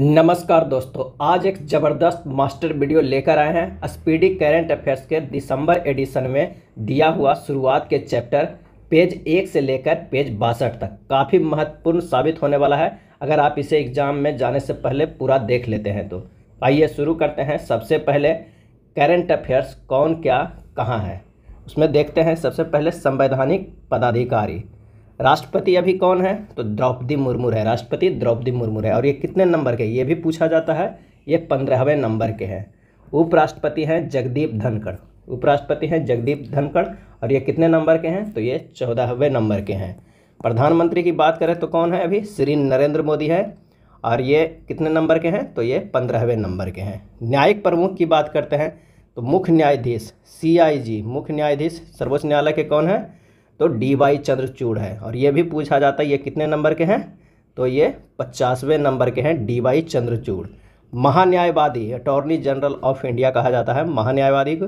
नमस्कार दोस्तों आज एक ज़बरदस्त मास्टर वीडियो लेकर आए हैं स्पीडी करेंट अफेयर्स के दिसंबर एडिशन में दिया हुआ शुरुआत के चैप्टर पेज एक से लेकर पेज बासठ तक काफ़ी महत्वपूर्ण साबित होने वाला है अगर आप इसे एग्ज़ाम में जाने से पहले पूरा देख लेते हैं तो आइए शुरू करते हैं सबसे पहले करेंट अफेयर्स कौन क्या कहाँ है उसमें देखते हैं सबसे पहले संवैधानिक पदाधिकारी राष्ट्रपति अभी कौन है तो द्रौपदी मुर्मू है राष्ट्रपति द्रौपदी मुर्मू है और ये कितने नंबर के ये भी पूछा जाता है ये पंद्रहवें नंबर के हैं उपराष्ट्रपति हैं जगदीप धनखड़ उपराष्ट्रपति हैं जगदीप धनखड़ और ये कितने नंबर के हैं तो ये चौदहवें नंबर के हैं प्रधानमंत्री की बात करें तो कौन है अभी श्री नरेंद्र मोदी है और ये कितने नंबर के हैं तो ये पंद्रहवें नंबर के हैं न्यायिक प्रमुख की बात करते हैं तो मुख्य न्यायाधीश सी मुख्य न्यायाधीश सर्वोच्च न्यायालय के कौन है तो डी वाई चंद्रचूड़ है और ये भी पूछा जाता है ये कितने नंबर के हैं तो ये पचासवें नंबर के हैं डी वाई चंद्रचूड़ महान्यायवादी अटॉर्नी जनरल ऑफ इंडिया कहा जाता है महान्यायवादी को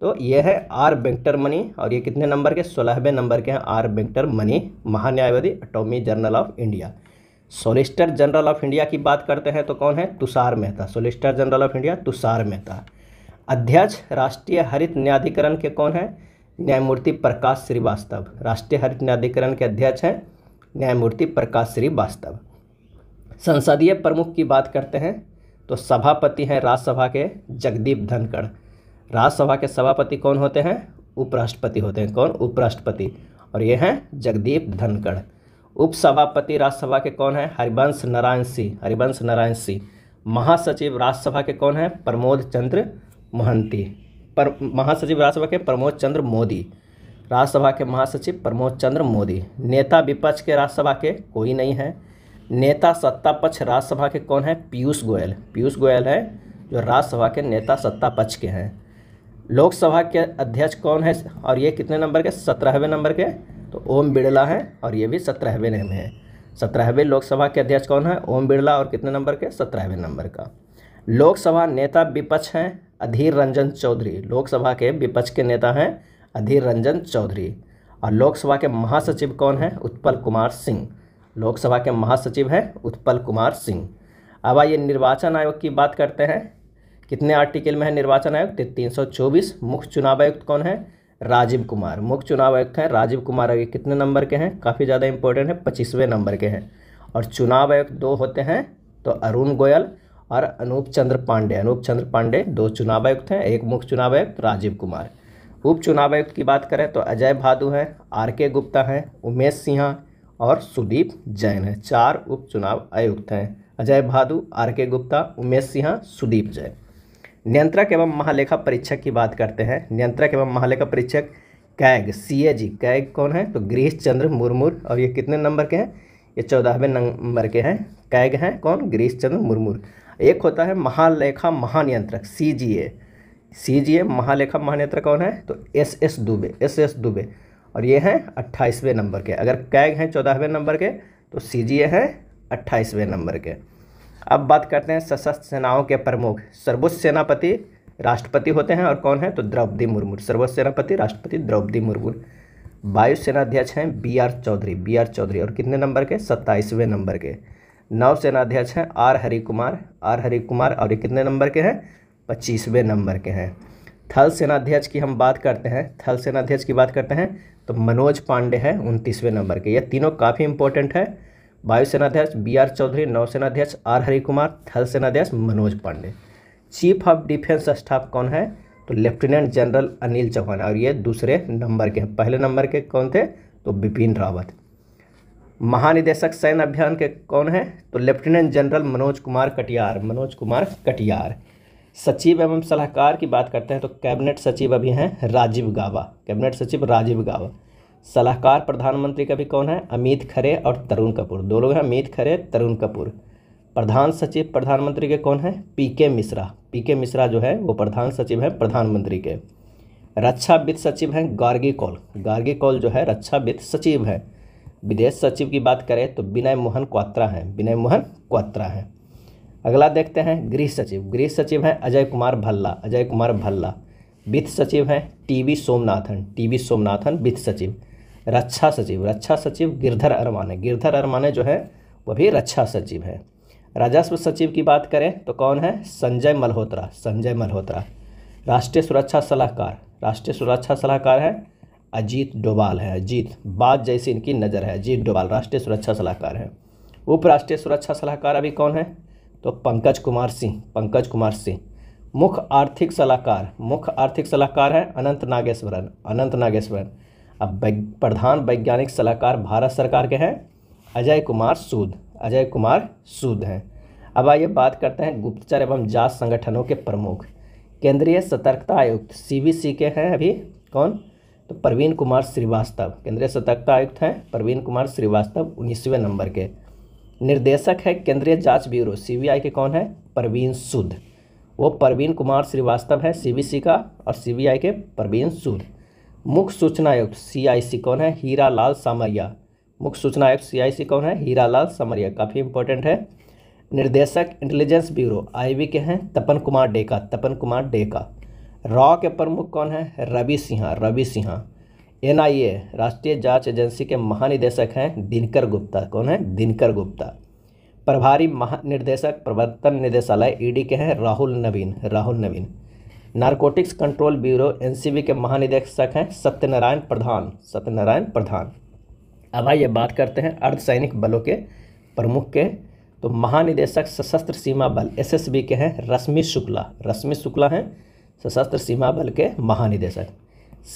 तो ये है आर वेंकटर मनी और ये कितने नंबर के सोलहवें नंबर के हैं आर वेंकटर मनी महान्यायवादी attorney general of India solicitor general of India की बात करते हैं तो कौन है Tushar Mehta solicitor general of India Tushar Mehta अध्यक्ष राष्ट्रीय हरित न्यायाधिकरण के कौन है न्यायमूर्ति प्रकाश श्रीवास्तव राष्ट्रीय हरित न्यायाधिकरण के अध्यक्ष हैं न्यायमूर्ति प्रकाश श्रीवास्तव संसदीय प्रमुख की बात करते हैं तो सभापति हैं राज्यसभा के जगदीप धनखड़ राज्यसभा के सभापति कौन होते हैं उपराष्ट्रपति होते हैं कौन उपराष्ट्रपति और ये हैं जगदीप धनखड़ उपसभापति राज्यसभा के कौन हैं हरिवंश नारायण सिंह हरिवंश नारायण सिंह महासचिव राज्यसभा के कौन हैं प्रमोद चंद्र मोहंती पर महासचिव राज्यसभा के प्रमोद चंद्र मोदी राज्यसभा के महासचिव प्रमोद चंद्र मोदी नेता विपक्ष के राज्यसभा के कोई नहीं है नेता सत्ता पक्ष राज्यसभा के कौन है पीयूष गोयल पीयूष गोयल है जो राज्यसभा के नेता सत्ता पक्ष के हैं लोकसभा के अध्यक्ष कौन है और ये कितने नंबर के सत्रहवें नंबर के तो ओम बिड़ला हैं और ये भी सत्रहवें नंबर हैं सत्रहवें लोकसभा के अध्यक्ष कौन है ओम बिड़ला और कितने नंबर के सत्रहवें नंबर का लोकसभा नेता विपक्ष हैं अधीर रंजन चौधरी लोकसभा के विपक्ष के नेता हैं अधीर रंजन चौधरी और लोकसभा के महासचिव कौन हैं उत्पल कुमार सिंह लोकसभा के महासचिव हैं उत्पल कुमार सिंह अब आइए निर्वाचन आयोग की बात करते हैं कितने आर्टिकल में है निर्वाचन आयुक्त तो तीन सौ चौबीस मुख्य चुनाव आयुक्त कौन है राजीव कुमार मुख्य चुनाव आयुक्त हैं राजीव कुमार आयुक्त कितने नंबर के हैं काफ़ी ज़्यादा इंपॉर्टेंट है पच्चीसवें नंबर के हैं और चुनाव आयुक्त दो होते हैं तो अरुण गोयल और अनूप चंद्र पांडे अनूप चंद्र पांडे दो चुनाव आयुक्त हैं एक मुख्य चुनाव आयुक्त राजीव कुमार उप चुनाव आयुक्त की बात करें तो अजय भादु हैं आर के गुप्ता हैं उमेश सिन्हा और सुदीप जैन हैं चार उप चुनाव आयुक्त हैं अजय भादु आर के गुप्ता उमेश सिन्हा सुदीप जैन नियंत्रक एवं महालेखा परीक्षक की बात करते हैं नियंत्रक एवं महालेखा परीक्षक कैग सी ए जी कैग कौन है तो गिरीश चंद्र मुर्मू और ये कितने नंबर के हैं ये चौदहवें नंबर के हैं कैग हैं कौन गिरीश चंद्र मुर्मू एक होता है महालेखा महानियंत्रक सी जी ए सी जी ए महालेखा महानियंत्रक कौन है तो S S Dubey S S Dubey और ये हैं अट्ठाईसवें नंबर के अगर कैग हैं चौदहवें नंबर के तो सी जी ए हैं अट्ठाईसवें नंबर के अब बात करते हैं सशस्त्र सेनाओं के प्रमुख सर्वोच्च सेनापति राष्ट्रपति होते हैं और कौन है तो द्रौपदी मुर्मू सर्वोच्च सेनापति राष्ट्रपति द्रौपदी मुर्मू वायुसेना अध्यक्ष हैं B R Chaudhari B R Chaudhari और कितने नंबर के सत्ताईसवें नंबर के नौसेना अध्यक्ष हैं आर हरि कुमार आर हरि कुमार और ये कितने नंबर के हैं पच्चीसवें नंबर के हैं थल सेनाध्यक्ष की हम बात करते हैं थल सेनाध्यक्ष की बात करते हैं तो मनोज पांडे हैं उनतीसवें नंबर के ये तीनों काफ़ी इंपॉर्टेंट है वायुसेनाध्यक्ष बी आर चौधरी नौसेनाध्यक्ष आर हरि कुमार थल सेनाध्यक्ष Manoj Pande chief of defence staff कौन है तो लेफ्टिनेंट जनरल अनिल चौहान और ये दूसरे नंबर के हैं पहले नंबर के कौन थे तो बिपिन रावत महानिदेशक सैन्य अभियान के कौन हैं तो लेफ्टिनेंट जनरल मनोज कुमार कटियार मनोज कुमार कटियार सचिव एवं सलाहकार की बात करते हैं तो कैबिनेट सचिव अभी हैं राजीव गावा कैबिनेट सचिव राजीव गावा सलाहकार प्रधानमंत्री का भी कौन है अमित खरे और तरुण कपूर दो लोग हैं अमित खरे तरुण कपूर प्रधान सचिव प्रधानमंत्री के कौन हैं पी के मिश्रा पी के मिश्रा जो है वो प्रधान सचिव हैं प्रधानमंत्री के रक्षा वित्त सचिव हैं गार्गी कौल गार्गी कौल जो है रक्षा वित्त सचिव हैं विदेश सचिव की बात करें तो विनय मोहन क्वात्रा हैं विनय मोहन क्वात्रा हैं अगला देखते हैं गृह सचिव गृह सचिव हैं अजय कुमार भल्ला अजय कुमार भल्ला वित्त सचिव हैं टीवी सोमनाथन टीवी सोमनाथन वित्त सचिव रक्षा सचिव रक्षा सचिव गिरधर अरमाने गिरधर अरमाने जो है वह भी रक्षा सचिव है राजस्व सचिव की बात करें तो कौन है संजय मल्होत्रा संजय मल्होत्रा राष्ट्रीय सुरक्षा सलाहकार राष्ट्रीय सुरक्षा सलाहकार हैं अजीत डोभाल है अजीत बात जैसी इनकी नज़र है अजीत डोभाल राष्ट्रीय सुरक्षा सलाहकार है उप राष्ट्रीय सुरक्षा सलाहकार अभी कौन है तो पंकज कुमार सिंह पंकज कुमार सिंह मुख्य आर्थिक सलाहकार मुख्य आर्थिक सलाहकार हैं अनंत नागेश्वरन अनंत नागेश्वरन अब प्रधान वैज्ञानिक सलाहकार भारत सरकार के हैं अजय कुमार सूद अजय कुमार सूद हैं अब आइए बात करते हैं गुप्तचर एवं जांच संगठनों के प्रमुख केंद्रीय सतर्कता आयुक्त सीबीसी के हैं अभी कौन तो प्रवीण कुमार श्रीवास्तव केंद्रीय सतर्कता आयुक्त हैं प्रवीण कुमार श्रीवास्तव उन्नीसवें नंबर के निर्देशक है केंद्रीय जांच ब्यूरो सीबीआई के कौन है प्रवीण सुद वो प्रवीण कुमार श्रीवास्तव है सीबीसी का और सीबीआई के प्रवीण सुद मुख्य सूचना आयुक्त सीआईसी कौन है हीरा लाल सामरिया मुख्य सूचना आयुक्त सीआईसी कौन है हीरा लाल सामरिया काफ़ी इंपॉर्टेंट है निर्देशक इंटेलिजेंस ब्यूरो आई के हैं तपन कुमार डेका तपन कुमार डेका रॉ के प्रमुख कौन है रवि सिंहा रवि सिन्हा एनआईए राष्ट्रीय जांच एजेंसी के महानिदेशक हैं दिनकर गुप्ता कौन है दिनकर गुप्ता प्रभारी महानिदेशक प्रवर्तन निदेशालय ईडी के हैं Rahul Navin Rahul Navin narcotics control bureau NCB के महानिदेशक हैं सत्यनारायण प्रधान सत्यनारायण प्रधान अब आइए बात करते हैं अर्धसैनिक बलों के प्रमुख के तो महानिदेशक सशस्त्र सीमा बल एसएसबी के हैं रश्मि शुक्ला रश्मि शुक्ला हैं सशस्त्र सीमा बल के महानिदेशक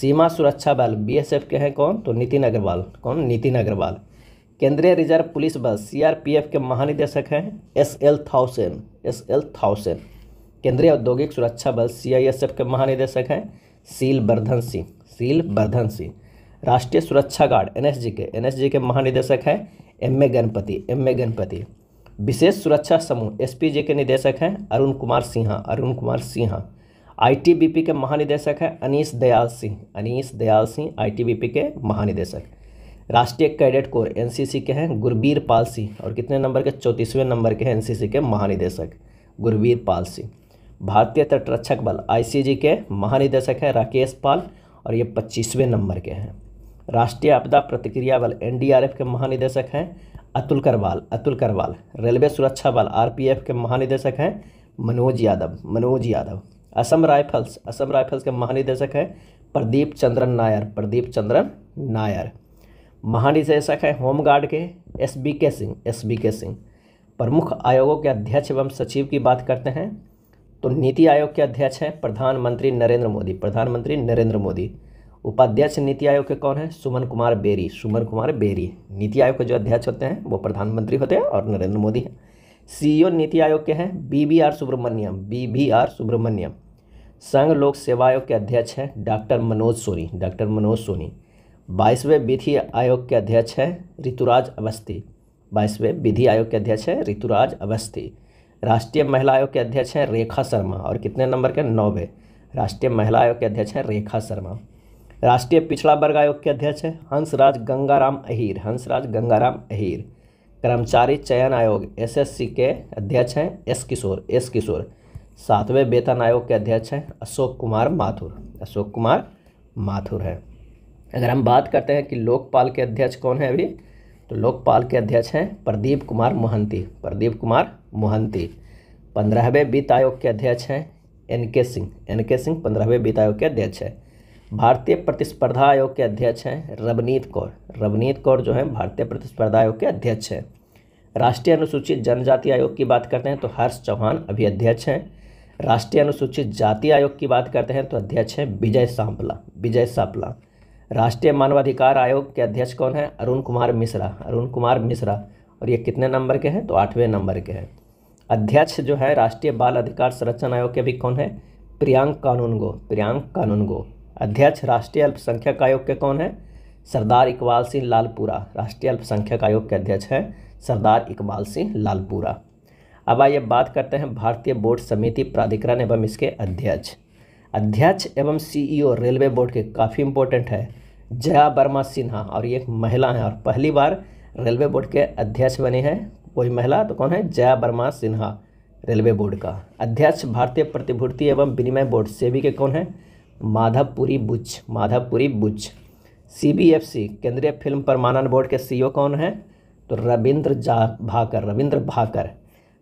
सीमा सुरक्षा बल बीएसएफ के हैं कौन तो नितिन अग्रवाल कौन नितिन अग्रवाल केंद्रीय रिजर्व पुलिस बल सीआरपीएफ के महानिदेशक हैं S L Thaosen S L Thaosen केंद्रीय औद्योगिक सुरक्षा बल सीआईएसएफ के महानिदेशक हैं सील बर्धन सिंह सील बर्धन सिंह राष्ट्रीय सुरक्षा गार्ड एनएसजी के एन के महानिदेशक हैं M A Ganapathy M A Ganapathy विशेष सुरक्षा समूह एस के निदेशक हैं अरुण कुमार सिन्हा अरुण कुमार सिन्हा आईटीबीपी के महानिदेशक है अनीस दयाल सिंह अनीस दयाल सिंह आईटीबीपी के महानिदेशक राष्ट्रीय कैडेट कोर एनसीसी के हैं गुरबीर पाल सिंह और कितने नंबर के चौंतीसवें नंबर के हैं एनसीसी के महानिदेशक गुरबीर पाल सिंह भारतीय तटरक्षक बल आईसीजी के महानिदेशक हैं राकेश पाल और ये पच्चीसवें नंबर के हैं राष्ट्रीय आपदा प्रतिक्रिया बल एन के महानिदेशक हैं अतुल करवाल अतुल करवाल रेलवे सुरक्षा बल आरपीएफ के महानिदेशक हैं मनोज यादव मनोज यादव असम राइफल्स असम राइफल्स के महानिदेशक हैं प्रदीप चंद्रन नायर प्रदीप चंद्रन नायर महानिदेशक हैं होमगार्ड के एस बी के सिंह एस बी के सिंह प्रमुख आयोगों के अध्यक्ष एवं सचिव की बात करते हैं तो नीति आयोग के अध्यक्ष हैं प्रधानमंत्री नरेंद्र मोदी प्रधानमंत्री नरेंद्र मोदी उपाध्यक्ष नीति आयोग के कौन है सुमन कुमार बेरी सुमन कुमार बेरी नीति आयोग के जो अध्यक्ष होते हैं वो प्रधानमंत्री होते हैं और नरेंद्र मोदी हैं सीईओ नीति आयोग के हैं B R Subrahmanyam B R Subrahmanyam संघ लोक सेवा आयोग के अध्यक्ष हैं डॉक्टर मनोज सोनी डॉक्टर मनोज सोनी बाईसवें विधि आयोग के अध्यक्ष हैं ऋतुराज अवस्थी बाईसवें विधि आयोग के अध्यक्ष हैं ऋतुराज अवस्थी राष्ट्रीय महिला आयोग के अध्यक्ष हैं रेखा शर्मा और कितने नंबर के नौवे राष्ट्रीय महिला आयोग के अध्यक्ष हैं रेखा शर्मा राष्ट्रीय पिछड़ा वर्ग आयोग के अध्यक्ष हैं हंसराज गंगाराम अहिर हंसराज गंगाराम अहिर कर्मचारी चयन आयोग एसएससी के अध्यक्ष हैं एस किशोर एस किशोर सातवें वेतन आयोग के अध्यक्ष हैं अशोक कुमार माथुर अशोक कुमार माथुर हैं अगर हम बात करते हैं कि लोकपाल के अध्यक्ष कौन है अभी तो लोकपाल के अध्यक्ष हैं प्रदीप कुमार मोहंती प्रदीप कुमार मोहंती पंद्रहवें वित्त आयोग के अध्यक्ष हैं एन के सिंह एन के सिंह पंद्रहवें वित्त आयोग के अध्यक्ष हैं भारतीय प्रतिस्पर्धा आयोग के अध्यक्ष हैं रवनीत कौर रवनीत कौर जो है भारतीय प्रतिस्पर्धा आयोग के अध्यक्ष हैं राष्ट्रीय अनुसूचित जनजाति आयोग की बात करते हैं तो हर्ष चौहान अभी अध्यक्ष हैं राष्ट्रीय अनुसूचित जाति आयोग की बात करते हैं तो अध्यक्ष हैं विजय सांपला विजय सांपला राष्ट्रीय मानवाधिकार आयोग के अध्यक्ष कौन है अरुण कुमार मिश्रा अरुण कुमार मिश्रा और ये कितने नंबर के हैं तो आठवें नंबर के हैं अध्यक्ष जो है राष्ट्रीय बाल अधिकार संरक्षण आयोग के भी कौन है प्रियांक कानूनगो प्रियांक कानूनगो अध्यक्ष राष्ट्रीय अल्पसंख्यक आयोग के कौन है सरदार इकबाल सिंह लालपुरा राष्ट्रीय अल्पसंख्यक आयोग के अध्यक्ष हैं सरदार इकबाल सिंह लालपुरा अब आइए बात करते हैं भारतीय बोर्ड समिति प्राधिकरण एवं इसके अध्यक्ष अध्यक्ष एवं सीईओ e रेलवे बोर्ड के काफ़ी इंपॉर्टेंट है जया वर्मा सिन्हा और ये एक महिला हैं और पहली बार रेलवे बोर्ड के अध्यक्ष बने हैं कोई महिला तो कौन है जया वर्मा सिन्हा रेलवे बोर्ड का अध्यक्ष भारतीय प्रतिभूति एवं विनिमय बोर्ड सेबी के कौन है माधवपुरी बुच माधवपुरी बुच सीबीएफसी केंद्रीय फिल्म प्रमाणन बोर्ड के सीईओ e कौन है तो रविंद्र जा भाकर रविंद्र भाकर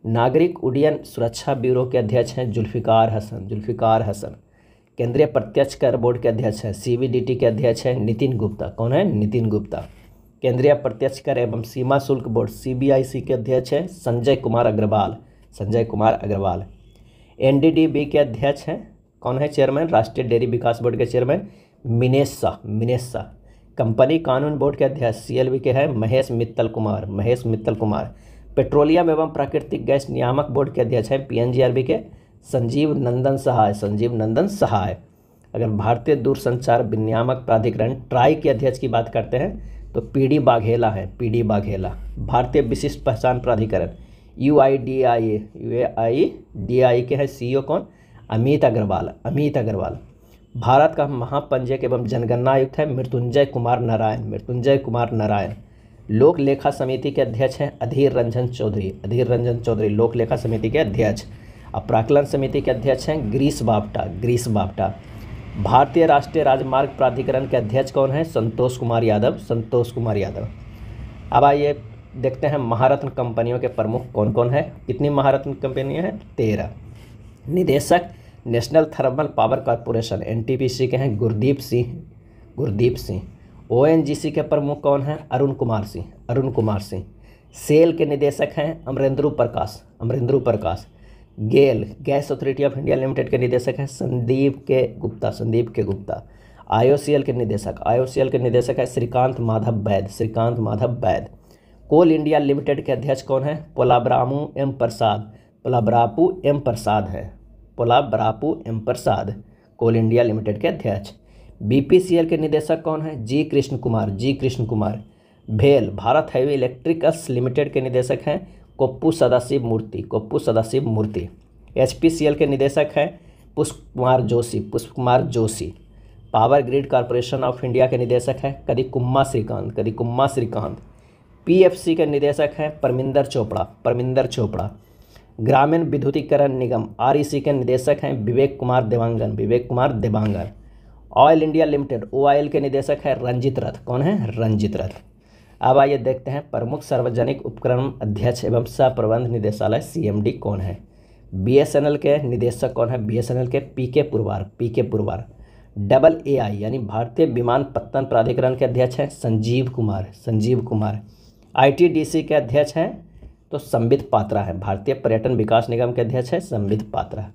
नागरिक उड्डयन सुरक्षा ब्यूरो के अध्यक्ष हैं जुल्फ़िकार हसन जुल्फ़िकार हसन केंद्रीय प्रत्यक्ष कर बोर्ड के अध्यक्ष हैं सीबीडीटी के अध्यक्ष हैं नितिन गुप्ता कौन है नितिन गुप्ता केंद्रीय प्रत्यक्ष कर एवं सीमा शुल्क बोर्ड सीबीआईसी के अध्यक्ष हैं संजय कुमार अग्रवाल संजय कुमार अग्रवाल एन के अध्यक्ष हैं कौन है चेयरमैन राष्ट्रीय डेयरी विकास बोर्ड के चेयरमैन मिनेश शाह मिनेश शाह कंपनी कानून बोर्ड के अध्यक्ष सी के हैं महेश मित्तल कुमार महेश मित्तल कुमार पेट्रोलियम एवं प्राकृतिक गैस नियामक बोर्ड के अध्यक्ष हैं पीएनजीआरबी के संजीव नंदन सहाय संजीव नंदन सहाय अगर भारतीय दूरसंचार विनियामक प्राधिकरण ट्राई के अध्यक्ष की बात करते हैं तो पीडी बाघेला है पीडी बाघेला भारतीय विशिष्ट पहचान प्राधिकरण U I D I A I D I के हैं सीईओ e कौन अमित अग्रवाल अमित अग्रवाल भारत का महापंजक एवं जनगणना आयुक्त है मृत्युंजय कुमार नारायण मृत्युंजय कुमार नारायण लोक लेखा समिति के अध्यक्ष हैं अधीर रंजन चौधरी अधीर रंजन चौधरी लोक लेखा समिति के अध्यक्ष अब प्राकलन समिति के अध्यक्ष हैं ग्रीस बापटा ग्रीस बापटा भारतीय राष्ट्रीय राजमार्ग प्राधिकरण के अध्यक्ष कौन हैं संतोष कुमार यादव संतोष कुमार यादव अब आइए देखते हैं महारत्न कंपनियों के प्रमुख कौन कौन है कितनी महारत्न कंपनियाँ हैं तेरह निदेशक national thermal power corporation N के हैं गुरदीप सिंह गुरदीप सिंह ओ के प्रमुख कौन हैं अरुण कुमार सिंह अरुण कुमार सिंह सेल के निदेशक हैं Amarendu Prakash Amarendu Prakash GAIL gas authority of India limited के निदेशक हैं संदीप के गुप्ता संदीप के गुप्ता आईओसीएल के निदेशक आईओसीएल के निदेशक है Shrikant Madhav Vaidya Shrikant Madhav Vaidya coal India limited के अध्यक्ष कौन हैं पोलाब्रामू एम प्रसाद पोलाब्रापू एम प्रसाद हैं Polavarapu M Prasad coal India limited के अध्यक्ष बीपीसीएल के निदेशक कौन हैं जी कृष्ण कुमार जी कृष्ण कुमार भेल भारत हैवी इलेक्ट्रिकल्स लिमिटेड के निदेशक हैं कोप्पू सदाशिव मूर्ति कोप्पू सदाशिव मूर्ति एचपीसीएल के निदेशक हैं Pushp Kumar Joshi Pushp Kumar Joshi power grid corporation of India के निदेशक हैं कदी कुम्मा श्रीकांत कदी कुम्मा श्रीकांत पी के निदेशक हैं परमिंदर चोपड़ा परमिंदर चोपड़ा ग्रामीण विद्युतीकरण निगम आर के निदेशक हैं Vivek Kumar Dewangan Vivek Kumar Dewangan oil India limited O के निदेशक है रंजित रथ कौन है रंजित रथ अब आइए देखते हैं प्रमुख सार्वजनिक उपक्रम अध्यक्ष एवं प्रबंध निदेशालय सी कौन है बी के निदेशक कौन है बी के पी के पुरवार पी के पुरवार डबल ए आई यानी भारतीय विमान पत्तन प्राधिकरण के अध्यक्ष हैं संजीव कुमार संजीव कुमार आईटीडीसी के अध्यक्ष हैं तो संबित पात्रा है भारतीय पर्यटन विकास निगम के अध्यक्ष हैं संबित पात्रा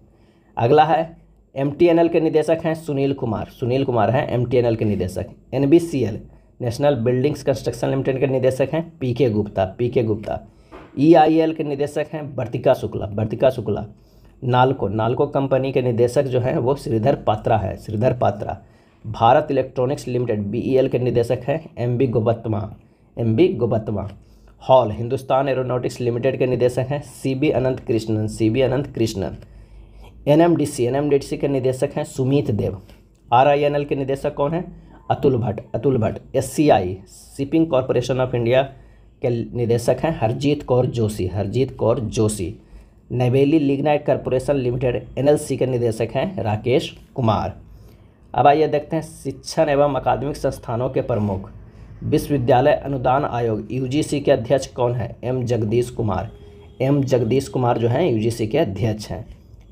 अगला है एम के निदेशक हैं सुनील कुमार सुनील कुमार हैं एम के निदेशक N national buildings construction limited के निदेशक हैं पी के गुप्ता पी के गुप्ता ई आई एल के निदेशक हैं Vartika Shukla Vartika Shukla NALCO NALCO company के निदेशक जो हैं वो श्रीधर पात्रा है Shridhar Patra Bharat electronics limited B E L के निदेशक हैं M B Gobatma M B Gobatma HAL Hindustan aeronautics limited के निदेशक हैं C B Ananth Krishnan C B Ananth Krishnan NMDC NMDC के निदेशक हैं सुमित देव आरआईएनएल के निदेशक कौन हैं Atul Bhatt Atul Bhatt SCI shipping corporation of India के निदेशक हैं हरजीत कौर जोशी हरजीत कौर जोशी नवेली लिग्नाइट कॉरपोरेशन लिमिटेड एनएलसी के निदेशक हैं राकेश कुमार अब आइए देखते हैं शिक्षण एवं अकादमिक संस्थानों के प्रमुख विश्वविद्यालय अनुदान आयोग सी के अध्यक्ष कौन हैं एम जगदीश कुमार एम जगदीश कुमार जो हैं सी के अध्यक्ष हैं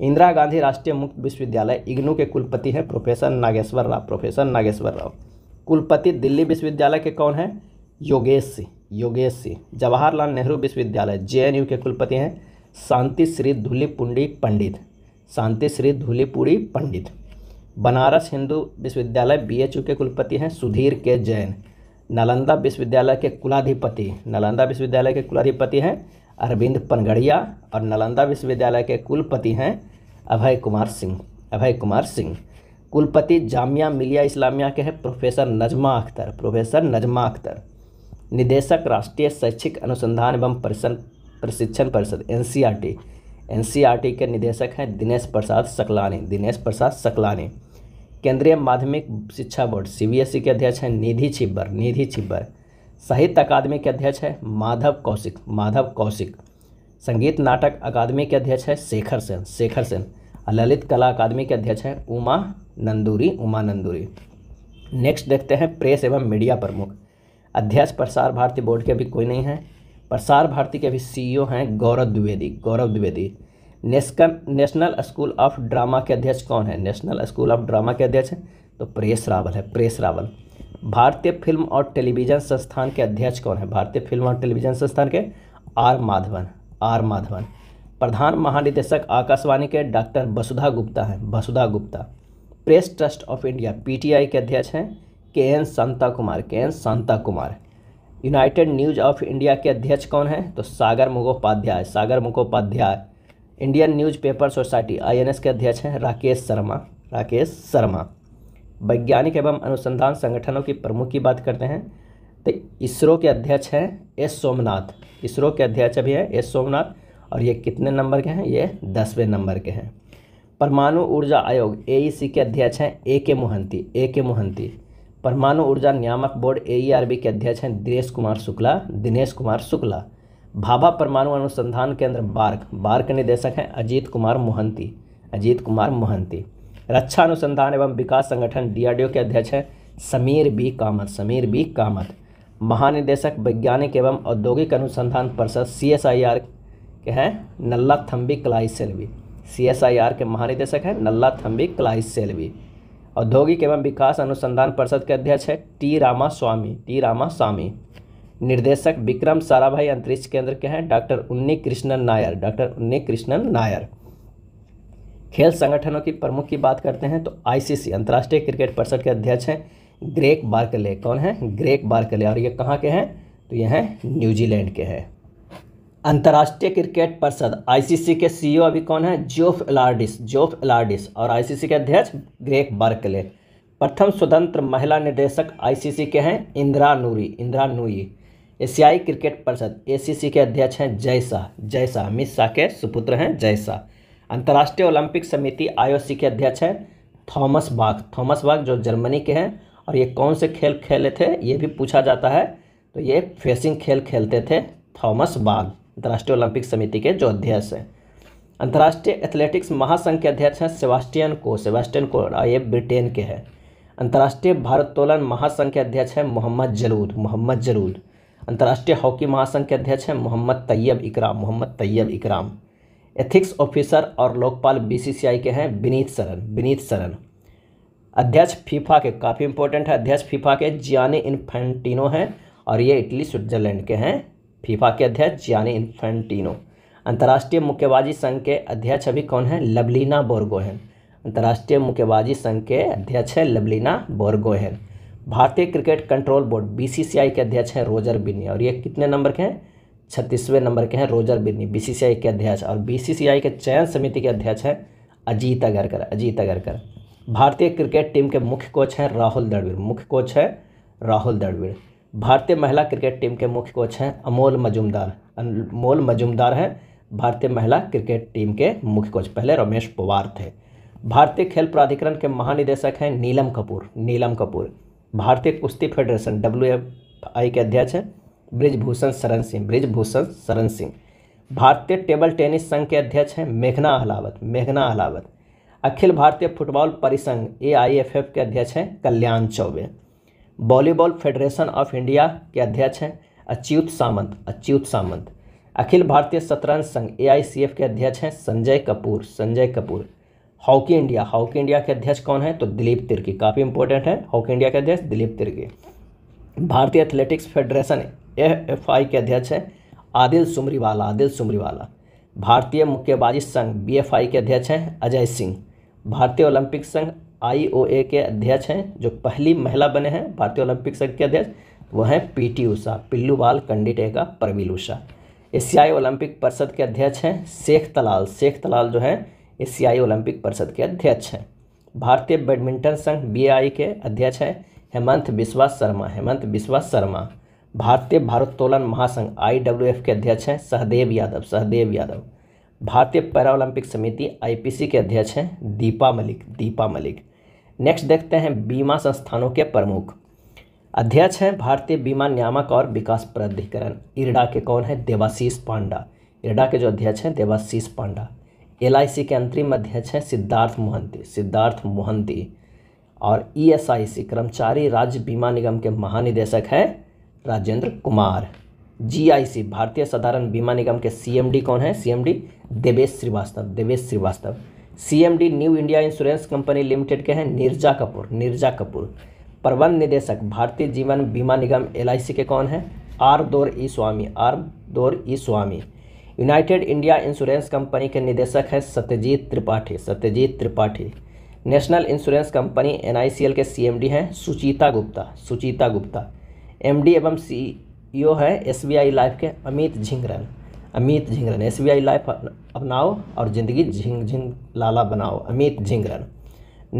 इंदिरा गांधी राष्ट्रीय मुक्त विश्वविद्यालय इग्नू के कुलपति हैं प्रोफेसर नागेश्वर राव प्रोफेसर नागेश्वर राव कुलपति दिल्ली विश्वविद्यालय के कौन हैं योगेश सिंह योगेश सिंह जवाहरलाल नेहरू विश्वविद्यालय जे के कुलपति हैं शांति श्री धुलीपुंडी पंडित शांति श्री धुलीपुरी पंडित बनारस हिंदू विश्वविद्यालय बी के कुलपति हैं सुधीर के जैन नालंदा विश्वविद्यालय के कुलाधिपति नालंदा विश्वविद्यालय के कुलाधिपति हैं अरविंद पनगड़िया और नालंदा विश्वविद्यालय के कुलपति हैं अभय कुमार सिंह अभय कुमार सिंह कुलपति जामिया मिलिया इस्लामिया के हैं प्रोफेसर नजमा अख्तर प्रोफेसर नजमा अख्तर निदेशक राष्ट्रीय शैक्षिक अनुसंधान एवं परिषद प्रशिक्षण परिषद एन एनसीईआरटी के निदेशक हैं दिनेश प्रसाद सकलानी दिनेश प्रसाद सकलानी केंद्रीय माध्यमिक शिक्षा बोर्ड सीबीएसई के अध्यक्ष हैं निधि छिब्बर निधि छिब्बर साहित्य अकादमी के अध्यक्ष है माधव कौशिक माधव कौशिक संगीत नाटक अकादमी के अध्यक्ष है शेखर सेन शेखर सेन ललित कला अकादमी के अध्यक्ष है उमा नंदूरी उमा नंदूरी नेक्स्ट देखते हैं प्रेस एवं मीडिया प्रमुख अध्यक्ष प्रसार भारती बोर्ड के अभी कोई नहीं है प्रसार भारती के अभी सीईओ e हैं गौरव द्विवेदी गौरव द्विवेदी नेस्कन नेशनल स्कूल ऑफ ड्रामा के अध्यक्ष कौन है नेशनल स्कूल ऑफ ड्रामा के अध्यक्ष तो प्रेस रावल है प्रेस रावल भारतीय फिल्म और टेलीविज़न संस्थान के अध्यक्ष कौन है भारतीय फिल्म और टेलीविज़न संस्थान के आर माधवन आर माधवन प्रधान महानिदेशक आकाशवाणी के डॉक्टर वसुधा गुप्ता हैं Vasudha Gupta press trust of India PTI के अध्यक्ष हैं K N Shanta Kumar K N Shanta Kumar united news of India के अध्यक्ष कौन हैं तो Sagar Mukhopadhyay Sagar Mukhopadhyay Indian newspaper society INS के अध्यक्ष हैं राकेश शर्मा राकेश शर्मा वैज्ञानिक एवं अनुसंधान संगठनों की प्रमुख की बात करते हैं तो इसरो के अध्यक्ष हैं एस सोमनाथ इसरो के अध्यक्ष अभी हैं एस सोमनाथ और ये कितने नंबर के हैं ये दसवें नंबर के हैं परमाणु ऊर्जा आयोग ए e के अध्यक्ष हैं ए के मोहंती ए के मोहंती परमाणु ऊर्जा नियामक बोर्ड ए e के अध्यक्ष हैं दिनेश कुमार शुक्ला दिनेश कुमार शुक्ला भाभा परमाणु अनुसंधान केंद्र बार्क बार्क निदेशक हैं अजीत कुमार मोहंती अजीत कुमार मोहंती रक्षा अनुसंधान एवं विकास संगठन डीआरडीओ के अध्यक्ष हैं समीर बी कामत समीर बी कामत महानिदेशक वैज्ञानिक एवं औद्योगिक अनुसंधान परिषद सी के हैं नल्ला थम्बी कलाई सेलवी सी के महानिदेशक हैं नल्ला थम्बी कलाई सेलवी औद्योगिक एवं विकास अनुसंधान परिषद के अध्यक्ष है टी रामा स्वामी टी रामा स्वामी निर्देशक विक्रम साराभाई अंतरिक्ष केंद्र के हैं डॉक्टर उन्नी कृष्णन नायर डॉक्टर उन्नी कृष्णन नायर खेल संगठनों की प्रमुख की बात करते हैं तो आईसीसी अंतर्राष्ट्रीय क्रिकेट परिषद के अध्यक्ष हैं ग्रेक बार्कले कौन है ग्रेक बार्कले और ये कहाँ के हैं तो ये हैं न्यूजीलैंड के हैं अंतर्राष्ट्रीय क्रिकेट परिषद आईसीसी के सीईओ अभी कौन है जोफ एलार्डिस जोफ एलार्डिस और आईसीसी के अध्यक्ष ग्रेक बार्कले प्रथम स्वतंत्र महिला निदेशक आईसीसी के हैं इंदिरा नूरी इंदिरा नूई एशियाई क्रिकेट परिषद एसीसी के अध्यक्ष हैं जय जयसा अमित शाह के सुपुत्र हैं जयसा अंतर्राष्ट्रीय ओलंपिक समिति आई के अध्यक्ष हैं थॉमस बाग थॉमस बाग जो जर्मनी के हैं और ये कौन से खेल खेले थे ये भी पूछा जाता है तो ये फेसिंग खेल खेलते थे थॉमस बाग अंतर्राष्ट्रीय ओलंपिक समिति के जो अध्यक्ष हैं अंतर्राष्ट्रीय एथलेटिक्स महासंघ के अध्यक्ष हैं सेवास्टियन को सेवास्टियन को ये ब्रिटेन के हैं अंतर्राष्ट्रीय भारोत्तोलन महासंघ के अध्यक्ष हैं मोहम्मद जलूद मोहम्मद जलूद अंतर्राष्ट्रीय हॉकी महासंघ के अध्यक्ष हैं मोहम्मद तैयब इकराम मोहम्मद तैयब इकराम एथिक्स ऑफिसर और लोकपाल बीसीसीआई के हैं विनीत सरन विनीत सरन अध्यक्ष फीफा के काफ़ी इंपॉर्टेंट है अध्यक्ष फीफा के जियानी इन्फेंटिनो हैं और ये इटली स्विट्जरलैंड के हैं फीफा के अध्यक्ष जियानी इन्फेंटिनो अंतर्राष्ट्रीय मुक्केबाजी संघ के अध्यक्ष अभी कौन है लवलीना बोरगोहन अंतर्राष्ट्रीय मुक्केबाजी संघ के अध्यक्ष हैं लवलीना बोरगोहन भारतीय क्रिकेट कंट्रोल बोर्ड बीसीसीआई के अध्यक्ष हैं रोजर बिनी और ये कितने नंबर के हैं छत्तीसवें नंबर के हैं रोजर बिन्नी बीसीसीआई के अध्यक्ष और बीसीसीआई के चयन समिति के अध्यक्ष हैं अजीत अगरकर अजीत अगरकर भारतीय क्रिकेट टीम के मुख्य कोच हैं राहुल दड़वीर मुख्य कोच है राहुल दड़वीर भारतीय महिला क्रिकेट टीम के मुख्य कोच हैं अमोल मजुमदार अमोल मजुमदार हैं भारतीय महिला क्रिकेट टीम के मुख्य कोच पहले रमेश पवार थे भारतीय खेल प्राधिकरण के महानिदेशक हैं नीलम कपूर नीलम कपूर भारतीय कुश्ती फेडरेशन डब्ल्यू के अध्यक्ष हैं ब्रिजभूषण शरण सिंह ब्रिजभूषण शरण सिंह भारतीय टेबल टेनिस संघ के अध्यक्ष हैं मेघना अहलावत मेघना अहलावत अखिल भारतीय फुटबॉल परिसंघ ए के अध्यक्ष हैं Kalyan Chaubey volleyball federation of India के अध्यक्ष हैं अच्युत सामंत अच्युत सामंत अखिल भारतीय शतरंज संघ ए के अध्यक्ष हैं Sanjay Kapoor Sanjay Kapoor hockey India hockey India के अध्यक्ष कौन है तो दिलीप तिर्की काफ़ी इंपॉर्टेंट है हॉकी इंडिया के अध्यक्ष दिलीप तिर्की भारतीय एथलेटिक्स फेडरेशन एफ आई के अध्यक्ष हैं आदिल सुमरीवाला आदिल सुमरीवाला भारतीय मुक्केबाजी संघ बीएफआई के अध्यक्ष हैं अजय सिंह भारतीय ओलंपिक संघ आईओए के अध्यक्ष हैं जो पहली महिला बने हैं भारतीय ओलंपिक संघ के अध्यक्ष वह हैं पी टी उषा पिल्लू बाल कंडिटेगा परवील उषा एशियाई ओलंपिक परिषद के अध्यक्ष हैं शेख तलाल शेख तलाल जो हैं एशियाई ओलंपिक परिषद के अध्यक्ष हैं भारतीय बैडमिंटन संघ आई के अध्यक्ष हैं हेमंत बिश्वास शर्मा हेमंत बिश्वास शर्मा भारतीय भारोत्तोलन महासंघ आई के अध्यक्ष हैं सहदेव यादव सहदेव यादव भारतीय पैरालंपिक समिति आई के अध्यक्ष हैं दीपा मलिक दीपा मलिक नेक्स्ट देखते हैं बीमा संस्थानों के प्रमुख अध्यक्ष हैं भारतीय बीमा नियामक और विकास प्राधिकरण इरडा के कौन है देवाशीष पांडा इरडा के जो अध्यक्ष हैं देवाशीष पांडा एल के अंतरिम अध्यक्ष हैं सिद्धार्थ मोहंती सिद्धार्थ मोहंती और ई e कर्मचारी राज्य बीमा निगम के महानिदेशक हैं राजेंद्र कुमार जीआईसी भारतीय साधारण बीमा निगम के सीएमडी कौन है CMD Devesh Srivastava Devesh Srivastava CMD new India insurance company limited के हैं निर्जा कपूर निर्जा कपूर प्रबंध निदेशक भारतीय जीवन बीमा निगम एल के कौन है आर दौर ई स्वामी आर दौर E Swamy united India insurance company के निदेशक हैं Satyajit Tripathy Satyajit Tripathy national insurance company N के सी हैं सुचिता गुप्ता सुचिता गुप्ता एमडी एवं सीईओ e है एसबीआई लाइफ के अमित झिंगरन अमित झिंगरन एसबीआई लाइफ अपनाओ और ज़िंदगी झिंग झिंग लाला बनाओ अमित झिंगरन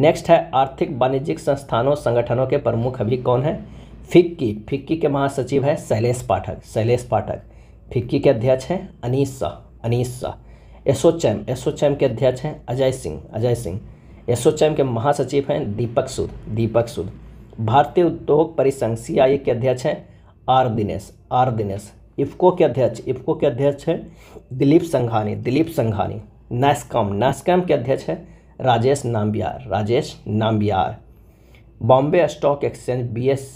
नेक्स्ट है आर्थिक वाणिज्यिक संस्थानों संगठनों के प्रमुख अभी कौन है फिक्की फिक्की के महासचिव है शैलेश पाठक शैलेश पाठक फिक्की के अध्यक्ष हैं अनीस शाह अनीस शाह एसोचैम एसोचैम के अध्यक्ष हैं अजय सिंह अजय सिंह एसोचैम के महासचिव हैं दीपक सूद दीपक सूद भारतीय उद्योग परिसंघ सीआईए के अध्यक्ष हैं R Dinesh R Dinesh IFFCO के अध्यक्ष इफ्को के अध्यक्ष हैं दिलीप संघानी दिलीप संघानी नैसकॉम नैसकॉम के अध्यक्ष हैं Rajesh Nambiar Rajesh Nambiar Bombay stock exchange B S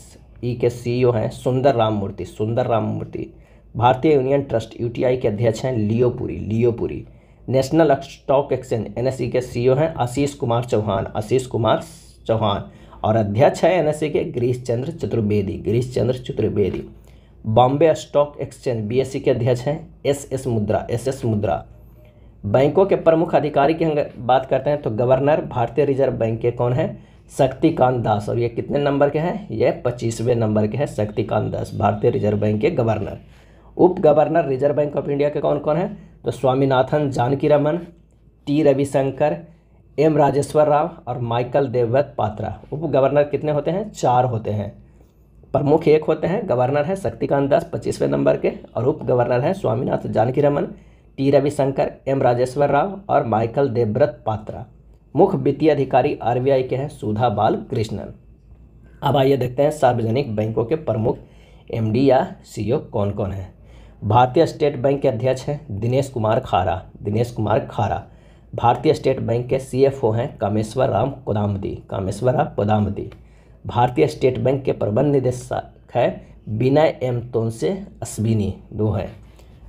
E के सीईओ e हैं सुंदर राम मूर्ति सुंदर राम मूर्ति भारतीय यूनियन ट्रस्ट यूटीआई के अध्यक्ष हैं Leo Puri Leo Puri national stock exchange NSE e के सीईओ e हैं आशीष कुमार चौहान आशीष कुमार चौहान और अध्यक्ष है एनएसए के Girish Chandra Chaturvedi Girish Chandra Chaturvedi Bombay stock exchange BSE e के अध्यक्ष हैं S S Mundra S S Mundra बैंकों के प्रमुख अधिकारी की हम बात करते हैं तो गवर्नर भारतीय रिजर्व बैंक के कौन हैं शक्तिकांत दास और ये कितने नंबर के हैं ये पच्चीसवें नंबर के हैं शक्तिकांत दास भारतीय रिजर्व बैंक के गवर्नर उप governor reserve bank of India के कौन कौन हैं तो स्वामीनाथन जानकी रमन टी रविशंकर एम राजेश्वर राव और माइकल देवव्रत पात्रा उप गवर्नर कितने होते हैं चार होते हैं प्रमुख एक होते हैं गवर्नर हैं शक्तिकांत दास पच्चीसवें नंबर के और उप गवर्नर हैं स्वामीनाथ जानकी रमन टी रविशंकर एम राजेश्वर राव और माइकल देवव्रत पात्रा मुख्य वित्तीय अधिकारी आर के हैं सुधा बाल कृष्णन अब आइए देखते हैं सार्वजनिक बैंकों के प्रमुख एम या सी कौन कौन हैं भारतीय स्टेट बैंक के अध्यक्ष हैं दिनेश कुमार खारा दिनेश कुमार खारा भारतीय स्टेट बैंक के सीएफओ हैं कामेश्वर राम कोदामदी राम कोदामदी भारतीय स्टेट बैंक के प्रबंध निदेशक है विनय एम तोनसे अश्विनी दो हैं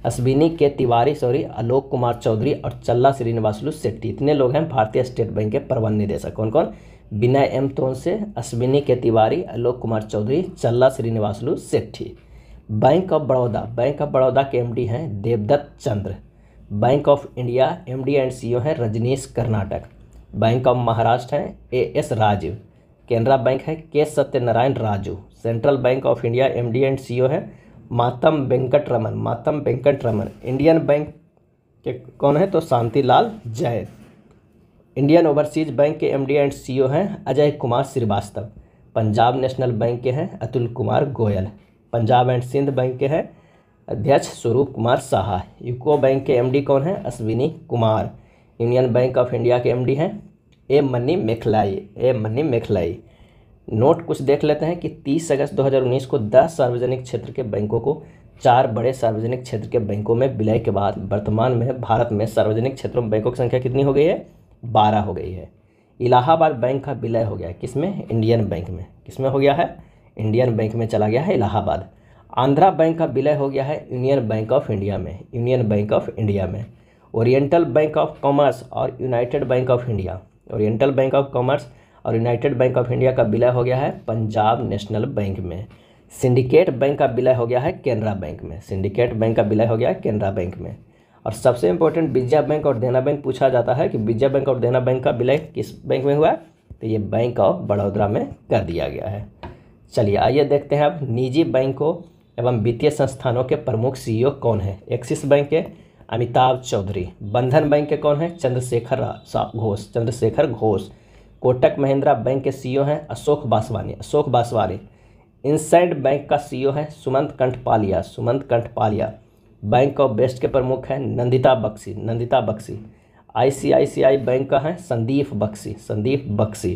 अश्विनी के तिवारी सॉरी आलोक कुमार चौधरी और चल्ला श्रीनिवासलु सेट्टी इतने लोग हैं भारतीय स्टेट बैंक के प्रबंध निदेशक कौन कौन विनय M तोनसे Ashwini K Tiwari Alok Kumar Chaudhary Challa Sreenivasulu Setty bank of Baroda bank of Baroda के एम हैं देवदत्त Chand bank of India MD and CEO हैं रजनीश कर्नाटक बैंक ऑफ महाराष्ट्र हैं A S Rajeev Canara bank है K Satyanarayana Raju central bank of India D and O है मातम वेंकट रमन मातम वेंकट रमन इंडियन बैंक के कौन है तो Shantilal Jain Indian overseas bank के एमडी एंड सीईओ हैं अजय कुमार श्रीवास्तव पंजाब नेशनल बैंक के हैं अतुल कुमार गोयल पंजाब एंड सिंध बैंक के हैं अध्यक्ष स्वरूप कुमार साहा यूको बैंक के एमडी कौन है Ashwini Kumar union bank of India के एमडी हैं A Mani Mekhalai A Mani Mekhalai note कुछ देख लेते हैं कि 30 अगस्त 2019 को 10 सार्वजनिक क्षेत्र के बैंकों को चार बड़े सार्वजनिक क्षेत्र के बैंकों में विलय के बाद वर्तमान में भारत में सार्वजनिक क्षेत्रों में बैंकों की संख्या कितनी हो गई है बारह हो गई है इलाहाबाद बैंक का विलय हो गया है किसमें इंडियन बैंक में किसमें हो गया है इंडियन बैंक में चला गया है इलाहाबाद आंध्रा बैंक का विलय हो गया है यूनियन बैंक ऑफ इंडिया में यूनियन बैंक ऑफ इंडिया में ओरिएंटल बैंक ऑफ कॉमर्स और united bank of India oriental bank of commerce और यूनाइटेड बैंक ऑफ इंडिया का विलय हो गया है पंजाब नेशनल बैंक में सिंडिकेट बैंक का विलय हो गया है केनरा बैंक में सिंडिकेट बैंक का विलय हो गया है केनरा बैंक में और सबसे इंपॉर्टेंट विजया बैंक और देना बैंक पूछा जाता है कि विजया बैंक और देना बैंक का विलय किस बैंक में हुआ है तो ये बैंक ऑफ बड़ौदा में कर दिया गया है चलिए आइए देखते हैं अब निजी बैंकों एवं वित्तीय संस्थानों के प्रमुख सीईओ e कौन हैं एक्सिस बैंक के अमिताभ चौधरी बंधन बैंक के कौन हैं चंद्रशेखर घोष चंद्रशेखर घोष कोटक महिंद्रा बैंक के सीईओ e हैं अशोक बासवानी अशोक बासवानी इंसैंड बैंक का सीईओ e है Sumant Kathpalia Sumant Kathpalia bank of best के प्रमुख हैं नंदिता बक्सी नंदिता बक्सी आईसीआईसीआई बैंक का है संदीप बक्सी संदीप बक्सी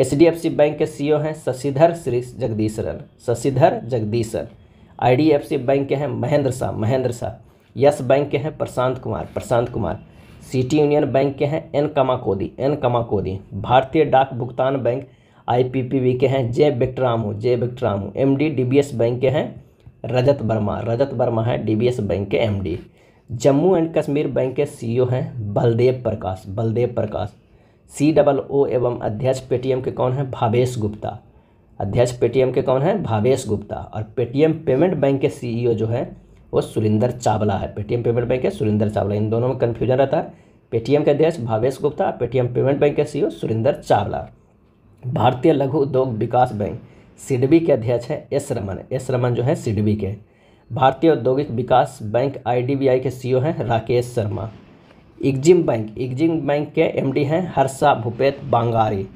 एचडीएफसी बैंक के सीईओ हैं शशिधर श्री जगदीशरन शशिधर जगदीशर आईडीएफसी बैंक के हैं महेंद्र शाह महेंद्र शाह यस बैंक के हैं प्रशांत Kumar Prashant Kumar city union bank के हैं एन कमाकोदी एन कमाकोदी भारतीय डाक भुगतान बैंक आईपीपीबी के हैं जय बिक्टरामू जय बिक्टरामू एमडी डीबीएस बैंक के हैं रजत वर्मा रजत वर्मा है डीबीएस बैंक के MD Jammu and Kashmir bank के सीईओ हैं Baldev Prakash Baldev Prakash C double O एवं अध्यक्ष पेटीएम के कौन हैं भावेश गुप्ता अध्यक्ष पेटीएम के कौन है भावेश गुप्ता और पेटीएम पेमेंट बैंक के सीईओ e जो है वो सुरेंद्र चावला है पेटीएम पेमेंट बैंक के सुरेंद्र चावला इन दोनों में कन्फ्यूजन रहता है पेटीएम के अध्यक्ष Bhavesh Gupta Paytm payment bank के सीईओ e सुरेंद्र चावला भारतीय लघु उद्योग विकास बैंक सिडबी के अध्यक्ष हैं एस रमन एस रमन जो है सिडबी के भारतीय औद्योगिक विकास बैंक आईडीबीआई के सीईओ e हैं Rakesh Sharma EXIM bank EXIM bank के एमडी हैं हर्षा भूपेत बांगारी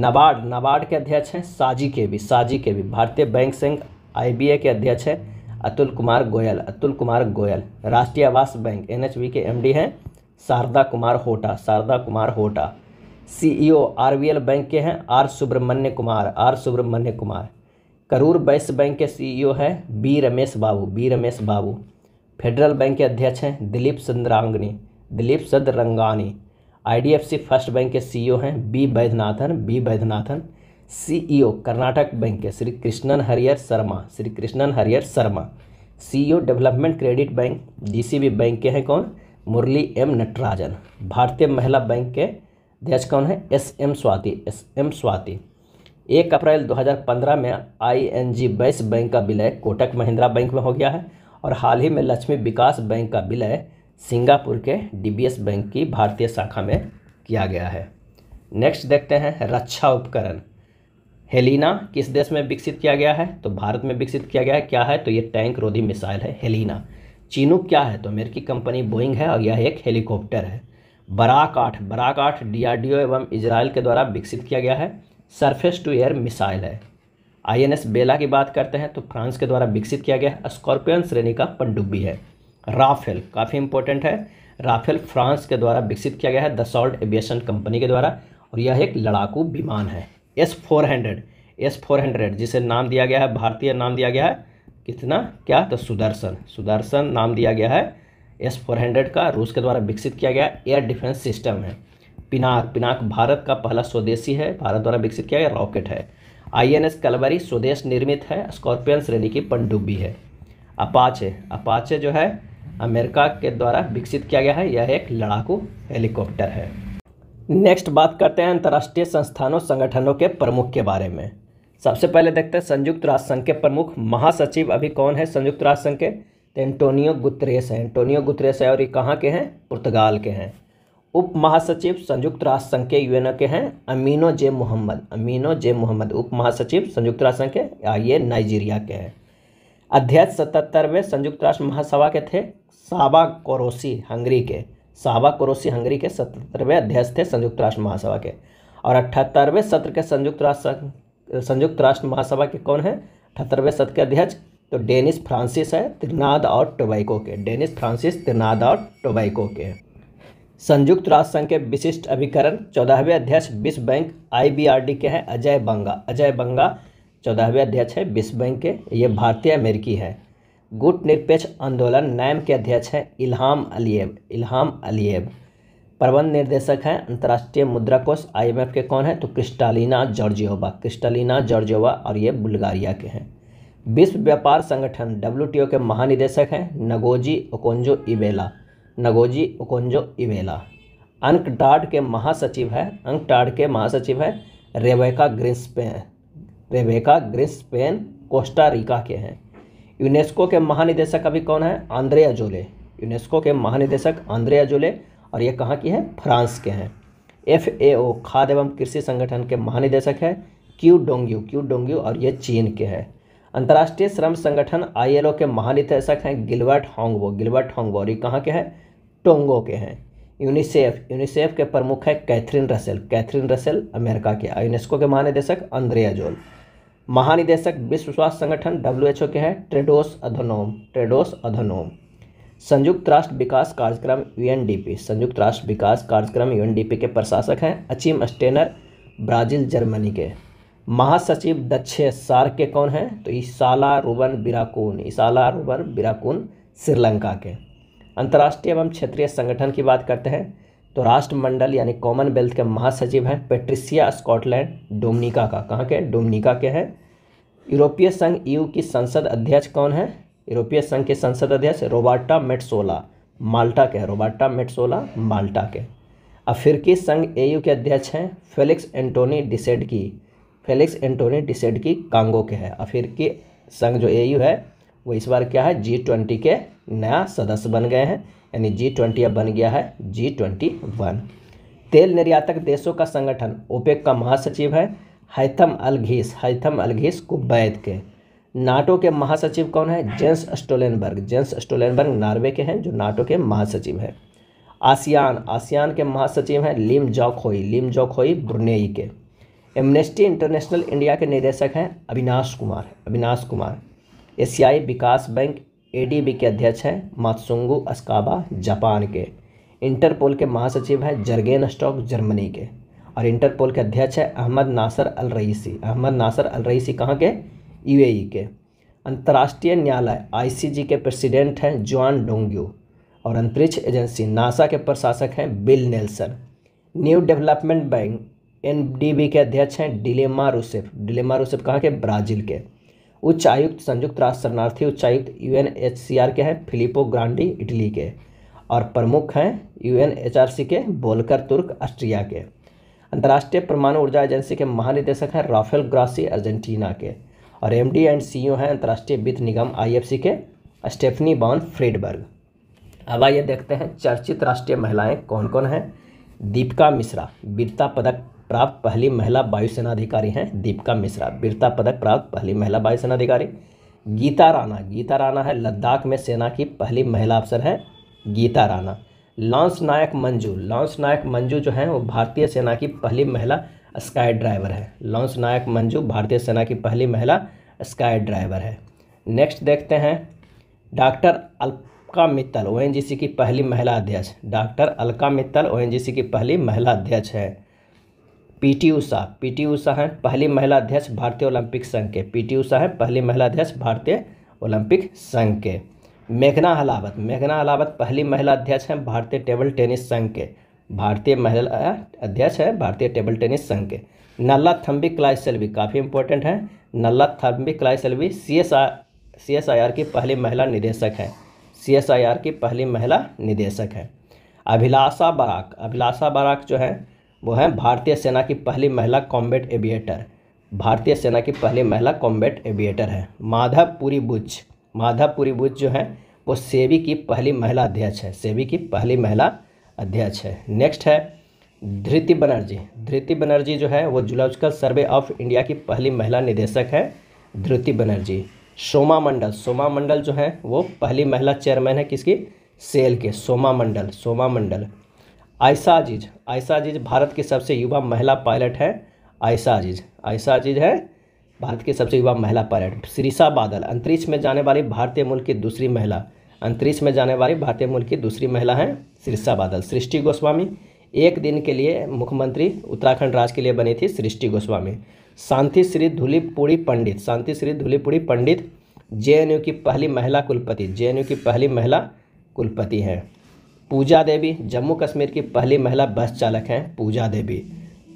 नाबार्ड नाबार्ड के अध्यक्ष हैं साजी के भी साजी के भी भारतीय बैंक संघ आई के अध्यक्ष हैं अतुल कुमार गोयल अतुल कुमार गोयल राष्ट्रीय आवास बैंक एन के एम हैं Sharda Kumar Hota Sharda Kumar Hota CEO RBL bank के हैं R Subramanya Kumar R Subramanya Kumar Karur Vysya bank के सीईओ हैं B Ramesh Babu B Ramesh Babu federal bank के अध्यक्ष हैं Dilip Chandrangani Dilip Chandrangani IDFC first bank के सीईओ हैं B Vaidyanathan B Vaidyanathan CEO Karnataka bank के Shri Krishnan Hariyar Sharma Shri Krishnan Hariyar Sharma CEO development credit bank DCB bank के हैं कौन मुरली एम नटराजन भारतीय महिला बैंक के अध्यक्ष कौन है S M Swati S M Swati एक अप्रैल 2015 में आईएनजी बैस बैंक का विलय कोटक महिंद्रा बैंक में हो गया है और हाल ही में लक्ष्मी विकास बैंक का विलय सिंगापुर के डीबीएस बैंक की भारतीय शाखा में किया गया है नेक्स्ट देखते हैं रक्षा उपकरण हेलिना किस देश में विकसित किया गया है तो भारत में विकसित किया गया है क्या है तो ये टैंक रोधी मिसाइल है हेलिना चीनू क्या है तो अमेरिकी कंपनी बोइंग है और यह एक हेलीकॉप्टर है बराक आठ बराक आठ डी एवं इसराइल के द्वारा विकसित किया गया है सरफेस टू एयर मिसाइल है आईएनएस बेला की बात करते हैं तो फ्रांस के द्वारा विकसित किया गया है स्कॉर्पियन श्रेणी का पनडुब्बी है राफेल काफ़ी इंपॉर्टेंट है राफेल फ्रांस के द्वारा विकसित किया गया है द सॉल्ट एविएशन कंपनी के द्वारा और यह एक लड़ाकू विमान है S four hundred S four hundred जिसे नाम दिया गया है भारतीय नाम दिया गया है कितना क्या तो सुदर्शन सुदर्शन नाम दिया गया है एस फोर हंड्रेड का रूस के द्वारा विकसित किया गया एयर डिफेंस सिस्टम है पिनाक पिनाक भारत का पहला स्वदेशी है भारत द्वारा विकसित किया गया रॉकेट है आई एन एस कलवरी स्वदेश निर्मित है स्कॉर्पियन श्रेणी की पनडुब्बी है अपाचे अपाचे जो है अमेरिका के द्वारा विकसित किया गया है यह एक लड़ाकू हेलीकॉप्टर है नेक्स्ट बात करते हैं अंतर्राष्ट्रीय संस्थानों संगठनों के प्रमुख के बारे में सबसे पहले देखते हैं संयुक्त राष्ट्र संघ के प्रमुख महासचिव अभी कौन है संयुक्त राष्ट्र संघ के तो एंटोनियो गुतरेस हैं एंटोनियो गुतरेस है और ये कहाँ के हैं पुर्तगाल के हैं उप महासचिव संयुक्त राष्ट्र संघ के यूएनओ के हैं Amina J Mohammed Amina J Mohammed उप महासचिव संयुक्त राष्ट्र संघ के ये नाइजीरिया के हैं अध्यक्ष सतहत्तरवें संयुक्त राष्ट्र महासभा के थे साबा कोरोसी हंगरी के साबा कोरोसी हंगरी के सत्तरवें अध्यक्ष थे संयुक्त राष्ट्र महासभा के और अठहत्तरवें सत्र के संयुक्त राष्ट्र संयुक्त राष्ट्र महासभा के कौन है अठहत्तरवें सत्र के अध्यक्ष तो डेनिस फ्रांसिस है त्रिनाद और टोबैको के डेनिस फ्रांसिस त्रिनाद और टोबैको के संयुक्त राष्ट्र संघ के विशिष्ट अभिकरण चौदहवें अध्यक्ष विश्व बैंक आईबीआरडी के हैं अजय बंगा अजय बंगा चौदहवें अध्यक्ष है विश्व बैंक के ये भारतीय अमेरिकी है गुट निरपेक्ष आंदोलन नैम के अध्यक्ष हैं इल्हाम अलीब इल्हाम अलीब प्रबंध निर्देशक हैं अंतर्राष्ट्रीय मुद्रा कोष आईएमएफ के कौन हैं तो क्रिस्टालिना जॉर्जियोवा क्रिस्टालिना जॉर्जियोवा और ये बुल्गारिया के हैं विश्व व्यापार संगठन डब्ल्यू के महानिदेशक हैं Ngozi Okonjo Iweala Ngozi Okonjo Iweala UNCTAD के महासचिव हैं अंकटाड के महासचिव हैं Rebeca Grynspan Rebeca Grynspan Costa Rica के हैं यूनेस्को के महानिदेशक अभी कौन है आंद्रेया जोले यूनेस्को के महानिदेशक आंद्रेया जोले और ये कहाँ की है फ्रांस के हैं एफ ए ओ खाद्य एवं कृषि संगठन के महानिदेशक है क्यू डोंग्यू क्यू डोंग्यू और ये चीन के हैं अंतर्राष्ट्रीय श्रम संगठन आई एल ओ के महानिदेशक हैं गिलवर्ट होंगवो गिलवर्ट होंगवो और ये कहाँ के हैं टोंगो के हैं यूनिसेफ यूनिसेफ के प्रमुख है Catherine Russell Catherine Russell America के यूनेस्को के महानिदेशक अंद्रेया जोल महानिदेशक विश्व स्वास्थ्य संगठन ओ के हैं ट्रेडोस अधनोम ट्रेडोस अधनोम संयुक्त राष्ट्र विकास कार्यक्रम यूएनडीपी संयुक्त राष्ट्र विकास कार्यक्रम यूएनडीपी के प्रशासक हैं अचीम स्टेनर ब्राज़ील जर्मनी के महासचिव दक्षे सार्क के कौन हैं तो इसाला रुबन बिराकून इसाला रूबन बिराकून श्रीलंका के अंतर्राष्ट्रीय एवं क्षेत्रीय संगठन की बात करते हैं तो राष्ट्रमंडल यानी कॉमनवेल्थ के महासचिव हैं पेट्रिसिया स्कॉटलैंड डोमनिका का कहाँ के डोमनिका के हैं यूरोपीय संघ यू की संसद अध्यक्ष कौन है यूरोपीय संघ के संसद अध्यक्ष रोबाटा मेट्सोला माल्टा के रोबाटा मेट्सोला माल्टा के अफ्रीकी संघ ए के अध्यक्ष हैं फेलिक्स एंटोनी डिसेड की फेलिक्स एंटोनी डिसेड की कांगो के हैं अफ्रीकी संघ जो ए है वो इस बार क्या है जी ट्वेंटी के नया सदस्य बन गए हैं यानी जी ट्वेंटी अब बन गया है जी ट्वेंटी वन तेल निर्यातक देशों का संगठन ओपेक का महासचिव है हैथम अलघीस हैथम अलघीस कुबैत के नाटो के महासचिव कौन है Jens Stoltenberg Jens Stoltenberg Norway के हैं जो नाटो के महासचिव हैं आसियान आसियान के महासचिव हैं Lim Jock Hoi Lim Jock Hoi Brunei के एमनेस्टी इंटरनेशनल इंडिया के निदेशक हैं अविनाश कुमार अविनाश कुमार एशियाई विकास बैंक एडीबी के अध्यक्ष हैं मातसुंगू अस्काबा जापान के इंटरपोल के महासचिव हैं जर्गेन स्टॉक जर्मनी के और इंटरपोल के अध्यक्ष हैं अहमद नासर अल रईसी अहमद नासर अल रईसी कहाँ के यूएई के अंतर्राष्ट्रीय न्यायालय आईसीजी के प्रेसिडेंट हैं जॉन डोंग्यू और अंतरिक्ष एजेंसी नासा के प्रशासक हैं Bill Nelson new development bank N के अध्यक्ष हैं डिलेमा रूसेफ डिलेमा रूसेफ कहाँ के ब्राज़ील के उच्च आयुक्त संयुक्त राष्ट्र शरणार्थी उच्चायुक्त U N H C R के हैं फिलिपो ग्रांडी इटली के और प्रमुख हैं U N H R C के बोलकर तुर्क ऑस्ट्रिया के अंतर्राष्ट्रीय परमाणु ऊर्जा एजेंसी के महानिदेशक हैं राफेल ग्रासी अर्जेंटीना के और M D and C O हैं अंतर्राष्ट्रीय वित्त निगम आई एफ सी के स्टेफनी बॉन फ्रेडबर्ग अब आइए देखते हैं चर्चित राष्ट्रीय महिलाएं कौन कौन हैं दीपिका मिश्रा वीरता पदक प्राप्त पहली महिला वायुसेना अधिकारी हैं दीपिका मिश्रा वीरता पदक प्राप्त पहली महिला वायुसेना अधिकारी गीता राणा गीता राणा है लद्दाख में सेना की पहली महिला अफसर हैं गीता राणा लॉन्स नायक मंजू लॉन्स नायक मंजू जो हैं वो भारतीय सेना की पहली महिला स्काई ड्राइवर है लॉन्स नायक मंजू भारतीय सेना की पहली महिला स्काई ड्राइवर है नेक्स्ट देखते हैं डॉक्टर अलका मित्तल ओ की पहली महिला अध्यक्ष डॉक्टर अलका मित्तल ओ की पहली महिला अध्यक्ष है पीटी उषा पीटी उषा हैं पहली महिला अध्यक्ष भारतीय ओलंपिक संघ के पीटी उषा हैं पहली महिला अध्यक्ष भारतीय ओलंपिक संघ के मेघना हलावत मेघना हलावत पहली महिला अध्यक्ष हैं भारतीय टेबल टेनिस संघ के भारतीय महिला अध्यक्ष हैं भारतीय टेबल टेनिस संघ के नल्ला थम्बी क्लाइसल काफ़ी इंपॉर्टेंट है Nalla Thambi Kalaiselvi C S R C S I R की पहली महिला निदेशक हैं सी एस आई आर की पहली महिला निदेशक हैं अभिलाषा बराक अभिलाषा बराक जो है वो हैं भारतीय सेना की पहली महिला कॉम्बेट एविएटर भारतीय सेना की पहली महिला कॉम्बेट एविएटर है माधवपुरी बुज माधवपुरी बुज जो है वो सेवी की पहली महिला अध्यक्ष है सेवी की पहली महिला अध्यक्ष है नेक्स्ट है धृति बनर्जी धृति बनर्जी जो है वो जुलॉजिकल सर्वे ऑफ इंडिया की पहली महिला निदेशक है धृति बनर्जी सोमा मंडल सोमा मंडल जो है वो पहली महिला चेयरमैन है किसकी सेल के सोमा मंडल सोमा मंडल आयशा अजीज आयशा अजीज भारत की सबसे युवा महिला पायलट है आयशा अजीज आयशा अजीज है भारत की सबसे युवा महिला पायलट श्रीसा बादल अंतरिक्ष में जाने वाली भारतीय मूल की दूसरी महिला अंतरिक्ष में जाने वाली भारतीय मूल की दूसरी महिला हैं श्रीसा बादल सृष्टि गोस्वामी एक दिन के लिए मुख्यमंत्री उत्तराखंड राज्य के लिए बनी थी सृष्टि गोस्वामी शांति श्री धुलीपुड़ी पंडित शांति श्री धुलीपुड़ी पंडित जे की पहली महिला कुलपति जे की पहली महिला कुलपति हैं पूजा देवी जम्मू कश्मीर की पहली महिला बस चालक हैं पूजा देवी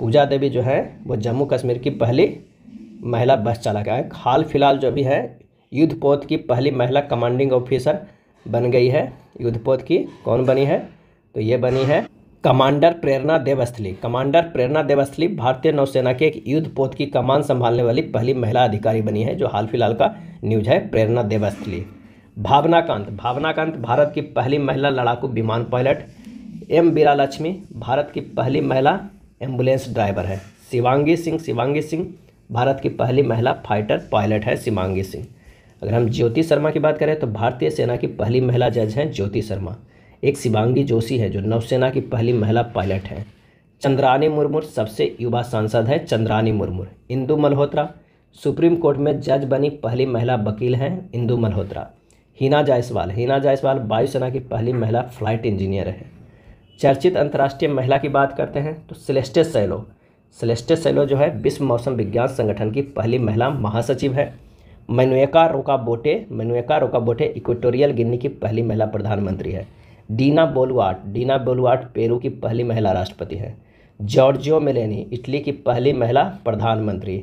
पूजा देवी जो है वो जम्मू कश्मीर की पहली महिला बस चालक है हाल फिलहाल जो भी है युद्धपोत की पहली महिला कमांडिंग ऑफिसर बन गई है युद्धपोत की कौन बनी है तो ये बनी है कमांडर प्रेरणा देवस्थली कमांडर प्रेरणा देवस्थली भारतीय नौसेना के एक युद्धपोत की कमान संभालने वाली पहली महिला अधिकारी बनी है जो हाल फिलहाल का न्यूज है प्रेरणा देवस्थली भावनाकांत भावनाकांत भारत की पहली महिला लड़ाकू विमान पायलट एम बीरा लक्ष्मी भारत की पहली महिला एम्बुलेंस ड्राइवर है शिवांगी सिंह शिवांगी सिंह भारत की पहली महिला फाइटर पायलट है शिवांगी सिंह अगर हम ज्योति शर्मा की बात करें तो भारतीय सेना की पहली महिला जज हैं ज्योति शर्मा एक शिवांगी जोशी है जो नौसेना की पहली महिला पायलट हैं चंद्रानी मुर्मू सबसे युवा सांसद है चंद्रानी मुर्मू इंदू मल्होत्रा सुप्रीम कोर्ट में जज बनी पहली महिला वकील हैं इंदू मल्होत्रा हीना जायसवाल हिना जायसवाल वायुसेना की पहली महिला फ्लाइट इंजीनियर है चर्चित अंतर्राष्ट्रीय महिला की बात करते हैं तो सिलेस्टे सैलो सिलेस्टे सैलो जो है विश्व मौसम विज्ञान संगठन की पहली महिला महासचिव है मनुएका रोका बोटे मेनुएका रोका बोटे इक्वेटोरियल गिन्नी की पहली महिला प्रधानमंत्री है डीना बोलुआट डीना बोलुआट पेरू की पहली महिला राष्ट्रपति है जॉर्जियो मेलेनी इटली की पहली महिला प्रधानमंत्री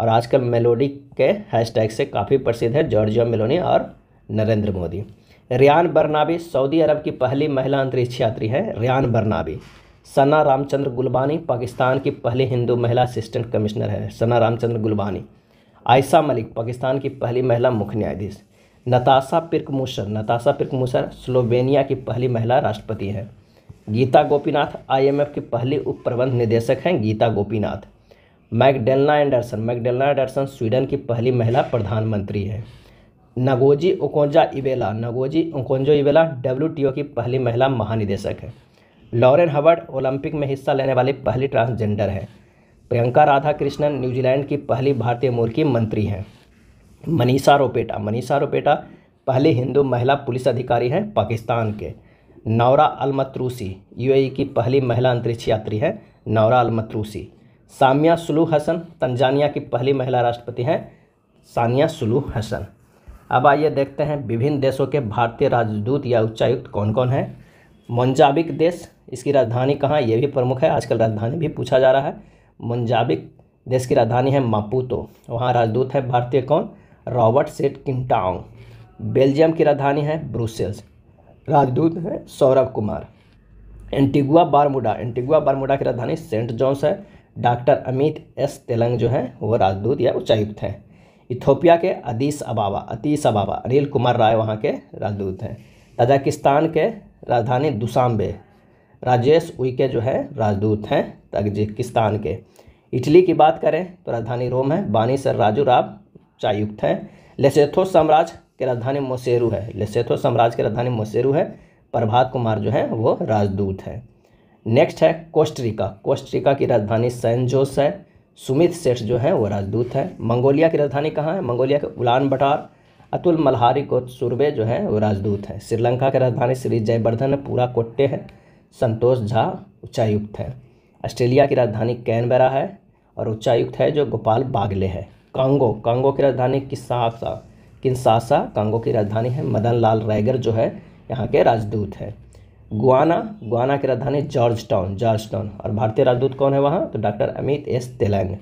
और आजकल मेलोडी के हैशटैग से काफ़ी प्रसिद्ध है जॉर्जियो मेलोनी और नरेंद्र मोदी रियान बरनाबी सऊदी अरब की पहली महिला अंतरिक्ष यात्री हैं रियान बरनाबी सना रामचंद्र गुलबानी पाकिस्तान की पहली हिंदू महिला असिस्टेंट कमिश्नर है सना रामचंद्र गुलबानी आयशा मलिक पाकिस्तान की पहली महिला मुख्य न्यायाधीश Natasha Pirc Musar Natasha Pirc Musar Slovenia की पहली महिला राष्ट्रपति हैं गीता गोपीनाथ आईएमएफ की पहली उप प्रबंध निदेशक हैं Gita Gopinath Magdalena Andersson Magdalena Andersson Sweden की पहली महिला प्रधानमंत्री है Ngozi Okonjo Iweala Ngozi Okonjo Iweala W की पहली महिला महानिदेशक है लॉरेन हवर्ड ओलंपिक में हिस्सा लेने वाली पहली ट्रांसजेंडर है प्रियंका राधाकृष्णन न्यूजीलैंड की पहली भारतीय मूल की मंत्री हैं मनीषा रोपेटा मनीषा रोपेटा पहली हिंदू महिला पुलिस अधिकारी हैं पाकिस्तान के नौरा अलमतरूसी यूएई की पहली महिला अंतरिक्ष यात्री हैं Nora AlMatrooshi Samia Suluhu Hassan Tanzania की पहली महिला राष्ट्रपति हैं सानिया सुलू हसन अब आइए देखते हैं विभिन्न देशों के भारतीय राजदूत या उच्चायुक्त कौन कौन हैं मोन्जाबिक देश इसकी राजधानी कहाँ ये भी प्रमुख है आजकल राजधानी भी पूछा जा रहा है मोन्जाबिक देश की राजधानी है मापूतो वहाँ राजदूत है भारतीय कौन रॉबर्ट सेट किंटाउंग बेल्जियम की राजधानी है ब्रुसेल्स राजदूत है Saurabh Kumar Antigua Barbuda Antigua Barbuda की राजधानी सेंट जॉन्स है डॉक्टर अमित एस तेलंग जो हैं वो राजदूत या उच्चायुक्त हैं इथोपिया के अदीस अबाबा अतीस अबाबा अनिल कुमार राय वहाँ के राजदूत हैं तजाकिस्तान के राजधानी दुसांबे राजेश उइके जो है राजदूत हैं तजिकिस्तान के इटली की बात करें तो राजधानी रोम है बानी सर राजू राब चायुक्त हैं लेसेथो साम्राज्य के राजधानी मोसेरू है लेसेथो साम्राज्य की राजधानी मोसेरू है प्रभात कुमार जो हैं वो राजदूत हैं नेक्स्ट है कोस्टरिका कोस्टरिका की राजधानी सैन जोस है सुमित सेठ जो हैं वो राजदूत हैं मंगोलिया की राजधानी कहाँ है मंगोलिया के उलान बटार अतुल मल्हारी को सुरबे जो हैं वो राजदूत हैं श्रीलंका की राजधानी श्री जयवर्धन पूरा कोट्टे हैं संतोष झा उच्चायुक्त हैं ऑस्ट्रेलिया की राजधानी कैनबरा है और उच्चायुक्त है जो गोपाल बागले है कांगो कांगो की राजधानी किसासा किन्सासा कांगो की राजधानी है मदन लाल रायगर जो है यहाँ के राजदूत हैं गुआना गुआना की राजधानी जॉर्ज टाउन जॉर्ज टाउन और भारतीय राजदूत कौन है वहाँ तो doctor Amit S Telang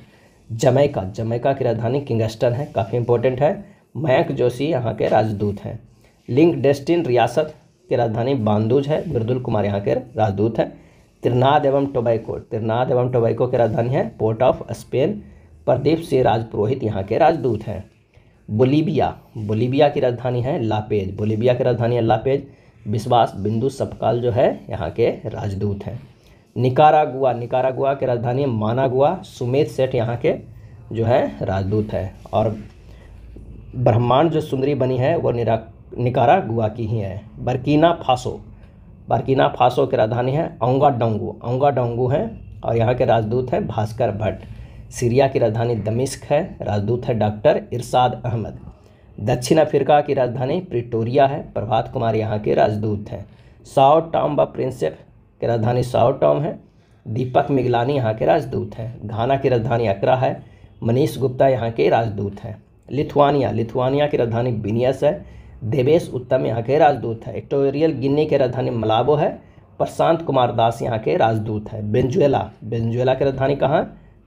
Jamaica Jamaica की राजधानी किंगस्टन है काफ़ी इंपॉर्टेंट है मयंक जोशी यहाँ के राजदूत हैं लिंक डेस्टिन रियासत की राजधानी बांदूज है मृदुल कुमार यहाँ के राजदूत हैं त्रिनाद एवं टोबैको त्रिनाद एवं टोबैको की राजधानी है Port of Spain Pradeep Singh Rajpurohit यहाँ के राजदूत हैं बोलीबिया बोलीबिया की राजधानी है लापेज बोलीबिया की राजधानी है लापेज विश्वास बिंदु सपकाल जो है यहाँ के राजदूत हैं निकारागुआ निकारागुआ की राजधानी मानागुआ सुमेत सेठ यहाँ के जो है राजदूत है और ब्रह्मांड जो सुंदरी बनी है वो निरा निकारागुआ की ही है बर्कीना फासो बर्कीना फासो की राजधानी है औंगा डोंगू औंगा डोंगू है और यहाँ के राजदूत हैं भास्कर भट्ट सीरिया की राजधानी दमिश्क है राजदूत है डॉक्टर इरशाद अहमद दक्षिण अफ्रीका की राजधानी प्रिटोरिया है प्रभात कुमार यहाँ के राजदूत हैं साओ टॉम व प्रिंसेप की राजधानी साओ टॉम है दीपक मिगलानी यहाँ के राजदूत हैं घाना की राजधानी अकरा है मनीष गुप्ता यहाँ के राजदूत हैं लिथुआनिया लिथुआनिया की राजधानी बिनियस है देवेश उत्तम यहाँ के राजदूत है एक्टोरियल गिन्नी की राजधानी मलाबो है प्रशांत कुमार दास यहाँ के राजदूत है बेंजुएला बेंजुएला की राजधानी कहाँ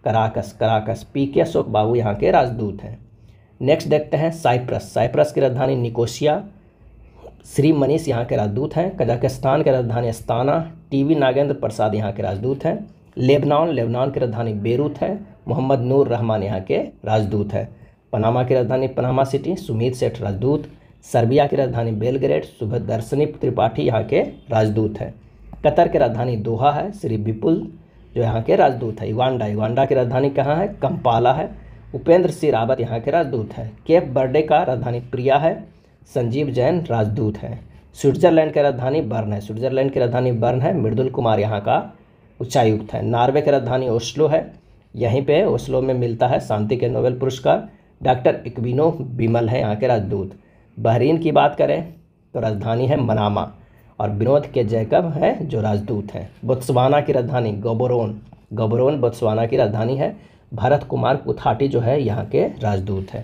कराकस कराकस पी के अशोक बाबू यहाँ के राजदूत हैं नेक्स्ट देखते हैं साइप्रस साइप्रस की राजधानी निकोशिया श्री मनीष यहाँ के राजदूत हैं कजाकिस्तान के राजधानी अस्ताना टीवी नागेंद्र प्रसाद यहाँ के राजदूत हैं लेबनान लेबनान की राजधानी बेरूत है मोहम्मद नूर रहमान यहाँ के राजदूत है पनामा की राजधानी पनामा सिटी सुमित सेठ राजदूत सर्बिया की राजधानी बेलग्रेड दर्शनी त्रिपाठी यहाँ के राजदूत हैं कतर की राजधानी दोहा है श्री विपुल जो यहाँ के राजदूत है युगांडा युगांडा की राजधानी कहाँ है कंपाला है उपेंद्र सिंह रावत यहाँ के राजदूत हैं केप बर्डे का राजधानी प्रिया है संजीव जैन राजदूत हैं स्विट्जरलैंड की राजधानी बर्न है स्विट्जरलैंड की राजधानी बर्न है मृदुल कुमार यहाँ का उच्चायुक्त है नार्वे की राजधानी ओस्लो है यहीं पे ओस्लो में मिलता है शांति के नोबेल पुरस्कार डॉक्टर इक्विनो बिमल है यहाँ के राजदूत बहरीन की बात करें तो राजधानी है मनामा और विनोद के जैकब हैं जो राजदूत हैं बुत्सवाना की राजधानी गोबरोन गबरोन बुत्सवाना की राजधानी है भरत कुमार कुथाटी जो है यहाँ के राजदूत हैं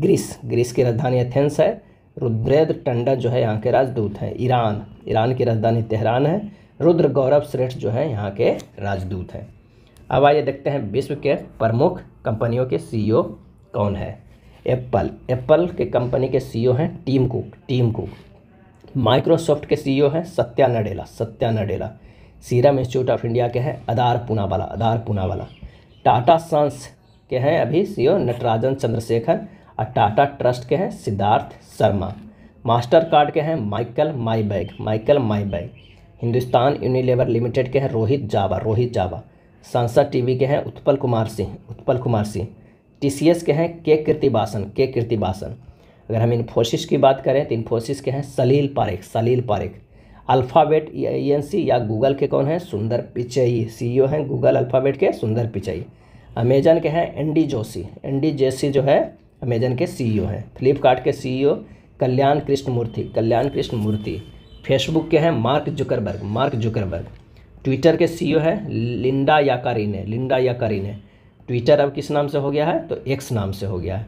ग्रीस ग्रीस की राजधानी एथेंस है रुद्रेद टंडन जो है यहाँ के राजदूत हैं ईरान ईरान की राजधानी तेहरान है रुद्र गौरव श्रेष्ठ जो है यहाँ के राजदूत हैं अब आइए देखते हैं विश्व के प्रमुख कंपनियों के सीईओ e कौन है एप्पल एप्पल के कंपनी के सीईओ e हैं Tim Cook Tim Cook Microsoft के सीईओ e हैं Satya Nadella Satya Nadella serum institute of India के हैं अदार पूनावाला अदार पूनावाला टाटा सन्स के हैं अभी सीईओ नटराजन चंद्रशेखर और टाटा ट्रस्ट के हैं सिद्धार्थ शर्मा मास्टर कार्ड के हैं Michael Miebach Michael Miebach Hindustan Unilever limited के हैं रोहित जावा रोहित जावा सांसद टीवी के हैं उत्पल कुमार सिंह उत्पल कुमार सिंह टीसीएस के हैं के बासन के कीर्तिबासन अगर हम इन्फोसिस की बात करें तो इन्फोसिस के हैं सलील पारेख सलील पारेख अल्फ़ाबेट एजेंसी या गूगल के कौन हैं सुंदर पिचई सी हैं गूगल अल्फ़ाबेट के सुंदर पिचई अमेजन के हैं N D Joshi N D जो है अमेजन के सीईओ e हैं फ्लिपकार्ट के CEO e Kalyan Krishna Murthy Kalyan Krishna Murthy Facebook के हैं Mark Zuckerberg Mark Zuckerberg Twitter के सीईओ है Linda Yaccarino Linda Yaccarino Twitter अब किस नाम से हो गया है तो एक्स नाम से हो गया है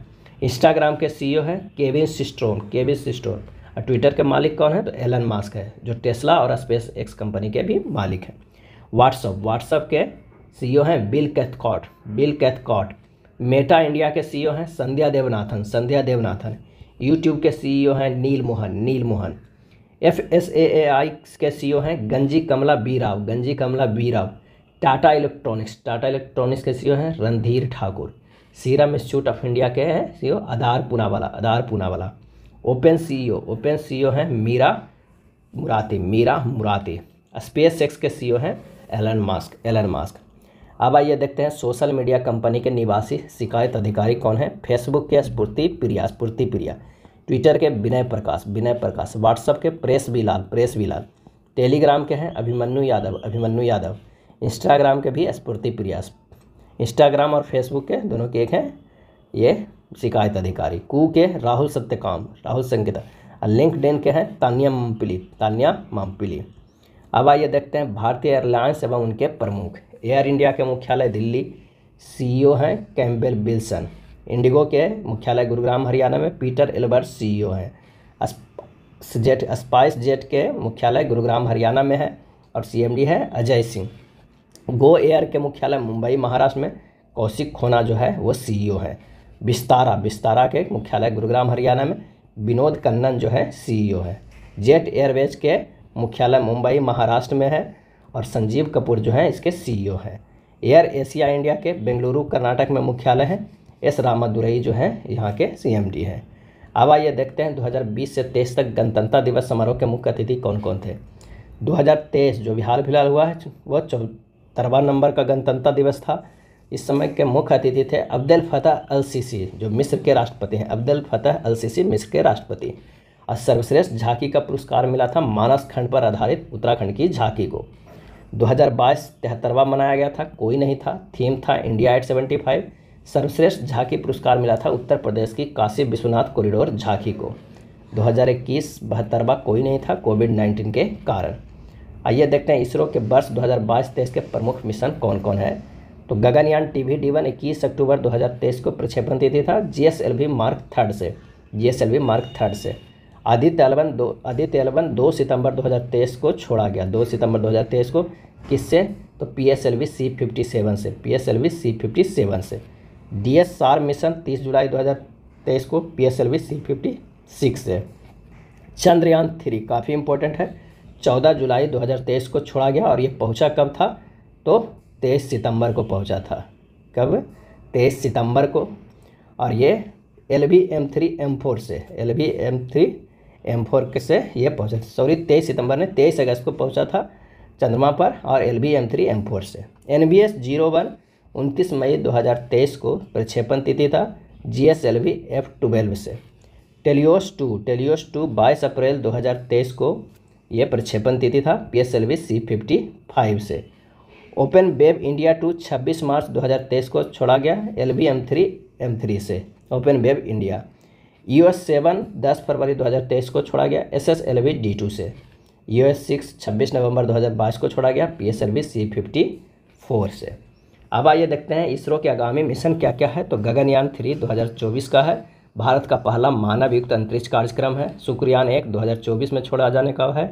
इंस्टाग्राम के सीईओ है केविन सिस्ट्रोम केविन सिस्ट्रोम और ट्विटर के मालिक कौन है तो एलन मास्क है जो टेस्ला और स्पेस एक्स कंपनी के भी मालिक हैं व्हाट्सअप व्हाट्सअप के सीईओ e हैं Bill Cathcart Bill Cathcart Meta India के सीईओ e हैं संध्या देवनाथन संध्या देवनाथन यूट्यूब के सीईओ e हैं Neal Mohan Neal Mohan F S A A I के सीईओ हैं Ganji Kamala B Rao Ganji Kamala B Rao Tata electronics Tata electronics के सीईओ हैं Randhir Thakur serum institute of India के हैं CEO Adar Poonawalla Adar Poonawalla open CEO open CEO हैं Mira Murati Mira Murati space X के सी हैं एलन मास्क एलन मास्क अब आइए देखते हैं सोशल मीडिया कंपनी के निवासी शिकायत अधिकारी कौन है फेसबुक के स्फूर्ति प्रिया स्फूर्ति प्रिया ट्विटर के विनय प्रकाश विनय प्रकाश व्हाट्सअप के प्रेस बिलाल प्रेस बिलाल टेलीग्राम के हैं अभिमन्यु यादव अभिमन्यु यादव इंस्टाग्राम के भी स्फूर्ति प्रिया इंस्टाग्राम और फेसबुक के दोनों के एक हैं ये शिकायत अधिकारी कू के राहुल सत्यकाम राहुल लिंक लिंकड के हैं तानिया मामपिली तानिया मामपिली अब आइए देखते हैं भारतीय एयरलाइंस एवं उनके प्रमुख एयर इंडिया के मुख्यालय दिल्ली सीईओ e हैं कैम्बेल बिल्सन इंडिगो के मुख्यालय गुरुग्राम हरियाणा में पीटर एल्बर्ट सीईओ e हैं जेट स्पाइस जेट के मुख्यालय गुरुग्राम हरियाणा में है और सीएमडी है अजय सिंह गो एयर के मुख्यालय मुंबई महाराष्ट्र में कौशिक खोना जो है वो सीईओ e है विस्तारा विस्तारा के मुख्यालय गुरुग्राम हरियाणा में विनोद कन्नन जो है सीईओ है जेट एयरवेज के मुख्यालय मुंबई महाराष्ट्र में है और संजीव कपूर जो हैं इसके सीईओ e हैं एयर एशिया इंडिया के बेंगलुरु कर्नाटक में मुख्यालय हैं एस रामादुरई जो हैं यहाँ के डी हैं अब आइए देखते हैं 2020 से 23 तक गणतंत्र दिवस समारोह के मुख्य अतिथि कौन कौन थे 2023 जो बिहार फिलहाल हुआ है वह चौहत्तरवा नंबर का गणतंत्र दिवस था इस समय के मुख्य अतिथि थे अब्दुल फतेह अल सीसी जो मिस्र के राष्ट्रपति हैं अब्दुल फतेह अल सीसी मिस्र के राष्ट्रपति और सर्वश्रेष्ठ झांकी का पुरस्कार मिला था मानस खंड पर आधारित उत्तराखंड की झांकी को दो हज़ार बाईस तिहत्तरवा मनाया गया था कोई नहीं था थीम था इंडिया एट सेवेंटी फाइव सर्वश्रेष्ठ झांकी पुरस्कार मिला था उत्तर प्रदेश की काशी विश्वनाथ कॉरिडोर झांकी को 2021 बहत्तरवा कोई नहीं था कोविड 19 के कारण आइए देखते हैं इसरो के वर्ष 2022-23 के प्रमुख मिशन कौन कौन है तो Gaganyaan T V D one इक्कीस अक्टूबर दो को प्रक्षेपण तिथि था G S L V mark third से G S L V mark third से आदित्य एलवन दो आदित्य एलवन दो सितंबर 2023 को छोड़ा गया दो सितंबर 2023 को किससे तो P S L V C fifty seven से P S L V C fifty seven से डी एस आर मिशन तीस जुलाई 2023 को P S L V C fifty six से चंद्रयान थ्री काफ़ी इंपॉर्टेंट है चौदह जुलाई 2023 को छोड़ा गया और ये पहुंचा कब था तो तेईस सितंबर को पहुँचा था कब तेईस सितंबर को और ये L B M three M four से L B M three M four से ये पहुँचा था सॉरी तेईस सितंबर ने तेईस अगस्त को पहुँचा था चंद्रमा पर और L B M three M four से N B S zero one उनतीस मई दो हज़ार तेईस को प्रक्षेपण तिथि था G S L V F twelve से टेलियोस टू टेलियोस टू बाईस अप्रैल दो हज़ार तेईस को यह प्रक्षेपण तिथि था P S L V C fifty five से ओपन वेब इंडिया टू छब्बीस मार्च दो हज़ार तेईस को छोड़ा गया L B M three M three से open web India U S seven दस फरवरी 2023 को छोड़ा गया S S L V D two से यू एस सिक्स छब्बीस नवंबर 2022 को छोड़ा गया P S L V C fifty four से अब आइए देखते हैं इसरो के आगामी मिशन क्या क्या है तो गगनयान थ्री 2024 का है भारत का पहला मानव युक्त अंतरिक्ष कार्यक्रम है शुक्रयान एक 2024 में छोड़ा जाने का है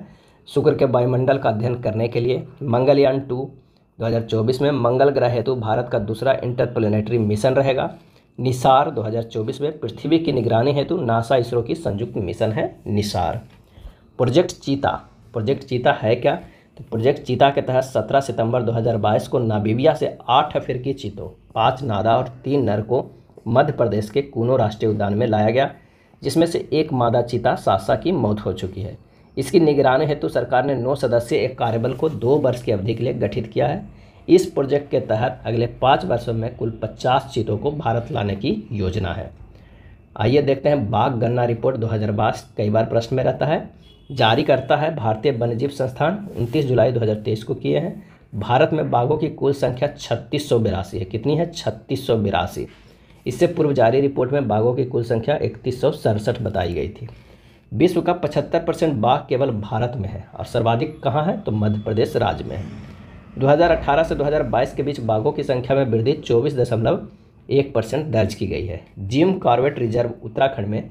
शुक्र के वायुमंडल का अध्ययन करने के लिए मंगलयान टू 2024 में मंगल ग्रह हेतु भारत का दूसरा इंटरप्लेनेटरी मिशन रहेगा निसार 2024 में पृथ्वी की निगरानी हेतु नासा इसरो की संयुक्त मिशन है निसार प्रोजेक्ट चीता प्रोजेक्ट चीता है क्या तो प्रोजेक्ट चीता के तहत 17 सितंबर 2022 को नाबीबिया से आठ अफ्रीकी चीतों पाँच नादा और तीन नर को मध्य प्रदेश के कूनो राष्ट्रीय उद्यान में लाया गया जिसमें से एक मादा चीता सासा की मौत हो चुकी है इसकी निगरानी हेतु सरकार ने नौ सदस्यीय एक कार्यबल को दो वर्ष की अवधि के लिए गठित किया है इस प्रोजेक्ट के तहत अगले पाँच वर्षों में कुल पचास चीतों को भारत लाने की योजना है आइए देखते हैं बाघ गन्ना रिपोर्ट 2022 कई बार प्रश्न में रहता है जारी करता है भारतीय वन्यजीव संस्थान 29 जुलाई 2023 को किए हैं भारत में बाघों की कुल संख्या छत्तीस है कितनी है छत्तीस इससे पूर्व जारी रिपोर्ट में बाघों की कुल संख्या इकतीस बताई गई थी विश्व का 75 परसेंट बाघ केवल भारत में है और सर्वाधिक कहाँ है तो मध्य प्रदेश राज्य में है 2018 से 2022 के बीच बाघों की संख्या में वृद्धि चौबीस दशमलव एक परसेंट दर्ज की गई है जिम कॉर्बेट रिजर्व उत्तराखंड में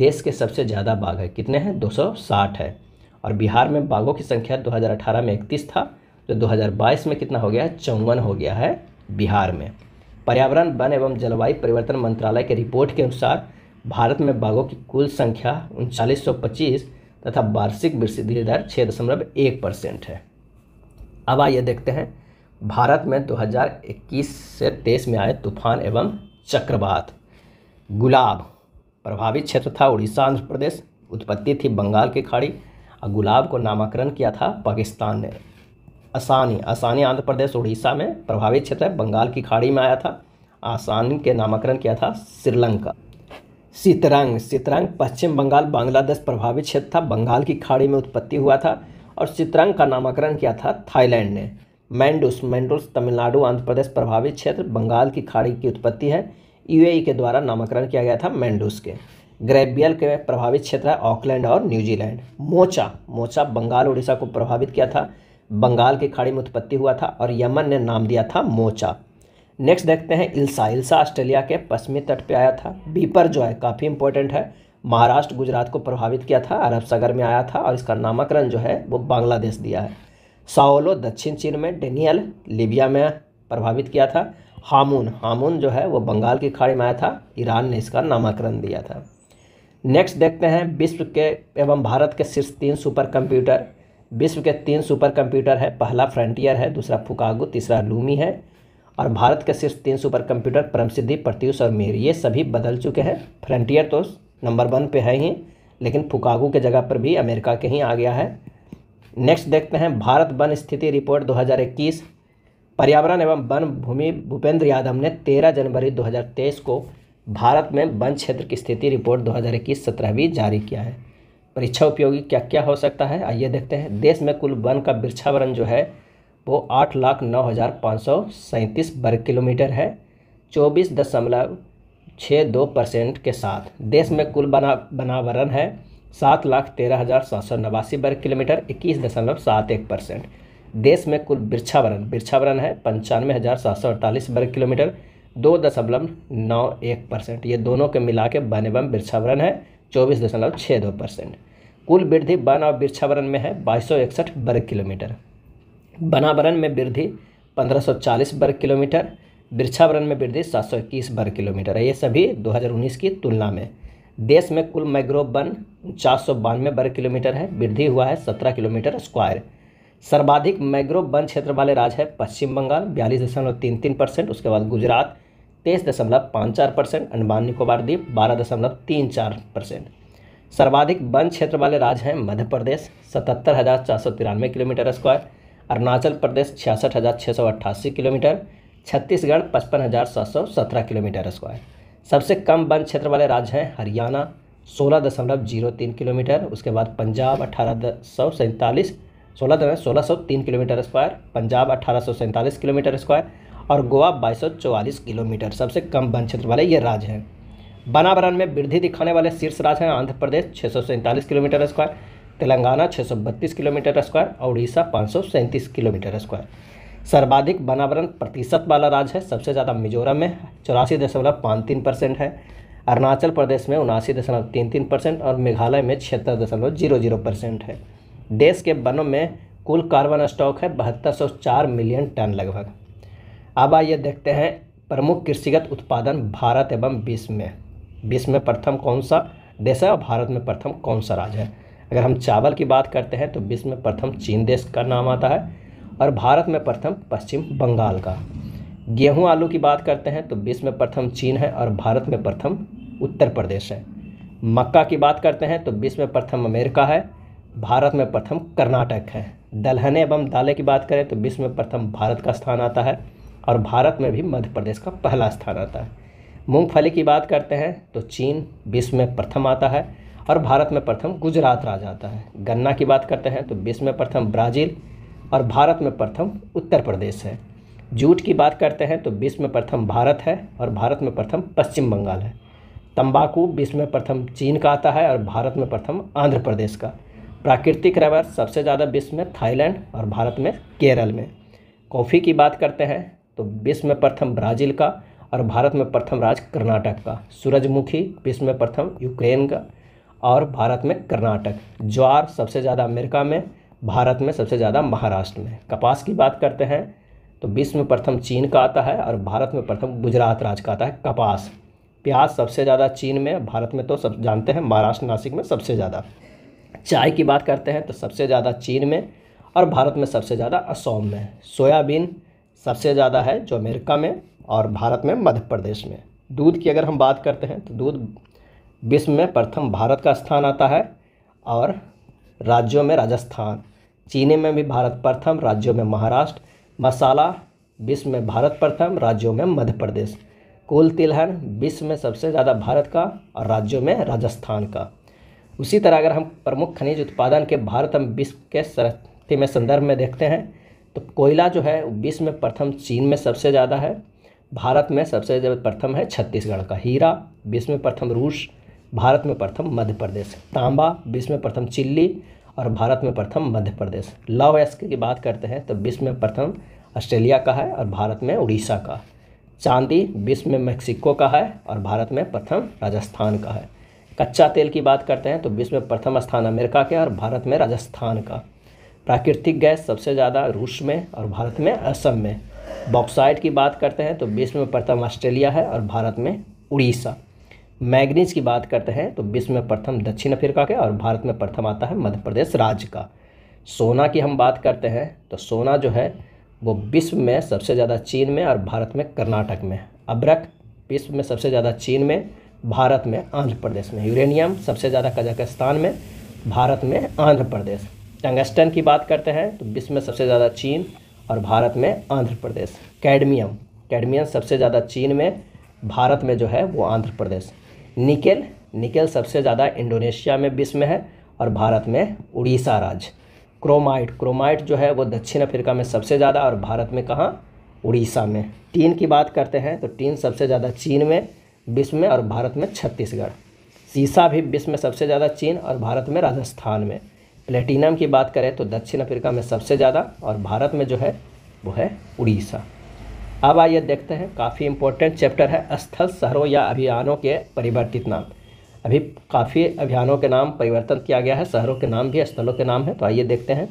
देश के सबसे ज़्यादा बाघ है कितने हैं 260 है और बिहार में बाघों की संख्या 2018 में इकतीस था जो तो 2022 में कितना हो गया है चौवन हो गया है बिहार में पर्यावरण वन एवं जलवायु परिवर्तन मंत्रालय के रिपोर्ट के अनुसार भारत में बाघों की कुल संख्या उनचालीस तथा वार्षिक वृद्धि दर छः दशमलव एक परसेंट है अब आइए देखते हैं भारत में 2021 से तेईस में आए तूफान एवं चक्रवात गुलाब प्रभावित क्षेत्र था उड़ीसा आंध्र प्रदेश उत्पत्ति थी बंगाल की खाड़ी और गुलाब को नामाकरण किया था पाकिस्तान ने आसानी आसानी आंध्र प्रदेश उड़ीसा में प्रभावित क्षेत्र है बंगाल की खाड़ी में आया था आसानी के नामकरण किया था श्रीलंका सितरंग सितरंग पश्चिम बंगाल बांग्लादेश प्रभावित क्षेत्र था बंगाल की खाड़ी में उत्पत्ति हुआ था और चित्रांग का नामकरण किया था थाईलैंड ने मैंडुस मैंडुस तमिलनाडु आंध्र प्रदेश प्रभावित क्षेत्र बंगाल की खाड़ी की उत्पत्ति है यूएई के द्वारा नामकरण किया गया था मैंडुस के ग्रेबियल के प्रभावित क्षेत्र है ऑकलैंड और New Zealand Mocha Mocha Bengal Orissa को प्रभावित किया था बंगाल की खाड़ी में उत्पत्ति हुआ था और यमन ने नाम दिया था मोचा नेक्स्ट देखते हैं इल्सा इल्सा ऑस्ट्रेलिया के पश्चिमी तट पर आया था बीपर जो है काफ़ी इंपॉर्टेंट है महाराष्ट्र गुजरात को प्रभावित किया था अरब सागर में आया था और इसका नामकरण जो है वो बांग्लादेश दिया है साओलो दक्षिण चीन में डेनियल लीबिया में प्रभावित किया था हामून हामून जो है वो बंगाल की खाड़ी में आया था ईरान ने इसका नामकरण दिया था नेक्स्ट देखते हैं विश्व के एवं भारत के शीर्ष तीन सुपर कंप्यूटर विश्व के तीन सुपर कंप्यूटर है पहला फ्रंटियर है दूसरा फुकागु तीसरा लूमी है और भारत के शीर्ष तीन सुपर कंप्यूटर परमसिद्धि प्रत्यूष और मेर ये सभी बदल चुके हैं फ्रंटियर तो नंबर वन पे है ही लेकिन फुकागू के जगह पर भी अमेरिका के ही आ गया है नेक्स्ट देखते हैं भारत वन स्थिति रिपोर्ट 2021 पर्यावरण एवं वन भूमि भूपेंद्र यादव ने 13 जनवरी 2023 को भारत में वन क्षेत्र की स्थिति रिपोर्ट 2021 सत्रहवीं जारी किया है परीक्षा उपयोगी क्या क्या हो सकता है आइए देखते हैं देश में कुल वन का वृक्षावरण जो है वो आठ लाख नौ हज़ार पाँच सौ सैंतीस वर्ग किलोमीटर है चौबीस दशमलव छः दो परसेंट के साथ देश में कुल बना बनावरण है सात लाख तेरह हज़ार सात सौ नवासी वर्ग किलोमीटर इक्कीस दशमलव सात एक परसेंट देश में कुल वृक्षावरण वृक्षावरण है पंचानवे हज़ार सात सौ अड़तालीस वर्ग किलोमीटर दो दशमलव नौ एक परसेंट ये दोनों के मिला के वन एवं वृक्षावरण है चौबीस दशमलव छः दो परसेंट कुल वृद्धि वन और वृक्षावरण में है बाईस सौ इकसठ वर्ग किलोमीटर वनावरण में वृद्धि पंद्रह सौ चालीस वर्ग किलोमीटर वृक्षावरण में वृद्धि सात सौ इक्कीस वर्ग किलोमीटर है ये सभी 2019 की तुलना में देश में कुल मैग्रोव वन चार सौ बानवे वर्ग किलोमीटर है वृद्धि हुआ है सत्रह किलोमीटर स्क्वायर सर्वाधिक मैग्रोव वन क्षेत्र वाले राज्य है पश्चिम बंगाल बयालीस दशमलव तीन तीन परसेंट उसके बाद गुजरात तेईस दशमलव पाँच चार परसेंट अंडमान निकोबार द्वीप बारह दशमलव तीन चार परसेंट सर्वाधिक वन क्षेत्र वाले राज्य हैं मध्य प्रदेश सतहत्तर हज़ार चार सौ तिरानवे किलोमीटर स्क्वायर अरुणाचल प्रदेश छियासठ हज़ार छः सौ अट्ठासी किलोमीटर छत्तीसगढ़ पचपन हज़ार सात सौ सत्रह किलोमीटर स्क्वायर सबसे कम वन क्षेत्र वाले राज्य हैं हरियाणा सोलह दशमलव जीरो तीन किलोमीटर उसके बाद पंजाब अठारह सौ सैंतालीस सोलह दशमलव सोलह सौ तीन किलोमीटर स्क्वायर पंजाब अठारह सौ सैंतालीस किलोमीटर स्क्वायर और गोवा बाईस सौ चौवालीस किलोमीटर सबसे कम वन क्षेत्र वाले ये राज्य हैं बनावरण में वृद्धि दिखाने वाले शीर्ष राज्य हैं आंध्र प्रदेश छः सौ सैंतालीस किलोमीटर स्क्वायर तेलंगाना छः सौ बत्तीस किलोमीटर स्क्वायर और उड़ीसा पाँच सौ सैंतीस किलोमीटर स्क्वायर सर्वाधिक वनावरण प्रतिशत वाला राज्य है सबसे ज़्यादा मिजोरम में चौरासी दशमलव पाँच तीन परसेंट है अरुणाचल प्रदेश में उनासी दशमलव तीन तीन परसेंट और मेघालय में छिहत्तर दशमलव जीरो जीरो परसेंट है देश के वनों में कुल कार्बन स्टॉक है बहत्तर सौ चार मिलियन टन लगभग अब आइए देखते हैं प्रमुख कृषिगत उत्पादन भारत एवं विश्व में विश्व में प्रथम कौन सा देश है और भारत में प्रथम कौन सा राज्य है अगर हम चावल की बात करते हैं तो विश्व में प्रथम चीन देश का नाम आता है और भारत में प्रथम पश्चिम बंगाल का गेहूं आलू की बात करते हैं तो विश्व में प्रथम चीन है और भारत में प्रथम उत्तर प्रदेश है मक्का की बात करते हैं तो विश्व में प्रथम अमेरिका है भारत में प्रथम कर्नाटक है दलहने एवं दालें की बात करें तो विश्व में प्रथम भारत का स्थान आता है और भारत में भी मध्य प्रदेश का पहला स्थान आता है मूंगफली की बात करते हैं तो चीन विश्व में प्रथम आता है और भारत में प्रथम गुजरात राज्य आता है गन्ना की बात करते हैं तो विश्व में प्रथम ब्राज़ील और भारत में प्रथम उत्तर प्रदेश है जूट की बात करते हैं तो विश्व में प्रथम भारत है और भारत में प्रथम पश्चिम बंगाल है तंबाकू विश्व में प्रथम चीन का आता है और भारत में प्रथम आंध्र प्रदेश का प्राकृतिक रबर सबसे ज़्यादा विश्व में थाईलैंड और भारत में केरल में कॉफ़ी की बात करते हैं तो विश्व में प्रथम ब्राज़ील का और भारत में प्रथम राज कर्नाटक का सूरजमुखी विश्व में प्रथम यूक्रेन का और भारत में कर्नाटक ज्वार सबसे ज़्यादा अमेरिका में भारत में सबसे ज़्यादा महाराष्ट्र में कपास की बात करते हैं तो विश्व में प्रथम चीन का आता है और भारत में प्रथम गुजरात राज्य का आता है कपास प्याज सबसे ज़्यादा चीन में भारत में तो सब जानते हैं महाराष्ट्र नासिक में सबसे ज़्यादा चाय की बात करते हैं तो सबसे ज़्यादा चीन में और भारत में सबसे ज़्यादा असोम में सोयाबीन सबसे ज़्यादा है जो अमेरिका में और भारत में मध्य प्रदेश में दूध की अगर हम बात करते हैं तो दूध विश्व में प्रथम भारत का स्थान आता है और राज्यों में राजस्थान चीनी में भी भारत प्रथम राज्यों में महाराष्ट्र मसाला विश्व में भारत प्रथम राज्यों में मध्य प्रदेश कुल तिलहन विश्व में सबसे ज़्यादा भारत का और राज्यों में राजस्थान का उसी तरह अगर हम प्रमुख खनिज उत्पादन के भारत हम विश्व के सरस्ती में संदर्भ में देखते हैं तो कोयला जो है विश्व में प्रथम चीन में सबसे ज़्यादा है भारत में सबसे ज़्यादा प्रथम है छत्तीसगढ़ का हीरा विश्व में प्रथम रूस भारत में प्रथम मध्य प्रदेश तांबा विश्व में प्रथम चिल्ली और भारत में प्रथम मध्य प्रदेश लव एस्क की बात करते हैं तो विश्व में प्रथम ऑस्ट्रेलिया का है और भारत में उड़ीसा का चांदी विश्व में मेक्सिको का है और भारत में प्रथम राजस्थान का है कच्चा तेल की बात करते हैं तो विश्व में प्रथम स्थान अमेरिका के और भारत में राजस्थान का प्राकृतिक गैस सबसे ज़्यादा रूस में और भारत में असम में बॉक्साइड की बात करते हैं तो विश्व में प्रथम ऑस्ट्रेलिया है और भारत में उड़ीसा मैगनीज की बात करते हैं तो विश्व में प्रथम दक्षिण अफ्रीका के और भारत में प्रथम आता है मध्य प्रदेश राज्य का सोना की हम बात करते हैं तो सोना जो है वो विश्व में सबसे ज़्यादा चीन में और भारत में कर्नाटक में अब्रक विश्व में सबसे ज़्यादा चीन में भारत में आंध्र प्रदेश में यूरेनियम सबसे ज़्यादा कजाकिस्तान में भारत में आंध्र प्रदेश टंगस्टन की बात करते हैं तो विश्व में सबसे ज़्यादा चीन और भारत में आंध्र प्रदेश कैडमियम कैडमियम सबसे ज़्यादा चीन में भारत में जो है वो आंध्र प्रदेश निकेल निकेल सबसे ज़्यादा इंडोनेशिया में विश्व में है और भारत में उड़ीसा राज्य क्रोमाइट क्रोमाइट जो है वो दक्षिण अफ्रीका में सबसे ज़्यादा और भारत में कहाँ उड़ीसा में टीन की बात करते हैं तो टीन सबसे ज़्यादा चीन में विश्व में और भारत में छत्तीसगढ़ सीसा भी विश्व में सबसे ज़्यादा चीन और भारत में राजस्थान में प्लेटिनम की बात करें तो दक्षिण अफ्रीका में सबसे ज़्यादा और भारत में जो है वो है उड़ीसा अब आइए देखते हैं काफ़ी इम्पोर्टेंट चैप्टर है स्थल शहरों या अभियानों के परिवर्तित नाम अभी काफ़ी अभियानों के नाम परिवर्तन किया गया है शहरों के नाम भी स्थलों के नाम है तो आइए देखते हैं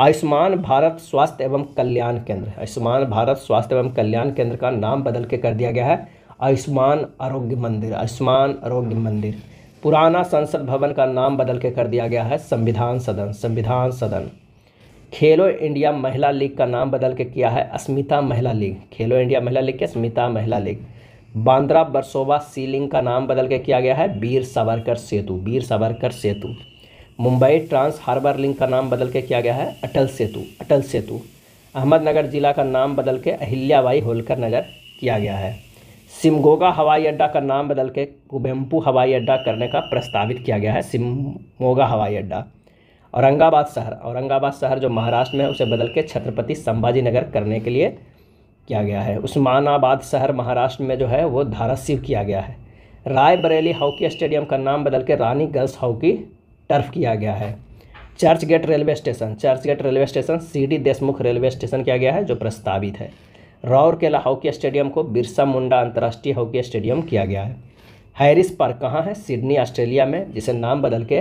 आयुष्मान भारत स्वास्थ्य एवं कल्याण केंद्र आयुष्मान भारत स्वास्थ्य एवं कल्याण केंद्र का नाम बदल के कर दिया गया है आयुष्मान आरोग्य मंदिर आयुष्मान आरोग्य मंदिर पुराना संसद भवन का नाम बदल के कर दिया गया है संविधान सदन संविधान सदन खेलो इंडिया महिला लीग का नाम बदल के किया है अस्मिता महिला लीग खेलो इंडिया महिला लीग के अस्मिता महिला लीग बांद्रा बरसोवा सीलिंग का नाम बदल के किया गया है Veer Savarkar Setu Veer Savarkar Setu Mumbai trans harbour link का नाम बदल के किया गया है अटल सेतु अटल सेतु अहमदनगर जिला का नाम बदल के अहिल्याबाई होलकर नगर किया गया है सिमगोगा हवाई अड्डा का नाम बदल के कुबेम्पू हवाई अड्डा करने का प्रस्तावित किया गया है सिमोगा हवाई अड्डा औरंगाबाद शहर औरंगाबाद शहर जो महाराष्ट्र में है उसे बदल के छत्रपति संभाजी नगर करने के लिए किया गया है उस्मानाबाद शहर महाराष्ट्र में जो है वो शिव किया गया है रायबरेली हॉकी स्टेडियम का नाम बदल के रानी गर्ल्स हॉकी टर्फ किया गया है Churchgate railway station Churchgate railway station C D Deshmukh railway station किया गया है जो प्रस्तावित है राउरकेला हॉकी स्टेडियम को बिरसा मुंडा अंतर्राष्ट्रीय हॉकी स्टेडियम किया गया है हैरिस पार्क कहाँ है सिडनी ऑस्ट्रेलिया में जिसे नाम बदल के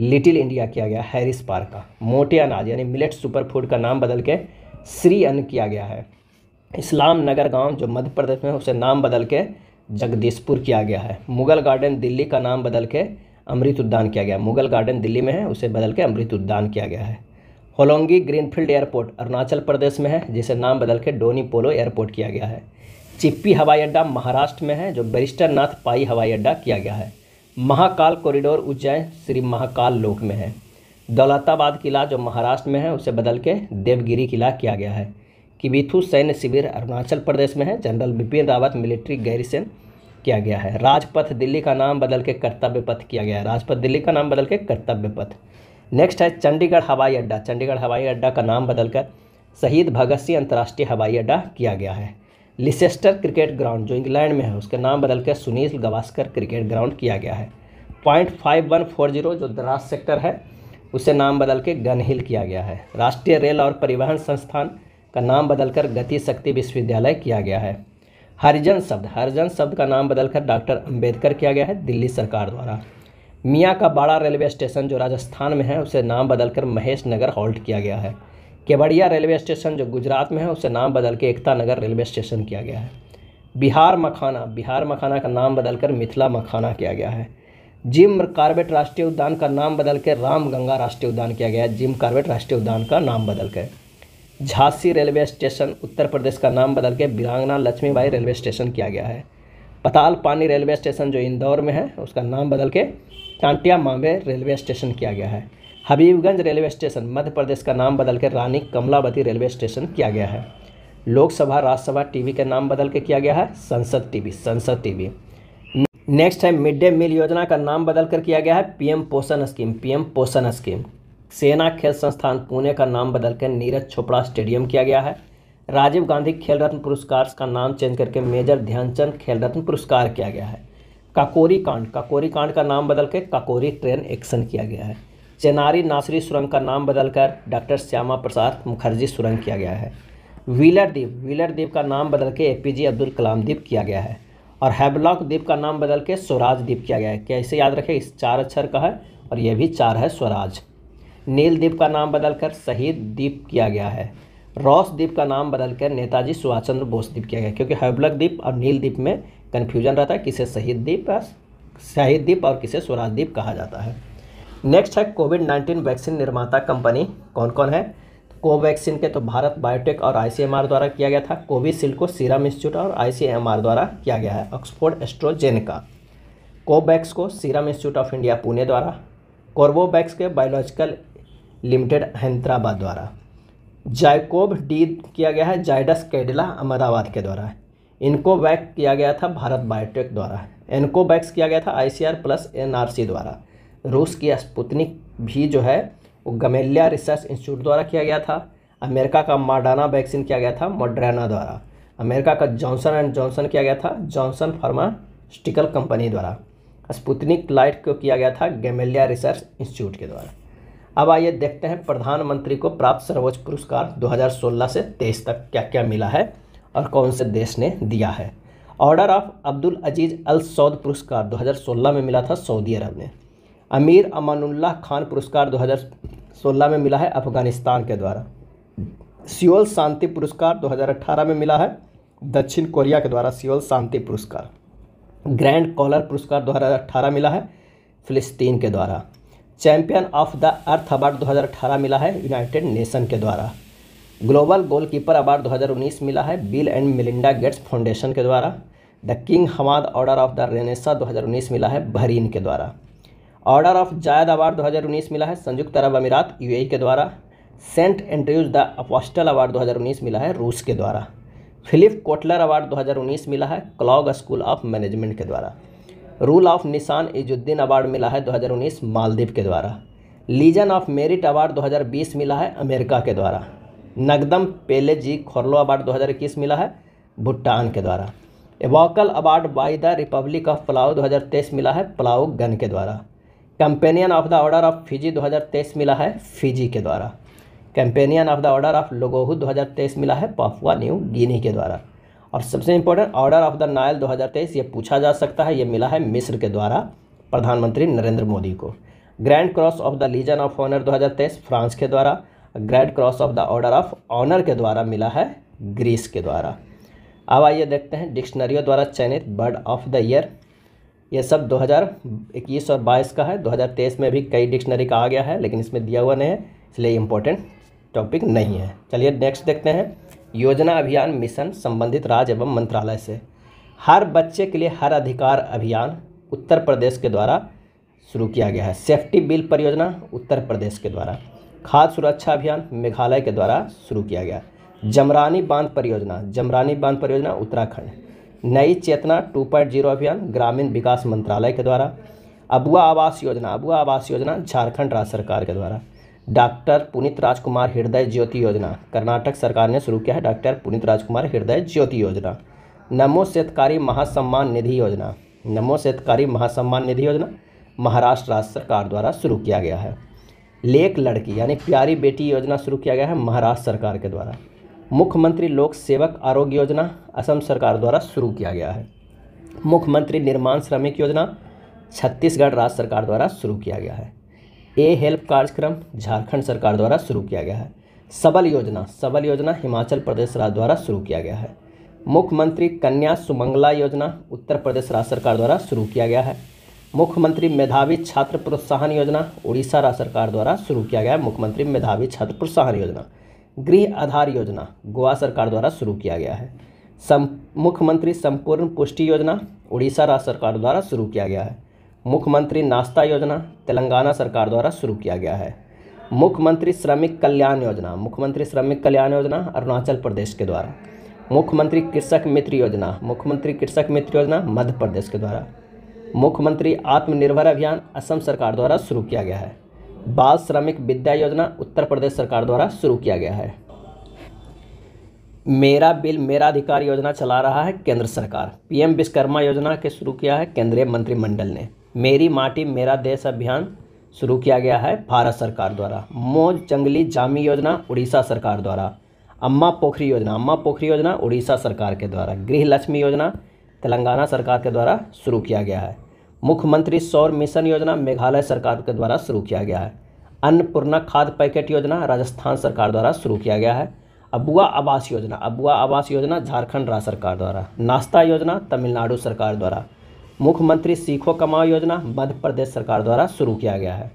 लिटिल इंडिया किया गया हैरिस पार्क का मोटे अनाज यानी मिलेट सुपर फूड का नाम बदल के श्री अन्न किया गया है इस्लाम नगर गांव जो मध्य प्रदेश में उसे नाम बदल के जगदीशपुर किया गया है मुगल गार्डन दिल्ली का नाम बदल के अमृत उद्यान किया गया मुगल गार्डन दिल्ली में है उसे बदल के अमृत उद्यान किया गया है होलोंगी ग्रीनफील्ड एयरपोर्ट अरुणाचल प्रदेश में है जिसे नाम बदल के डोनी पोलो एयरपोर्ट किया गया है चिप्पी हवाई अड्डा महाराष्ट्र में है जो बैरिस्टर नाथ पाई हवाई अड्डा किया गया है महाकाल कॉरिडोर उज्जैन श्री महाकाल लोक में है दौलताबाद किला जो महाराष्ट्र में है उसे बदल के देवगिरी किला किया गया है किबिथू सैन्य शिविर अरुणाचल प्रदेश में है general Bipin Rawat military garrison किया गया है राजपथ दिल्ली का नाम बदल के कर्तव्य पथ किया गया है राजपथ दिल्ली का नाम बदल के कर्तव्य पथ नेक्स्ट है चंडीगढ़ हवाई अड्डा चंडीगढ़ हवाई अड्डा का नाम बदलकर शहीद भगत सिंह अंतर्राष्ट्रीय हवाई अड्डा किया गया है लिसेस्टर क्रिकेट ग्राउंड जो इंग्लैंड में है उसका नाम बदल सुनील गवास्कर क्रिकेट ग्राउंड किया गया है point five one four zero जो द्रास सेक्टर है उसे नाम बदल के गन हिल किया गया है राष्ट्रीय रेल और परिवहन संस्थान का नाम बदलकर गति शक्ति विश्वविद्यालय किया गया है हरिजन शब्द हरिजन शब्द का नाम बदलकर डॉक्टर अंबेडकर किया गया है दिल्ली सरकार द्वारा मियाँ का बाड़ा रेलवे स्टेशन जो राजस्थान में है उसे नाम बदलकर महेश नगर हॉल्ट किया गया है केवड़िया रेलवे स्टेशन जो गुजरात में है उसे नाम बदल के एकता नगर रेलवे स्टेशन किया गया है बिहार मखाना बिहार मखाना का नाम बदलकर मिथिला मखाना किया गया है जिम कार्बेट राष्ट्रीय उद्यान का नाम बदल के राम गंगा राष्ट्रीय उद्यान किया गया है जिम कार्बेट राष्ट्रीय उद्यान का नाम बदल के झांसी रेलवे स्टेशन उत्तर प्रदेश का नाम बदल के बिरांगना लक्ष्मीबाई रेलवे स्टेशन किया गया है पताल पानी रेलवे स्टेशन जो इंदौर में है उसका नाम बदल के टांटिया मांबे रेलवे स्टेशन किया गया है हबीबगंज रेलवे स्टेशन मध्य प्रदेश का नाम के रानी कमलावती रेलवे स्टेशन किया गया है लोकसभा राज्यसभा टीवी का नाम बदल के किया गया है Sansad TV Sansad TV next है मिड डे मील योजना का नाम बदल कर किया गया है पीएम पोषण स्कीम पीएम पोषण स्कीम सेना खेल संस्थान पुणे का नाम बदल कर नीरज चोपड़ा स्टेडियम किया गया है राजीव गांधी खेल रत्न पुरस्कार का नाम चेंज करके मेजर ध्यानचंद खेल रत्न पुरस्कार किया गया है काकोरी कांड काकोरी कांड का नाम बदल के काकोरी ट्रेन एक्शन किया गया है चेनारी नासरी सुरंग का नाम बदलकर डॉक्टर श्यामा प्रसाद मुखर्जी सुरंग किया गया है व्हीलर द्वीप व्हीलर द्वीप का नाम बदल के ए पी जे अब्दुल कलाम द्वीप किया गया है और हैबलॉक द्वीप का नाम बदल के स्वराज द्वीप किया गया है क्या इसे याद रखें इस चार अक्षर का है और यह भी चार है स्वराज नील द्वीप का नाम बदलकर शहीद द्वीप किया गया है रॉस द्वीप का नाम बदलकर नेताजी सुभाष चंद्र बोस द्वीप किया गया क्योंकि हैबलॉक द्वीप और नील द्वीप में कन्फ्यूजन रहता है किसे शहीद द्वीप शहीद द्वीप और किसे स्वराज द्वीप कहा जाता है नेक्स्ट है कोविड नाइन्टीन वैक्सीन निर्माता कंपनी कौन कौन है कोवैक्सीन के तो भारत बायोटेक और आईसीएमआर द्वारा किया गया था कोविशील्ड को सीरम इंस्टीट्यूट और आईसीएमआर द्वारा किया गया है ऑक्सफोर्ड एस्ट्रोजेनिका कोवैक्स को serum institute of India Pune द्वारा कोर्बोवैक्स के बायोलॉजिकल लिमिटेड हैदराबाद द्वारा जायकोब डी किया गया है जायडस कैडिला अहमदाबाद के द्वारा इनको किया गया था भारत बायोटेक द्वारा एनकोवैक्स किया गया था आई प्लस एन द्वारा रूस की स्पुतनिक भी जो है वो गमेलिया रिसर्च इंस्टीट्यूट द्वारा किया गया था अमेरिका का माडाना वैक्सीन किया गया था मॉड्रेना द्वारा अमेरिका का जॉनसन एंड जॉनसन किया गया था जॉनसन फार्मास्टिकल कंपनी द्वारा स्पुतनिक लाइट को किया गया था गमेलिया रिसर्च इंस्टीट्यूट के द्वारा अब आइए देखते हैं प्रधानमंत्री को प्राप्त सर्वोच्च पुरस्कार 2016 से तेईस तक क्या क्या मिला है और कौन से देश ने दिया है order of Abdul Aziz Al Saud पुरस्कार 2016 में मिला था सऊदी अरब ने अमीर अमानुल्लाह खान पुरस्कार 2016 में मिला है अफगानिस्तान के द्वारा सियोल शांति पुरस्कार 2018 में मिला है दक्षिण कोरिया के द्वारा सियोल शांति पुरस्कार ग्रैंड कॉलर पुरस्कार 2018 मिला है फिलिस्तीन के द्वारा champion of the earth award 2018 मिला है यूनाइटेड नेशन के द्वारा ग्लोबल गोलकीपर अवार्ड 2019 मिला है Bill and Melinda Gates foundation के द्वारा the King Hamad order of the Renaissance 2019 मिला है बहरीन के द्वारा ऑर्डर ऑफ जायद अवार्ड 2019 मिला है संयुक्त अरब अमीरात यूएई के द्वारा Saint Andrews the apostle award 2019 मिला है रूस के द्वारा फिलिप कोटलर अवार्ड 2019 मिला है क्लॉग स्कूल ऑफ मैनेजमेंट के द्वारा रूल ऑफ निशान इजुद्दीन अवार्ड मिला है 2019 मालदीव के द्वारा लीजन ऑफ मेरिट अवार्ड 2020 मिला है अमेरिका के द्वारा नगदम पेले जी खोरलो अवार्ड 2021 मिला है भूटान के द्वारा एवोकल award by the republic of हज़ार 2023 मिला है पलाव गन के द्वारा companion of the order of Fiji 2023 मिला है फिजी के द्वारा companion of the order of Logohu 2023 मिला है पापुआ न्यू गिनी के द्वारा और सबसे important order of the Nile 2023 ये पूछा जा सकता है ये मिला है मिस्र के द्वारा प्रधानमंत्री नरेंद्र मोदी को grand cross of the legion of honour 2023 France के द्वारा grand cross of the order of honour के द्वारा मिला है ग्रीस के द्वारा अब आइए देखते हैं डिक्शनरियों द्वारा चयनित बर्ड ऑफ द ईयर ये सब 2021 और 22 का है 2023 में भी कई डिक्शनरी का आ गया है लेकिन इसमें दिया हुआ नहीं है इसलिए इम्पोर्टेंट टॉपिक नहीं है चलिए नेक्स्ट देखते हैं योजना अभियान मिशन संबंधित राज्य एवं मंत्रालय से हर बच्चे के लिए हर अधिकार अभियान उत्तर प्रदेश के द्वारा शुरू किया गया है सेफ्टी बिल परियोजना उत्तर प्रदेश के द्वारा खाद्य सुरक्षा अभियान मेघालय के द्वारा शुरू किया गया जमरानी बांध परियोजना जमरानी बांध परियोजना उत्तराखंड नई चेतना 2.0 अभियान ग्रामीण विकास मंत्रालय के द्वारा अबुआ आवास योजना अबुआ आवास योजना झारखंड राज्य सरकार के द्वारा डॉक्टर पुनीत राजकुमार हृदय ज्योति योजना कर्नाटक सरकार ने शुरू किया है डॉक्टर पुनीत राजकुमार हृदय ज्योति योजना नमो शेतकारी महासम्मान निधि योजना नमो शेतकारी महासम्मान निधि योजना महाराष्ट्र राज्य सरकार द्वारा शुरू किया गया है लेक लड़की यानी प्यारी बेटी योजना शुरू किया गया है महाराष्ट्र सरकार के द्वारा मुख्यमंत्री लोक सेवक आरोग्य योजना असम सरकार द्वारा शुरू किया गया है मुख्यमंत्री निर्माण श्रमिक योजना छत्तीसगढ़ राज्य सरकार द्वारा शुरू किया गया है ए हेल्प कार्यक्रम झारखंड सरकार द्वारा शुरू किया गया है सबल योजना सबल योजना हिमाचल प्रदेश राज्य द्वारा शुरू किया गया है मुख्यमंत्री कन्या सुमंगला योजना उत्तर प्रदेश राज्य सरकार द्वारा शुरू किया गया है मुख्यमंत्री मेधावी छात्र प्रोत्साहन योजना उड़ीसा राज्य सरकार द्वारा शुरू किया गया है मुख्यमंत्री मेधावी छात्र प्रोत्साहन योजना गृह आधार योजना गोवा सरकार द्वारा शुरू किया गया है सम मुख्यमंत्री संपूर्ण पुष्टि योजना उड़ीसा राज्य सरकार द्वारा शुरू किया गया है मुख्यमंत्री नाश्ता योजना तेलंगाना सरकार द्वारा शुरू किया गया है मुख्यमंत्री श्रमिक कल्याण योजना मुख्यमंत्री श्रमिक कल्याण योजना अरुणाचल प्रदेश के द्वारा मुख्यमंत्री कृषक मित्र योजना मुख्यमंत्री कृषक मित्र योजना मध्य प्रदेश के द्वारा मुख्यमंत्री आत्मनिर्भर अभियान असम सरकार द्वारा शुरू किया गया है बाल श्रमिक विद्या योजना उत्तर प्रदेश सरकार द्वारा शुरू किया गया है मेरा बिल मेरा अधिकार योजना चला रहा है केंद्र सरकार पीएम विश्वकर्मा योजना के शुरू किया है केंद्रीय मंत्रिमंडल ने मेरी माटी मेरा देश अभियान शुरू किया गया है भारत सरकार द्वारा मोज जंगली जामी योजना उड़ीसा सरकार द्वारा अम्मा पोखरी योजना अम्मा पोखरी योजना उड़ीसा सरकार के द्वारा गृह लक्ष्मी योजना तेलंगाना सरकार के द्वारा शुरू किया गया है मुख्यमंत्री सौर मिशन योजना मेघालय सरकार के द्वारा शुरू किया गया है अन्नपूर्णा खाद पैकेट योजना राजस्थान सरकार द्वारा शुरू किया गया है अबुआ आवास योजना अबुआ आवास योजना झारखंड राज्य सरकार द्वारा नाश्ता योजना तमिलनाडु सरकार द्वारा मुख्यमंत्री सीखो कमाओ योजना मध्य प्रदेश सरकार द्वारा शुरू किया गया है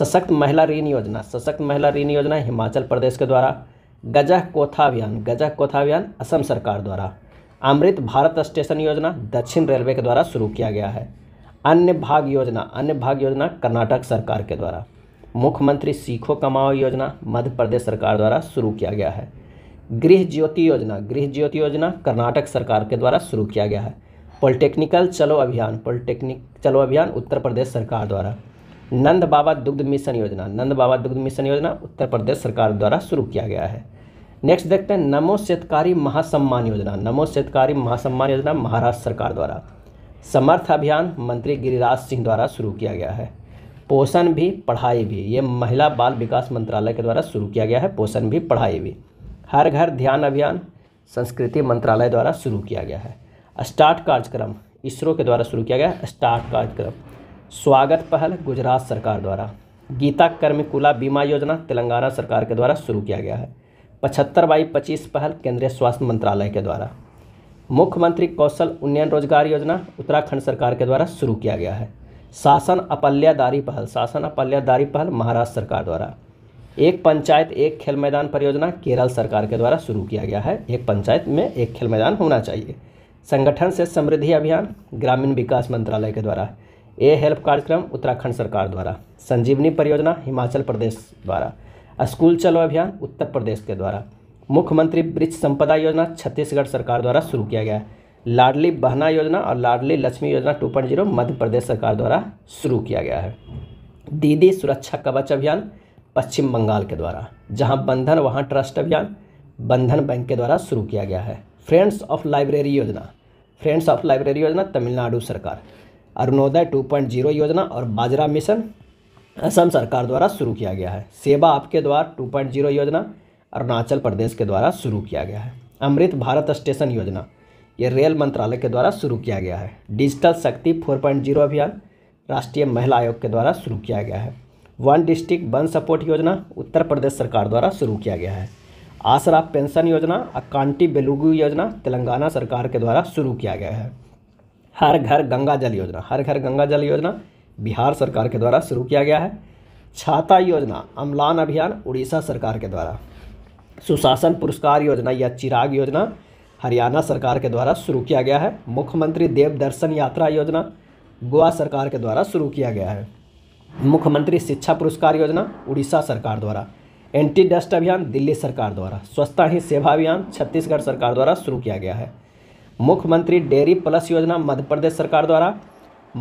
सशक्त महिला ऋण योजना सशक्त महिला ऋण योजना हिमाचल प्रदेश के द्वारा गजह कोथा अभियान गजह कोथा अभियान असम सरकार द्वारा अमृत भारत स्टेशन योजना दक्षिण रेलवे के द्वारा शुरू किया गया है अन्य भाग योजना अन्य भाग योजना कर्नाटक सरकार के द्वारा मुख्यमंत्री सीखो कमाओ योजना मध्य प्रदेश सरकार द्वारा शुरू किया गया है गृह ज्योति योजना गृह ज्योति योजना कर्नाटक सरकार के द्वारा शुरू किया गया है पॉलिटेक्निकल चलो अभियान पॉलिटेक्निक चलो अभियान उत्तर प्रदेश सरकार द्वारा नंद बाबा दुग्ध मिशन योजना नंद बाबा दुग्ध मिशन योजना उत्तर प्रदेश सरकार द्वारा शुरू किया गया है नेक्स्ट देखते हैं नमो शेतकारी महासम्मान योजना नमो शेतकारी महासम्मान योजना महाराष्ट्र सरकार द्वारा समर्थ अभियान मंत्री गिरिराज सिंह द्वारा शुरू किया गया है पोषण भी पढ़ाई भी ये महिला बाल विकास मंत्रालय के द्वारा शुरू किया गया है पोषण भी पढ़ाई भी हर घर ध्यान अभियान संस्कृति मंत्रालय द्वारा शुरू किया गया है स्टार्ट कार्यक्रम इसरो के द्वारा शुरू किया गया है स्टार्ट कार्यक्रम स्वागत पहल गुजरात सरकार द्वारा गीता कर्मिकुला बीमा योजना तेलंगाना सरकार के द्वारा शुरू किया गया है पचहत्तर बाई पच्चीस पहल केंद्रीय स्वास्थ्य मंत्रालय के द्वारा मुख्यमंत्री कौशल उन्नयन रोजगार योजना उत्तराखंड सरकार के द्वारा शुरू किया गया है शासन अपल्यादारी पहल शासन अपल्यादारी पहल महाराष्ट्र सरकार द्वारा एक पंचायत एक खेल मैदान परियोजना केरल सरकार के द्वारा शुरू किया गया है एक पंचायत में एक खेल मैदान होना चाहिए संगठन से समृद्धि अभियान ग्रामीण विकास मंत्रालय के द्वारा ए हेल्प कार्यक्रम उत्तराखंड सरकार द्वारा संजीवनी परियोजना हिमाचल प्रदेश द्वारा स्कूल चलो अभियान उत्तर प्रदेश के द्वारा मुख्यमंत्री वृक्ष संपदा योजना छत्तीसगढ़ सरकार द्वारा शुरू किया गया है लाडली बहना योजना और लाडली लक्ष्मी योजना two point zero Madhya Pradesh सरकार द्वारा शुरू किया गया है दीदी सुरक्षा कवच अभियान पश्चिम बंगाल के द्वारा जहाँ बंधन वहाँ ट्रस्ट अभियान बंधन बैंक के द्वारा शुरू किया गया है फ्रेंड्स ऑफ लाइब्रेरी योजना फ्रेंड्स ऑफ लाइब्रेरी योजना तमिलनाडु सरकार अरुणोदय 2.0 योजना और बाजरा मिशन असम सरकार द्वारा शुरू किया गया है सेवा आपके द्वार 2.0 योजना अरुणाचल प्रदेश के द्वारा शुरू किया गया है अमृत भारत स्टेशन योजना ये रेल मंत्रालय के द्वारा शुरू किया गया है डिजिटल शक्ति 4.0 अभियान राष्ट्रीय महिला आयोग के द्वारा शुरू किया गया है वन डिस्ट्रिक्ट वन सपोर्ट योजना उत्तर प्रदेश सरकार द्वारा शुरू किया गया है आसरा पेंशन योजना अकांटी बेलुगु योजना तेलंगाना सरकार के द्वारा शुरू किया गया है हर घर गंगा जल योजना हर घर गंगा जल योजना बिहार सरकार के द्वारा शुरू किया गया है छाता योजना अम्लान अभियान उड़ीसा सरकार के द्वारा सुशासन पुरस्कार योजना या चिराग योजना हरियाणा सरकार के द्वारा शुरू किया गया है मुख्यमंत्री देव दर्शन यात्रा योजना गोवा सरकार के द्वारा शुरू किया गया है मुख्यमंत्री शिक्षा पुरस्कार योजना उड़ीसा सरकार द्वारा एंटी डस्ट अभियान दिल्ली सरकार द्वारा स्वच्छता ही सेवा अभियान छत्तीसगढ़ सरकार द्वारा शुरू किया गया है मुख्यमंत्री डेयरी प्लस योजना मध्य प्रदेश सरकार द्वारा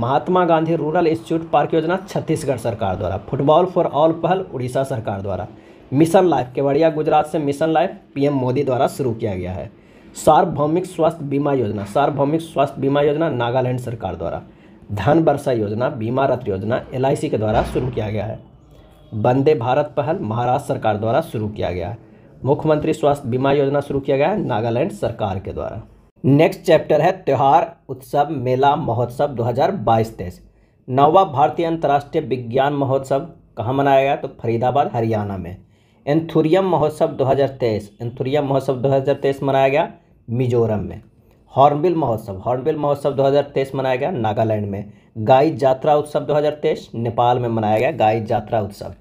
Mahatma Gandhi rural institute park योजना छत्तीसगढ़ सरकार द्वारा फुटबॉल फॉर ऑल पहल उड़ीसा सरकार द्वारा मिशन लाइफ केवड़िया गुजरात से मिशन लाइफ पीएम मोदी द्वारा शुरू किया गया है सार्वभौमिक स्वास्थ्य बीमा योजना सार्वभौमिक स्वास्थ्य बीमा योजना नागालैंड सरकार द्वारा धन वर्षा योजना बीमा रथ योजना एल के द्वारा शुरू किया गया है वंदे भारत पहल महाराष्ट्र सरकार द्वारा शुरू किया गया है मुख्यमंत्री स्वास्थ्य बीमा योजना शुरू किया गया है नागालैंड सरकार के द्वारा नेक्स्ट चैप्टर है त्यौहार उत्सव मेला महोत्सव 2022 तेईस नौवा भारतीय अंतर्राष्ट्रीय विज्ञान महोत्सव कहाँ मनाया गया तो फरीदाबाद हरियाणा में एंथुरियम महोत्सव 2023 एंथुरियम महोत्सव 2023 मनाया गया मिजोरम में हॉर्नबिल महोत्सव हॉर्नबिल महोत्सव 2023 मनाया गया नागालैंड में गाय यात्रा उत्सव 2023 नेपाल में मनाया गया गाय यात्रा उत्सव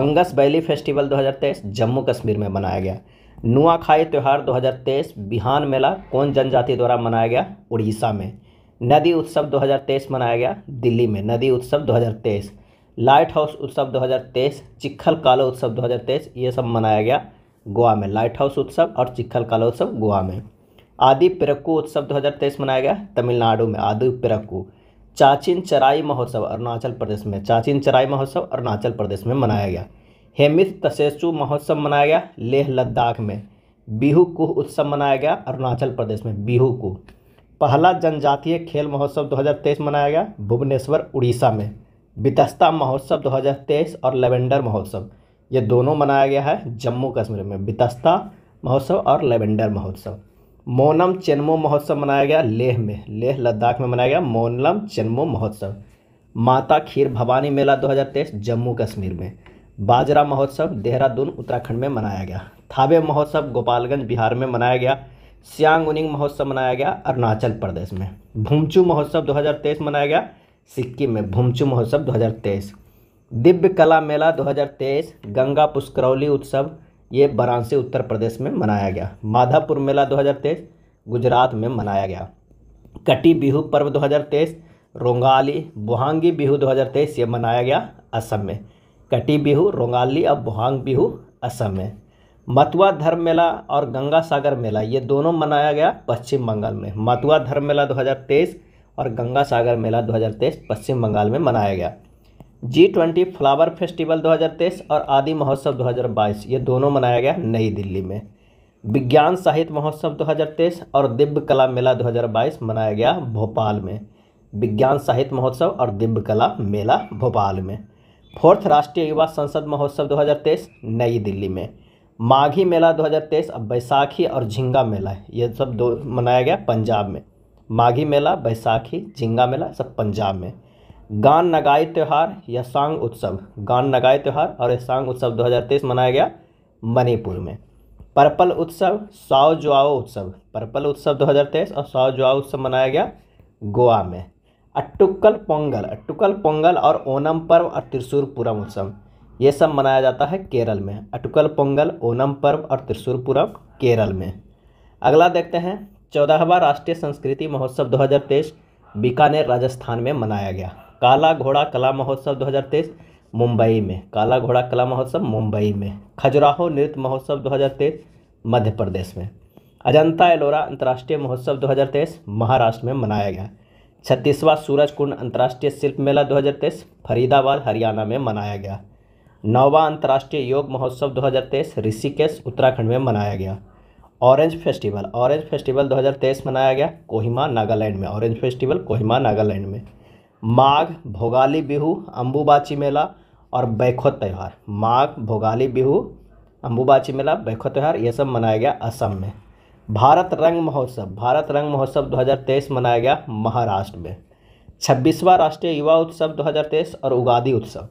बंगस वैली फेस्टिवल 2023 जम्मू कश्मीर में मनाया गया नुआखाई त्यौहार 2023 बिहान मेला कौन जनजाति द्वारा मनाया गया उड़ीसा में नदी उत्सव दो मनाया गया दिल्ली में नदी उत्सव दो लाइट हाउस उत्सव 2023 चिखल कालो उत्सव 2023 ये सब मनाया गया गोवा में लाइट हाउस उत्सव और चिखल कालो उत्सव गोवा में आदि पिरक्कू उत्सव 2023 मनाया गया तमिलनाडु में आदि पिरक्कू चाचिन चराई महोत्सव अरुणाचल प्रदेश में चाचिन चराई महोत्सव अरुणाचल प्रदेश में मनाया गया हेमिथ तसेसु महोत्सव मनाया गया लेह लद्दाख में बिहू कुह उत्सव मनाया गया अरुणाचल प्रदेश में बिहू कुह पहला जनजातीय खेल महोत्सव 2023 मनाया गया भुवनेश्वर उड़ीसा में बितस्ता महोत्सव 2023 और लेवेंडर महोत्सव ये दोनों मनाया गया है जम्मू कश्मीर में बितस्ता महोत्सव और लेवेंडर महोत्सव मोनम चन्मो महोत्सव मनाया गया लेह में लेह लद्दाख में मनाया गया मोनम चन्मो महोत्सव माता खीर भवानी मेला 2023 जम्मू कश्मीर में बाजरा महोत्सव देहरादून उत्तराखंड में मनाया गया थावे महोत्सव गोपालगंज बिहार में मनाया गया सियांग उनिंग महोत्सव मनाया गया अरुणाचल प्रदेश में भूमचू महोत्सव 2023 मनाया गया सिक्किम में भूमचू महोत्सव 2023 दिव्य कला मेला 2023 गंगा पुष्करौली उत्सव ये वाराणसी उत्तर प्रदेश में मनाया गया माधापुर मेला 2023 गुजरात में मनाया गया कटी बिहू पर्व 2023 रोंगाली बुहांगी बिहू 2023 ये मनाया गया असम में कटी बिहू रोंगाली और बुहांग बिहू असम में मतुआ धर्म मेला और गंगा सागर मेला ये दोनों मनाया गया पश्चिम बंगाल में मतुआ धर्म मेला 2023 और गंगा सागर मेला 2023 पश्चिम बंगाल में मनाया गया जी ट्वेंटी फ्लावर फेस्टिवल 2023 और आदि महोत्सव 2022 ये दोनों मनाया गया नई दिल्ली में विज्ञान साहित्य महोत्सव 2023 और दिव्य कला मेला 2022 मनाया गया भोपाल में विज्ञान साहित्य महोत्सव और दिव्य कला मेला भोपाल में फोर्थ राष्ट्रीय युवा संसद महोत्सव 2023 नई दिल्ली में माघी मेला 2023 अब बैसाखी और झिंगा मेला ये सब दो मनाया गया पंजाब में माघी मेला बैसाखी झिंगा मेला सब पंजाब में गान नगाई त्यौहार या सांग उत्सव गान नगाई त्यौहार और सांग उत्सव 2023 मनाया गया मणिपुर में पर्पल उत्सव साओ जुआओ उत्सव पर्पल उत्सव 2023 और साओ जुआओ उत्सव मनाया गया गोवा में अट्टुक्कल पोंगल अट्टुक्कल पोंगल और ओनम पर्व और त्रिशूर पूरम उत्सव ये सब मनाया जाता है केरल में अटुकल पोंगल ओनम पर्व और त्रिशूर पूरम केरल में अगला देखते हैं चौदहवा राष्ट्रीय संस्कृति महोत्सव 2023 बीकानेर राजस्थान में मनाया गया काला घोड़ा कला महोत्सव 2023 मुंबई में काला घोड़ा कला महोत्सव मुंबई में खजुराहो नृत्य महोत्सव 2023 मध्य प्रदेश में अजंता एलोरा अंतर्राष्ट्रीय महोत्सव 2023 महाराष्ट्र में मनाया गया छत्तीसवां सूरज कुंड अंतर्राष्ट्रीय शिल्प मेला 2023 फरीदाबाद हरियाणा में मनाया गया नौवा अंतर्राष्ट्रीय योग महोत्सव 2023 ऋषिकेश उत्तराखंड में मनाया गया ऑरेंज फेस्टिवल ऑरेंज फेस्टिवल 2023 मनाया गया कोहिमा नागालैंड में ऑरेंज फेस्टिवल कोहिमा नागालैंड में माघ भोगाली बिहू अम्बुबाची मेला और बैखोत त्यौहार माघ भोगाली बिहू अम्बुबाची मेला बैखो त्यौहार ये सब मनाया गया असम में भारत रंग महोत्सव भारत रंग महोत्सव 2023 मनाया गया महाराष्ट्र में छब्बीसवां राष्ट्रीय युवा उत्सव 2023 और उगादी उत्सव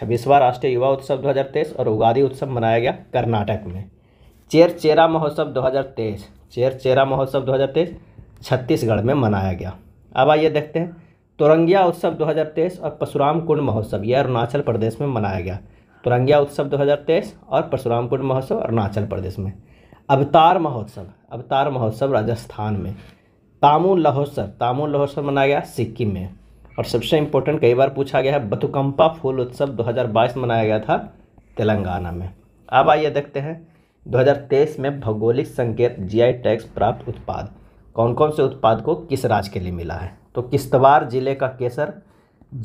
छब्बीसवां राष्ट्रीय युवा उत्सव 2023 और उगादी उत्सव मनाया गया कर्नाटक में चेर चेरा महोत्सव 2023 चेर चेरा महोत्सव 2023 छत्तीसगढ़ में मनाया गया अब आइए देखते हैं तुरंगिया उत्सव 2023 और परशुराम कुंड महोत्सव यह अरुणाचल प्रदेश में मनाया गया तुरंगिया उत्सव 2023 और परशुराम कुंड महोत्सव अरुणाचल प्रदेश में अवतार महोत्सव अवतार महोत्सव राजस्थान में तामू लहोत्सव तामू लहोत्सव मनाया गया सिक्किम में और सबसे इम्पोर्टेंट कई बार पूछा गया है बथुकम्पा फूल उत्सव 2022 मनाया गया था तेलंगाना में अब आइए देखते हैं 2023 में भौगोलिक संकेत जीआई टैक्स प्राप्त उत्पाद कौन कौन से उत्पाद को किस राज्य के लिए मिला है तो किश्तवाड़ ज़िले का केसर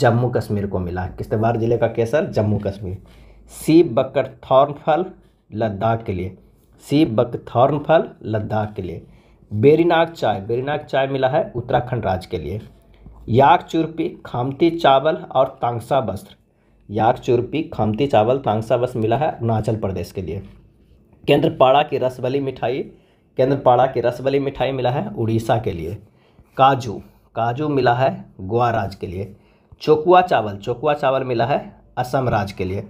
जम्मू कश्मीर को मिला है किश्तवाड़ ज़िले का केसर जम्मू कश्मीर सी थॉर्न फल लद्दाख के लिए सी थॉर्न फल लद्दाख के लिए बेरीनाग चाय बेरीनाग चाय मिला है उत्तराखंड राज्य के लिए याक चुरपी खामती चावल और तांगसा वस्त्र याक चुरपी खामती चावल तांगसा वस्त्र मिला है अरुणाचल प्रदेश के लिए केंद्रपाड़ा की रसबली मिठाई केंद्रपाड़ा की रसबली मिठाई मिला है उड़ीसा के लिए काजू काजू मिला है गोवा राज्य के लिए चोकुआ चावल चोकुआ चावल मिला है असम राज्य के लिए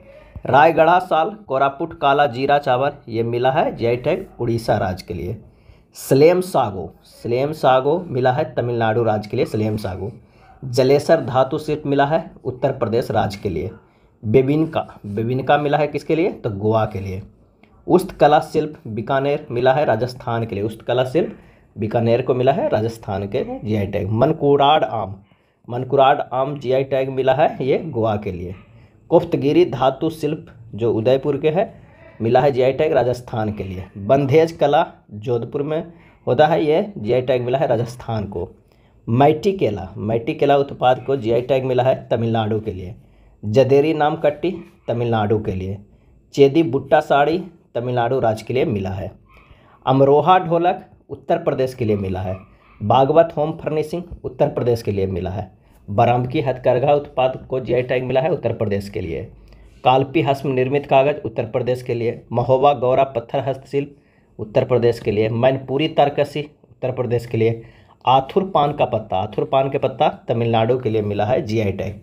रायगढ़ा साल कोरापुट काला जीरा चावल ये मिला है जे उड़ीसा राज्य के लिए स्लेम सागो स्लेम सागो मिला है तमिलनाडु राज्य के लिए स्लेम सागो जलेसर धातु सिर्फ मिला है उत्तर प्रदेश राज्य के लिए बेबिनका बेबिनका मिला है किसके लिए तो गोवा के लिए उस्त कला शिल्प बीकानेर मिला है राजस्थान के लिए उस्त कला शिल्प बीकानेर को मिला है राजस्थान के जी जीआई टैग मनकुराड आम मनकुराड आम जीआई टैग मिला है ये गोवा के लिए कुफ्तगिरी धातु शिल्प जो उदयपुर के है मिला है जीआई टैग राजस्थान के लिए बंधेज कला जोधपुर में होता है ये जीआई टैग मिला है राजस्थान को मैटी केला मैटी केला उत्पाद को आई टैग मिला है तमिलनाडु के लिए जदेरी नाम कट्टी तमिलनाडु के लिए चेदी बुट्टा साड़ी तमिलनाडु राज्य के लिए मिला है अमरोहा ढोलक उत्तर प्रदेश के लिए मिला है बागवत होम फर्निशिंग उत्तर प्रदेश के लिए मिला है बरामकी हथकरघा उत्पाद को आई टैग मिला है उत्तर प्रदेश के लिए कालपी हस्म निर्मित कागज उत्तर प्रदेश के लिए महोबा गौरा पत्थर हस्तशिल्प उत्तर प्रदेश के लिए मैनपुरी तरकसी उत्तर प्रदेश के लिए आथुर पान का पत्ता आथुर पान के पत्ता तमिलनाडु के लिए मिला है जीआई टैग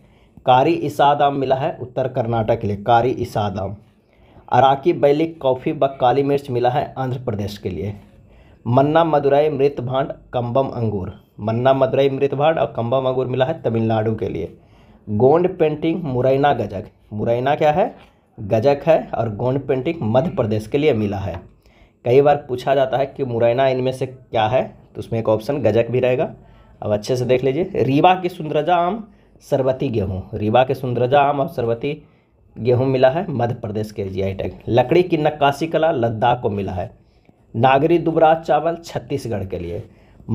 कारी इसादाम आम मिला है उत्तर कर्नाटक के लिए कारी इसादाम आम अराकी बैलिक कॉफ़ी व काली मिर्च मिला है आंध्र प्रदेश के लिए मन्ना मदुरई मृत भांड कम्बम अंगूर मन्ना मदुरई मृत भांड और कम्बम अंगूर मिला है तमिलनाडु के लिए गोंड पेंटिंग मुरैना गजक मुरैना क्या है गजक है और गोंड पेंटिंग मध्य प्रदेश के लिए मिला है कई बार पूछा जाता है कि मुरैना इनमें से क्या है तो उसमें एक ऑप्शन गजक भी रहेगा अब अच्छे से देख लीजिए रीवा की सुंदरजा आम सरबती गेहूँ रीवा के सुंदरजा आम और सरबती गेहूं मिला है मध्य प्रदेश के जीआई टैग लकड़ी की नक्काशी कला लद्दाख को मिला है नागरी दुबराज चावल छत्तीसगढ़ के लिए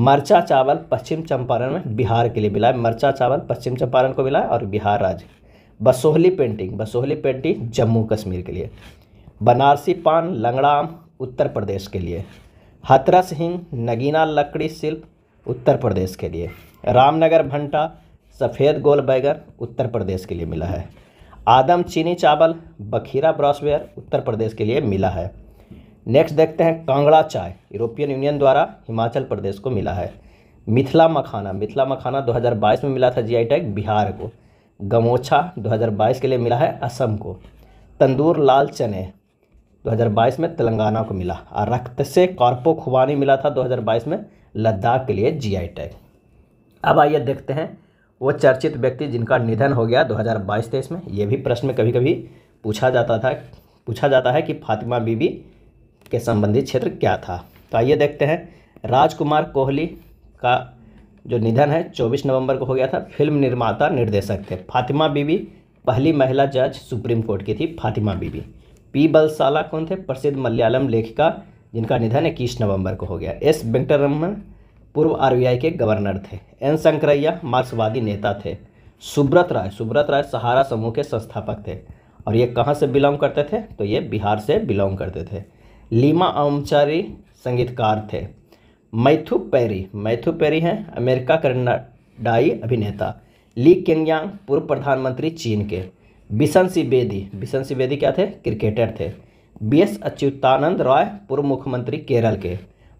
मरचा चावल पश्चिम चंपारण में बिहार के लिए मिला है मरचा चावल पश्चिम चंपारण को मिला है और बिहार राज्य बसोहली पेंटिंग बसोहली पेंटिंग जम्मू कश्मीर के लिए बनारसी पान लंगड़ा आम उत्तर प्रदेश के लिए हथरस हिंग नगीना लकड़ी शिल्प उत्तर प्रदेश के लिए रामनगर भंटा सफ़ेद गोल बैगर उत्तर प्रदेश के लिए मिला है आदम चीनी चावल बखीरा ब्रॉसवेयर उत्तर प्रदेश के लिए मिला है नेक्स्ट देखते हैं कांगड़ा चाय यूरोपियन यूनियन द्वारा हिमाचल प्रदेश को मिला है मिथिला मखाना मिथिला मखाना 2022 में मिला था जी टैग बिहार को गमोछा 2022 के लिए मिला है असम को तंदूर लाल चने 2022 में तेलंगाना को मिला और रक्त से कॉर्पो खुबानी मिला था 2022 में लद्दाख के लिए जी टैग अब आइए देखते हैं वो चर्चित व्यक्ति जिनका निधन हो गया 2022-23 में ये भी प्रश्न कभी कभी पूछा जाता था पूछा जाता है कि फातिमा बीबी के संबंधित क्षेत्र क्या था तो आइए देखते हैं राजकुमार कोहली का जो निधन है 24 नवंबर को हो गया था फिल्म निर्माता निर्देशक थे फातिमा बीबी पहली महिला जज सुप्रीम कोर्ट की थी फातिमा बीबी पी बलसाला कौन थे प्रसिद्ध मलयालम लेखिका जिनका निधन इक्कीस नवंबर को हो गया एस वेंकटरमन पूर्व आरबीआई के गवर्नर थे एन शंकरैया मार्क्सवादी नेता थे सुब्रत राय सुब्रत राय सहारा समूह के संस्थापक थे और ये कहाँ से बिलोंग करते थे तो ये बिहार से बिलोंग करते थे लीमा अमचारी संगीतकार थे मैथू पेरी मैथू पेरी हैं अमेरिका कन्नाडाई अभिनेता ली केंगयांग पूर्व प्रधानमंत्री चीन के बिशन बेदी बिशन बेदी क्या थे क्रिकेटर थे बी एस अच्युतानंद रॉय पूर्व मुख्यमंत्री केरल के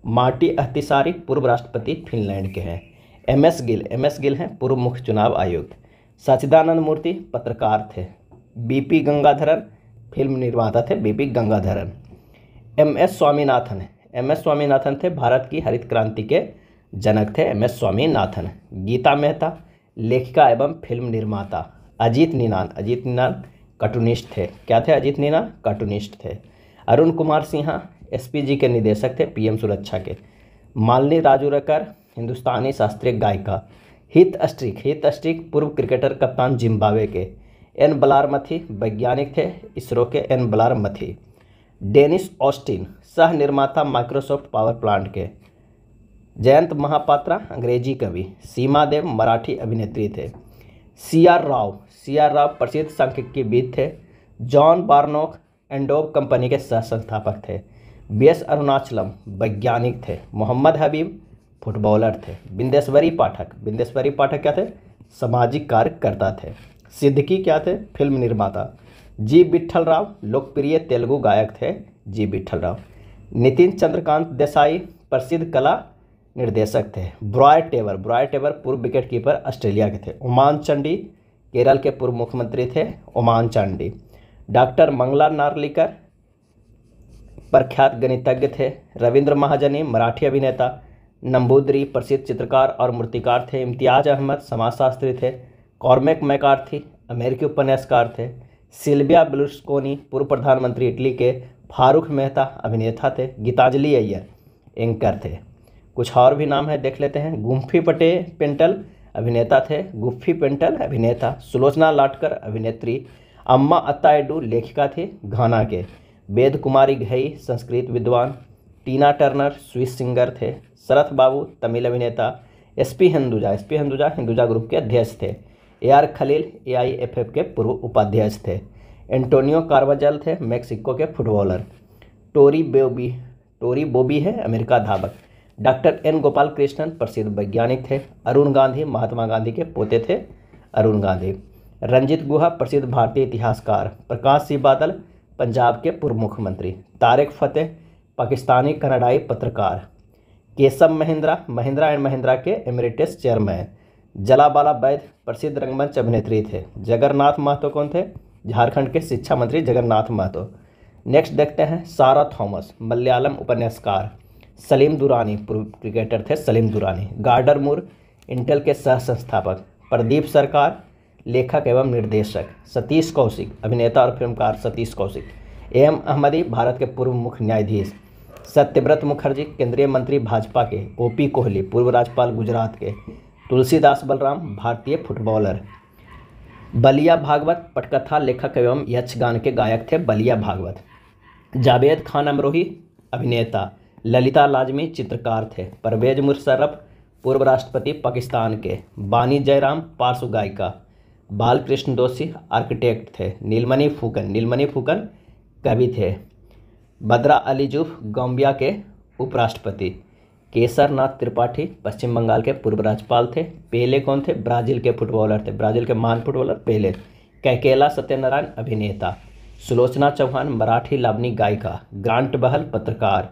मार्टी अहतिसारी पूर्व राष्ट्रपति फिनलैंड के हैं M S Gill M S Gill हैं पूर्व मुख्य चुनाव आयुक्त सचिदानंद मूर्ति पत्रकार थे बीपी गंगाधरन फिल्म निर्माता थे B P Gangadharan M S Swaminathan M S Swaminathan थे भारत की हरित क्रांति के जनक थे एम एस स्वामीनाथन गीता मेहता लेखिका एवं फिल्म निर्माता अजीत नीनान अजीत नीनान कार्टूनिस्ट थे क्या थे अजीत नीनान कार्टूनिस्ट थे अरुण कुमार सिन्हा एसपीजी के निदेशक थे पीएम सुरक्षा के मालनी राजूरकर हिंदुस्तानी शास्त्रीय गायिका हित अस्ट्रिक हित अस्ट्रिक पूर्व क्रिकेटर कप्तान जिम्बावे के एन बलारमथी वैज्ञानिक थे इसरो के एन बलारमथी डेनिस ऑस्टिन सह निर्माता माइक्रोसॉफ्ट पावर प्लांट के जयंत महापात्रा अंग्रेजी कवि सीमा देव मराठी अभिनेत्री थे C R Rao C R Rao प्रसिद्ध सांख्यिकीविद थे जॉन बार्नोक एंडोब कंपनी के सह संस्थापक थे बीएस अरुणाचलम वैज्ञानिक थे मोहम्मद हबीब फुटबॉलर थे बिंदेश्वरी पाठक बिंदेश्वरी पाठक क्या थे सामाजिक कार्यकर्ता थे सिद्दकी क्या थे फिल्म निर्माता जी विट्ठल राव लोकप्रिय तेलुगु गायक थे जी विट्ठल राव नितिन चंद्रकांत देसाई प्रसिद्ध कला निर्देशक थे ब्रॉय टेवर ब्रॉय टेवर पूर्व विकेट कीपर ऑस्ट्रेलिया के थे ओमान चंडी केरल के पूर्व मुख्यमंत्री थे ओमान चांडी डॉक्टर मंगला नार्लिकर प्रख्यात गणितज्ञ थे रविंद्र महाजनी मराठी अभिनेता नंबूदरी प्रसिद्ध चित्रकार और मूर्तिकार थे इम्तियाज अहमद समाजशास्त्री थे कॉर्मेक मैकार्थी अमेरिकी उपन्यासकार थे सिल्विया ब्लुस्कोनी पूर्व प्रधानमंत्री इटली के फारूक मेहता अभिनेता थे गीतांजलि अय्यर एंकर थे कुछ और भी नाम है देख लेते हैं गुम्फी पटे पेंटल अभिनेता थे गुफ्फी पेंटल अभिनेता सुलोचना लाटकर अभिनेत्री अम्मा अत्ताएडू लेखिका थी घाना के वेद कुमारी घई संस्कृत विद्वान टीना टर्नर स्विस सिंगर थे शरत बाबू तमिल अभिनेता S P Hinduja S P Hinduja Hinduja group के अध्यक्ष थे A R Khalil A I F F के पूर्व उपाध्यक्ष थे एंटोनियो कार्वाजल थे मैक्सिको के footballer Tori Bowie Tori Bowie है अमेरिका धावक डॉक्टर एन गोपाल कृष्णन प्रसिद्ध वैज्ञानिक थे अरुण गांधी महात्मा गांधी के पोते थे अरुण गांधी रंजित गुहा प्रसिद्ध भारतीय इतिहासकार प्रकाश सिंह बादल पंजाब के पूर्व मुख्यमंत्री तारिक फतेह पाकिस्तानी कनाडाई पत्रकार केशव महिंद्रा महिंद्रा एंड महिंद्रा के एमिरेटस चेयरमैन जलाबाला बैद प्रसिद्ध रंगमंच अभिनेत्री थे जगन्नाथ महतो कौन थे झारखंड के शिक्षा मंत्री जगन्नाथ महतो नेक्स्ट देखते हैं सारा थॉमस मलयालम उपन्यासकार सलीम दुरानी पूर्व क्रिकेटर थे Salim Durani Gordon Moore Intel के सह संस्थापक प्रदीप सरकार लेखक एवं निर्देशक सतीश कौशिक अभिनेता और फिल्मकार सतीश कौशिक ए एम अहमदी भारत के पूर्व मुख्य न्यायाधीश सत्यव्रत मुखर्जी केंद्रीय मंत्री भाजपा के ओ पी कोहली पूर्व राज्यपाल गुजरात के तुलसीदास बलराम भारतीय फुटबॉलर बलिया भागवत पटकथा लेखक एवं यक्षगान के गायक थे बलिया भागवत जावेद खान अमरोही अभिनेता ललिता लाजमी चित्रकार थे परवेज मुशर्रफ पूर्व राष्ट्रपति पाकिस्तान के बानी जयराम पार्श्व गायिका बालकृष्ण दोषी आर्किटेक्ट थे नीलमणि फूकन नीलमणि फूकन कवि थे बद्रा अली जुफ के उपराष्ट्रपति केसर नाथ त्रिपाठी पश्चिम बंगाल के पूर्व राज्यपाल थे पहले कौन थे ब्राज़ील के फुटबॉलर थे ब्राज़ील के महान फुटबॉलर पहले कैकेला सत्यनारायण अभिनेता सुलोचना चौहान मराठी लावनी गायिका ग्रांट बहल पत्रकार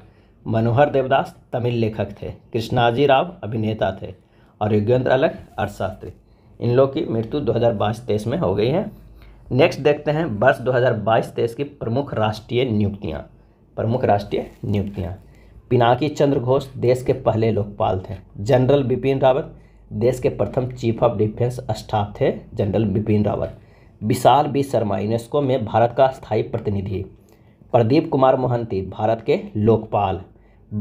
मनोहर देवदास तमिल लेखक थे कृष्णाजी राव अभिनेता थे और युगेंद्र अलग अर्थशास्त्री इन लोग की मृत्यु 2022-23 में हो गई है नेक्स्ट देखते हैं वर्ष 2022-23 की प्रमुख राष्ट्रीय नियुक्तियाँ प्रमुख राष्ट्रीय नियुक्तियाँ पिनाकी चंद्र घोष देश के पहले लोकपाल थे जनरल बिपिन रावत देश के प्रथम चीफ ऑफ डिफेंस स्टाफ थे general Bipin Rawat Vishal B Sharma UNESCO में भारत का स्थायी प्रतिनिधि प्रदीप कुमार मोहंती भारत के लोकपाल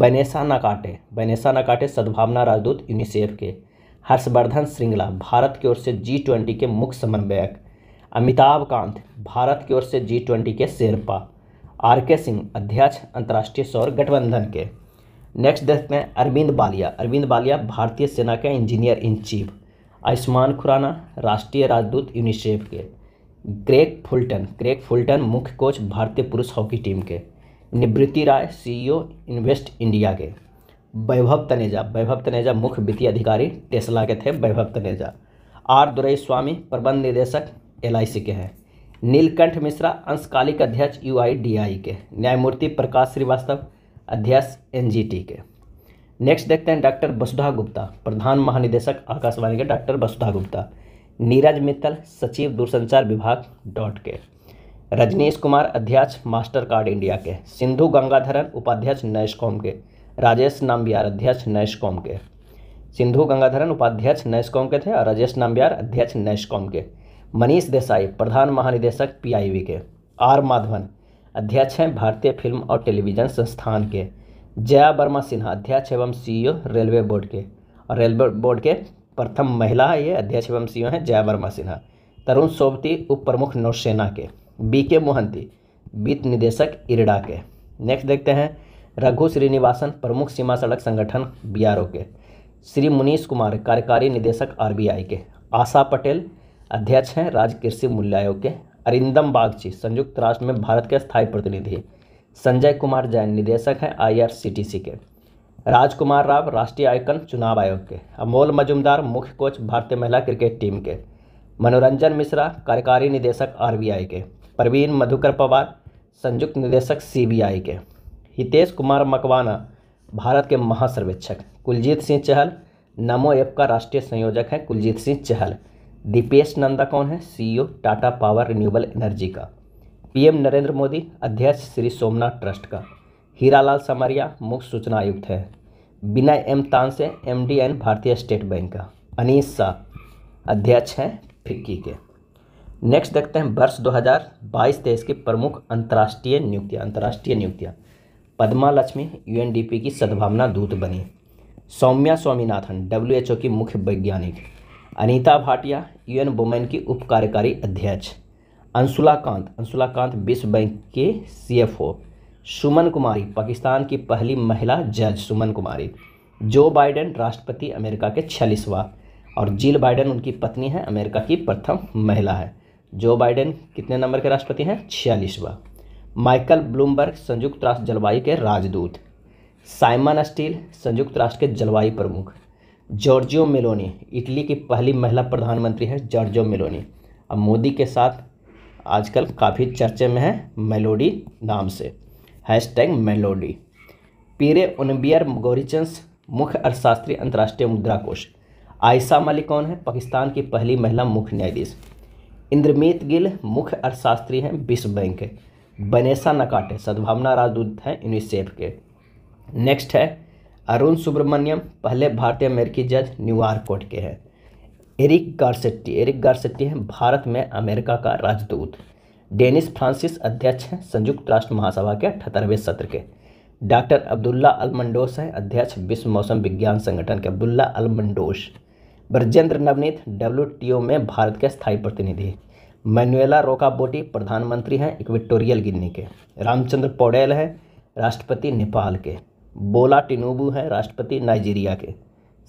बनेसा नकाटे बनेसा नकाटे सद्भावना राजदूत यूनिसेफ के हर्षवर्धन श्रृंगला भारत की ओर से जी ट्वेंटी के मुख्य समन्वयक अमिताभ कांत भारत की ओर से जी ट्वेंटी के शेरपा आर के सिंह अध्यक्ष अंतर्राष्ट्रीय सौर गठबंधन के नेक्स्ट देखते हैं अरविंद बालिया अरविंद बालिया भारतीय सेना के engineer in chief Ayushmann Khurrana राष्ट्रीय राजदूत यूनिसेफ के ग्रेग फुलटन ग्रेग फुलटन मुख्य कोच भारतीय पुरुष हॉकी टीम के निवृत्ति राय सीईओ इन्वेस्ट इंडिया के वैभव तनेजा वैभव तनेजा मुख्य वित्तीय अधिकारी टेस्ला के थे वैभव तनेजा आर दुरई स्वामी प्रबंध निदेशक एल के हैं नीलकंठ मिश्रा अंशकालिक अध्यक्ष यू के न्यायमूर्ति प्रकाश श्रीवास्तव अध्यक्ष एन के नेक्स्ट देखते हैं डॉक्टर वसुधा गुप्ता प्रधान महानिदेशक आकाशवाणी के डॉक्टर वसुधा गुप्ता नीरज मित्तल सचिव दूरसंचार विभाग डॉट के रजनीश कुमार अध्यक्ष मास्टर कार्ड इंडिया के सिंधु गंगाधरन उपाध्यक्ष नैशकॉम के राजेश नाम्बियार अध्यक्ष नैशकॉम के सिंधु गंगाधरन उपाध्यक्ष नैशकॉम के थे और राजेश नाम्बियार अध्यक्ष नैशकॉम के मनीष देसाई प्रधान महानिदेशक पीआईबी के आर माधवन अध्यक्ष हैं भारतीय फिल्म और टेलीविजन संस्थान के जया वर्मा सिन्हा अध्यक्ष एवं सीईओ रेलवे बोर्ड के और रेलवे बोर्ड के प्रथम महिला ये अध्यक्ष एवं सीईओ हैं जया वर्मा सिन्हा तरुण सोबती उप प्रमुख नौसेना के बी के मोहंती वित्त निदेशक इरडा के नेक्स्ट देखते हैं रघु श्रीनिवासन प्रमुख सीमा सड़क संगठन बी के श्री मुनीश कुमार कार्यकारी निदेशक आर के आशा पटेल अध्यक्ष हैं राज्य कृषि मूल्य आयोग के अरिंदम बागची संयुक्त राष्ट्र में भारत के स्थायी प्रतिनिधि संजय कुमार जैन निदेशक हैं आईआरसीटीसी के राजकुमार राव राष्ट्रीय आयकन चुनाव आयोग के अमोल मजुमदार मुख्य कोच भारतीय महिला क्रिकेट टीम के मनोरंजन मिश्रा कार्यकारी निदेशक आरबीआई के प्रवीण मधुकर पवार संयुक्त निदेशक सीबीआई के हितेश कुमार मकवाना भारत के महासर्वेक्षक कुलजीत सिंह चहल नमो ऐप का राष्ट्रीय संयोजक है कुलजीत सिंह चहल दीपेश नंदा कौन है CEO Tata power renewable energy का पीएम नरेंद्र मोदी अध्यक्ष श्री सोमनाथ ट्रस्ट का हीरालाल समरिया मुख्य सूचना आयुक्त है बिना एम तानसे एम डी एन भारतीय स्टेट बैंक का अनीस शाह अध्यक्ष हैं फिक्की के नेक्स्ट देखते हैं वर्ष 2022 हज़ार की प्रमुख अंतर्राष्ट्रीय नियुक्तियाँ अंतर्राष्ट्रीय नियुक्तियाँ पद्मा लक्ष्मी यू की सद्भावना दूत बनी सौम्या स्वामीनाथन डब्ल्यूएचओ की मुख्य वैज्ञानिक Anita Bhatia U N women की उप कार्यकारी अध्यक्ष अंशुला कांत अंशुला कांत विश्व बैंक के ओ सुमन कुमारी पाकिस्तान की पहली महिला जज सुमन कुमारी जो बाइडेन राष्ट्रपति अमेरिका के छियालीसवा और जिल बाइडेन उनकी पत्नी है अमेरिका की प्रथम महिला है जो बाइडेन कितने नंबर के राष्ट्रपति हैं छियालीसवा माइकल ब्लूमबर्ग संयुक्त राष्ट्र जलवायु के राजदूत साइमन स्टील संयुक्त राष्ट्र के जलवायु प्रमुख जॉर्जियो मेलोनी इटली की पहली महिला प्रधानमंत्री है जॉर्जियो मेलोनी अब मोदी के साथ आजकल काफ़ी चर्चे में है मेलोडी नाम से हैश टैग मेलोडी पीरे उनबियर गोरिचंस मुख्य अर्थशास्त्री अंतर्राष्ट्रीय मुद्रा कोष आयशा मलिक कौन है पाकिस्तान की पहली महिला मुख्य न्यायाधीश इंद्रमीत गिल मुख्य अर्थशास्त्री हैं विश्व बैंक है। बनेसा नकाटे सद्भावना राजदूत है यूनिसेफ के नेक्स्ट है अरुण सुब्रमण्यम पहले भारतीय अमेरिकी जज न्यूयॉर्क कोर्ट के हैं एरिक गारसेट्टी एरिक गारसेट्टी हैं भारत में अमेरिका का राजदूत डेनिस फ्रांसिस अध्यक्ष हैं संयुक्त राष्ट्र महासभा के अठहत्तरवें सत्र के डॉक्टर अब्दुल्ला अलमंडोस हैं अध्यक्ष विश्व मौसम विज्ञान संगठन के Abdulla Almandous Brajendra Navnit W में भारत के स्थायी प्रतिनिधि मैनुएला रोकाबोटी प्रधानमंत्री हैं इक्विटोरियल गिन्नी के रामचंद्र पौडेल हैं राष्ट्रपति नेपाल के बोला टिनुबू हैं राष्ट्रपति नाइजीरिया के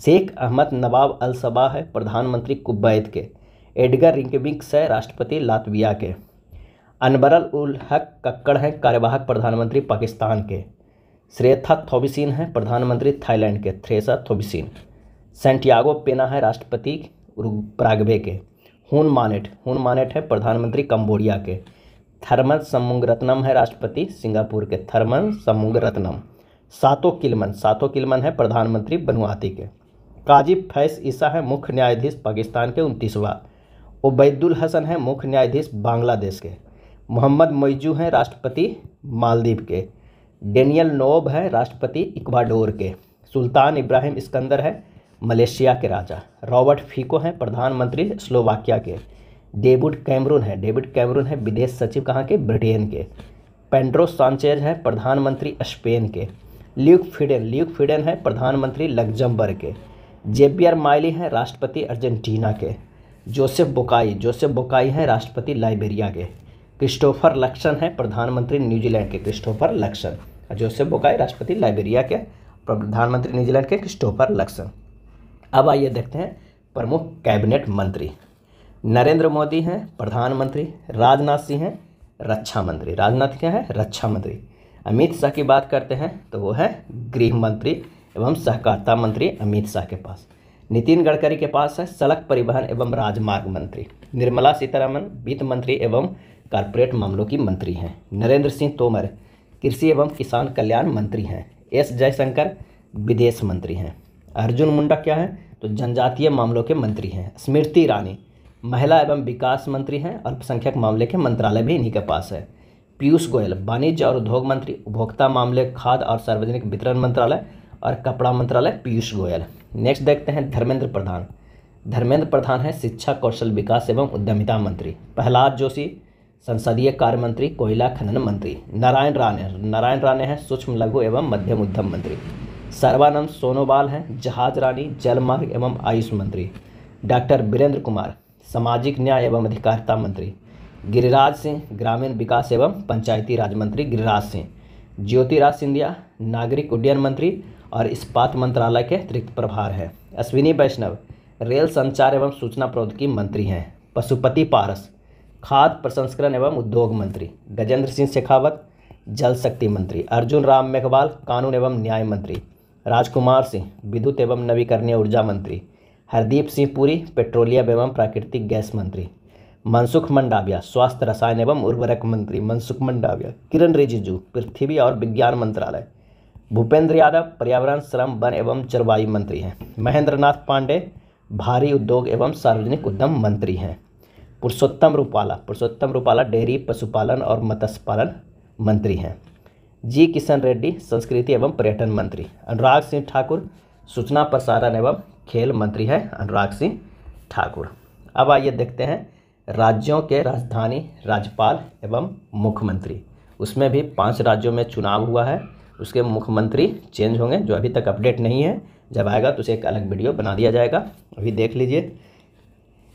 शेख अहमद नवाब अल सबा है प्रधानमंत्री कुबैत के एडगर रिंकविक्स है राष्ट्रपति लातविया के अनबरल उल हक कक्कड़ हैं कार्यवाहक प्रधानमंत्री पाकिस्तान के श्रेथा थोबिसिन हैं प्रधानमंत्री थाईलैंड के थ्रेसा थोबिसिन सेंटियागो पेना है राष्ट्रपति प्रागवे के हुन मानेट हुन मानेट है प्रधानमंत्री कम्बोडिया के थर्मन समुंगरत्नम है राष्ट्रपति सिंगापुर के थर्मन समुंगरत्नम सातो किलमन सातो किलमन है प्रधानमंत्री बनुआती के काजी फैस ईसा है मुख्य न्यायाधीश पाकिस्तान के उनतीसवा उबैदुल हसन है मुख्य न्यायाधीश बांग्लादेश के मोहम्मद मोइजू हैं राष्ट्रपति मालदीव के डेनियल नोब है राष्ट्रपति इक्वाडोर के सुल्तान इब्राहिम इस्कंदर है मलेशिया के राजा रॉबर्ट फीको हैं प्रधानमंत्री स्लोवाकिया के डेविड कैमरून है डेविड कैमरून है विदेश सचिव कहाँ के ब्रिटेन के पेंड्रो सांचेज हैं प्रधानमंत्री स्पेन के ल्यूक फिडेन ल्यूक फिडेन है प्रधानमंत्री लग्जमबर्ग के जेबियर माइली हैं राष्ट्रपति अर्जेंटीना के जोसेफ बोकाई जोसेफ बोकाई हैं राष्ट्रपति लाइबेरिया के क्रिस्टोफर लक्षण हैं प्रधानमंत्री न्यूजीलैंड के क्रिस्टोफर लक्षण जोसेफ बोकाई राष्ट्रपति लाइबेरिया के प्रधानमंत्री न्यूजीलैंड के क्रिस्टोफर लक्षण अब आइए देखते हैं प्रमुख कैबिनेट मंत्री नरेंद्र मोदी हैं प्रधानमंत्री राजनाथ सिंह हैं रक्षा मंत्री राजनाथ क्या है रक्षा मंत्री अमित शाह की बात करते हैं तो वो है गृह मंत्री एवं सहकारिता मंत्री अमित शाह के पास नितिन गडकरी के पास है सड़क परिवहन एवं राजमार्ग मंत्री निर्मला सीतारामन वित्त मंत्री एवं कॉरपोरेट मामलों की मंत्री हैं नरेंद्र सिंह तोमर कृषि एवं किसान कल्याण मंत्री हैं एस जयशंकर विदेश मंत्री हैं अर्जुन मुंडा क्या है तो जनजातीय मामलों के मंत्री हैं स्मृति ईरानी महिला एवं विकास मंत्री हैं अल्पसंख्यक मामले के मंत्रालय भी इन्हीं के पास है पीयूष गोयल वाणिज्य और उद्योग मंत्री उपभोक्ता मामले खाद और सार्वजनिक वितरण मंत्रालय और कपड़ा मंत्रालय पीयूष गोयल नेक्स्ट देखते हैं धर्मेंद्र प्रधान धर्मेंद्र प्रधान है शिक्षा कौशल विकास एवं उद्यमिता मंत्री प्रहलाद जोशी संसदीय कार्य मंत्री कोयला खनन मंत्री नारायण राणे नारायण राणे हैं सूक्ष्म लघु एवं मध्यम उद्यम मंत्री सर्वानंद सोनोवाल हैं जहाज रानी जलमार्ग एवं आयुष मंत्री डॉक्टर वीरेंद्र कुमार सामाजिक न्याय एवं अधिकारिता मंत्री गिरिराज सिंह ग्रामीण विकास एवं पंचायती राज मंत्री गिरिराज सिंह ज्योतिराज सिंधिया नागरिक उड्डयन मंत्री और इस्पात मंत्रालय के अतिरिक्त प्रभार हैं अश्विनी वैष्णव रेल संचार एवं सूचना प्रौद्योगिकी मंत्री हैं पशुपति पारस खाद्य प्रसंस्करण एवं उद्योग मंत्री गजेंद्र सिंह शेखावत जल शक्ति मंत्री अर्जुन राम मेघवाल कानून एवं न्याय मंत्री राजकुमार सिंह विद्युत एवं नवीकरणीय ऊर्जा मंत्री हरदीप सिंह पुरी पेट्रोलियम एवं प्राकृतिक गैस मंत्री मनसुख मंडाविया स्वास्थ्य रसायन एवं उर्वरक मंत्री मनसुख मंडाविया किरण रिजिजू पृथ्वी और विज्ञान मंत्रालय भूपेंद्र यादव पर्यावरण श्रम वन एवं जलवायु मंत्री हैं महेंद्र नाथ पांडे भारी उद्योग एवं सार्वजनिक उद्यम मंत्री हैं पुरुषोत्तम रूपाला पुरुषोत्तम रूपाला डेयरी पशुपालन और मत्स्य पालन मंत्री हैं जी किशन रेड्डी संस्कृति एवं पर्यटन मंत्री अनुराग सिंह ठाकुर सूचना प्रसारण एवं खेल मंत्री है अनुराग सिंह ठाकुर अब आइए देखते हैं राज्यों के राजधानी राज्यपाल एवं मुख्यमंत्री उसमें भी पांच राज्यों में चुनाव हुआ है उसके मुख्यमंत्री चेंज होंगे जो अभी तक अपडेट नहीं है जब आएगा तो उसे एक अलग वीडियो बना दिया जाएगा अभी देख लीजिए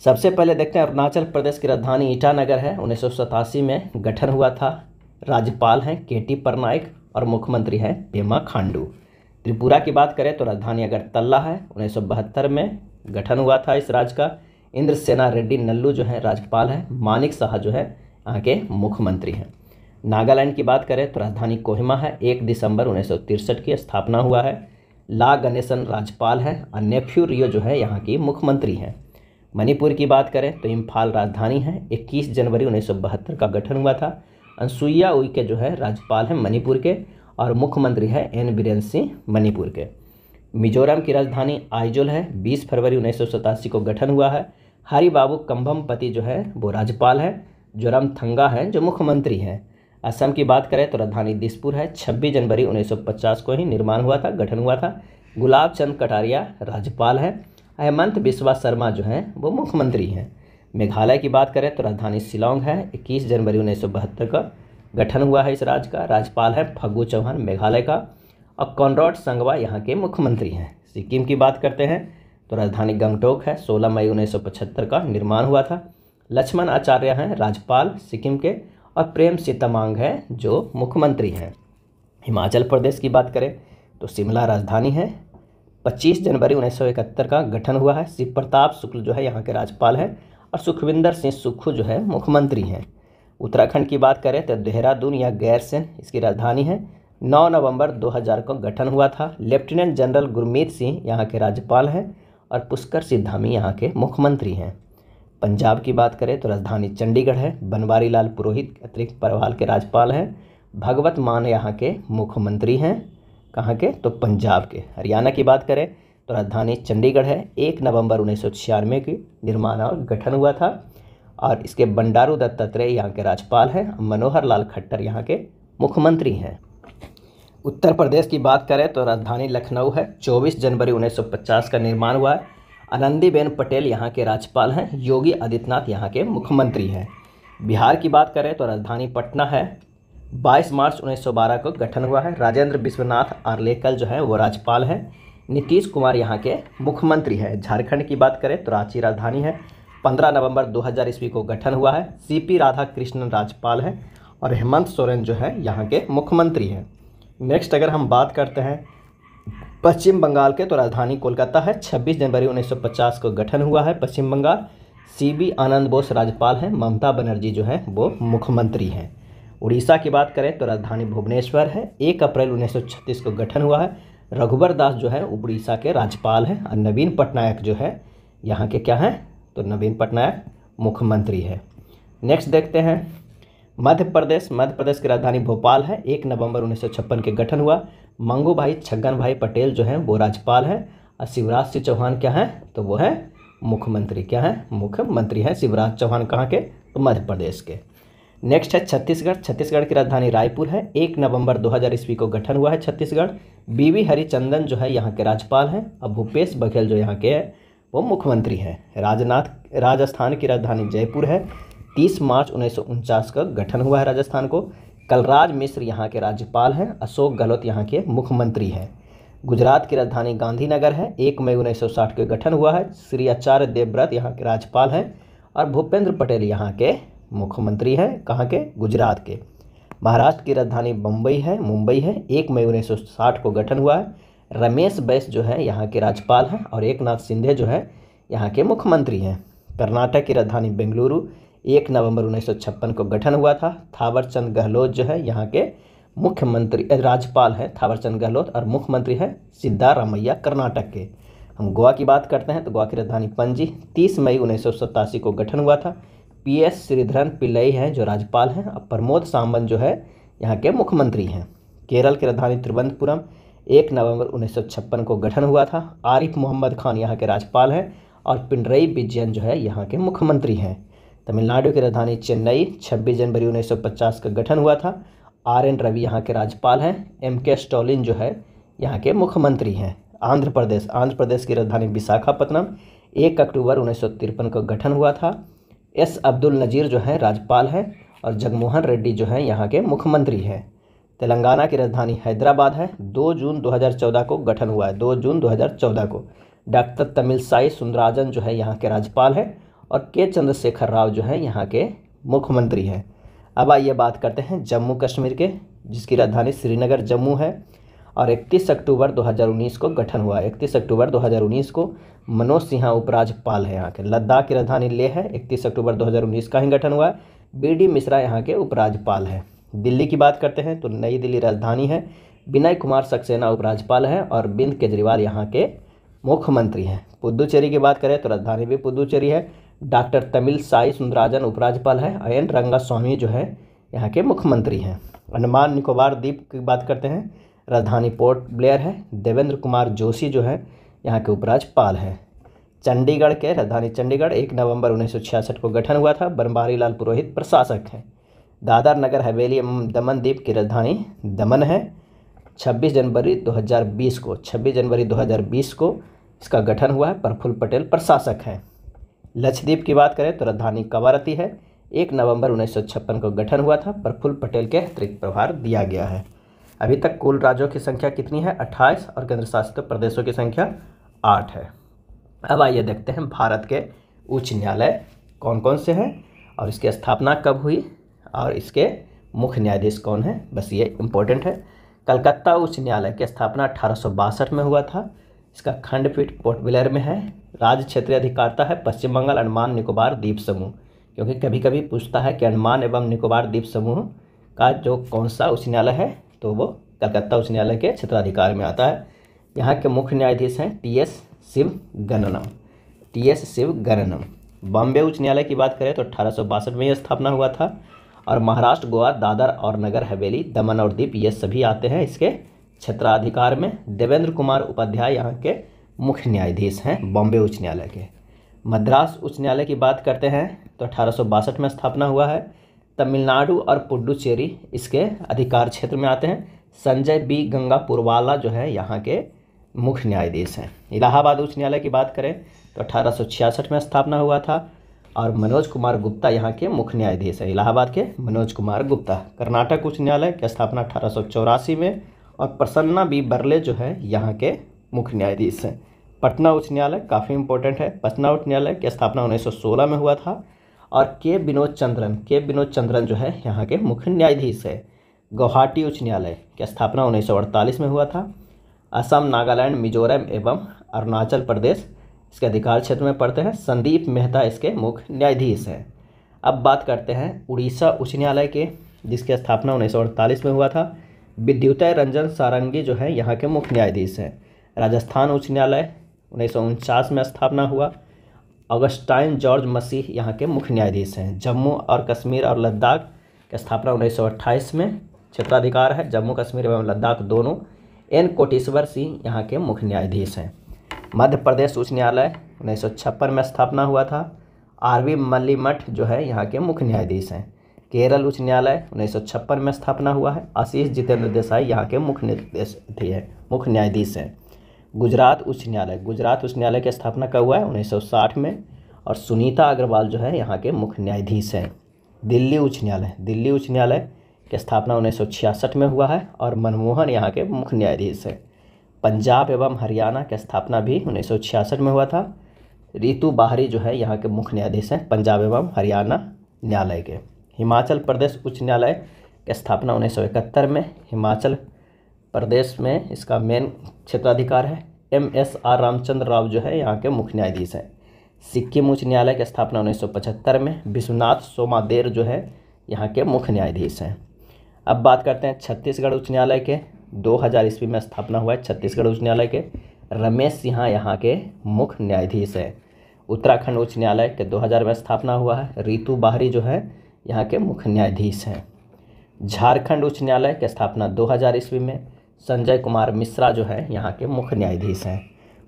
सबसे पहले देखते हैं अरुणाचल प्रदेश की राजधानी ईटानगर है उन्नीस में गठन हुआ था राज्यपाल हैं के टी परनाइक और मुख्यमंत्री हैं पेमा खांडू त्रिपुरा की बात करें तो राजधानी अगरतला है उन्नीस में गठन हुआ था इस राज्य का इंद्र सेना रेड्डी नल्लू जो है राज्यपाल है मानिक शाह जो है यहाँ के मुख्यमंत्री हैं नागालैंड की बात करें तो राजधानी कोहिमा है एक दिसंबर उन्नीस की स्थापना हुआ है ला गणेशन राज्यपाल है और नेफ्यू रियो जो है यहाँ की मुख्यमंत्री हैं मणिपुर की बात करें तो इम्फाल राजधानी है 21 जनवरी उन्नीस का गठन हुआ था अनसुईया उइके जो है राज्यपाल हैं मणिपुर के और मुख्यमंत्री है एन बीरेन सिंह मणिपुर के मिजोरम की राजधानी आइजोल है 20 फरवरी उन्नीस को गठन हुआ है हरिबाबू पति जो है वो राज्यपाल हैं जोराम थंगा हैं जो मुख्यमंत्री हैं असम की बात करें तो राजधानी दिसपुर है 26 जनवरी 1950 को ही निर्माण हुआ था गठन हुआ था गुलाब चंद कटारिया राज्यपाल हैं हेमंत बिस्वा शर्मा जो हैं वो मुख्यमंत्री हैं मेघालय की बात करें तो राजधानी शिलोंग है 21 जनवरी उन्नीस का गठन हुआ है इस राज्य का राज्यपाल है फगू चौहान मेघालय का और कॉनरॉड संगवा यहाँ के मुख्यमंत्री हैं सिक्किम की बात करते हैं तो राजधानी गंगटोक है 16 मई उन्नीस का निर्माण हुआ था लक्ष्मण आचार्य हैं राज्यपाल सिक्किम के और प्रेम सीतामांग हैं जो मुख्यमंत्री हैं हिमाचल प्रदेश की बात करें तो शिमला राजधानी है 25 जनवरी 1971 का गठन हुआ है शिव प्रताप शुक्ल जो है यहाँ के राज्यपाल हैं और सुखविंदर सिंह सुक्खू जो है मुख्यमंत्री हैं उत्तराखंड की बात करें तो देहरादून या गैरसेन इसकी राजधानी है 9 नवंबर 2000 को गठन हुआ था लेफ्टिनेंट जनरल गुरमीत सिंह यहाँ के राज्यपाल हैं और पुष्कर सिंह धामी यहाँ के मुख्यमंत्री हैं पंजाब की बात करें तो राजधानी चंडीगढ़ है बनवारी लाल पुरोहित अतिरिक्त परवाल के राज्यपाल हैं भगवत मान यहाँ के मुख्यमंत्री हैं कहाँ के तो पंजाब के हरियाणा की बात करें तो राजधानी चंडीगढ़ है एक नवंबर उन्नीस की निर्माण और गठन हुआ था और इसके बंडारू दत्तात्रेय यहाँ के राज्यपाल हैं मनोहर लाल खट्टर यहाँ के मुख्यमंत्री हैं उत्तर प्रदेश की बात करें तो राजधानी लखनऊ है 24 जनवरी 1950 का निर्माण हुआ है आनंदीबेन पटेल यहाँ के राज्यपाल हैं योगी आदित्यनाथ यहाँ के मुख्यमंत्री हैं बिहार की बात करें तो राजधानी पटना है 22 मार्च 1912 को गठन हुआ है राजेंद्र विश्वनाथ आर्लेकल जो है वो राज्यपाल हैं नीतीश कुमार यहाँ के मुख्यमंत्री है झारखंड की बात करें तो रांची राजधानी है 15 नवंबर 2000 ईस्वी को गठन हुआ है सीपी राधा कृष्णन राज्यपाल है और हेमंत सोरेन जो है यहाँ के मुख्यमंत्री हैं नेक्स्ट अगर हम बात करते हैं पश्चिम बंगाल के तो राजधानी कोलकाता है 26 जनवरी 1950 को गठन हुआ है पश्चिम बंगाल सीबी आनंद बोस राज्यपाल हैं ममता बनर्जी जो है वो मुख्यमंत्री हैं उड़ीसा की बात करें तो राजधानी भुवनेश्वर है एक अप्रैल 1936 को गठन हुआ है रघुबर दास जो है उड़ीसा के राज्यपाल हैं और नवीन पटनायक जो है यहाँ के क्या हैं तो नवीन पटनायक मुख्यमंत्री है नेक्स्ट देखते हैं मध्य प्रदेश मध्य प्रदेश की राजधानी भोपाल है एक नवंबर उन्नीस के गठन हुआ मंगू भाई छगन भाई पटेल जो हैं वो राज्यपाल हैं और शिवराज सिंह चौहान क्या हैं तो वो हैं मुख्यमंत्री क्या हैं मुख्यमंत्री हैं शिवराज चौहान कहाँ के तो मध्य प्रदेश के नेक्स्ट है छत्तीसगढ़ छत्तीसगढ़ की राजधानी रायपुर है एक नवंबर हज़ार ईस्वी को गठन हुआ है छत्तीसगढ़ बीवी हरिचंदन जो है यहाँ के राज्यपाल हैं और भूपेश बघेल जो यहाँ के हैं वो मुख्यमंत्री हैं राजनाथ राजस्थान की राजधानी जयपुर है तीस मार्च उन्नीस का गठन हुआ है राजस्थान को कलराज मिश्र यहाँ के राज्यपाल हैं अशोक गहलोत यहाँ के मुख्यमंत्री हैं गुजरात की राजधानी गांधीनगर है एक मई उन्नीस सौ गठन हुआ है श्री आचार्य देवव्रत यहाँ के राज्यपाल हैं और भूपेंद्र पटेल यहाँ के मुख्यमंत्री हैं कहाँ के गुजरात के महाराष्ट्र की राजधानी बम्बई है मुंबई है एक मई उन्नीस को गठन हुआ है रमेश बैस जो है यहाँ के राज्यपाल हैं और एक नाथ सिंधे जो है यहाँ के मुख्यमंत्री हैं कर्नाटक की राजधानी बेंगलुरु एक नवंबर उन्नीस को गठन हुआ था थावरचंद गहलोत जो है यहाँ के मुख्यमंत्री राज्यपाल हैं थावरचंद गहलोत और मुख्यमंत्री हैं सिद्धारामैया कर्नाटक के हम गोवा की बात करते हैं तो गोवा की राजधानी पणजी 30 मई उन्नीस को गठन हुआ था पी एस श्रीधरन पिल्लई हैं जो राज्यपाल हैं और प्रमोद सामंत जो है यहाँ के मुख्यमंत्री हैं केरल की राजधानी तिरुवनंतपुरम एक नवंबर उन्नीस को गठन हुआ था आरिफ मोहम्मद खान यहाँ के राज्यपाल हैं और पिंडरई विजयन जो है यहाँ के मुख्यमंत्री हैं तमिलनाडु की राजधानी चेन्नई 26 जनवरी 1950 का गठन हुआ था आर एन रवि यहाँ के राज्यपाल हैं एम के स्टॉलिन जो है यहाँ के मुख्यमंत्री हैं आंध्र प्रदेश आंध्र प्रदेश की राजधानी विशाखापत्तनम एक अक्टूबर उन्नीस का गठन हुआ था एस अब्दुल नज़ीर जो हैं राज्यपाल हैं और जगमोहन रेड्डी जो हैं यहाँ के मुख्यमंत्री हैं तेलंगाना की राजधानी हैदराबाद है 2 जून 2014 को गठन हुआ है 2 जून 2014 को डॉक्टर तमिल साई सुंदराजन जो है यहाँ के राज्यपाल हैं और के चंद्रशेखर राव जो हैं यहाँ के मुख्यमंत्री हैं अब आइए बात करते हैं जम्मू कश्मीर के जिसकी राजधानी श्रीनगर जम्मू है और 31 अक्टूबर 2019 को गठन हुआ 31 अक्टूबर 2019 को मनोज सिन्हा उपराज्यपाल है यहाँ के लद्दाख की राजधानी लेह है 31 अक्टूबर 2019 का ही गठन हुआ बी डी मिश्रा यहाँ के उपराज्यपाल है दिल्ली की बात करते हैं तो नई दिल्ली राजधानी है विनय कुमार सक्सेना उपराज्यपाल हैं और बिंद केजरीवाल यहाँ के मुख्यमंत्री हैं पुदुचेरी की बात करें तो राजधानी भी पुदुचेरी है डॉक्टर तमिल साई सुंदराजन उपराज्यपाल है एन रंगास्वामी जो है यहाँ के मुख्यमंत्री हैं अंडमान निकोबार द्वीप की बात करते हैं राजधानी पोर्ट ब्लेयर है देवेंद्र कुमार जोशी जो है यहाँ के उपराज्यपाल हैं चंडीगढ़ के राजधानी चंडीगढ़ एक नवंबर 1966 को गठन हुआ था बनबारी लाल पुरोहित प्रशासक हैं दादर नगर हवेली एवं दमन द्वीप की राजधानी दमन है 26 जनवरी 2020 को 26 जनवरी 2020 को इसका गठन हुआ है प्रफुल्ल पटेल प्रशासक हैं लक्षद्वीप की बात करें तो राजधानी कवारती है एक नवम्बर उन्नीस को गठन हुआ था प्रफुल्ल पटेल के अतिरिक्त प्रभार दिया गया है अभी तक कुल राज्यों की संख्या कितनी है अट्ठाईस और केंद्र शासित प्रदेशों की संख्या आठ है अब आइए देखते हैं भारत के उच्च न्यायालय कौन कौन से हैं और इसकी स्थापना कब हुई और इसके मुख्य न्यायाधीश कौन है बस ये इम्पोर्टेंट है कलकत्ता उच्च न्यायालय की स्थापना अठारह में हुआ था इसका खंडपीठ पोर्ट ब्लेयर में है राज्य क्षेत्रीय अधिकारता है पश्चिम बंगाल अंडमान निकोबार द्वीप समूह क्योंकि कभी कभी पूछता है कि अंडमान एवं निकोबार द्वीप समूह का जो कौन सा उच्च न्यायालय है तो वो कलकत्ता उच्च न्यायालय के क्षेत्राधिकार में आता है यहाँ के मुख्य न्यायाधीश हैं T S Sivagnanam T S Sivagnanam Bombay उच्च न्यायालय की बात करें तो अठारह में यह स्थापना हुआ था और महाराष्ट्र गोवा दादर और नगर हवेली दमन और दीप ये सभी आते हैं इसके क्षेत्राधिकार में देवेंद्र कुमार उपाध्याय यहाँ के मुख्य न्यायाधीश हैं बॉम्बे उच्च न्यायालय के मद्रास उच्च न्यायालय की बात करते हैं तो अठारह में स्थापना हुआ है तमिलनाडु और पुडुचेरी इसके अधिकार क्षेत्र में आते हैं संजय बी गंगापुरवाला जो है यहाँ के मुख्य न्यायाधीश हैं इलाहाबाद उच्च न्यायालय की बात करें तो अठारह में स्थापना हुआ था और मनोज कुमार गुप्ता यहाँ के मुख्य न्यायाधीश हैं इलाहाबाद के मनोज कुमार गुप्ता कर्नाटक उच्च न्यायालय की स्थापना अठारह में और प्रसन्ना बी बरले जो है यहाँ के मुख्य न्यायाधीश हैं पटना उच्च न्यायालय काफ़ी इंपॉर्टेंट है पटना उच्च न्यायालय की स्थापना 1916 में हुआ था और के विनोद चंद्रन के विनोद चंद्रन जो है यहाँ के मुख्य न्यायाधीश है गुवाहाटी उच्च न्यायालय की स्थापना उन्नीस में हुआ था असम नागालैंड मिजोरम एवं अरुणाचल प्रदेश इसके अधिकार क्षेत्र में पड़ते हैं संदीप मेहता इसके मुख्य न्यायाधीश हैं अब बात करते हैं उड़ीसा उच्च न्यायालय के जिसकी स्थापना उन्नीस में हुआ था विद्युतय रंजन सारंगी जो है यहाँ के मुख्य न्यायाधीश हैं राजस्थान उच्च न्यायालय उन्नीस में स्थापना हुआ अगस्टाइन जॉर्ज मसीह यहाँ के मुख्य न्यायाधीश हैं जम्मू और कश्मीर और लद्दाख की स्थापना उन्नीस में क्षेत्राधिकार है जम्मू कश्मीर एवं लद्दाख दोनों एन कोटेश्वर सिंह यहाँ के मुख्य न्यायाधीश हैं मध्य प्रदेश उच्च न्यायालय उन्नीस में स्थापना हुआ था आर वी मल्लीमठ जो है यहाँ के मुख्य न्यायाधीश हैं केरल उच्च न्यायालय उन्नीस में स्थापना हुआ है आशीष जितेंद्र देसाई यहाँ के मुख्य निर्देश थे मुख्य न्यायाधीश हैं गुजरात उच्च न्यायालय गुजरात उच्च न्यायालय की स्थापना कब हुआ है 1960 में और सुनीता अग्रवाल जो है यहाँ के मुख्य न्यायाधीश हैं दिल्ली उच्च न्यायालय दिल्ली उच्च न्यायालय की स्थापना उन्नीस में हुआ है और मनमोहन यहाँ के मुख्य न्यायाधीश हैं पंजाब एवं हरियाणा की स्थापना भी उन्नीस में हुआ था रितु बाहरी जो है यहाँ के मुख्य न्यायाधीश हैं पंजाब एवं हरियाणा न्यायालय के हिमाचल प्रदेश उच्च न्यायालय की स्थापना इकहत्तर में हिमाचल प्रदेश में इसका मेन क्षेत्राधिकार है M S R Ramachandra Rao जो है यहाँ के मुख्य न्यायाधीश हैं सिक्किम उच्च न्यायालय की स्थापना 1975 में विश्वनाथ सोमादेर जो है यहाँ के मुख्य न्यायाधीश हैं अब बात करते हैं छत्तीसगढ़ उच्च न्यायालय के 2000 ईस्वी में स्थापना हुआ है छत्तीसगढ़ उच्च न्यायालय के रमेश सिंह यहाँ के मुख्य न्यायाधीश हैं उत्तराखंड उच्च न्यायालय के 2000 में स्थापना हुआ है रितु बाहरी जो है यहाँ के मुख्य न्यायाधीश हैं झारखंड उच्च न्यायालय की स्थापना दो ईस्वी में संजय कुमार मिश्रा जो है यहाँ के मुख्य न्यायाधीश हैं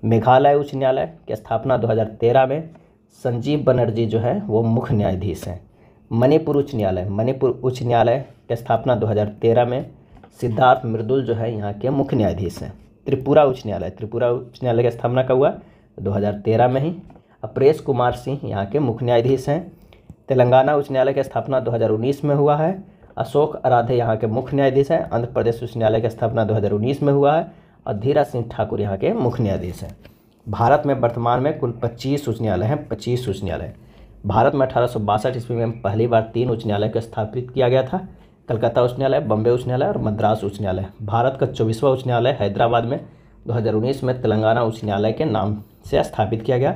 मेघालय उच्च न्यायालय की स्थापना 2013 में संजीव बनर्जी जो है वो मुख्य न्यायाधीश हैं मणिपुर उच्च न्यायालय मणिपुर उच्च न्यायालय की स्थापना 2013 में सिद्धार्थ मृदुल जो है यहाँ के मुख्य न्यायाधीश हैं त्रिपुरा उच्च न्यायालय त्रिपुरा उच्च न्यायालय की स्थापना कब हुआ दो में ही अप्रेश कुमार सिंह यहाँ के मुख्य न्यायाधीश हैं तेलंगाना उच्च न्यायालय की स्थापना दो में हुआ है अशोक आराधे यहाँ के मुख्य न्यायाधीश हैं आंध्र प्रदेश उच्च न्यायालय की स्थापना 2019 में हुआ है और धीरा सिंह ठाकुर यहाँ के मुख्य न्यायाधीश हैं भारत में वर्तमान में कुल पच्चीस उच्च न्यायालय हैं पच्चीस उच्च न्यायालय भारत में अठारह ईस्वी में पहली बार तीन उच्च न्यायालय को स्थापित किया गया था कलकत्ता उच्च न्यायालय बम्बे उच्च न्यायालय और मद्रास उच्च न्यायालय भारत का चौबीसवां उच्च न्यायालय हैदराबाद में दो में तेलंगाना उच्च न्यायालय के नाम से स्थापित किया गया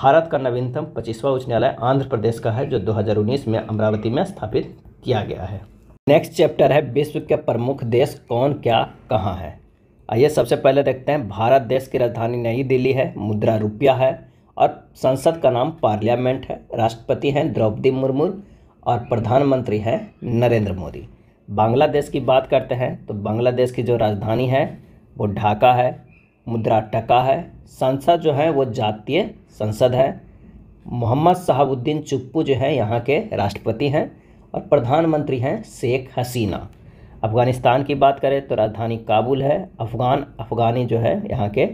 भारत का नवीनतम पच्चीसवां उच्च न्यायालय आंध्र प्रदेश का है जो 2019 में अमरावती में स्थापित किया गया है नेक्स्ट चैप्टर है विश्व के प्रमुख देश कौन क्या कहाँ है आइए सबसे पहले देखते हैं भारत देश की राजधानी नई दिल्ली है मुद्रा रुपया है और संसद का नाम पार्लियामेंट है राष्ट्रपति हैं द्रौपदी मुर्मू और प्रधानमंत्री हैं नरेंद्र मोदी बांग्लादेश की बात करते हैं तो बांग्लादेश की जो राजधानी है वो ढाका है मुद्रा टका है संसद जो है वो जातीय संसद है मोहम्मद शहाबुद्दीन चुप्पू जो है यहाँ के राष्ट्रपति हैं और प्रधानमंत्री हैं शेख हसीना अफ़गानिस्तान की बात करें तो राजधानी काबुल है अफ़गान अफ़गानी जो है यहाँ के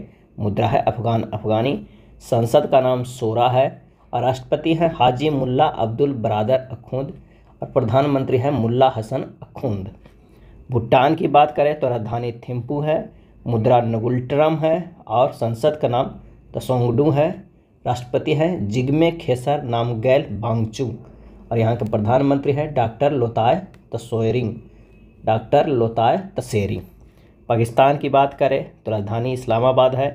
मुद्रा है अफ़गान अफ़गानी संसद का नाम सोरा है और राष्ट्रपति हैं हाजी मुल्ला अब्दुल बरदर अखूंद और प्रधानमंत्री हैं मुल्ला हसन अखूंद भूटान की बात करें तो राजधानी थिम्पू है मुद्रा नगुलटरम है और संसद का नाम तसोंगडू है राष्ट्रपति हैं जिगमे खेसर नामगैल बांगचू और यहाँ के प्रधानमंत्री हैं डॉक्टर लोताय तसोरिंग डॉक्टर लोताय तसेरिंग पाकिस्तान की बात करें तो राजधानी इस्लामाबाद है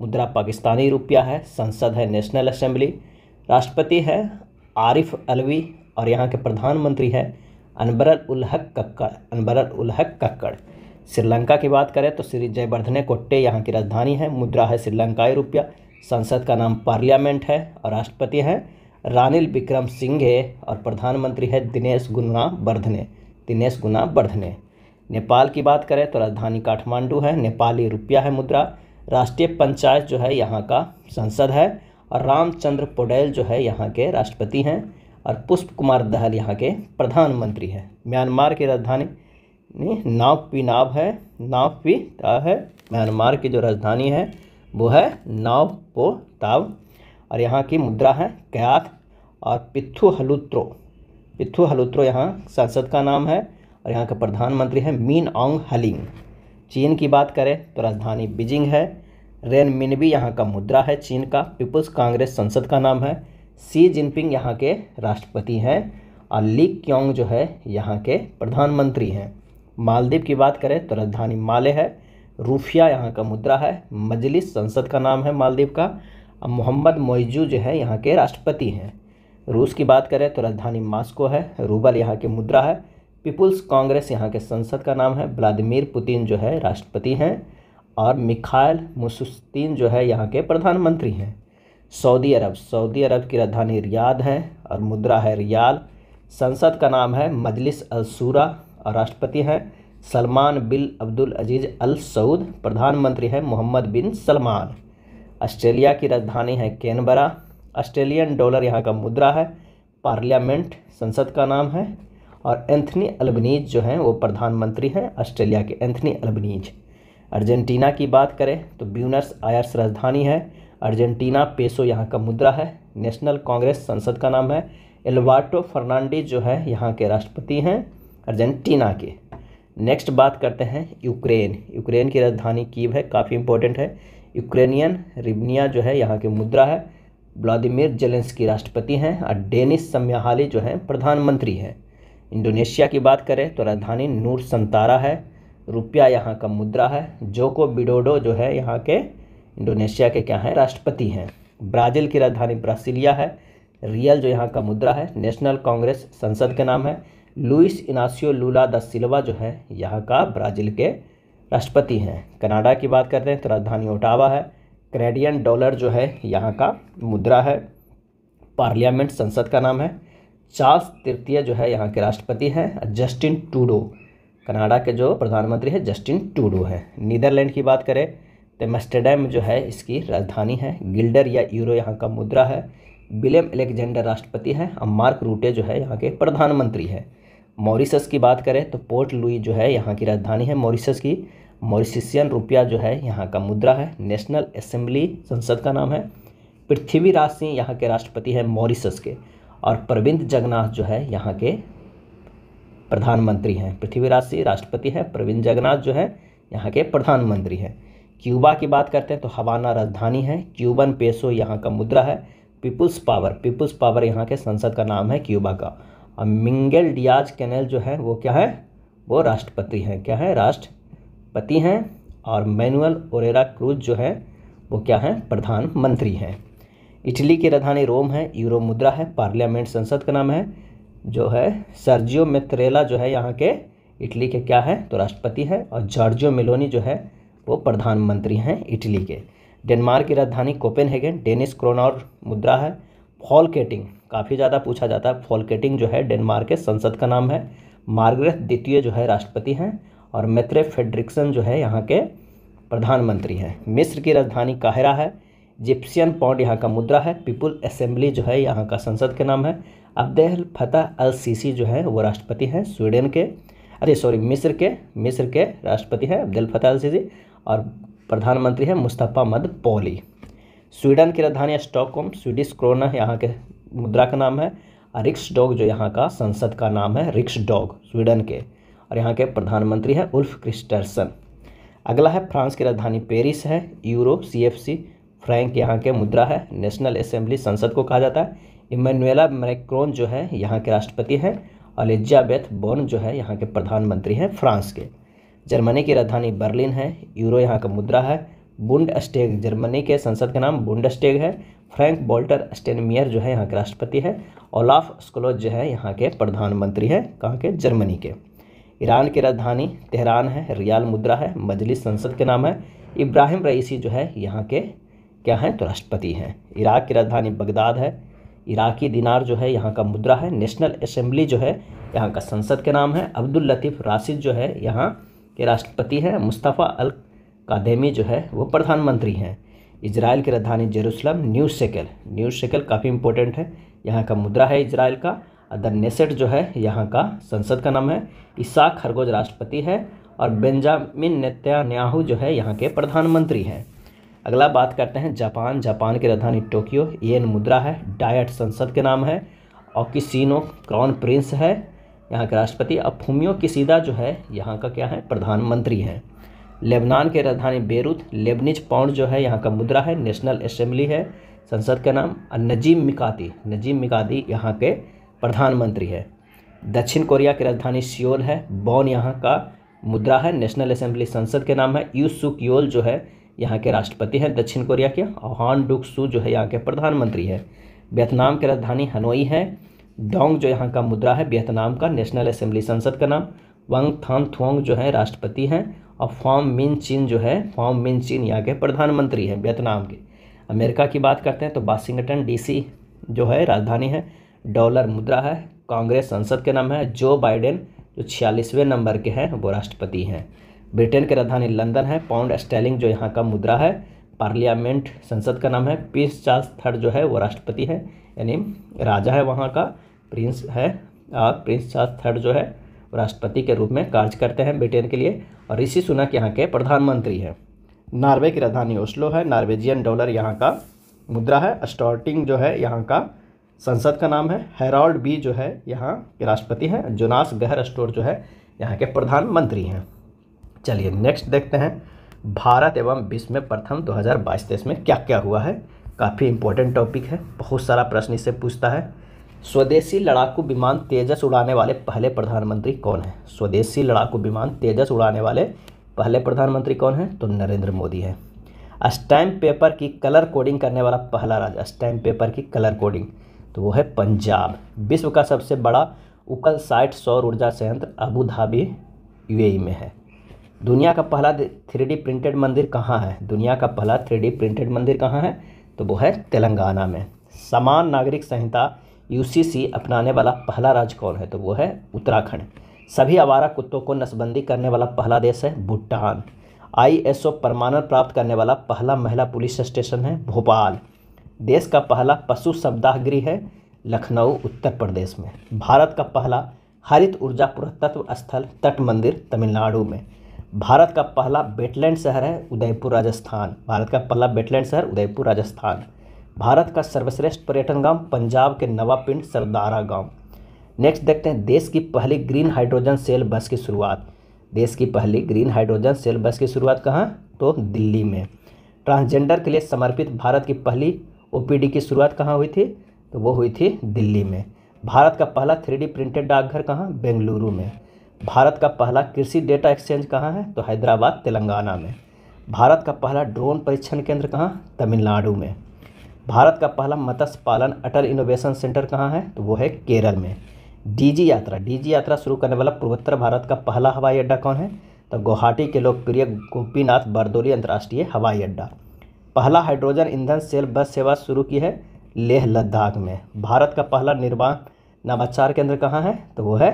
मुद्रा पाकिस्तानी रुपया है संसद है नेशनल असम्बली राष्ट्रपति है आरिफ अलवी और यहाँ के प्रधानमंत्री है अनबर उलहक कक्कड़ अनबर उलहक कक्कड़ श्रीलंका की बात करें तो श्री जयवर्धने कोट्टे यहाँ की राजधानी है मुद्रा है श्रीलंकाई रुपया संसद का नाम पार्लियामेंट है और राष्ट्रपति हैं रानिल विक्रम सिंघे और प्रधानमंत्री है दिनेश गुना बर्धने दिनेश गुना बर्धने नेपाल की बात करें तो राजधानी काठमांडू है नेपाली रुपया है मुद्रा राष्ट्रीय पंचायत जो है यहाँ का सांसद है और रामचंद्र पोडेल जो है यहाँ के राष्ट्रपति हैं और पुष्प कुमार दहल यहाँ के प्रधानमंत्री हैं म्यांमार की राजधानी नाव पी नाव है नाव पी ताव है म्यांमार की जो राजधानी है वो है नाव पो ताव और यहाँ की मुद्रा है कयाथ और पिथु हलुत्रो पिथु हलुत्रो यहाँ संसद का नाम है और यहाँ का प्रधानमंत्री है मीन ऑंग हलिंग चीन की बात करें तो राजधानी बीजिंग है रेन मिनबी यहाँ का मुद्रा है चीन का पीपुल्स कांग्रेस संसद का नाम है सी जिनपिंग यहाँ के राष्ट्रपति हैं और ली क्योंग जो है यहाँ के प्रधानमंत्री हैं मालदीव की बात करें तो राजधानी माले है रूफिया यहाँ का मुद्रा है मजलिस संसद का नाम है मालदीव का अब मोहम्मद मोइजू जो है यहाँ के राष्ट्रपति हैं रूस की बात करें तो राजधानी मास्को है रूबल यहाँ की मुद्रा है पीपुल्स कांग्रेस यहाँ के संसद का नाम है व्लादिमिर पुतिन जो है राष्ट्रपति हैं और मिखाइल मुसुस्तीन जो है यहाँ के प्रधानमंत्री हैं सऊदी अरब सऊदी अरब की राजधानी रियाद है और मुद्रा है रियाल संसद का नाम है मजलिस अलसूरा और राष्ट्रपति हैं Salman bin Abdul Aziz Al Saud प्रधानमंत्री हैं मोहम्मद बिन सलमान ऑस्ट्रेलिया की राजधानी है कैनबरा ऑस्ट्रेलियन डॉलर यहाँ का मुद्रा है पार्लियामेंट संसद का नाम है और एंथनी अल्बनीज जो हैं वो प्रधानमंत्री हैं ऑस्ट्रेलिया के एंथनी अल्बनीज अर्जेंटीना की बात करें तो ब्यूनर्स आयर्स राजधानी है अर्जेंटीना पेसो यहाँ का मुद्रा है नेशनल कांग्रेस संसद का नाम है एलवार्टो फर्नांडिस जो है यहाँ के राष्ट्रपति हैं अर्जेंटीना के नेक्स्ट बात करते हैं यूक्रेन यूक्रेन की राजधानी कीव है काफ़ी इंपॉर्टेंट है यूक्रेनियन रिबनिया जो है यहाँ के मुद्रा है व्लादिमिर जेलेंस्की राष्ट्रपति हैं और डेनिस सम्याहाली जो हैं प्रधानमंत्री हैं इंडोनेशिया की बात करें तो राजधानी नूर संतारा है रुपया यहाँ का मुद्रा है जोको बिडोडो जो है यहाँ के इंडोनेशिया के क्या हैं राष्ट्रपति हैं ब्राज़ील की राजधानी ब्रासिलिया है रियल जो यहाँ का मुद्रा है नेशनल कांग्रेस संसद के नाम है Luiz Inacio Lula da Silva जो है यहाँ का ब्राज़ील के राष्ट्रपति हैं कनाडा की बात करते हैं तो राजधानी ओटावा है कैनेडियन डॉलर जो है यहाँ का मुद्रा है पार्लियामेंट संसद का नाम है चार्ल्स तृतीय जो है यहाँ के राष्ट्रपति हैं जस्टिन टूडो कनाडा के जो प्रधानमंत्री है जस्टिन टूडो हैं नीदरलैंड की बात करें तो एम्स्टरडेम जो है इसकी राजधानी है गिल्डर या यूरो यहाँ का मुद्रा है विलियम एलेक्जेंडर राष्ट्रपति हैं और मार्क रूटे जो है यहाँ के प्रधानमंत्री हैं मॉरिसस की बात करें तो पोर्ट लुई जो है यहाँ की राजधानी है मॉरिसस की मॉरिशियन रुपया जो है यहाँ का मुद्रा है नेशनल असेंबली संसद का नाम है पृथ्वीराज सिंह यहाँ के राष्ट्रपति है मॉरिशस के और प्रविंद जगन्नाथ जो है यहाँ के प्रधानमंत्री हैं पृथ्वीराज सिंह राष्ट्रपति हैं प्रविंद जगन्नाथ जो है यहाँ के प्रधानमंत्री हैं क्यूबा की बात करते हैं तो हवाना राजधानी है क्यूबन पेसो यहाँ का मुद्रा है पीपुल्स पावर पीपुल्स पावर यहाँ के संसद का नाम है क्यूबा का और मिंगल डियाज कैनल जो है वो क्या है वो राष्ट्रपति हैं क्या है राष्ट्र पति हैं और मैनुअल ओरेरा क्रूज जो है वो क्या हैं प्रधानमंत्री हैं इटली की राजधानी रोम है यूरो मुद्रा है पार्लियामेंट संसद का नाम है जो है सर्जियो मेत्रेला जो है यहाँ के इटली के क्या है तो राष्ट्रपति हैं और जॉर्जियो मिलोनी जो है वो प्रधानमंत्री हैं इटली के डेनमार्क की राजधानी कोपेनहेगन डेनिस क्रोनॉर मुद्रा है फॉलकेटिंग काफ़ी ज़्यादा पूछा जाता है फॉलकेटिंग जो है डेनमार्क के संसद का नाम है मार्गरेट द्वितीय जो है राष्ट्रपति हैं और मेत्रे फेडरिक्सन जो है यहाँ के प्रधानमंत्री हैं मिस्र की राजधानी काहिरा है जिप्सियन पौंड यहाँ का मुद्रा है पीपुल असेंबली जो है यहाँ का संसद के नाम है अब्देल फतेह अल सीसी जो है वो राष्ट्रपति हैं स्वीडन के अरे सॉरी मिस्र के मिस्र के राष्ट्रपति हैं अब्देल फतेह अल सीसी और प्रधानमंत्री हैं मुस्तफ़ा मद पोली स्वीडन की राजधानी स्टॉकहोम स्वीडिश क्रोना यहाँ के मुद्रा का नाम है रिक्स डॉग जो यहाँ का संसद का नाम है रिक्स डॉग स्वीडन के और यहाँ के प्रधानमंत्री हैं उल्फ क्रिस्टरसन अगला है फ्रांस की राजधानी पेरिस है euro C F C franc यहाँ के मुद्रा है नेशनल असेंबली संसद को कहा जाता है इमेनुएला मैक्रोन जो है यहाँ के राष्ट्रपति हैं और एलिजाबेथ बोर्न जो है यहाँ के प्रधानमंत्री हैं फ्रांस के जर्मनी की राजधानी बर्लिन है यूरो यहाँ का मुद्रा है बुंड स्टेग जर्मनी के संसद का नाम बुंड स्टेग है फ्रैंक बोल्टर स्टेनमियर जो है यहाँ के राष्ट्रपति है ओलाफ स्कोलोज जो है यहाँ के प्रधानमंत्री हैं कहाँ के जर्मनी के ईरान की राजधानी तेहरान है रियाल मुद्रा है मजलिस संसद के नाम है इब्राहिम रईसी जो है यहाँ के क्या हैं तो राष्ट्रपति हैं इराक की राजधानी बगदाद है इराकी दिनार जो है यहाँ का मुद्रा है नेशनल असम्बली जो है यहाँ का संसद के नाम है अब्दुल लतीफ़ राशिद जो है यहाँ के राष्ट्रपति हैं मुस्तफ़ा अल कादेमी जो है वो प्रधानमंत्री हैं इसराइल की राजधानी Jerusalem new shekel new shekel काफ़ी इंपॉर्टेंट है यहाँ का मुद्रा है इसराइल का द नेसेट जो है यहाँ का संसद का नाम है इसाक खरगोज राष्ट्रपति है और बेंजामिन नेत्यान्याहू जो है यहाँ के प्रधानमंत्री हैं अगला बात करते हैं जापान जापान की राजधानी टोक्यो येन मुद्रा है डायट संसद के नाम है और किसिनो क्राउन प्रिंस है यहाँ के राष्ट्रपति और फूमियो किसीदा जो है यहाँ का क्या है प्रधानमंत्री हैं लेबनान के राजधानी बेरूत लेबनिज पाउंड जो है यहाँ का मुद्रा है नेशनल असेंबली है संसद का नाम और नजीम मिकाती नजीम मिकाती यहाँ के प्रधानमंत्री है दक्षिण कोरिया की राजधानी सियोल है बॉन यहाँ का मुद्रा है नेशनल असेंबली संसद के नाम है यू सुक योल जो है यहाँ के राष्ट्रपति हैं दक्षिण कोरिया के और हॉन डुक सू जो है यहाँ के प्रधानमंत्री है वियतनाम की राजधानी हनोई है डोंग जो यहाँ का मुद्रा है वियतनाम का नेशनल असेंबली संसद का नाम वंग थान थोंग जो है राष्ट्रपति हैं और फॉम मिन चीन जो है फॉम मिन चीन यहाँ के प्रधानमंत्री हैं वियतनाम के अमेरिका की बात करते हैं तो वाशिंगटन डी जो है राजधानी है डॉलर मुद्रा है कांग्रेस संसद के नाम है जो बाइडेन जो छियालीसवें नंबर के हैं वो राष्ट्रपति हैं ब्रिटेन की राजधानी लंदन है पाउंड स्टैलिंग जो यहाँ का मुद्रा है पार्लियामेंट संसद का नाम है प्रिंस चार्ल्स थर्ड जो है वो राष्ट्रपति है यानी राजा है वहाँ का प्रिंस है और प्रिंस चार्ल्स थर्ड जो है राष्ट्रपति के रूप में कार्य करते हैं ब्रिटेन के लिए और ऋषि सुनक यहाँ के प्रधानमंत्री हैं नॉर्वे की राजधानी ओस्लो है नॉर्वेजियन डॉलर यहाँ का मुद्रा है स्टॉर्टिंग जो है यहाँ का संसद का नाम है हेराल्ड बी जो है यहाँ के राष्ट्रपति हैं जोनास गहर स्टोर जो है यहाँ के प्रधानमंत्री हैं चलिए नेक्स्ट देखते हैं भारत एवं विश्व में प्रथम 2022 हज़ार में क्या क्या हुआ है काफ़ी इंपॉर्टेंट टॉपिक है बहुत सारा प्रश्न इससे पूछता है स्वदेशी लड़ाकू विमान तेजस उड़ाने वाले पहले प्रधानमंत्री कौन है स्वदेशी लड़ाकू विमान तेजस उड़ाने वाले पहले प्रधानमंत्री कौन है तो नरेंद्र मोदी है स्टैम्प पेपर की कलर कोडिंग करने वाला पहला राज्य स्टैम्प पेपर की कलर कोडिंग तो वो है पंजाब विश्व का सबसे बड़ा उकल साइट सौर ऊर्जा संयंत्र अबू धाबी यूएई में है दुनिया का पहला थ्री प्रिंटेड मंदिर कहाँ है दुनिया का पहला थ्री प्रिंटेड मंदिर कहाँ है तो वो है तेलंगाना में समान नागरिक संहिता यूसीसी अपनाने वाला पहला राज्य कौन है तो वो है उत्तराखंड सभी आवारा कुत्तों को नसबंदी करने वाला पहला देश है भूटान आईएसओ प्रमाणन प्राप्त करने वाला पहला महिला पुलिस स्टेशन है भोपाल देश का पहला पशु गृह है लखनऊ उत्तर प्रदेश में भारत का पहला हरित ऊर्जा पुरातत्व स्थल तट मंदिर तमिलनाडु में भारत का पहला बेटलैंड शहर है उदयपुर राजस्थान भारत का पहला बेटलैंड शहर उदयपुर राजस्थान भारत का सर्वश्रेष्ठ पर्यटन गांव पंजाब के नवापिंड सरदारा गांव नेक्स्ट देखते हैं देश की पहली ग्रीन हाइड्रोजन सेल बस की शुरुआत देश की पहली ग्रीन हाइड्रोजन सेल बस की शुरुआत कहाँ तो दिल्ली में ट्रांसजेंडर के लिए समर्पित भारत की पहली ओपीडी की शुरुआत कहाँ हुई थी तो वो हुई थी दिल्ली में भारत का पहला थ्री प्रिंटेड डाकघर कहाँ बेंगलुरु में भारत का पहला कृषि डेटा एक्सचेंज कहाँ है तो हैदराबाद तेलंगाना में भारत का पहला ड्रोन परीक्षण केंद्र कहाँ तमिलनाडु में भारत का पहला मत्स्य पालन अटल इनोवेशन सेंटर कहाँ है तो वो है केरल में डीजी यात्रा डीजी यात्रा शुरू करने वाला पूर्वोत्तर भारत का पहला हवाई अड्डा कौन है तो गुवाहाटी के लोकप्रिय गोपीनाथ बरदोली अंतर्राष्ट्रीय हवाई अड्डा पहला हाइड्रोजन ईंधन सेल बस सेवा शुरू की है लेह लद्दाख में भारत का पहला निर्माण नवाचार केंद्र कहाँ है तो वो है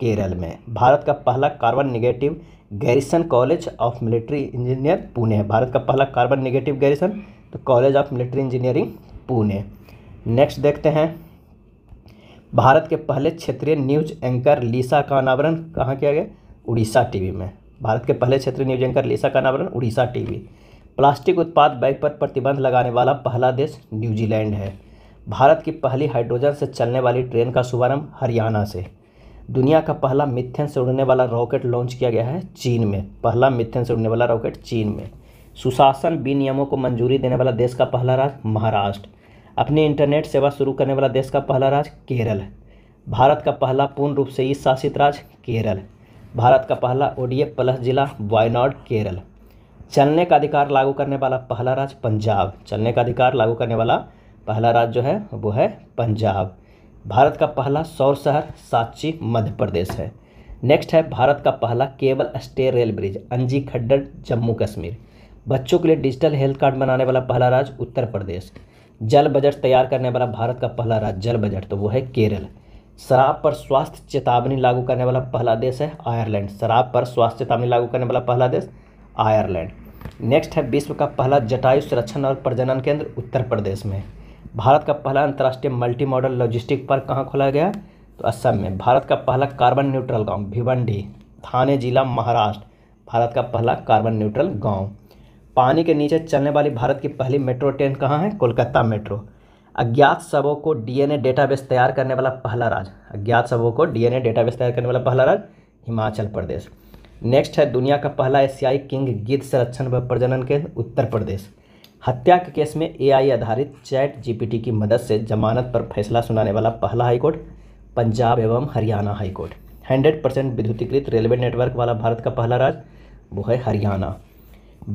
केरल में भारत का पहला carbon negative garrison college of military engineer Pune Bharat का पहला कार्बन निगेटिव गैरिसन तो college of military engineering Pune next देखते हैं भारत के पहले क्षेत्रीय न्यूज एंकर लीसा का अनावरण कहाँ किया गया उड़ीसा टीवी में भारत के पहले क्षेत्रीय न्यूज एंकर लीसा का अनावरण उड़ीसा टीवी प्लास्टिक उत्पाद बैग पर प्रतिबंध लगाने वाला पहला देश न्यूजीलैंड है भारत की पहली हाइड्रोजन से चलने वाली ट्रेन का शुभारंभ हरियाणा से दुनिया का पहला मिथेन से उड़ने वाला रॉकेट लॉन्च किया गया है चीन में पहला मिथेन से उड़ने वाला रॉकेट चीन में सुशासन विनियमों को मंजूरी देने वाला देश का पहला राज्य महाराष्ट्र अपनी इंटरनेट सेवा शुरू करने वाला देश का पहला राज्य केरल भारत का पहला पूर्ण रूप से ई शासित राज्य केरल भारत का पहला ओडीएफ प्लस जिला वायनाड केरल चलने का अधिकार लागू करने वाला पहला राज्य पंजाब चलने का अधिकार लागू करने वाला पहला राज्य जो है वो है पंजाब भारत का पहला सौर शहर साक्षी मध्य प्रदेश है नेक्स्ट है भारत का पहला केबल स्टे रेल ब्रिज अंजी खड्डर जम्मू कश्मीर बच्चों के लिए डिजिटल हेल्थ कार्ड बनाने वाला पहला राज्य उत्तर प्रदेश जल बजट तैयार करने वाला भारत का पहला राज्य जल बजट तो वो है केरल शराब पर स्वास्थ्य चेतावनी लागू करने वाला पहला देश है आयरलैंड शराब पर स्वास्थ्य चेतावनी लागू करने वाला पहला देश आयरलैंड नेक्स्ट है विश्व का पहला जटायु संरक्षण और प्रजनन केंद्र उत्तर प्रदेश में भारत का पहला अंतर्राष्ट्रीय मल्टी मॉडल लॉजिस्टिक पार्क कहाँ खोला गया तो असम में भारत का पहला कार्बन न्यूट्रल गांव भिवंडी थाने जिला महाराष्ट्र भारत का पहला कार्बन न्यूट्रल गांव पानी के नीचे चलने वाली भारत की पहली मेट्रो ट्रेन कहाँ है कोलकाता मेट्रो अज्ञात सबों को डीएनए डेटाबेस तैयार करने वाला पहला राज्य अज्ञात सबों को डीएनए डेटाबेस तैयार करने वाला पहला राज्य हिमाचल प्रदेश नेक्स्ट है दुनिया का पहला एशियाई किंग गिद्ध संरक्षण व प्रजनन केंद्र उत्तर प्रदेश हत्या के केस में एआई आधारित चैट जीपीटी की मदद से जमानत पर फैसला सुनाने वाला पहला हाईकोर्ट पंजाब एवं हरियाणा हाईकोर्ट हंड्रेड परसेंट विद्युतीकृत रेलवे नेटवर्क वाला भारत का पहला राज्य वो है हरियाणा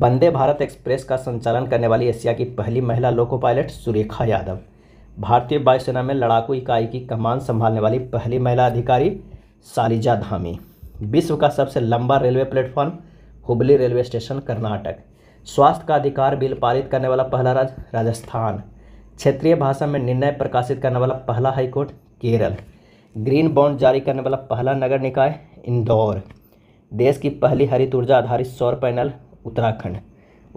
वंदे भारत एक्सप्रेस का संचालन करने वाली एशिया की पहली महिला लोको पायलट सुरेखा यादव भारतीय वायुसेना में लड़ाकू इकाई की कमान संभालने वाली पहली महिला अधिकारी सालिजा धामी विश्व का सबसे लंबा railway platform Hubli railway station Karnataka स्वास्थ्य का अधिकार बिल पारित करने वाला पहला राज्य राजस्थान क्षेत्रीय भाषा में निर्णय प्रकाशित करने वाला पहला हाईकोर्ट केरल ग्रीन बॉन्ड जारी करने वाला पहला नगर निकाय इंदौर देश की पहली हरित ऊर्जा आधारित सौर पैनल उत्तराखंड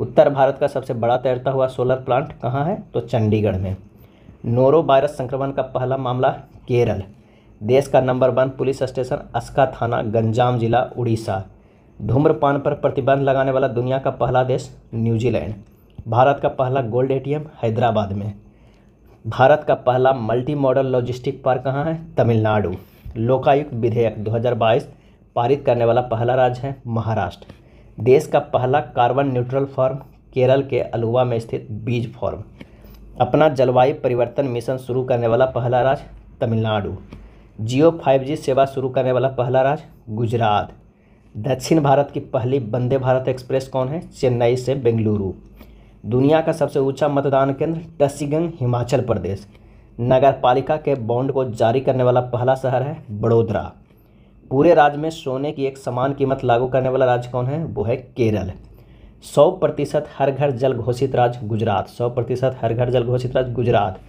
उत्तर भारत का सबसे बड़ा तैरता हुआ सोलर प्लांट कहाँ है तो चंडीगढ़ में नोरो वायरस संक्रमण का पहला मामला केरल देश का number one police station Aska थाना गंजाम जिला उड़ीसा धूम्रपान पर प्रतिबंध लगाने वाला दुनिया का पहला देश न्यूजीलैंड भारत का पहला गोल्ड एटीएम हैदराबाद में भारत का पहला मल्टी मॉडल लॉजिस्टिक पार्क कहाँ है तमिलनाडु लोकायुक्त विधेयक 2022 पारित करने वाला पहला राज्य है महाराष्ट्र देश का पहला कार्बन न्यूट्रल फार्म केरल के अलुवा में स्थित बीज फार्म अपना जलवायु परिवर्तन मिशन शुरू करने वाला पहला राज्य तमिलनाडु जियो फाइव जी सेवा शुरू करने वाला पहला राज्य गुजरात दक्षिण भारत की पहली वंदे भारत एक्सप्रेस कौन है चेन्नई से बेंगलुरु दुनिया का सबसे ऊंचा मतदान केंद्र टसीगंग हिमाचल प्रदेश नगर पालिका के बॉन्ड को जारी करने वाला पहला शहर है बड़ोदरा पूरे राज्य में सोने की एक समान कीमत लागू करने वाला राज्य कौन है वो है केरल सौ प्रतिशत हर घर जल घोषित राज्य गुजरात सौ प्रतिशत हर घर जल घोषित राज्य गुजरात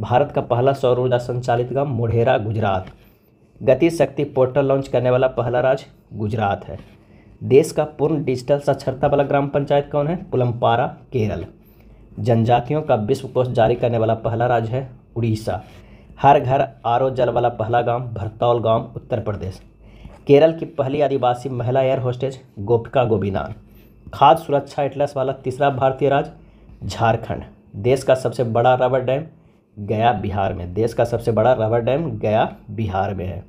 भारत का पहला सौर ऊर्जा संचालित गाँव मोढ़ेरा गुजरात गति शक्ति पोर्टल लॉन्च करने वाला पहला राज्य गुजरात है देश का पूर्ण डिजिटल साक्षरता वाला ग्राम पंचायत कौन है पुलमपारा केरल जनजातियों का विश्व कोष जारी करने वाला पहला राज्य है उड़ीसा हर घर आर जल वाला पहला गांव भरतौल गांव उत्तर प्रदेश केरल की पहली आदिवासी महिला एयर होस्टेज गोपिका गोबीनाथ खाद्य सुरक्षा एटलस वाला तीसरा भारतीय राज्य झारखंड देश का सबसे बड़ा रबर डैम गया बिहार में देश का सबसे बड़ा रबर डैम गया बिहार में है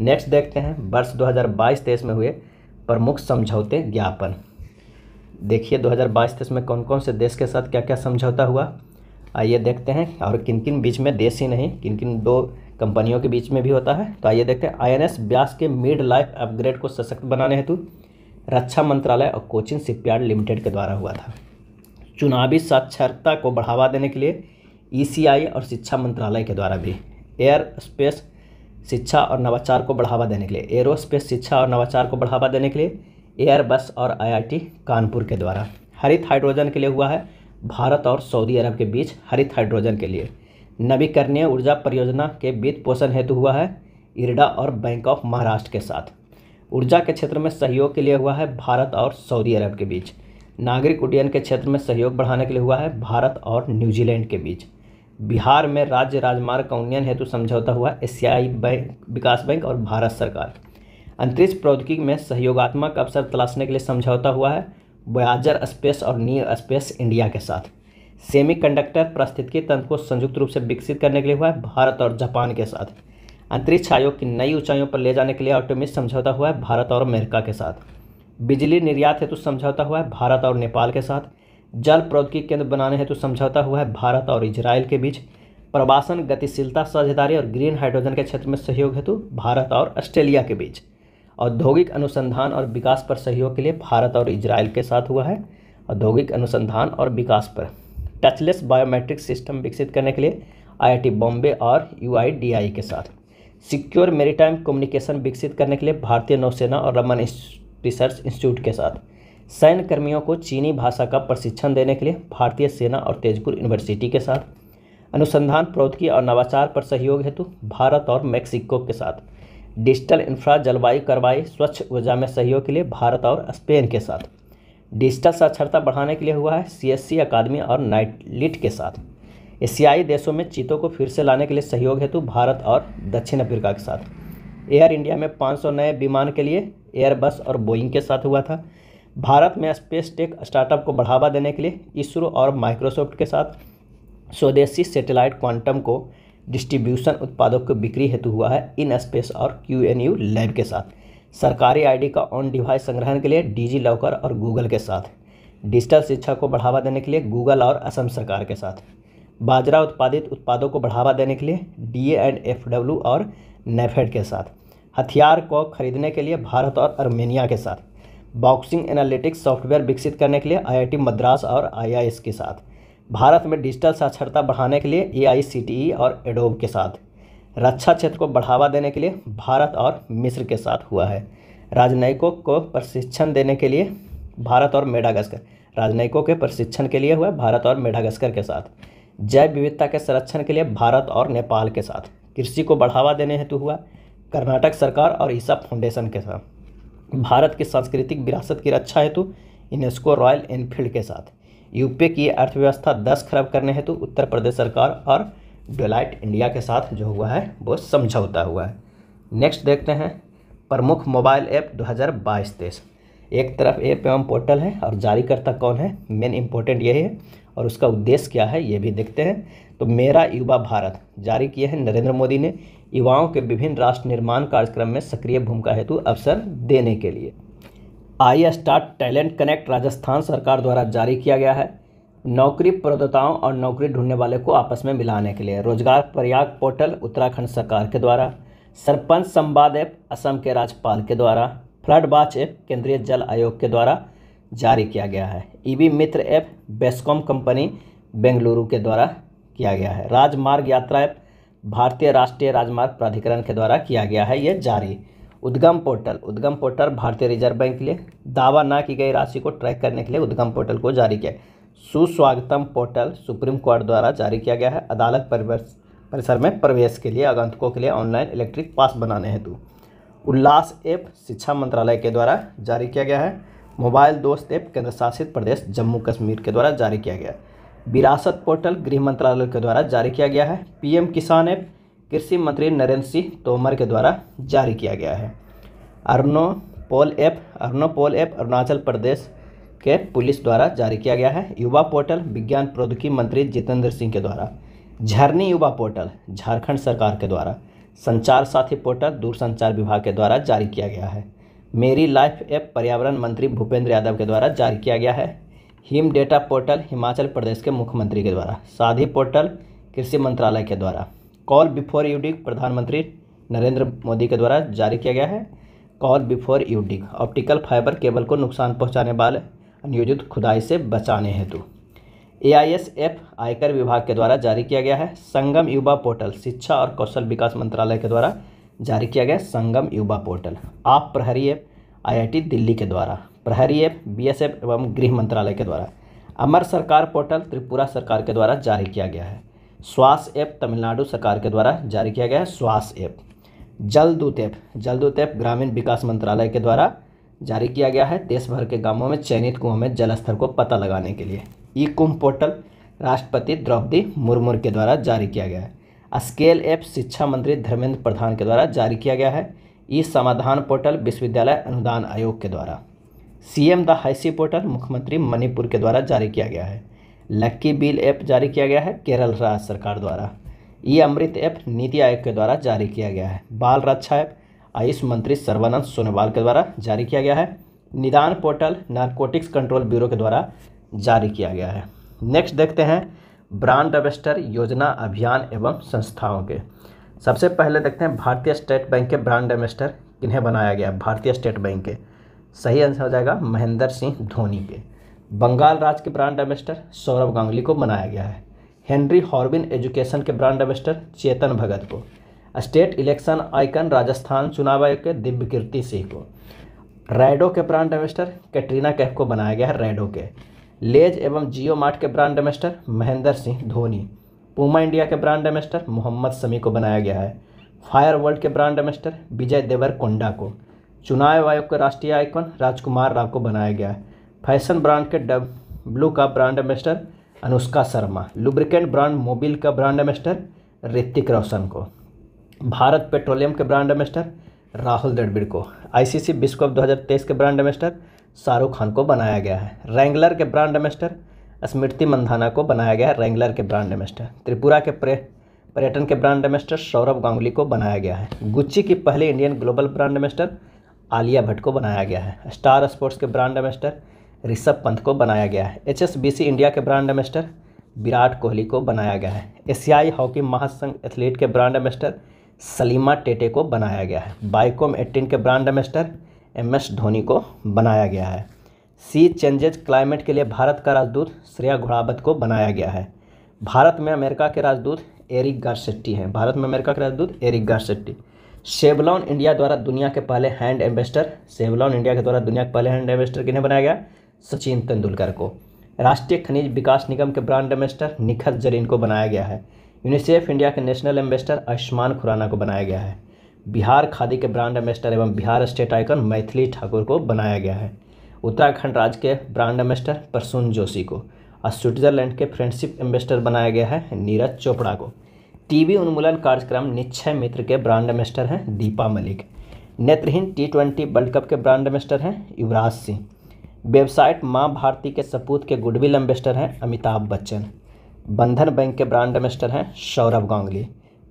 नेक्स्ट देखते हैं वर्ष 2022 हज़ार में हुए प्रमुख समझौते ज्ञापन देखिए 2022 हज़ार में कौन कौन से देश के साथ क्या क्या समझौता हुआ आइए देखते हैं और किन किन बीच में देश ही नहीं किन किन दो कंपनियों के बीच में भी होता है तो आइए देखते हैं आई ब्यास के मिड लाइफ अपग्रेड को सशक्त बनाने हेतु रक्षा मंत्रालय और कोचिंग शिपयार्ड लिमिटेड के द्वारा हुआ था चुनावी साक्षरता को बढ़ावा देने के लिए ईसीआई और शिक्षा मंत्रालय के द्वारा भी एयर स्पेस शिक्षा और नवाचार को बढ़ावा देने के लिए एरोस्पेस शिक्षा और नवाचार को बढ़ावा देने के लिए एयरबस और आईआईटी कानपुर के द्वारा हरित हाइड्रोजन के लिए हुआ है भारत और सऊदी अरब के बीच हरित हाइड्रोजन के लिए नवीकरणीय ऊर्जा परियोजना के वित्त पोषण हेतु हुआ है इरडा और बैंक ऑफ महाराष्ट्र के साथ ऊर्जा के क्षेत्र में सहयोग के लिए हुआ है भारत और सऊदी अरब के बीच नागरिक उड्डयन के क्षेत्र में सहयोग बढ़ाने के लिए हुआ है भारत और न्यूजीलैंड के बीच बिहार में राज्य राजमार्ग का उन्नयन हेतु समझौता हुआ एशियाई बैंक विकास बैंक और भारत सरकार अंतरिक्ष प्रौद्योगिकी में सहयोगात्मक अवसर तलाशने के लिए समझौता हुआ है बयाजर स्पेस और नियर स्पेस इंडिया के साथ सेमी कंडक्टर प्रस्थितिकी तंत्र को संयुक्त रूप से विकसित करने के लिए हुआ है भारत और जापान के साथ अंतरिक्ष आयोग की नई ऊंचाइयों पर ले जाने के लिए ऑटोमिस समझौता हुआ है भारत और अमेरिका के साथ बिजली निर्यात हेतु समझौता हुआ है भारत और नेपाल के साथ जल प्रौद्योगिकी केंद्र बनाने हेतु तो समझौता हुआ है भारत और इजराइल के बीच प्रवासन गतिशीलता साझेदारी और ग्रीन हाइड्रोजन के क्षेत्र में सहयोग हेतु भारत और ऑस्ट्रेलिया के बीच औद्योगिक अनुसंधान और विकास पर सहयोग के लिए भारत और इजराइल के साथ हुआ है औद्योगिक अनुसंधान और विकास पर टचलेस बायोमेट्रिक सिस्टम विकसित करने के लिए आईआईटी बॉम्बे और यूआईडीआई के साथ सिक्योर मेरीटाइम कम्युनिकेशन विकसित करने के लिए भारतीय नौसेना और रमन रिसर्च इंस्टीट्यूट के साथ सैन्य कर्मियों को चीनी भाषा का प्रशिक्षण देने के लिए भारतीय सेना और तेजपुर यूनिवर्सिटी के साथ अनुसंधान प्रौद्योगिकी और नवाचार पर सहयोग हेतु भारत और मेक्सिको के साथ डिजिटल इंफ्रा जलवायु कार्रवाई स्वच्छ ऊर्जा में सहयोग के लिए भारत और स्पेन के साथ डिजिटल साक्षरता बढ़ाने के लिए हुआ है सीएससी अकादमी और नाइटलिट के साथ एशियाई देशों में चीतों को फिर से लाने के लिए सहयोग हेतु भारत और दक्षिण अफ्रीका के साथ एयर इंडिया में 500 नए विमान के लिए एयरबस और बोइंग के साथ हुआ था भारत में स्पेस टेक स्टार्टअप को बढ़ावा देने के लिए इसरो और माइक्रोसॉफ्ट के साथ स्वदेशी सैटेलाइट क्वांटम को डिस्ट्रीब्यूशन उत्पादों की बिक्री हेतु हुआ है इन स्पेस और क्यू एन यू लैब के साथ सरकारी आईडी का ऑन डिवाइस संग्रहण के लिए डीजी लॉकर और गूगल के साथ डिजिटल शिक्षा को बढ़ावा देने के लिए गूगल और असम सरकार के साथ बाजरा उत्पादित उत्पादों को बढ़ावा देने के लिए डी एंड एफ डब्ल्यू और नेफेड के साथ हथियार को खरीदने के लिए भारत और अर्मेनिया के साथ बॉक्सिंग एनालिटिक्स सॉफ्टवेयर विकसित करने के लिए आईआईटी मद्रास और आईआईएस के साथ भारत में डिजिटल साक्षरता बढ़ाने के लिए एआईसीटीई और एडोब के साथ रक्षा क्षेत्र को बढ़ावा देने के लिए भारत और मिस्र के साथ हुआ है राजनयिकों को प्रशिक्षण देने के लिए भारत और मेडागस्कर राजनयिकों के प्रशिक्षण के लिए हुआ भारत और मेडागस्कर के साथ जैव विविधता के संरक्षण के लिए भारत और नेपाल के साथ कृषि को बढ़ावा देने हेतु हुआ कर्नाटक सरकार और ईसा फाउंडेशन के साथ भारत के सांस्कृतिक विरासत की रक्षा अच्छा हेतु यूनेस्को रॉयल एनफील्ड के साथ यूपी की अर्थव्यवस्था दस खराब करने हेतु उत्तर प्रदेश सरकार और डोलाइट इंडिया के साथ जो हुआ है वो समझौता हुआ है नेक्स्ट देखते हैं प्रमुख मोबाइल ऐप 2022 तेईस एक तरफ ऐप एवं पोर्टल है और जारीकर्ता कौन है मेन इम्पोर्टेंट यही है और उसका उद्देश्य क्या है ये भी देखते हैं तो मेरा युवा भारत जारी किए हैं नरेंद्र मोदी ने युवाओं के विभिन्न राष्ट्र निर्माण कार्यक्रम में सक्रिय भूमिका हेतु अवसर देने के लिए I start talent connect Rajasthan सरकार द्वारा जारी किया गया है नौकरी प्रदाताओं और नौकरी ढूंढने वाले को आपस में मिलाने के लिए रोजगार प्रयाग पोर्टल उत्तराखंड सरकार के द्वारा सरपंच संवाद ऐप असम के राज्यपाल के द्वारा फ्लड वाच ऐप केंद्रीय जल आयोग के द्वारा जारी किया गया है EV Mitra app BESCOM company Bengaluru के द्वारा किया गया है राजमार्ग यात्रा ऐप भारतीय राष्ट्रीय राजमार्ग प्राधिकरण के द्वारा किया गया है ये जारी उद्गम पोर्टल उद्गम पोर्टल भारतीय रिजर्व बैंक के लिए दावा ना की गई राशि को ट्रैक करने के लिए उद्गम पोर्टल को जारी किया सुस्वागतम पोर्टल सुप्रीम कोर्ट द्वारा जारी किया गया है अदालत परिसर में प्रवेश के लिए आगंतुकों के लिए ऑनलाइन इलेक्ट्रिक पास बनाने हेतु उल्लास ऐप शिक्षा मंत्रालय के द्वारा जारी किया गया है मोबाइल दोस्त ऐप केंद्र शासित प्रदेश जम्मू कश्मीर के द्वारा जारी किया गया है विरासत पोर्टल गृह मंत्रालय के द्वारा जारी किया गया है पीएम किसान ऐप कृषि मंत्री नरेंद्र सिंह तोमर के द्वारा जारी किया गया है Arunpol app Arunpol app Arunachal Pradesh के पुलिस द्वारा जारी किया गया है युवा पोर्टल विज्ञान प्रौद्योगिकी मंत्री जितेंद्र सिंह के द्वारा झरनी युवा पोर्टल झारखंड सरकार के द्वारा संचार साथी पोर्टल दूरसंचार विभाग के द्वारा जारी किया गया है मेरी लाइफ ऐप पर्यावरण मंत्री भूपेंद्र यादव के द्वारा जारी किया गया है हिम डेटा पोर्टल हिमाचल प्रदेश के मुख्यमंत्री के द्वारा साधी पोर्टल कृषि मंत्रालय के द्वारा कॉल बिफोर यूडिक प्रधानमंत्री नरेंद्र मोदी के द्वारा जारी किया गया है call before you dig optical fibre cable को नुकसान पहुंचाने वाले अनियोजित खुदाई से बचाने हेतु ए आई एस एफ आयकर विभाग के द्वारा जारी किया गया है संगम युवा पोर्टल शिक्षा और कौशल विकास मंत्रालय के द्वारा जारी किया गया संगम युवा पोर्टल आप प्रहरी एप आई दिल्ली के द्वारा प्रहरी ऐप बीएसएफ एवं गृह मंत्रालय के द्वारा अमर सरकार पोर्टल त्रिपुरा सरकार के द्वारा जारी किया गया है स्वास ऐप तमिलनाडु सरकार के द्वारा जारी किया गया है स्वास app Jaldoot app Jaldoot app ग्रामीण विकास मंत्रालय के द्वारा जारी किया गया है देश भर के गांवों में चयनित कुओं में जल स्तर को पता लगाने के लिए ई कुंभ पोर्टल राष्ट्रपति द्रौपदी मुर्मू के द्वारा जारी किया गया है स्केल ऐप शिक्षा मंत्री धर्मेंद्र प्रधान के द्वारा जारी किया गया है ई समाधान पोर्टल विश्वविद्यालय अनुदान आयोग के द्वारा सीएम द हाइसी पोर्टल मुख्यमंत्री मणिपुर के द्वारा जारी किया गया है लक्की बिल ऐप जारी किया गया है केरल राज्य सरकार द्वारा ई अमृत ऐप नीति आयोग के द्वारा जारी किया गया है बाल रक्षा ऐप आयुष मंत्री सर्वानंद सोनोवाल के द्वारा जारी किया गया है निदान पोर्टल नारकोटिक्स कंट्रोल ब्यूरो के द्वारा जारी किया गया है नेक्स्ट देखते हैं ब्रांड रजिस्टर योजना अभियान एवं संस्थाओं के सबसे पहले देखते हैं भारतीय स्टेट बैंक के ब्रांड एम्बेस्टर किन्हें बनाया गया भारतीय स्टेट बैंक के सही आंसर हो जाएगा महेंद्र सिंह धोनी पे बंगाल राज्य के ब्रांड एम्बेस्टर सौरभ गांगुली को बनाया गया है हेनरी हॉर्बिन एजुकेशन के ब्रांड एम्बेस्टर चेतन भगत को स्टेट इलेक्शन आइकन राजस्थान चुनाव आयोग के दिव्य कीर्ति सिंह को रेडो के ब्रांड एम्बेस्टर कैटरीना कैफ को बनाया गया है रेडो के लेज एवं जियो मार्ट के brand ambassador Mahendra Singh Dhoni Puma India के ब्रांड एम्बेस्टर मोहम्मद समी को बनाया गया है फायर वर्ल्ड के brand ambassador Vijay Deverakonda को चुनाव आयोग का राष्ट्रीय आइकन राजकुमार राव को बनाया गया है फैशन ब्रांड के डब ब्लू का brand ambassador Anushka Sharma lubricant brand Mobil का ब्रांड एम्बेस्टर ऋतिक रोशन को भारत पेट्रोलियम के ब्रांड एम्बेस्टर राहुल द्रविड़ को आईसीसी विश्व कप 2023 के ब्रांड एम्बेस्टर शाहरुख खान को बनाया गया है रेंगलर के ब्रांड एम्बेस्टर स्मृति मंधाना को बनाया गया है रेंगलर के ब्रांड एम्बेस्टर त्रिपुरा के पर्यटन के ब्रांड एम्बेस्टर सौरभ गांगुली को बनाया गया है गुच्ची की पहली Indian global brand ambassador Alia Bhatt को बनाया गया है स्टार स्पोर्ट्स के ब्रांड एम्बेस्टर ऋषभ पंत को बनाया गया है एच इंडिया के ब्रांड एम्बेस्टर विराट कोहली को बनाया गया है एशियाई हॉकी महासंघ एथलीट के ब्रांड एम्बेस्टर सलीमा टेटे को बनाया गया है बाइकोम एट्टीन के brand ambassador M S Dhoni को बनाया गया है सी चेंजेज क्लाइमेट के लिए भारत का राजदूत श्रेया घुड़ावत को बनाया गया है भारत में अमेरिका के राजदूत एरिक गारसेट्टी हैं भारत में अमेरिका के राजदूत एरिक गारसेट्टी सेवलॉन इंडिया द्वारा दुनिया के पहले हैंड एम्बेस्टर सेवलॉन इंडिया के द्वारा दुनिया के पहले हैंड एम्बेस्टर किन्हें बनाया गया सचिन तेंदुलकर को राष्ट्रीय खनिज विकास निगम के ब्रांड एम्बेस्टर निखत जरीन को बनाया गया है यूनिसेफ इंडिया के नेशनल एम्बेस्टर आयुष्मान खुराना को बनाया गया है बिहार खादी के ब्रांड एम्बेस्टर एवं बिहार स्टेट आइकन मैथिली ठाकुर को बनाया गया है उत्तराखंड राज्य के ब्रांड एम्बेस्टर प्रसून जोशी को और स्विट्जरलैंड के फ्रेंडशिप एम्बेस्टर बनाया गया है नीरज चोपड़ा को टीबी उन्मूलन कार्यक्रम निश्चय मित्र के ब्रांड एम्बेस्टर हैं दीपा मलिक नेत्रहीन टी ट्वेंटी वर्ल्ड कप के ब्रांड एम्बेस्टर हैं युवराज सिंह वेबसाइट माँ भारती के सपूत के गुडविल एम्बेस्टर हैं अमिताभ बच्चन बंधन बैंक के ब्रांड एम्बेस्टर हैं सौरभ गांगली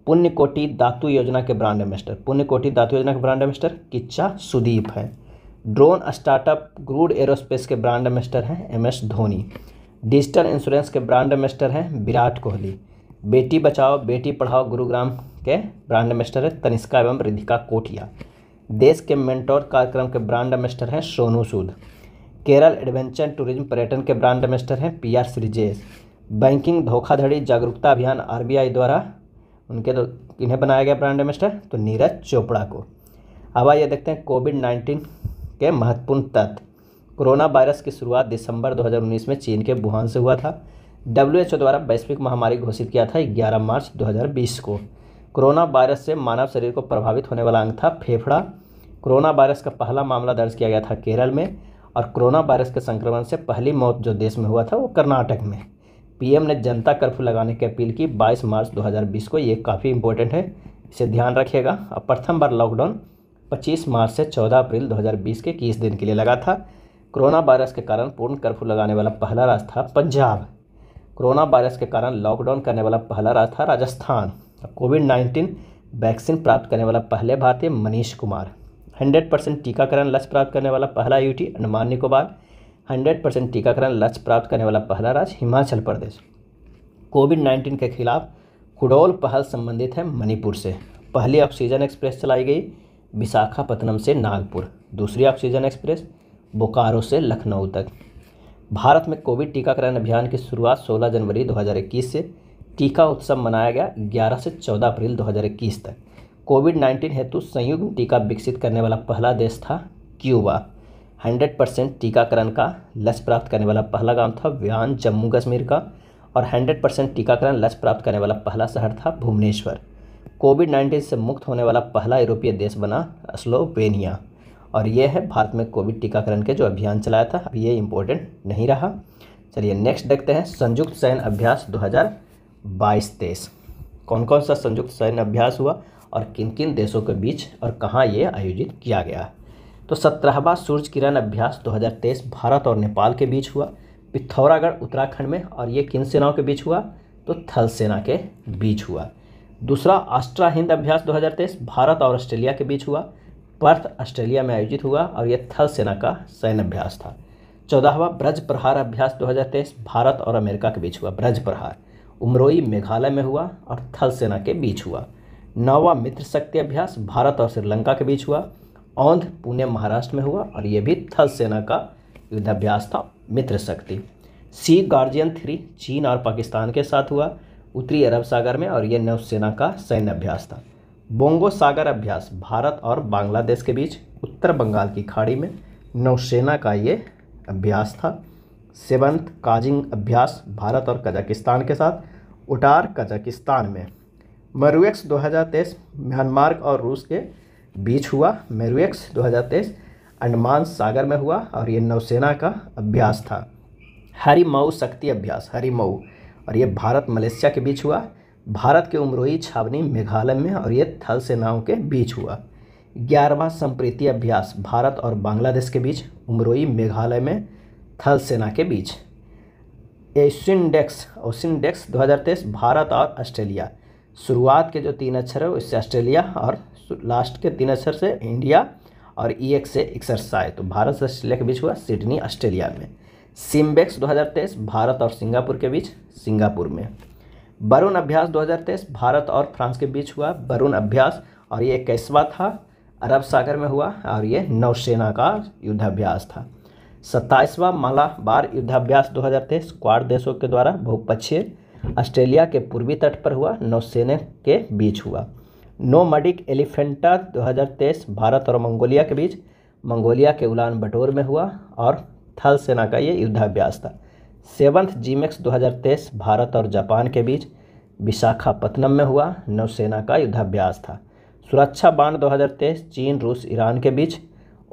पुण्य कोटि दातु योजना के ब्रांड एम्बेस्टर पुण्य कोटि दातु योजना के ब्रांड एम्बेस्टर किच्चा सुदीप हैं ड्रोन स्टार्टअप ग्रूड एरोस्पेस के ब्रांड एम्बेस्टर हैं M S Dhoni digital insurance के ब्रांड एम्बेस्टर हैं विराट कोहली बेटी बचाओ बेटी पढ़ाओ गुरुग्राम के ब्रांड एम्बेस्टर है तनिष्का एवं रिधिका कोठिया देश के मेंटोर कार्यक्रम के ब्रांड एम्बेस्टर हैं सोनू सूद केरल एडवेंचर टूरिज्म पर्यटन के ब्रांड एम्बेस्टर हैं पी आर सृजेश बैंकिंग धोखाधड़ी जागरूकता अभियान आर द्वारा उनके तो इन्हें बनाया गया ब्रांड एम्बेस्टर तो नीरज चोपड़ा को अब आइए देखते हैं कोविड नाइन्टीन के महत्वपूर्ण तत्व कोरोना वायरस की शुरुआत दिसंबर 2019 में चीन के वुहान से हुआ था डब्ल्यू द्वारा वैश्विक महामारी घोषित किया था 11 मार्च 2020 को कोरोना वायरस से मानव शरीर को प्रभावित होने वाला अंग था फेफड़ा कोरोना वायरस का पहला मामला दर्ज किया गया था केरल में और कोरोना वायरस के संक्रमण से पहली मौत जो देश में हुआ था वो कर्नाटक में पीएम ने जनता कर्फ्यू लगाने की अपील की 22 मार्च 2020 को ये काफ़ी इंपॉर्टेंट है इसे ध्यान रखिएगा अब प्रथम बार लॉकडाउन 25 मार्च से 14 अप्रैल 2020 के इक्कीस दिन के लिए लगा था कोरोना वायरस के कारण पूर्ण कर्फ्यू लगाने वाला पहला राज्य था पंजाब कोरोना वायरस के कारण लॉकडाउन करने वाला पहला राज्य था राजस्थान कोविड नाइन्टीन वैक्सीन प्राप्त करने वाला पहले भारतीय मनीष कुमार 100 परसेंट टीकाकरण लक्ष्य प्राप्त करने वाला पहला यूटी अंडमान निकोबार 100 परसेंट टीकाकरण लक्ष्य प्राप्त करने वाला पहला राज्य हिमाचल प्रदेश कोविड नाइन्टीन के खिलाफ कुडोल पहल संबंधित है मणिपुर से पहली ऑक्सीजन एक्सप्रेस चलाई गई विशाखापत्तनम से नागपुर दूसरी ऑक्सीजन एक्सप्रेस बोकारो से लखनऊ तक भारत में कोविड टीकाकरण अभियान की शुरुआत 16 जनवरी 2021 से टीका उत्सव मनाया गया 11 से 14 अप्रैल 2021 तक कोविड 19 हेतु संयुक्त टीका विकसित करने वाला पहला देश था क्यूबा 100 परसेंट टीकाकरण का लक्ष्य प्राप्त करने वाला पहला गांव था व्यान जम्मू कश्मीर का और 100 परसेंट टीकाकरण लक्ष्य प्राप्त करने वाला पहला शहर था भुवनेश्वर कोविड नाइन्टीन से मुक्त होने वाला पहला यूरोपीय देश बना स्लोवेनिया और ये है भारत में कोविड टीकाकरण के जो अभियान चलाया था अब ये इम्पोर्टेंट नहीं रहा चलिए नेक्स्ट देखते हैं संयुक्त सैन्य अभ्यास 2022 तेईस कौन कौन सा संयुक्त सैन्य अभ्यास हुआ और किन किन देशों के बीच और कहाँ ये आयोजित किया गया तो सत्रहवा सूर्य किरण अभ्यास 2023 भारत और नेपाल के बीच हुआ पिथौरागढ़ उत्तराखंड में और ये किन सेनाओं के बीच हुआ तो थल सेना के बीच हुआ दूसरा आस्ट्रा हिंद अभ्यास 2023 भारत और ऑस्ट्रेलिया के बीच हुआ पर्थ ऑस्ट्रेलिया में आयोजित हुआ और यह थल सेना का सैन्य अभ्यास था चौदहवा ब्रज प्रहार अभ्यास 2023 भारत और अमेरिका के बीच हुआ ब्रज प्रहार उमरोई मेघालय में हुआ और थल सेना के बीच हुआ नौवा मित्र शक्ति अभ्यास भारत और श्रीलंका के बीच हुआ औंध पुणे महाराष्ट्र में हुआ और ये भी थल सेना का युद्धाभ्यास था मित्र शक्ति सी गार्जियन थ्री चीन और पाकिस्तान के साथ हुआ उत्तरी अरब सागर में और ये नौसेना का सैन्य अभ्यास था बोंगो सागर अभ्यास भारत और बांग्लादेश के बीच उत्तर बंगाल की खाड़ी में नौसेना का ये अभ्यास था सेवंथ काजिंग अभ्यास भारत और कजाकिस्तान के साथ उटार कजाकिस्तान में मेरुएक्स 2023 म्यांमार और रूस के बीच हुआ मेरुएक्स 2023 अंडमान सागर में हुआ और ये नौसेना का अभ्यास था हरी मऊ शक्ति अभ्यास हरी मऊ और ये भारत मलेशिया के बीच हुआ भारत के उमरोई छावनी मेघालय में और ये थल सेनाओं के बीच हुआ ग्यारहवा संप्रीति अभ्यास भारत और बांग्लादेश के बीच उमरोई मेघालय में थल सेना के बीच एशिनडेक्स डेक्स ओशियन डेक्स दो भारत और ऑस्ट्रेलिया शुरुआत के जो तीन अक्षर है उससे ऑस्ट्रेलिया और लास्ट के तीन अक्षर से इंडिया और ई एक्स से एक्सरसाइज तो भारत से ऑस्ट्रेलिया के बीच हुआ सिडनी ऑस्ट्रेलिया में सिम्बेक्स 2023 भारत और सिंगापुर के बीच सिंगापुर में बरुण अभ्यास 2023 भारत और फ्रांस के बीच हुआ बरुण अभ्यास और ये कैसवा था अरब सागर में हुआ और ये नौसेना का युद्धाभ्यास था सत्ताईसवा माला बार युद्धाभ्यास 2023 क्वार देशों के द्वारा बहुपक्षीय ऑस्ट्रेलिया के पूर्वी तट पर हुआ नौसेना के बीच हुआ नोमडिक एलिफेंटा 2023 भारत और मंगोलिया के बीच मंगोलिया के उलान बटोर में हुआ और थल सेना का ये युद्धाभ्यास था सेवन्थ जीमेक्स 2023 भारत और जापान के बीच विशाखापत्तनम में हुआ नौसेना का युद्धाभ्यास था सुरक्षा बांध 2023 चीन रूस ईरान के बीच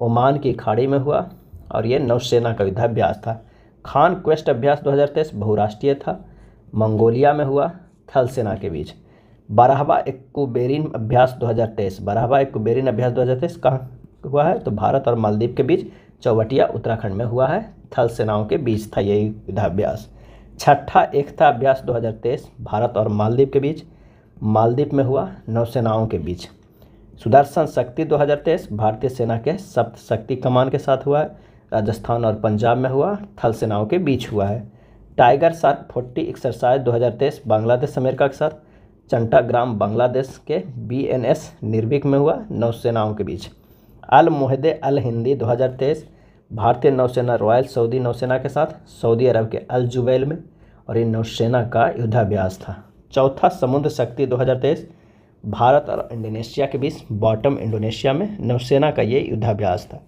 ओमान की खाड़ी में हुआ और ये नौसेना का युद्धाभ्यास था खान क्वेस्ट अभ्यास 2023 बहुराष्ट्रीय था मंगोलिया में हुआ थल सेना के बीच बारहवा कुबेरिन अभ्यास 2023 बारहवा कुबेरिन अभ्यास दो कहाँ हुआ है तो भारत और मालदीव के बीच चौवटिया उत्तराखंड में हुआ है थल सेनाओं के बीच था यही युद्धाभ्यास छठा एकता अभ्यास 2023 भारत और मालदीव के बीच मालदीव में हुआ नौसेनाओं के बीच सुदर्शन शक्ति 2023 भारतीय सेना के सप्त शक्ति कमान के साथ हुआ है राजस्थान और पंजाब में हुआ थल सेनाओं के बीच हुआ है tiger shark forty exercise 2023 Bangladesh America के साथ चंटाग्राम बांग्लादेश के बी एन एस निर्विक में हुआ नौसेनाओं के बीच अल मुहद अल हिंदी 2023 भारतीय नौसेना रॉयल सऊदी नौसेना के साथ सऊदी अरब के अल जुबैल में और ये नौसेना का युद्धाभ्यास था चौथा समुद्र शक्ति 2023 भारत और इंडोनेशिया के बीच बॉटम इंडोनेशिया में नौसेना का ये युद्धाभ्यास था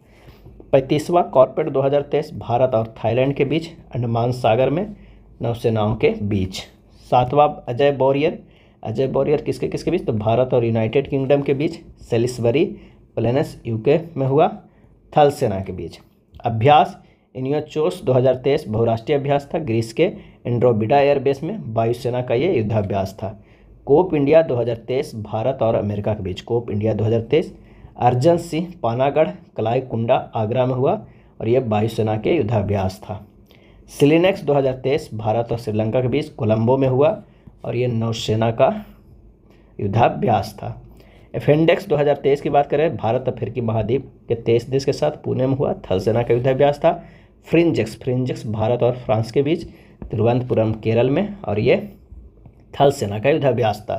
पैंतीसवां कॉर्पोरेट 2023 भारत और थाईलैंड के बीच अंडमान सागर में नौसेनाओं के बीच सातवां अजय बोरियर अजय बोरियर किसके किसके बीच तो भारत और यूनाइटेड किंगडम के बीच सेलिसबरी प्लेनस यूके में हुआ थल सेना के बीच अभ्यास इनियोचोस 2023 बहुराष्ट्रीय अभ्यास था ग्रीस के एंड्रोबिडा एयरबेस में वायुसेना का ये युद्धाभ्यास था कोप इंडिया 2023 भारत और अमेरिका के बीच Cope India 2023 Arjan Singh Panagarh Kalaikunda Agra में हुआ और यह वायुसेना के युद्धाभ्यास था सिलिनेक्स 2023 भारत और श्रीलंका के बीच कोलंबो में हुआ और ये नौसेना का युद्धाभ्यास था एफेंडेक्स 2023 की बात करें भारत अफ्रीकी महाद्वीप के तेईस देश के साथ पुणे में हुआ थलसेना का युद्धाभ्यास था फ्रिंजेक्स फ्रिंजेक्स भारत और फ्रांस के बीच तिरुवनंतपुरम केरल में और ये थल सेना का युद्धाभ्यास था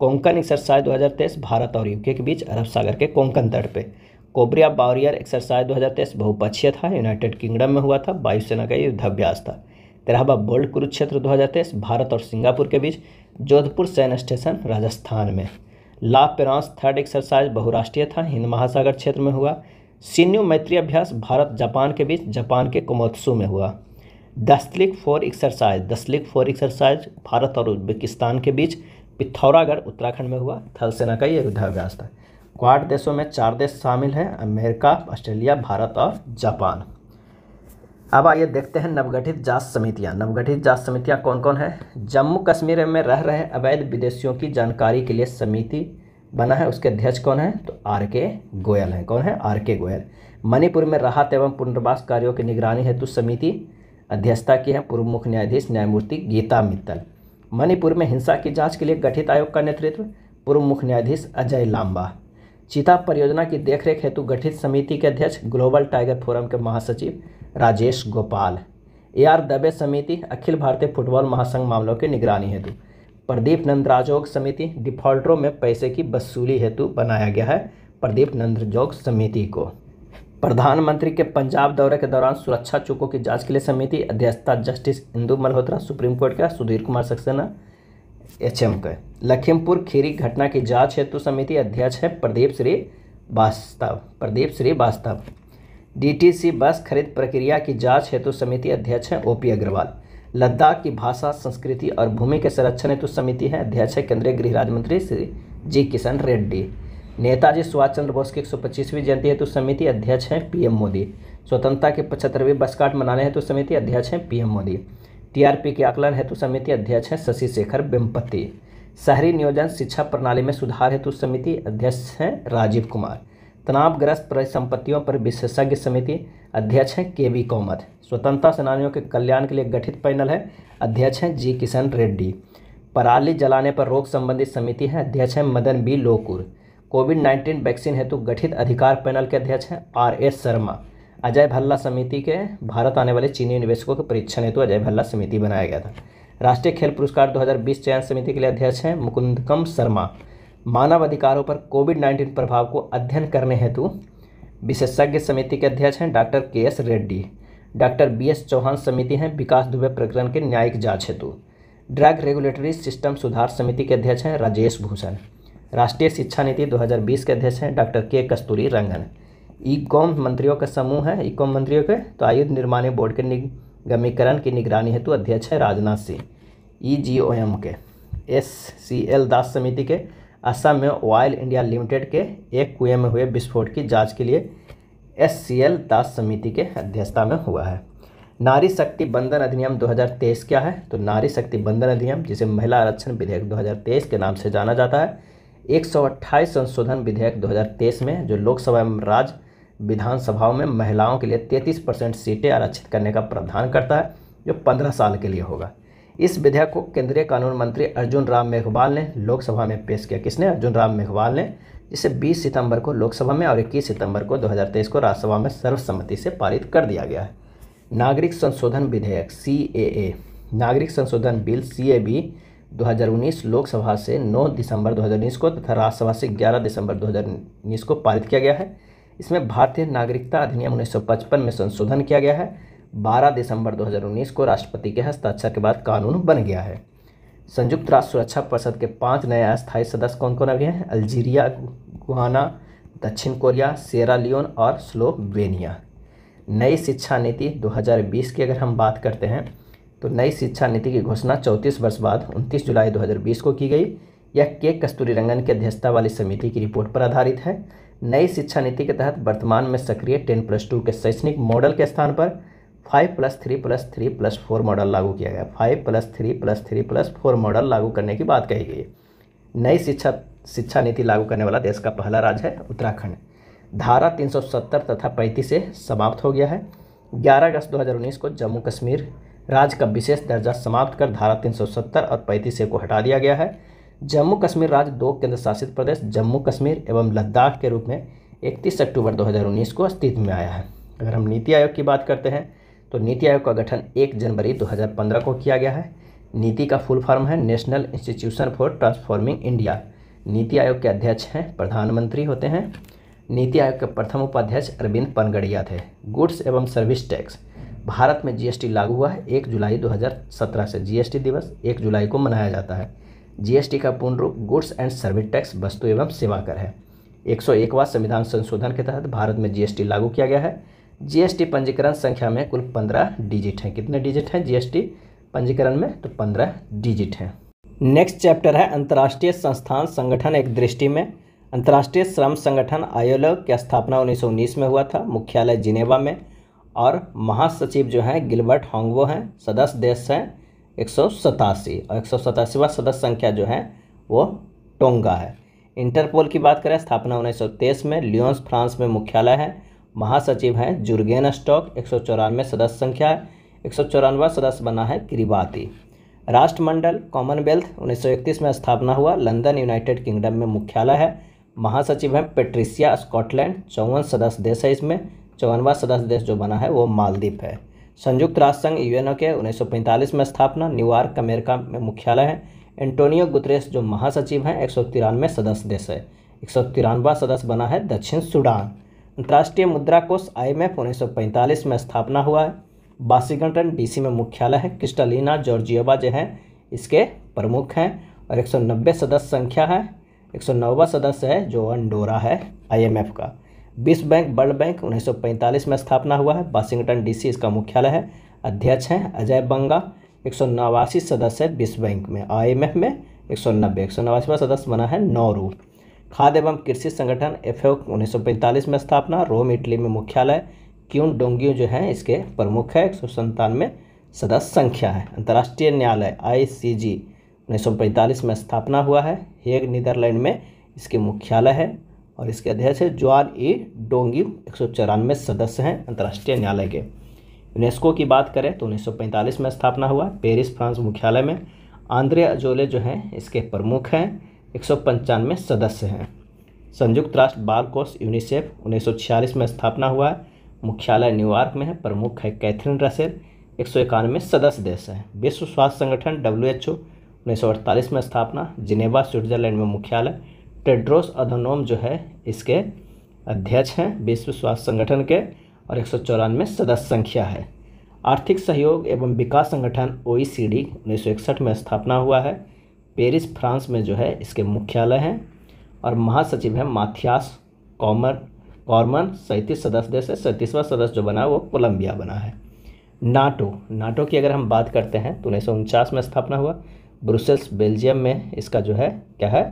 कोंकण एक्सरसाइज 2023 भारत और यूके के बीच अरब सागर के कोंकण तट पे कोबरिया बावरियर एक्सरसाइज 2023 बहुपक्षीय था यूनाइटेड किंगडम में हुआ था वायुसेना का युद्धाभ्यास था तेरहवा बोल्ड कुरुक्षेत्र 2023 भारत और सिंगापुर के बीच जोधपुर सैन्य स्टेशन राजस्थान में ला पेरांस थर्ड एक्सरसाइज बहुराष्ट्रीय था हिंद महासागर क्षेत्र में हुआ सीन्यू मैत्री अभ्यास भारत जापान के बीच जापान के कोमोत्सु में हुआ Dustlik four exercise Dustlik four exercise Bharat और उज्बेकिस्तान के बीच पिथौरागढ़ उत्तराखंड में हुआ थल सेना का ये युद्धाभ्यास था क्वाड देशों में चार देश शामिल हैं अमेरिका ऑस्ट्रेलिया भारत और जापान अब आइए देखते हैं नवगठित जांच समितियां नवगठित जांच समितियां कौन कौन है जम्मू कश्मीर में रह रहे अवैध विदेशियों की जानकारी के लिए समिति बना है उसके अध्यक्ष कौन है तो आर के गोयल हैं कौन है आर के गोयल मणिपुर में राहत एवं पुनर्वास कार्यों की निगरानी हेतु समिति अध्यक्षता की है पूर्व मुख्य न्यायाधीश न्यायमूर्ति गीता मित्तल मणिपुर में हिंसा की जांच के लिए गठित आयोग का नेतृत्व पूर्व मुख्य न्यायाधीश अजय लांबा चीता परियोजना की देखरेख हेतु गठित समिति के अध्यक्ष ग्लोबल टाइगर फोरम के महासचिव राजेश गोपाल ए आर दबे समिति अखिल भारतीय फुटबॉल महासंघ मामलों की निगरानी हेतु प्रदीप नंदराजोग समिति डिफॉल्टरों में पैसे की वसूली हेतु बनाया गया है प्रदीप नंदराजोग समिति को प्रधानमंत्री के पंजाब दौरे के दौरान सुरक्षा चूकों की जांच के लिए समिति अध्यक्षता justice Indu Malhotra supreme court का सुधीर कुमार सक्सेना एच एम के लखीमपुर खीरी घटना की जांच हेतु समिति अध्यक्ष है प्रदीप श्री वास्तव प्रदीप श्री वास्तव डीटीसी बस खरीद प्रक्रिया की जांच हेतु समिति अध्यक्ष हैं ओपी अग्रवाल लद्दाख की भाषा संस्कृति और भूमि के संरक्षण हेतु समिति है अध्यक्ष है केंद्रीय गृह राज्य मंत्री श्री जी किशन रेड्डी नेताजी सुभाष चंद्र बोस की एक सौ पच्चीसवीं जयंती हेतु समिति अध्यक्ष हैं पीएम मोदी स्वतंत्रता के पचहत्तरवीं बसकाट मनाने हेतु समिति अध्यक्ष हैं पीएम मोदी टीआरपी के आकलन हेतु समिति अध्यक्ष हैं शशि शेखर वेम्पति शहरी नियोजन शिक्षा प्रणाली में सुधार हेतु समिति अध्यक्ष हैं राजीव कुमार तनावग्रस्त परिसंपत्तियों पर विशेषज्ञ समिति अध्यक्ष हैं के वी कौमर स्वतंत्रता सेनानियों के कल्याण के लिए गठित पैनल है अध्यक्ष हैं जी किशन रेड्डी पराली जलाने पर रोक संबंधी समिति है अध्यक्ष हैं Madan B Lokur covid nineteen vaccine हेतु गठित अधिकार पैनल के अध्यक्ष हैं आर एस शर्मा अजय भल्ला समिति के भारत आने वाले चीनी निवेशकों के परीक्षण हेतु अजय भल्ला समिति बनाया गया था राष्ट्रीय खेल पुरस्कार 2020 चयन समिति के लिए अध्यक्ष हैं मुकुंदकम शर्मा मानव अधिकारों पर कोविड नाइन्टीन प्रभाव को अध्ययन करने हेतु विशेषज्ञ समिति के अध्यक्ष हैं doctor K S Reddy doctor B S Chauhan समिति हैं विकास दुबे प्रकरण के न्यायिक जांच हेतु ड्रग रेगुलेटरी सिस्टम सुधार समिति के अध्यक्ष हैं राजेश भूषण राष्ट्रीय शिक्षा नीति 2020 के अध्यक्ष हैं डॉक्टर के कस्तूरी रंगन ई कॉम मंत्रियों का समूह है ई कॉम मंत्रियों के तो आयुध निर्माण बोर्ड के निगमीकरण की निगरानी हेतु अध्यक्ष हैं Rajnath Singh E G O M के एस सी एल दास समिति के असम में ऑयल इंडिया लिमिटेड के एक कुएं में हुए विस्फोट की जांच के लिए एस दास समिति के अध्यक्षता में हुआ है नारी शक्ति बंधन अधिनियम 2023 क्या है तो नारी शक्ति बंधन अधिनियम जिसे महिला आरक्षण विधेयक 2023 के नाम से जाना जाता है एक संशोधन विधेयक 2023 में जो लोकसभा एवं राज्य विधानसभाओं में महिलाओं के लिए 33 परसेंट सीटें आरक्षित करने का प्रावधान करता है जो 15 साल के लिए होगा इस विधेयक को केंद्रीय कानून मंत्री अर्जुन राम मेघवाल ने लोकसभा में पेश किया किसने अर्जुन राम मेघवाल ने जिसे 20 सितंबर को लोकसभा में और 21 सितंबर को 2023 को राज्यसभा में सर्वसम्मति से पारित कर दिया गया है नागरिक संशोधन विधेयक सी नागरिक संशोधन bill C A B Lok Sabha से 9 दिसंबर 2019 को तथा राज्यसभा से 11 दिसंबर 2019 को पारित किया गया है इसमें भारतीय नागरिकता अधिनियम 1955 में संशोधन किया गया है 12 दिसंबर 2019 को राष्ट्रपति के हस्ताक्षर के बाद कानून बन गया है संयुक्त राष्ट्र सुरक्षा परिषद के पांच नए अस्थायी सदस्य कौन कौन अभी हैं अल्जीरिया गुहाना दक्षिण कोरिया सेरा लियोन और स्लोवेनिया नई शिक्षा नीति 2020 की अगर हम बात करते हैं तो नई शिक्षा नीति की घोषणा 34 वर्ष बाद 29 जुलाई 2020 को की गई यह के कस्तूरी रंगन की अध्यक्षता वाली समिति की रिपोर्ट पर आधारित है नई शिक्षा नीति के तहत वर्तमान में सक्रिय टेन प्लस टू के शैक्षणिक मॉडल के स्थान पर five plus three plus three plus four model लागू किया गया five plus three plus three plus four model लागू करने की बात कही गई है नई शिक्षा शिक्षा नीति लागू करने वाला देश का पहला राज्य है उत्तराखंड धारा 370 तथा पैंतीस से समाप्त हो गया है 11 अगस्त 2019 को जम्मू कश्मीर राज्य का विशेष दर्जा समाप्त कर धारा 370 और पैंतीस को हटा दिया गया है जम्मू कश्मीर राज्य दो केंद्र शासित प्रदेश जम्मू कश्मीर एवं लद्दाख के रूप में इकतीस अक्टूबर उन्नीस को अस्तित्व में आया है अगर हम नीति आयोग की बात करते हैं तो नीति आयोग का गठन 1 जनवरी 2015 को किया गया है नीति का फुल फॉर्म है national institution for transforming India NITI Aayog के अध्यक्ष हैं प्रधानमंत्री होते हैं नीति आयोग के प्रथम उपाध्यक्ष अरविंद पनगड़िया थे गुड्स एवं सर्विस टैक्स भारत में जीएसटी लागू हुआ है एक जुलाई 2017 से जीएसटी दिवस एक जुलाई को मनाया जाता है जीएसटी का पूर्ण रूप गुड्स एंड सर्विस टैक्स वस्तु एवं सेवा कर है एक सौ संविधान संशोधन के तहत भारत में जीएसटी लागू किया गया है जीएसटी पंजीकरण संख्या में कुल पंद्रह डिजिट हैं कितने डिजिट हैं जीएसटी पंजीकरण में तो पंद्रह डिजिट हैं नेक्स्ट चैप्टर है अंतर्राष्ट्रीय संस्थान संगठन एक दृष्टि में अंतर्राष्ट्रीय श्रम संगठन आयोल की स्थापना 1919 में हुआ था मुख्यालय जिनेवा में और महासचिव जो हैं गिलबर्ट हॉन्गवो हैं सदस्य देश हैं एक और एक सदस्य संख्या जो है वो टोंगा है इंटरपोल की बात करें स्थापना तेईस में लियोन्स फ्रांस में मुख्यालय है महासचिव हैं जुर्गेन स्टॉक एक सौ चौरानवे सदस्य संख्या है एक सौ चौरानवा सदस्य बना है किरीबाती राष्ट्रमंडल कॉमनवेल्थ 1931 में स्थापना हुआ लंदन यूनाइटेड किंगडम में मुख्यालय है महासचिव हैं पेट्रिसिया स्कॉटलैंड चौवन सदस्य देश है इसमें चौवनवा सदस्य देश जो बना है वो मालदीप है संयुक्त राष्ट्र संघ यूएनओ के 1945 में स्थापना न्यूयॉर्क अमेरिका में मुख्यालय है एंटोनियो गुतरेस जो महासचिव हैं एक सौ तिरानवे सदस्य देश है एक सौ तिरानवा सदस्य बना है दक्षिण सूडान अंतर्राष्ट्रीय मुद्रा कोष आई एम एफ उन्नीस में स्थापना हुआ है वाशिंगटन डीसी में मुख्यालय है क्रिस्टलिना जॉर्जियवा जो हैं इसके प्रमुख हैं और एक सदस्य संख्या है एक सदस्य है जो अंडोरा है आईएमएफ का विश्व बैंक वर्ल्ड बैंक 1945 में स्थापना हुआ है वाशिंगटन डीसी इसका मुख्यालय है अध्यक्ष हैं अजय बंगा एक सदस्य है विश्व बैंक में आईएमएफ में एक सौ नब्बे सदस्य बना है नौरू खाद्य एवं कृषि संगठन एफ ए में स्थापना रोम इटली में मुख्यालय क्यून डोंगियो जो है इसके प्रमुख है एक सौ संतानवे सदस्य संख्या है अंतर्राष्ट्रीय न्यायालय आईसीजी 1945 में स्थापना हुआ है हेग नीदरलैंड में इसके मुख्यालय है और इसके अध्यक्ष है जॉन ई डोंगी एक सदस्य हैं अंतर्राष्ट्रीय न्यायालय के यूनेस्को की बात करें तो 1945 में स्थापना हुआ पेरिस फ्रांस मुख्यालय में आंद्रे अजोले जो हैं इसके प्रमुख हैं एक सौ पंचानवे सदस्य हैं संयुक्त राष्ट्र बाल कोष यूनिसेफ उन्नीस में स्थापना हुआ है मुख्यालय न्यूयॉर्क में है प्रमुख है कैथरीन रसेल एक सौ इक्यानवे सदस्य देश हैं विश्व स्वास्थ्य संगठन डब्ल्यू एच ओ उन्नीस में स्थापना जिनेवा स्विट्जरलैंड में मुख्यालय टेड्रोस अधोनोम जो है इसके अध्यक्ष हैं विश्व स्वास्थ्य संगठन के और एक सदस्य संख्या है आर्थिक सहयोग एवं विकास संगठन ओ उन्नीस में स्थापना हुआ है पेरिस फ्रांस में जो है इसके मुख्यालय हैं और महासचिव हैं माथियास कॉमर कॉर्मन सैंतीस सदस्य देश है सैंतीसवां सदस्य जो बना वो कोलंबिया बना है नाटो नाटो की अगर हम बात करते हैं तो उन्नीस में स्थापना हुआ ब्रुसेल्स बेल्जियम में इसका जो है क्या है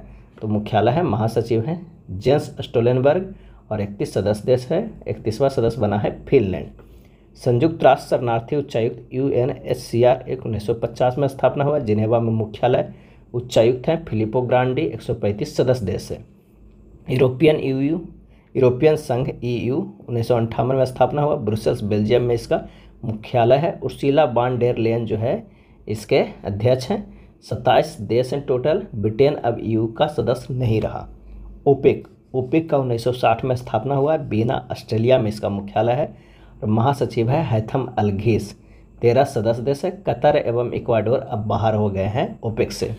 तो मुख्यालय है महासचिव हैं जेंस स्टोलेनबर्ग और इकतीस सदस्य देश है इकतीसवां सदस्य बना है फिनलैंड संयुक्त राष्ट्र शरणार्थी उच्चायुक्त U N S C R एक उन्नीस में स्थापना हुआ जिनेवा में मुख्यालय उच्चायुक्त हैं फिलिपो ग्रांडी 135 सदस्य देश है यूरोपियन यूयू यूरोपियन संघ ईयू उन्नीस में स्थापना हुआ ब्रुसेल्स बेल्जियम में इसका मुख्यालय है उर्सिला बान डेर लेन जो है इसके अध्यक्ष हैं सत्ताईस देश हैं टोटल ब्रिटेन अब ईयू का सदस्य नहीं रहा ओपेक ओपेक का 1960 में स्थापना हुआ है बीना ऑस्ट्रेलिया में इसका मुख्यालय है और महासचिव है हैथम अलघीस तेरह सदस्य देश है कतर एवं इक्वाडोर अब बाहर हो गए हैं ओपेक से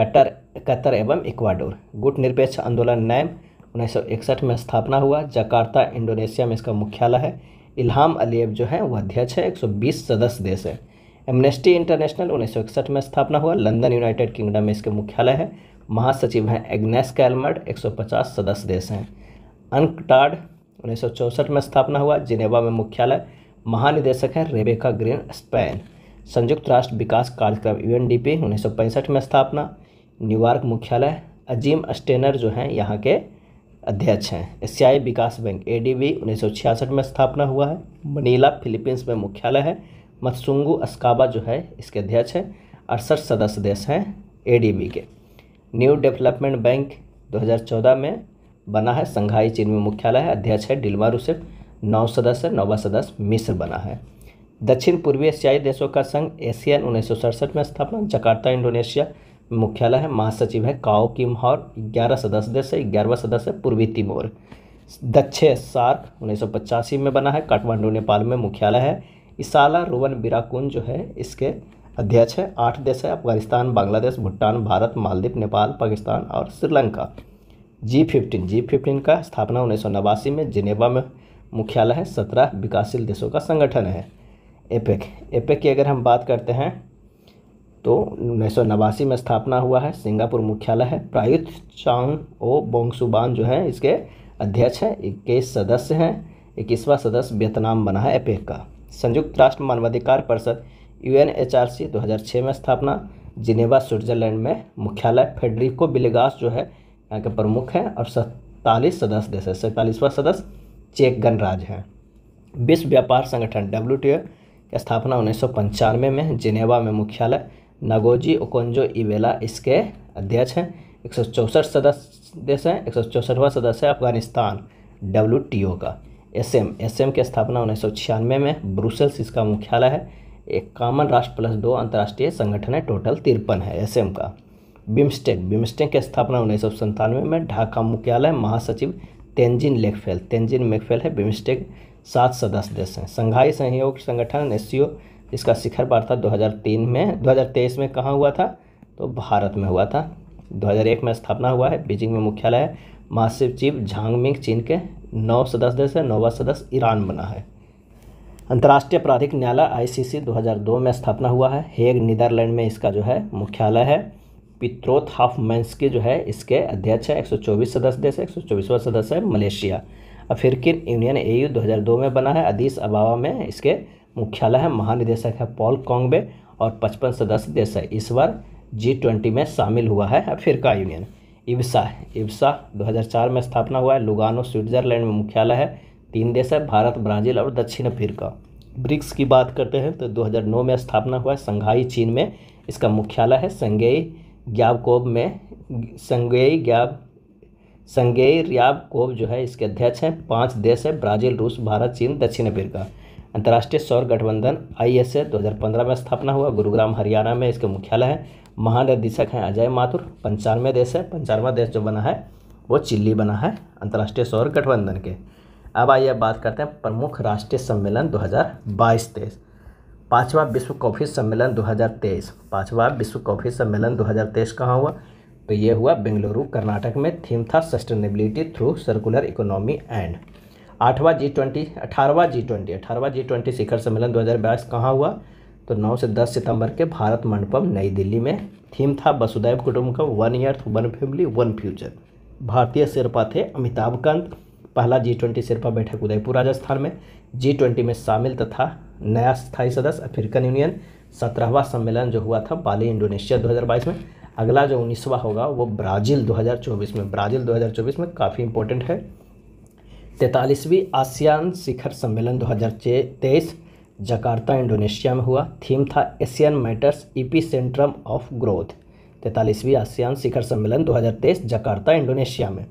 कट्टर कतर एवं इक्वाडोर गुट निरपेक्ष आंदोलन नैम 1961 में स्थापना हुआ जकार्ता इंडोनेशिया में इसका मुख्यालय है इल्हाम अलीब जो है वो अध्यक्ष है 120 सदस्य देश है एमनेस्टी इंटरनेशनल 1961 में स्थापना हुआ लंदन यूनाइटेड किंगडम में इसके मुख्यालय है महासचिव हैं एग्नेस कैलमर्ड 150 सदस्य देश हैं अनकटार्ड उन्नीस में स्थापना हुआ जिनेवा में मुख्यालय महानिदेशक हैं रेबेका ग्रीन स्पेन संयुक्त राष्ट्र विकास कार्यक्रम यू एन में स्थापना न्यूयॉर्क मुख्यालय अजीम अस्टेनर जो हैं यहाँ के अध्यक्ष हैं एशियाई विकास बैंक ए डी बी उन्नीस में स्थापना हुआ है मनीला फिलीपींस में मुख्यालय है मत्सुंगू अस्काबा जो है इसके अध्यक्ष हैं अड़सठ सदस्य देश हैं ए के न्यू डेवलपमेंट बैंक 2014 में बना है संघाई चीन में मुख्यालय है अध्यक्ष है डिलमा रूसेफ नौ सदस्य नौवा सदस्य मिस्र बना है दक्षिण पूर्वी एशियाई देशों का संघ एशियन उन्नीस में स्थापना जकार्ता इंडोनेशिया मुख्यालय है महासचिव है काओ किम हॉर ग्यारह सदस्य देश है ग्यारहवा सदस्य है पूर्वी तिमोर दक्षे सार्क उन्नीस में बना है काठमांडू नेपाल में मुख्यालय है इसाला रोवन बिराकुन जो है इसके अध्यक्ष है आठ देश है अफगानिस्तान बांग्लादेश भूटान भारत मालदीव नेपाल पाकिस्तान और Sri Lanka G fifteen G fifteen का स्थापना उन्नीस में जिनेवा में मुख्यालय है सत्रह विकासशील देशों का संगठन है एपेक एपेक की अगर हम बात करते हैं तो उन्नीस में स्थापना हुआ है सिंगापुर मुख्यालय है प्रायुत चांग ओ बोंगसुबान जो है इसके अध्यक्ष हैं इक्कीस सदस्य हैं इक्कीसवां सदस्य वियतनाम बना है एपेक का संयुक्त राष्ट्र मानवाधिकार परिषद U N H R C दो में स्थापना जिनेवा स्विट्जरलैंड में मुख्यालय फेडरिको बिलेगास जो है यहाँ के प्रमुख हैं और सैतालीस सदस्य देश है सैतालीसवां सदस्य चेक गणराज्य हैं विश्व व्यापार संगठन डब्ल्यू की स्थापना उन्नीस में जिनेवा में मुख्यालय नागोजी ओकोंजो इवेला इसके अध्यक्ष हैं एक सौ चौंसठ सदस्य देश हैं एक सौ चौंसठवा सदस्य है अफगानिस्तान डब्ल्यू का एस एम एस एम की स्थापना उन्नीस सौ छियानवे में ब्रुसेल्स इसका मुख्यालय है एक कॉमन राष्ट्र प्लस दो अंतर्राष्ट्रीय संगठन है टोटल तिरपन है एस एम का बिम्स्टेक बिम्स्टेक की स्थापना उन्नीस सौ संतानवे में ढाका मुख्यालय महासचिव तेंजिन लेकफेल तेंजिन मेकफेल है बिम्स्टेक सात सदस्य देश हैं संघाई सहयोग संगठन एस इसका शिखर वार्ता 2003 में 2023 में कहाँ हुआ था तो भारत में हुआ था 2001 में स्थापना हुआ है बीजिंग में मुख्यालय है मासिव चीफ झांगमिंग चीन के नौ सदस्य देश है नौवा सदस्य ईरान बना है अंतर्राष्ट्रीय आपराधिक न्यायालय आईसीसी 2002 में स्थापना हुआ है हेग नीदरलैंड में इसका जो है मुख्यालय है पित्रोथ हाफ के जो है इसके अध्यक्ष है 124 सदस्य देश है एक सदस्य है Malaysia African union A U में बना है अदीस अबावा में इसके मुख्यालय है महानिदेशक है पॉल कॉन्गबे और पचपन सदस्य देश है इस बार जी ट्वेंटी में शामिल हुआ है अफ्रीका यूनियन इब्सा इब्सा 2004 में स्थापना हुआ है लुगानो स्विट्जरलैंड में मुख्यालय है तीन देश है भारत ब्राज़ील और दक्षिण अफ्रीका ब्रिक्स की बात करते हैं तो 2009 में स्थापना हुआ है संघाई चीन में इसका मुख्यालय है संगेई ग्याबकोब में संगेई ग्याब संगेई रियाबकोब जो है इसके अध्यक्ष हैं पांच देश है ब्राज़ील रूस भारत चीन दक्षिण अफ्रीका अंतर्राष्ट्रीय सौर गठबंधन आई एस ए दो में स्थापना हुआ गुरुग्राम हरियाणा में इसके मुख्यालय है महानिर्देशक हैं अजय माथुर पंचानवे देश है पंचानवा देश जो बना है वो चिल्ली बना है अंतर्राष्ट्रीय सौर गठबंधन के अब आइए बात करते हैं प्रमुख राष्ट्रीय सम्मेलन 2022 तेईस पाँचवा विश्व कॉफ़ी सम्मेलन 2023 पाँचवा विश्व कॉफ़ी सम्मेलन 2023 कहाँ हुआ तो ये हुआ बेंगलुरु कर्नाटक में थीम था sustainability through circular economy and आठवां जी ट्वेंटी अठारहवा जी ट्वेंटी अठारहवा जी ट्वेंटी शिखर सम्मेलन 2022 कहाँ हुआ तो 9 से 10 सितंबर के भारत मंडपम नई दिल्ली में थीम था वसुदैव का one earth one family one future भारतीय शिरपा थे अमिताभ कंत पहला जी ट्वेंटी शिरपा बैठक उदयपुर राजस्थान में जी ट्वेंटी में शामिल तथा तो नया स्थायी सदस्य अफ्रीकन यूनियन सत्रहवा सम्मेलन जो हुआ था बाली इंडोनेशिया 2022 में अगला जो उन्नीसवा होगा वो ब्राज़ील 2024 में ब्राज़ील 2024 में काफ़ी इंपॉर्टेंट है तैंतालीसवीं आसियान शिखर सम्मेलन 2023 जकार्ता इंडोनेशिया में हुआ थीम था ASEAN matters epicentrum of growth तैंतालीसवीं आसियान शिखर सम्मेलन 2023 जकार्ता इंडोनेशिया में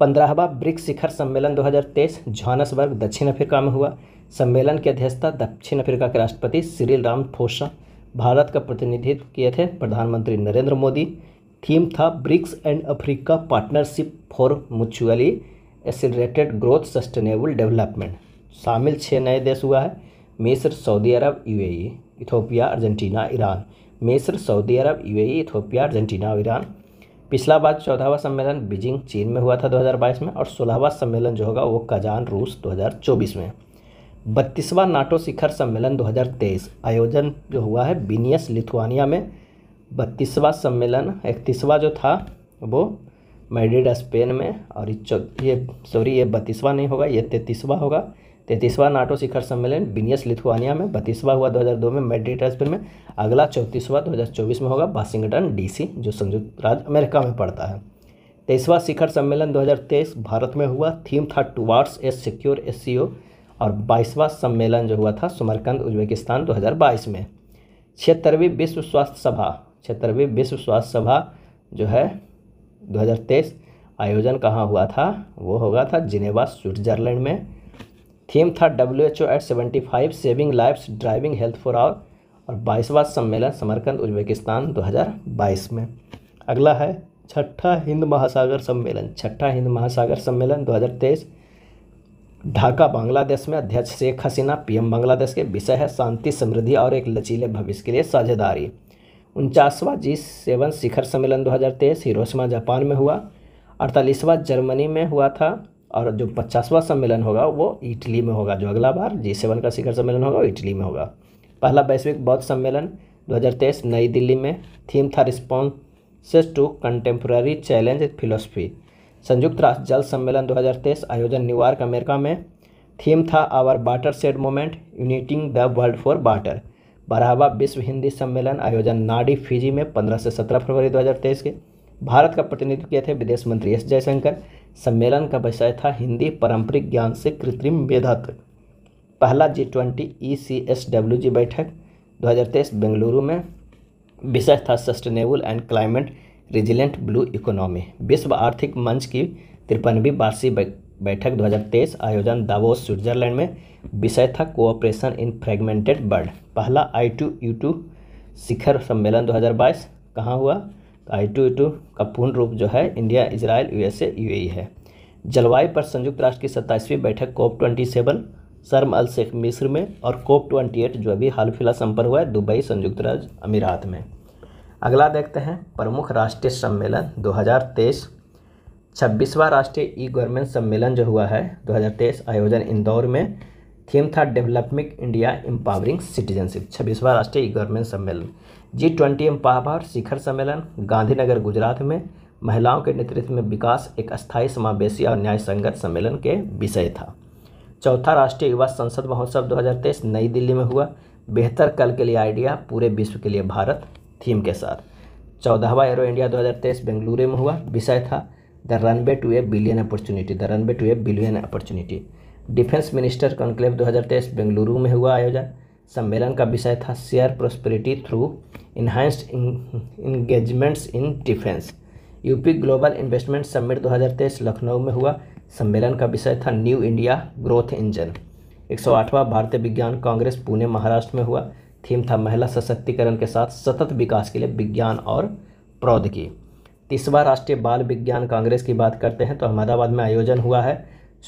पंद्रहवा ब्रिक्स शिखर सम्मेलन 2023 हज़ार दक्षिण अफ्रीका में हुआ सम्मेलन की अध्यक्षता दक्षिण अफ्रीका के राष्ट्रपति सिरिल राम फोसा भारत का प्रतिनिधित्व किए थे प्रधानमंत्री नरेंद्र मोदी थीम था BRICS and Africa partnership for mutually accelerated growth sustainable development शामिल छः नए देश हुआ है मिस्र सऊदी अरब यूएई इथोपिया अर्जेंटीना ईरान मिस्र सऊदी अरब यूएई इथोपिया अर्जेंटीना और ईरान पिछला बार चौदहवा सम्मेलन बीजिंग चीन में हुआ था 2022 में और सोलहवा सम्मेलन जो होगा वो कजान रूस 2024 में बत्तीसवां नाटो शिखर सम्मेलन 2023 आयोजन जो हुआ है बीनियस लिथुआनिया में बत्तीसवां सम्मेलन इकतीसवां जो था वो मैड्रिड स्पेन में और ये सॉरी ये बत्तीसवा नहीं होगा ये तैतीसवा होगा तैतीसवा नाटो शिखर सम्मेलन बीनियस लिथुआनिया में बत्तीसवा हुआ 2002 में मैड्रिड स्पेन में अगला चौंतीसवा 2024 में होगा वाशिंगटन डीसी जो संयुक्त राज्य अमेरिका में पड़ता है तेईसवा शिखर सम्मेलन 2023 भारत में हुआ थीम था टूवार्ड्स ए सिक्योर एस और बाईसवा सम्मेलन जो हुआ था सुमरकंद उज्बेकिस्तान दो में छिहत्तरवीं विश्व स्वास्थ्य सभा छिहत्तरवीं विश्व स्वास्थ्य सभा जो है 2023 आयोजन कहाँ हुआ था वो होगा था जिनेवा स्विट्जरलैंड में थीम था W H O at seventy five saving lives driving health for our और बाईसवा सम्मेलन समरकंद उज्बेकिस्तान 2022 में अगला है छठा हिंद महासागर सम्मेलन छठा हिंद महासागर सम्मेलन 2023 ढाका बांग्लादेश में अध्यक्ष शेख हसीना पीएम बांग्लादेश के विषय है शांति समृद्धि और एक लचीले भविष्य के लिए साझेदारी उनचासवा जी सेवन शिखर सम्मेलन 2023 हिरोशिमा जापान में हुआ अड़तालीसवा जर्मनी में हुआ था और जो पचासवा सम्मेलन होगा वो इटली में होगा जो अगला बार जी सेवन का शिखर सम्मेलन होगा वो इटली में होगा पहला वैश्विक बौद्ध सम्मेलन 2023 नई दिल्ली में थीम था responses to contemporary challenge philosophy संयुक्त राष्ट्र जल सम्मेलन 2023 आयोजन न्यूयॉर्क अमेरिका में थीम था our water shed moment uniting the world for water बारहवा विश्व हिंदी सम्मेलन आयोजन नाडी फिजी में 15 से 17 फरवरी 2023 के भारत का प्रतिनिधित्व किए थे विदेश मंत्री एस जयशंकर सम्मेलन का विषय था हिंदी पारंपरिक ज्ञान से कृत्रिम मेधात्व पहला G twenty E C S W G बैठक 2023 बेंगलुरु में विषय था sustainable and climate resilient blue economy विश्व आर्थिक मंच की तिरपनवीं वार्षिक बैठक 2023 आयोजन दावोस स्विट्जरलैंड में विषय था कोऑपरेशन इन फ्रेगमेंटेड वर्ल्ड पहला आई टू यू टू शिखर सम्मेलन 2022 कहाँ हुआ तो आई टू यू टू का पूर्ण रूप जो है इंडिया इसराइल यूएसए यूएई है जलवायु पर संयुक्त राष्ट्र की सत्ताईसवीं बैठक कोप ट्वेंटी सेवन शर्म अल शेख मिस्र में और कोप ट्वेंटी एट जो अभी हाल फिलहाल संपन्न हुआ है दुबई संयुक्त राज्य अमीरात में अगला देखते हैं प्रमुख राष्ट्रीय सम्मेलन दो छब्बीसवां राष्ट्रीय ई गवर्नमेंट सम्मेलन जो हुआ है 2023 आयोजन इंदौर में थीम था डेवलपमिंग इंडिया एम्पावरिंग सिटीजनशिप छब्बीसवां राष्ट्रीय ई गवर्नमेंट सम्मेलन जी ट्वेंटी एम्पावर शिखर सम्मेलन गांधीनगर गुजरात में महिलाओं के नेतृत्व में विकास एक अस्थायी समावेशी और न्याय संगत सम्मेलन के विषय था चौथा राष्ट्रीय युवा संसद महोत्सव 2023 नई दिल्ली में हुआ बेहतर कल के लिए आइडिया पूरे विश्व के लिए भारत थीम के साथ चौदहवा एरो इंडिया 2023 बेंगलुरु में हुआ विषय था the runway to a billion opportunity the runway to a billion opportunity defence minister conclave 2023 Bengaluru में हुआ आयोजन सम्मेलन का विषय था shared prosperity through enhanced engagements in defence UP global investment summit 2023 Lucknow में हुआ सम्मेलन का विषय था न्यू इंडिया ग्रोथ इंजन 108वां भारतीय विज्ञान कांग्रेस पुणे महाराष्ट्र में हुआ थीम था महिला सशक्तिकरण के साथ सतत विकास के लिए विज्ञान और प्रौद्योगिकी तीसवा राष्ट्रीय बाल विज्ञान कांग्रेस की बात करते हैं तो अहमदाबाद में आयोजन हुआ है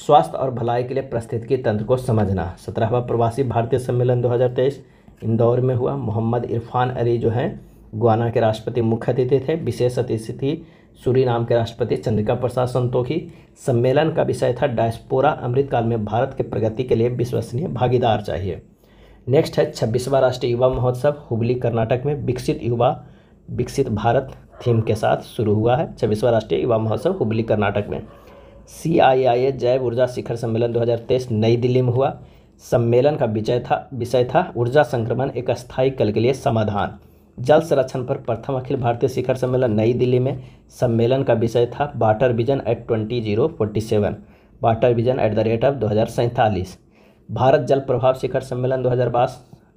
स्वास्थ्य और भलाई के लिए की तंत्र को समझना सत्रहवा प्रवासी भारतीय सम्मेलन 2023 इंदौर में हुआ मोहम्मद इरफान अली जो हैं गुआना के राष्ट्रपति मुख्य अतिथि थे विशेष अतिथि थी सूरी के राष्ट्रपति चंद्रिका प्रसाद संतोखी सम्मेलन का विषय था डायस्पोरा अमृतकाल में भारत के प्रगति के लिए विश्वसनीय भागीदार चाहिए नेक्स्ट है छब्बीसवा राष्ट्रीय युवा महोत्सव हुबली कर्नाटक में विकसित युवा विकसित भारत थीम के साथ शुरू हुआ है छब्बीसवां राष्ट्रीय युवा महोत्सव हुबली कर्नाटक में सी आई आई ए जैव ऊर्जा शिखर सम्मेलन 2023 नई दिल्ली में हुआ सम्मेलन का विषय था विषय था ऊर्जा संक्रमण एक स्थायी कल के लिए समाधान जल संरक्षण पर प्रथम अखिल भारतीय शिखर सम्मेलन नई दिल्ली में सम्मेलन का विषय था water vision at twenty zero forty seven water vision at the rate of दो भारत जल प्रभाव शिखर सम्मेलन दो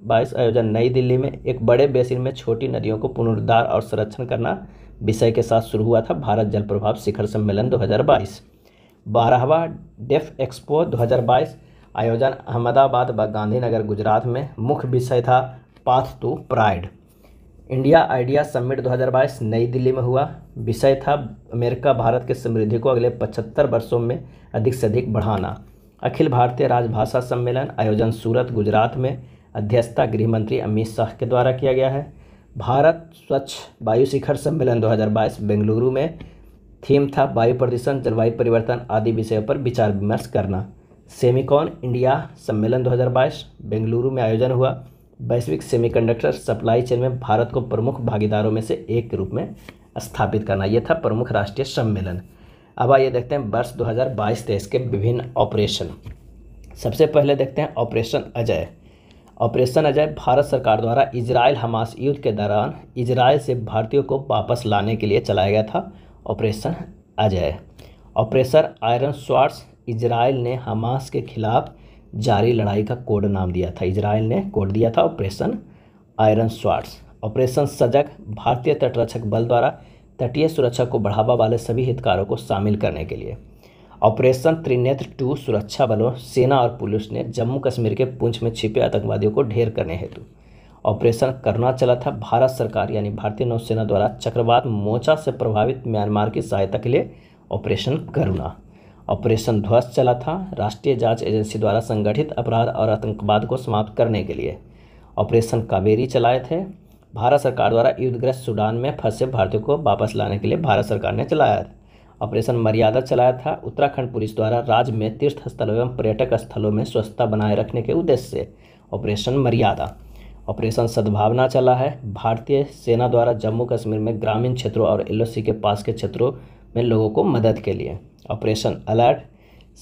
बाईस आयोजन नई दिल्ली में एक बड़े बेसिन में छोटी नदियों को पुनरुद्धार और संरक्षण करना विषय के साथ शुरू हुआ था भारत जल प्रभाव शिखर सम्मेलन 2022 बारहवा डेफ एक्सपो 2022 आयोजन अहमदाबाद व गांधीनगर गुजरात में मुख्य विषय था path to pride India idea summit 2022 नई दिल्ली में हुआ विषय था अमेरिका भारत के समृद्धि को अगले 75 वर्षों में अधिक से अधिक बढ़ाना अखिल भारतीय राजभाषा सम्मेलन आयोजन सूरत गुजरात में अध्यक्षता गृह मंत्री अमित शाह के द्वारा किया गया है भारत स्वच्छ वायु शिखर सम्मेलन 2022 बेंगलुरु में थीम था वायु प्रदूषण जलवायु परिवर्तन आदि विषयों पर विचार विमर्श करना सेमिकॉन इंडिया सम्मेलन 2022 बेंगलुरु में आयोजन हुआ वैश्विक सेमीकंडक्टर सप्लाई चेन में भारत को प्रमुख भागीदारों में से एक के रूप में स्थापित करना यह था प्रमुख राष्ट्रीय सम्मेलन अब आइए देखते हैं वर्ष 2022 हज़ार के विभिन्न ऑपरेशन सबसे पहले देखते हैं ऑपरेशन अजय ऑपरेशन अजय भारत सरकार द्वारा इजराइल हमास युद्ध के दौरान इजराइल से भारतीयों को वापस लाने के लिए चलाया गया था operation Ajay operation iron swords Israel ने हमास के खिलाफ जारी लड़ाई का कोड नाम दिया था इजराइल ने कोड दिया था ऑपरेशन आयरन स्वार्ट्स ऑपरेशन सजग भारतीय तटरक्षक बल द्वारा तटीय सुरक्षा को बढ़ावा वाले सभी हितकारों को शामिल करने के लिए ऑपरेशन त्रिनेत्र टू सुरक्षा बलों सेना और पुलिस ने जम्मू कश्मीर के पुंछ में छिपे आतंकवादियों को ढेर करने हेतु ऑपरेशन करना चला था भारत सरकार यानी भारतीय नौसेना द्वारा चक्रवात मोचा से प्रभावित म्यांमार की सहायता के लिए ऑपरेशन करुणा ऑपरेशन ध्वस्त चला था राष्ट्रीय जांच एजेंसी द्वारा संगठित अपराध और आतंकवाद को समाप्त करने के लिए ऑपरेशन कावेरी चलाए थे भारत सरकार द्वारा युद्धग्रस्त सूडान में फंसे भारतीयों को वापस लाने के लिए भारत सरकार ने चलाया था ऑपरेशन मर्यादा चलाया था उत्तराखंड पुलिस द्वारा राज्य में तीर्थ स्थलों एवं पर्यटक स्थलों में स्वच्छता बनाए रखने के उद्देश्य से ऑपरेशन मर्यादा ऑपरेशन सद्भावना चला है भारतीय सेना द्वारा जम्मू कश्मीर में ग्रामीण क्षेत्रों और एल के पास के क्षेत्रों में लोगों को मदद के लिए ऑपरेशन अलर्ट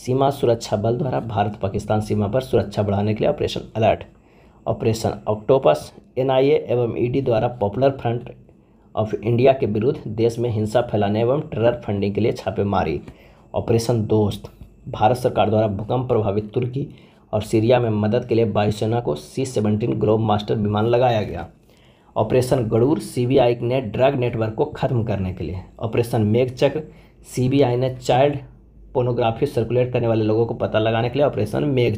सीमा सुरक्षा बल द्वारा भारत पाकिस्तान सीमा पर सुरक्षा बढ़ाने के लिए operation alert operation octopus NIA एवं ईडी द्वारा पॉपुलर फ्रंट ऑफ इंडिया के विरुद्ध देश में हिंसा फैलाने एवं टेरर फंडिंग के लिए छापेमारी ऑपरेशन दोस्त भारत सरकार द्वारा भूकंप प्रभावित तुर्की और सीरिया में मदद के लिए वायुसेना को सी सेवनटीन ग्लोब मास्टर विमान लगाया गया ऑपरेशन गड़ूर सीबीआई ने ड्रग नेटवर्क को खत्म करने के लिए ऑपरेशन मेघ चक्र सीबीआई ने चाइल्ड पोनोग्राफी सर्कुलेट करने वाले लोगों को पता लगाने के लिए ऑपरेशन मेघ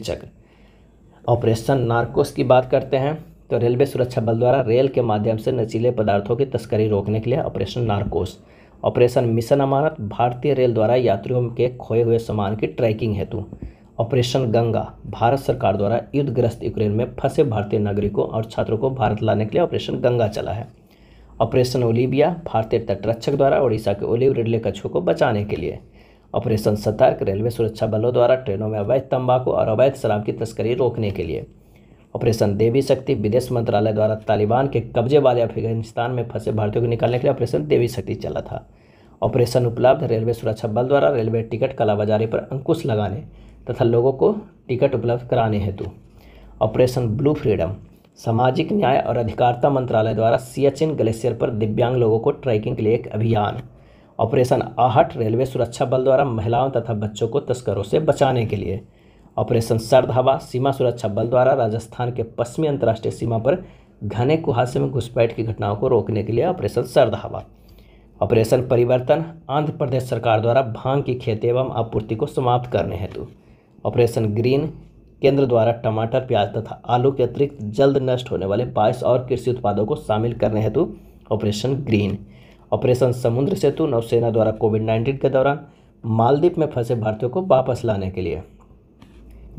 ऑपरेशन नार्कोस की बात करते हैं तो रेलवे सुरक्षा बल द्वारा रेल के माध्यम से नचीले पदार्थों की तस्करी रोकने के लिए operation Narcos operation mission Amanat भारतीय रेल द्वारा यात्रियों के खोए हुए सामान की ट्रैकिंग हेतु ऑपरेशन गंगा भारत सरकार द्वारा युद्धग्रस्त यूक्रेन में फंसे भारतीय नागरिकों और छात्रों को भारत लाने के लिए ऑपरेशन गंगा चला है ऑपरेशन ओलिबिया भारतीय तटरक्षक द्वारा ओडिशा के ओलिव रिडले कछुओं को बचाने के लिए ऑपरेशन सतर्क रेलवे सुरक्षा बलों द्वारा ट्रेनों में अवैध तंबाकू और अवैध शराब की तस्करी रोकने के लिए ऑपरेशन देवी शक्ति विदेश मंत्रालय द्वारा तालिबान के कब्जे वाले अफगानिस्तान में फंसे भारतीयों को निकालने के लिए ऑपरेशन देवी शक्ति चला था ऑपरेशन उपलब्ध रेलवे सुरक्षा बल द्वारा रेलवे टिकट कालाबाजारी पर अंकुश लगाने तथा लोगों को टिकट उपलब्ध कराने हेतु ऑपरेशन ब्लू फ्रीडम सामाजिक न्याय और अधिकारिता मंत्रालय द्वारा सियाचिन ग्लेशियर पर दिव्यांग लोगों को ट्रैकिंग के लिए एक अभियान ऑपरेशन आहट रेलवे सुरक्षा बल द्वारा महिलाओं तथा बच्चों को तस्करों से बचाने के लिए ऑपरेशन सर्द हवा सीमा सुरक्षा बल द्वारा राजस्थान के पश्चिमी अंतर्राष्ट्रीय सीमा पर घने कुहासे में घुसपैठ की घटनाओं को रोकने के लिए ऑपरेशन सर्द हवा ऑपरेशन परिवर्तन आंध्र प्रदेश सरकार द्वारा भांग की खेती एवं आपूर्ति को समाप्त करने हेतु ऑपरेशन ग्रीन केंद्र द्वारा टमाटर प्याज तथा आलू के अतिरिक्त जल्द नष्ट होने वाले बाईस और कृषि उत्पादों को शामिल करने हेतु ऑपरेशन ग्रीन ऑपरेशन समुद्र सेतु नौसेना द्वारा कोविड नाइन्टीन के दौरान मालदीप में फंसे भारतीयों को वापस लाने के लिए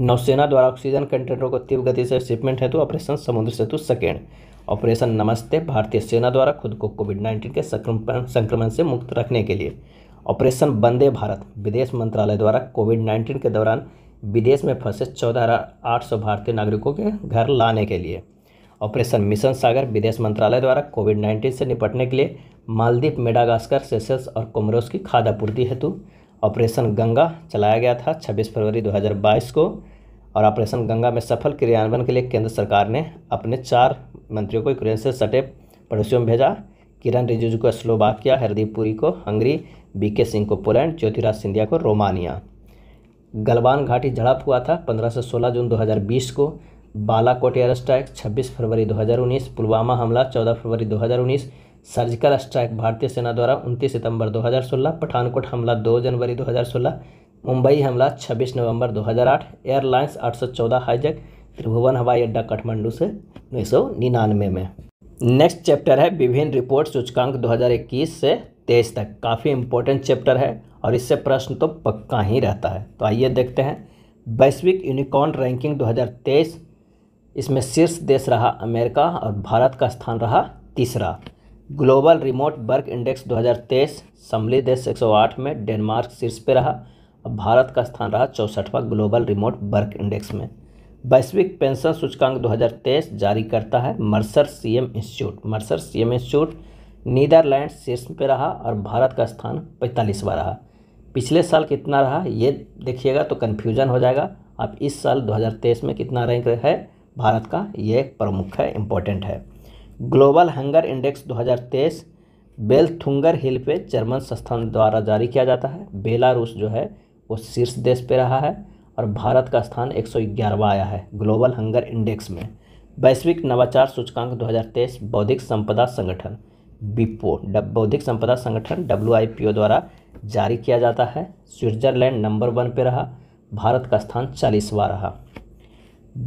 नौसेना द्वारा ऑक्सीजन कंटेनरों को तीव्र गति से शिपमेंट हेतु ऑपरेशन समुद्र सेतु सेकेंड ऑपरेशन नमस्ते भारतीय सेना द्वारा खुद को कोविड नाइन्टीन के संक्रमण से मुक्त रखने के लिए ऑपरेशन वंदे भारत विदेश मंत्रालय द्वारा कोविड नाइन्टीन के दौरान विदेश में फंसे चौदह हज़ार आठ सौ भारतीय नागरिकों के घर लाने के लिए ऑपरेशन मिशन सागर विदेश मंत्रालय द्वारा कोविड नाइन्टीन से निपटने के लिए मालदीप मेडागास्कर सेशल्स और कोमरोस की खाद्य आपूर्ति हेतु ऑपरेशन गंगा चलाया गया था 26 फरवरी 2022 को और ऑपरेशन गंगा में सफल क्रियान्वयन के लिए केंद्र सरकार ने अपने चार मंत्रियों को यूक्रेन से सटे पड़ोसियों में भेजा किरण रिजिजू को स्लोवाकिया हरदीप पुरी को हंगरी बी के सिंह को पोलैंड ज्योतिराज सिंधिया को रोमानिया गलवान घाटी झड़प हुआ था 15 से 16 जून 2020 को बालाकोट एयर स्ट्राइक 26 फरवरी 2019 पुलवामा हमला 14 फरवरी 2019 सर्जिकल स्ट्राइक भारतीय सेना द्वारा 29 सितंबर 2016 पठानकोट हमला 2 जनवरी 2016 मुंबई हमला 26 नवंबर 2008 एयरलाइंस 814 हाईजैक त्रिभुवन हवाई अड्डा काठमांडू से उन्नीस में नेक्स्ट चैप्टर है विभिन्न रिपोर्ट सूचकांक 2021 से तेईस तक काफ़ी इंपॉर्टेंट चैप्टर है और इससे प्रश्न तो पक्का ही रहता है तो आइए देखते हैं वैश्विक यूनिकॉर्न रैंकिंग 2023 इसमें शीर्ष देश रहा अमेरिका और भारत का स्थान रहा तीसरा ग्लोबल रिमोट वर्क इंडेक्स 2023 सम्मिलित देश 108 में डेनमार्क शीर्ष पे रहा अब भारत का स्थान रहा चौसठवां ग्लोबल रिमोट वर्क इंडेक्स में वैश्विक पेंशन सूचकांक 2023 जारी करता है Mercer CM institute Mercer CM institute Netherland शीर्ष पर रहा और भारत का स्थान पैंतालीसवा रहा पिछले साल कितना रहा ये देखिएगा तो कन्फ्यूजन हो जाएगा आप इस साल 2023 में कितना रैंक है भारत का ये प्रमुख है इम्पोर्टेंट है global hunger index 2023 Welthungerhilfe German संस्थान द्वारा जारी किया जाता है बेलारूस जो है वो शीर्ष देश पे रहा है और भारत का स्थान 111वां आया है ग्लोबल हंगर इंडेक्स में वैश्विक नवाचार सूचकांक 2023 बौद्धिक संपदा संगठन बिपो बौद्धिक संपदा संगठन डब्ल्यू द्वारा जारी किया जाता है स्विट्जरलैंड नंबर वन पे रहा भारत का स्थान चालीसवा रहा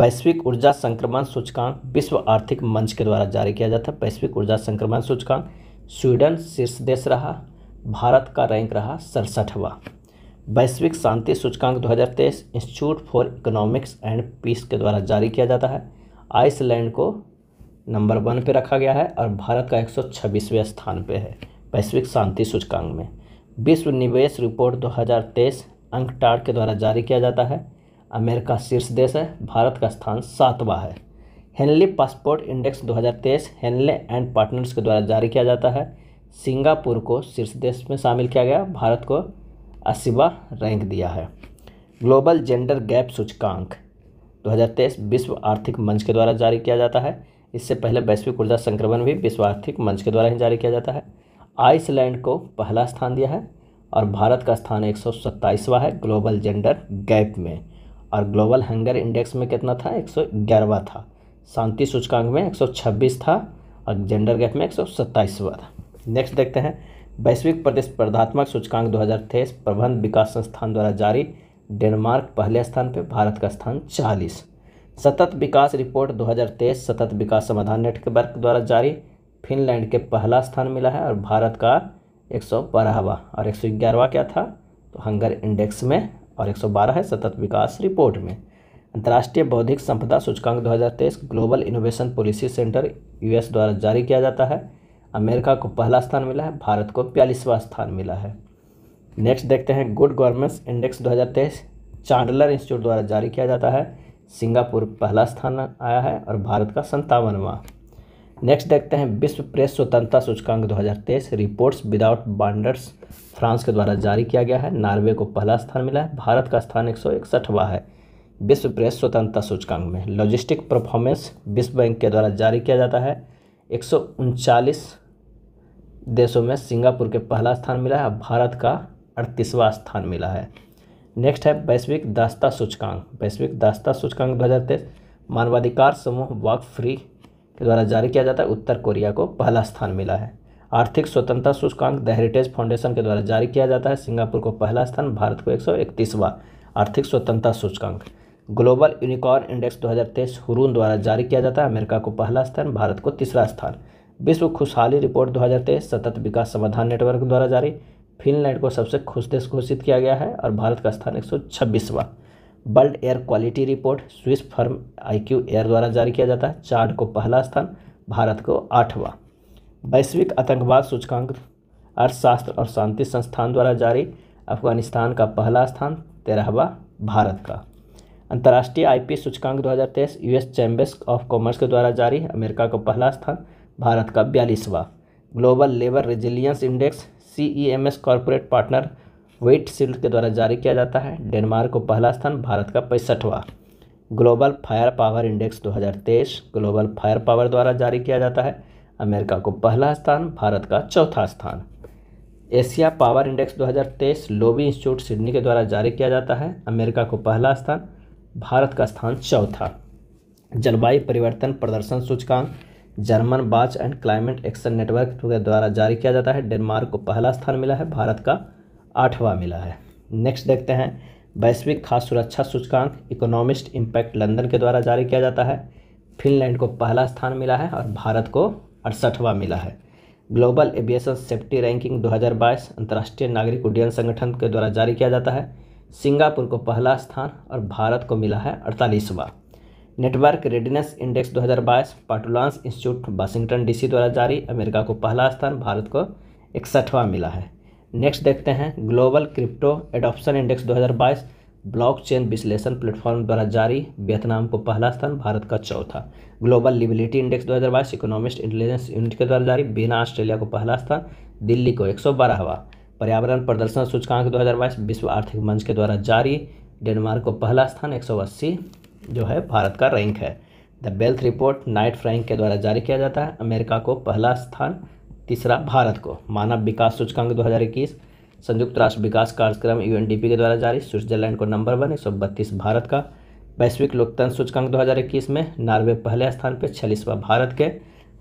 वैश्विक ऊर्जा संक्रमण सूचकांक विश्व आर्थिक मंच के द्वारा जारी किया जाता है वैश्विक ऊर्जा संक्रमण सूचकांक स्वीडन शीर्ष देश रहा भारत का रैंक रहा सड़सठवा वैश्विक शांति सूचकांक 2023 institute for economics and peace के द्वारा जारी किया जाता है आइसलैंड को नंबर वन पे रखा गया है और भारत का 126वें स्थान पे है वैश्विक शांति सूचकांक में विश्व निवेश रिपोर्ट 2023 अंकटार के द्वारा जारी किया जाता है अमेरिका शीर्ष देश है भारत का स्थान सातवा है Henley passport index 2023 Henley and partners के द्वारा जारी किया जाता है सिंगापुर को शीर्ष देश में शामिल किया गया भारत को अस्सीवा रैंक दिया है ग्लोबल जेंडर गैप सूचकांक 2023 विश्व आर्थिक मंच के द्वारा जारी किया जाता है इससे पहले वैश्विक ऊर्जा संक्रमण भी विश्व आर्थिक मंच के द्वारा ही जारी किया जाता है आइसलैंड को पहला स्थान दिया है और भारत का स्थान एक है ग्लोबल जेंडर गैप में और ग्लोबल हंगर इंडेक्स में कितना था एक था शांति सूचकांक में 126 था और जेंडर गैप में एक था नेक्स्ट देखते हैं वैश्विक प्रतिस्पर्धात्मक सूचकांक दो प्रबंध विकास संस्थान द्वारा जारी डेनमार्क पहले स्थान पर भारत का स्थान चालीस सतत विकास रिपोर्ट 2023 सतत विकास समाधान नेटवर्क द्वारा जारी फिनलैंड के पहला स्थान मिला है और भारत का एक सौ बारहवा और एक सौ ग्यारहवा क्या था तो हंगर इंडेक्स में और एक सौ बारह है सतत विकास रिपोर्ट में अंतर्राष्ट्रीय बौद्धिक संपदा सूचकांक 2023 global innovation policy centre US द्वारा जारी किया जाता है अमेरिका को पहला स्थान मिला है भारत को बयालीसवां स्थान मिला है नेक्स्ट देखते हैं good governance index 2023 Chandler institute द्वारा जारी किया जाता है सिंगापुर पहला स्थान आया है और भारत का संतावनवा नेक्स्ट देखते हैं विश्व प्रेस स्वतंत्रता सूचकांक 2023 रिपोर्ट्स विदाउट बाउंडर्स फ्रांस के द्वारा जारी किया गया है नॉर्वे को पहला स्थान मिला है भारत का स्थान एक है विश्व प्रेस स्वतंत्रता सूचकांक में लॉजिस्टिक परफॉर्मेंस विश्व बैंक के द्वारा जारी किया जाता है एक देशों में सिंगापुर के पहला स्थान मिला है भारत का अड़तीसवां स्थान मिला है नेक्स्ट है वैश्विक दास्ता सूचकांक वैश्विक दास्ता सूचकांक दो हज़ार तेईस मानवाधिकार समूह वाक फ्री के द्वारा जारी किया जाता है उत्तर कोरिया को पहला स्थान मिला है आर्थिक स्वतंत्रता सूचकांक द हेरिटेज फाउंडेशन के द्वारा जारी किया जाता है सिंगापुर को पहला स्थान भारत को एक आर्थिक स्वतंत्रता सूचकांक ग्लोबल यूनिकॉर्न इंडेक्स 2023 हुरून द्वारा जारी किया जाता है अमेरिका को पहला स्थान भारत को तीसरा स्थान विश्व खुशहाली रिपोर्ट 2023 सतत विकास समाधान नेटवर्क द्वारा जारी फिनलैंड को सबसे खुश देश घोषित किया गया है और भारत का स्थान एक सौ world air quality report Swiss firm IQ air द्वारा जारी किया जाता है चार्ड को पहला स्थान भारत को आठवां वैश्विक आतंकवाद सूचकांक अर्थशास्त्र और शांति संस्थान द्वारा जारी अफगानिस्तान का पहला स्थान तेरहवा भारत का अंतर्राष्ट्रीय आईपी सूचकांक 2023 यूएस चैम्बर्स ऑफ कॉमर्स के द्वारा जारी अमेरिका को पहला स्थान भारत का बयालीसवा global labour resilience index C E M S corporate partner Whiteshield के द्वारा जारी किया जाता है डेनमार्क को पहला स्थान भारत का पैंसठवा global fire power index 2023 global fire power द्वारा जारी किया जाता है अमेरिका को पहला स्थान भारत का चौथा स्थान Asia power index 2023 Lowy institute Sydney के द्वारा जारी किया जाता है अमेरिका को पहला स्थान भारत का स्थान चौथा जलवायु परिवर्तन प्रदर्शन सूचकांक जर्मन बाच एंड क्लाइमेट एक्शन नेटवर्क के द्वारा जारी किया जाता है डेनमार्क को पहला स्थान मिला है भारत का आठवां मिला है नेक्स्ट देखते हैं वैश्विक खाद्य सुरक्षा सूचकांक इकोनॉमिस्ट इम्पैक्ट लंदन के द्वारा जारी किया जाता है फिनलैंड को पहला स्थान मिला है और भारत को अड़सठवां मिला है ग्लोबल एविएशन सेफ्टी रैंकिंग 2022 अंतर्राष्ट्रीय नागरिक उड्डयन संगठन के द्वारा जारी किया जाता है सिंगापुर को पहला स्थान और भारत को मिला है अड़तालीसवां network readiness index 2022 Portulans institute Washington DC द्वारा जारी अमेरिका को पहला स्थान भारत को इकसठवां मिला है नेक्स्ट देखते हैं global crypto adoption index 2022 blockchain विश्लेषण प्लेटफॉर्म द्वारा जारी वियतनाम को पहला स्थान भारत का चौथा global liveability index 2022 economist intelligence unit के द्वारा जारी बिना ऑस्ट्रेलिया को पहला स्थान दिल्ली को एक पर्यावरण प्रदर्शन सूचकांक दो विश्व आर्थिक मंच के द्वारा जारी डेनमार्क को पहला स्थान एक जो है भारत का रैंक है the wealth report Knight Frank के द्वारा जारी किया जाता है अमेरिका को पहला स्थान तीसरा भारत को मानव विकास सूचकांक 2021 संयुक्त राष्ट्र विकास कार्यक्रम यू के द्वारा जारी स्विट्जरलैंड को नंबर वन एक भारत का वैश्विक लोकतंत्र सूचकांक 2021 में नॉर्वे पहले स्थान पर छलिसवा भारत के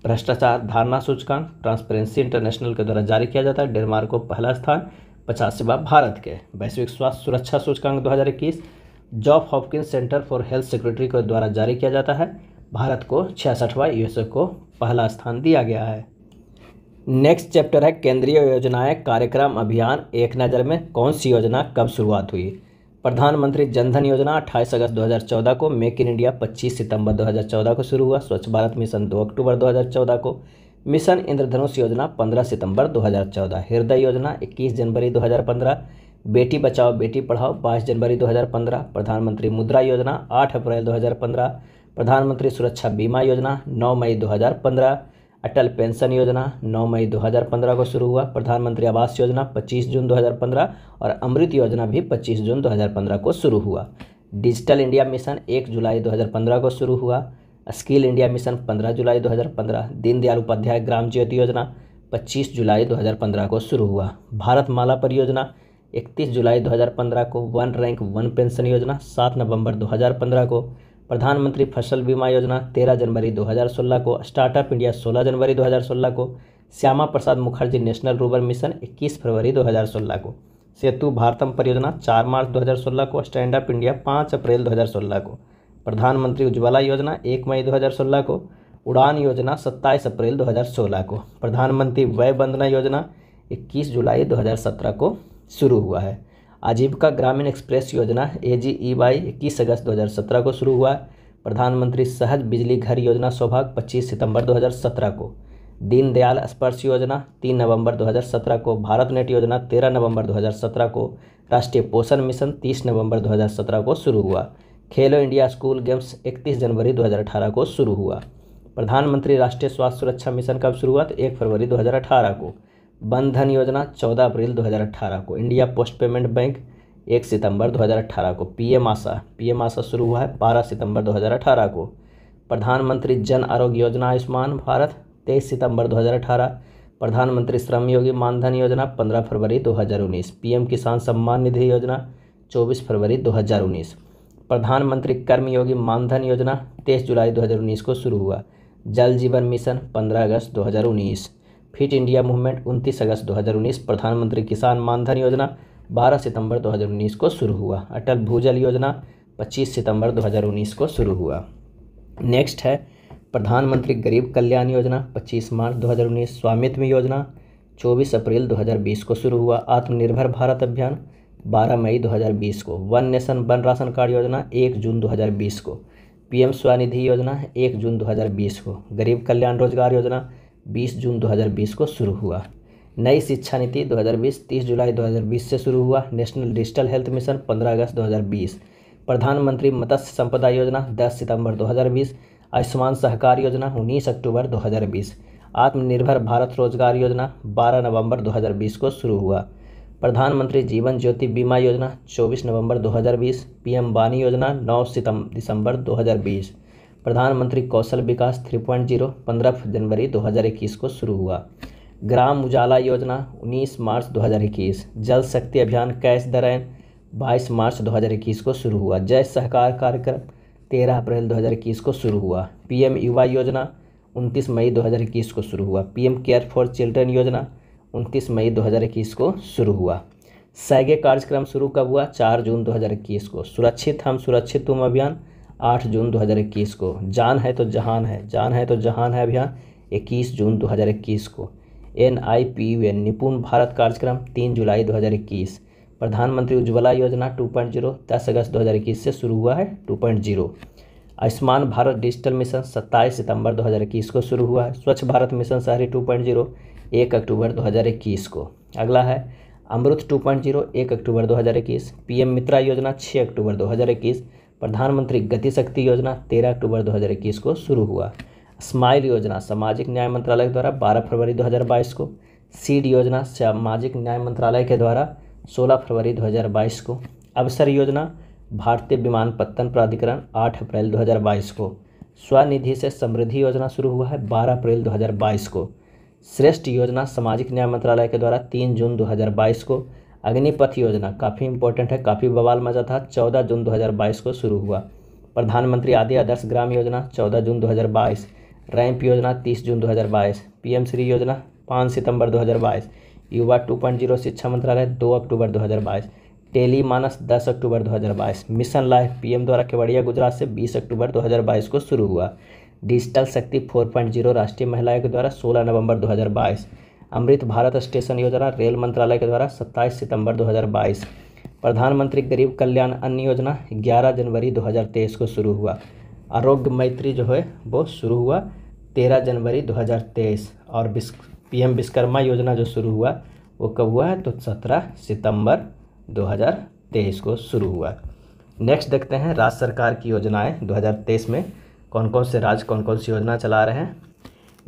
भ्रष्टाचार धारणा सूचकांक ट्रांसपेरेंसी इंटरनेशनल के द्वारा जारी किया जाता है डेनमार्क को पहला स्थान पचासवा भारत के वैश्विक स्वास्थ्य सुरक्षा सूचकांक दो जॉब Hopkins centre for health secretary के द्वारा जारी किया जाता है भारत को छियासठवा यूएसए को पहला स्थान दिया गया है नेक्स्ट चैप्टर है केंद्रीय योजनाएं कार्यक्रम अभियान एक नज़र में कौन सी योजना कब शुरुआत हुई प्रधानमंत्री जनधन योजना 28 अगस्त 2014 को मेक इन इंडिया 25 सितंबर 2014 को शुरू हुआ स्वच्छ भारत मिशन 2 अक्टूबर 2014 को मिशन इंद्रधनुष योजना 15 सितंबर 2014 हृदय योजना 21 जनवरी बेटी बचाओ बेटी पढ़ाओ बाईस जनवरी 2015 प्रधानमंत्री मुद्रा योजना 8 अप्रैल 2015 प्रधानमंत्री सुरक्षा बीमा योजना 9 मई 2015 अटल पेंशन योजना 9 मई 2015 को शुरू हुआ प्रधानमंत्री आवास योजना 25 जून 2015 और अमृत योजना भी 25 जून 2015 को शुरू हुआ डिजिटल इंडिया मिशन 1 जुलाई 2015 को शुरू हुआ स्किल इंडिया मिशन 15 जुलाई 2015 दीनदयाल उपाध्याय ग्राम ज्योति योजना 25 जुलाई 2015 को शुरू हुआ भारत माला परियोजना इकतीस जुलाई 2015 को वन रैंक वन पेंशन योजना सात नवंबर 2015 को प्रधानमंत्री फसल बीमा योजना तेरह जनवरी 2016 को स्टार्टअप इंडिया 16 जनवरी 2016 को Shyama Prasad Mukherjee national rural mission 21 फरवरी 2016 को सेतु भारतम परियोजना 4 मार्च 2016 को स्टैंड अप इंडिया 5 अप्रैल 2016 को प्रधानमंत्री उज्ज्वला योजना एक मई दो को उड़ान योजना सत्ताईस अप्रैल दो को प्रधानमंत्री व्यय वंदना योजना इक्कीस जुलाई दो को शुरू हुआ है आजीविका ग्रामीण एक्सप्रेस योजना ए जी ई वाई इक्कीस अगस्त 2017 को शुरू हुआ प्रधानमंत्री सहज बिजली घर योजना सौभाग्य 25 सितंबर 2017 को दीनदयाल स्पर्श योजना 3 नवंबर 2017 को भारत नेट योजना 13 नवंबर 2017 को राष्ट्रीय पोषण मिशन 30 नवंबर 2017 को शुरू हुआ खेलो इंडिया स्कूल गेम्स 31 जनवरी 2018 को शुरू हुआ प्रधानमंत्री राष्ट्रीय स्वास्थ्य सुरक्षा मिशन कब शुरू हुआ तो एक फरवरी 2018 को बंधन योजना 14 अप्रैल 2018 को इंडिया पोस्ट पेमेंट बैंक 1 सितंबर 2018 को पीएम आशा पीएम आशा शुरू हुआ है 12 सितंबर 2018 को प्रधानमंत्री जन आरोग्य योजना आयुष्मान भारत 23 सितंबर 2018 प्रधानमंत्री श्रम योगी मानधन योजना 15 फरवरी 2019 पीएम किसान सम्मान निधि योजना 24 फरवरी 2019 प्रधानमंत्री कर्मयोगी मानधन योजना तेईस जुलाई दो को शुरू हुआ जल जीवन मिशन पंद्रह अगस्त दो फिट इंडिया मूवमेंट 29 अगस्त 2019 प्रधानमंत्री किसान मानधन योजना 12 सितंबर 2019 को शुरू हुआ अटल भूजल योजना 25 सितंबर 2019 को शुरू हुआ नेक्स्ट है प्रधानमंत्री गरीब कल्याण योजना 25 मार्च 2019 स्वामित्व योजना 24 अप्रैल 2020 को शुरू हुआ आत्मनिर्भर भारत अभियान 12 मई 2020 को one nation one ration card योजना 1 जून 2020 को पीएम स्वनिधि योजना 1 जून 2020 को गरीब कल्याण रोजगार योजना 20 जून 2020 को शुरू हुआ नई शिक्षा नीति 2020 30 जुलाई 2020 से शुरू हुआ नेशनल डिजिटल हेल्थ मिशन 15 अगस्त 2020 प्रधानमंत्री मत्स्य संपदा योजना 10 सितंबर 2020 आयुष्मान सहकार योजना 19 अक्टूबर 2020 आत्मनिर्भर भारत रोजगार योजना 12 नवंबर 2020 को शुरू हुआ प्रधानमंत्री जीवन ज्योति बीमा योजना 24 नवंबर 2020 पीएम वानी योजना 9 सितंबर दिसंबर 2020 प्रधानमंत्री कौशल विकास 3.0 15 जनवरी 2021 को शुरू हुआ ग्राम उजाला योजना 19 मार्च 2021 जल शक्ति अभियान कैश दर एन बाईस मार्च 2021 को शुरू हुआ जय सहकार कार्यक्रम 13 अप्रैल 2021 को शुरू हुआ पीएम युवा योजना 29 मई 2021 को शुरू हुआ पीएम केयर फॉर चिल्ड्रन योजना 29 मई 2021 को शुरू हुआ सैगे कार्यक्रम शुरू कब हुआ 4 जून 2021 को सुरक्षित हम सुरक्षित तुम अभियान आठ जून 2021 को जान है तो जहान है जान है तो जहान है अभियान इक्कीस जून 2021 को N I P U N Nipun Bharat कार्यक्रम तीन जुलाई 2021 प्रधानमंत्री उज्ज्वला योजना 2.0 10 अगस्त 2021 से शुरू हुआ है 2.0 आयुष्मान भारत डिजिटल मिशन 27 सितंबर 2021 को शुरू हुआ है स्वच्छ भारत मिशन शहरी 2.0 एक अक्टूबर इक्कीस को अगला है अमृत जीरो एक अक्टूबर पी एम मित्रा योजना छः अक्टूबर इक्कीस प्रधानमंत्री गति शक्ति योजना तेरह अक्टूबर 2021 को शुरू हुआ स्माइल योजना सामाजिक न्याय मंत्रालय के द्वारा 12 फरवरी 2022 को सीड योजना सामाजिक न्याय मंत्रालय के द्वारा 16 फरवरी 2022 को अवसर योजना भारतीय विमान पत्तन प्राधिकरण 8 अप्रैल 2022 को स्वनिधि से समृद्धि योजना शुरू हुआ है बारह अप्रैल दो को श्रेष्ठ योजना सामाजिक न्याय मंत्रालय के द्वारा तीन जून दो को अग्निपथ योजना काफ़ी इंपॉर्टेंट है काफ़ी बवाल मचा था 14 जून 2022 को शुरू हुआ प्रधानमंत्री आदि आदर्श ग्राम योजना 14 जून 2022 रैंप योजना 30 जून 2022 पीएम श्री योजना 5 सितंबर 2022 युवा 2.0 शिक्षा मंत्रालय 2 अक्टूबर 2022 टेली मानस दस अक्टूबर 2022 मिशन लाइफ पीएम द्वारा केवड़िया गुजरात से 20 अक्टूबर 2022 को शुरू हुआ डिजिटल शक्ति 4.0 राष्ट्रीय महिला आयोग द्वारा 16 नवंबर 2022 अमृत भारत स्टेशन योजना रेल मंत्रालय के द्वारा 27 सितंबर 2022 प्रधानमंत्री गरीब कल्याण अन्न योजना 11 जनवरी 2023 को शुरू हुआ आरोग्य मैत्री जो है वो शुरू हुआ 13 जनवरी 2023 और पीएम विश्वकर्मा योजना जो शुरू हुआ वो कब हुआ है तो 17 सितंबर 2023 को शुरू हुआ नेक्स्ट देखते हैं राज्य सरकार की योजनाएँ दो में कौन कौन से राज्य कौन कौन सी योजना चला रहे हैं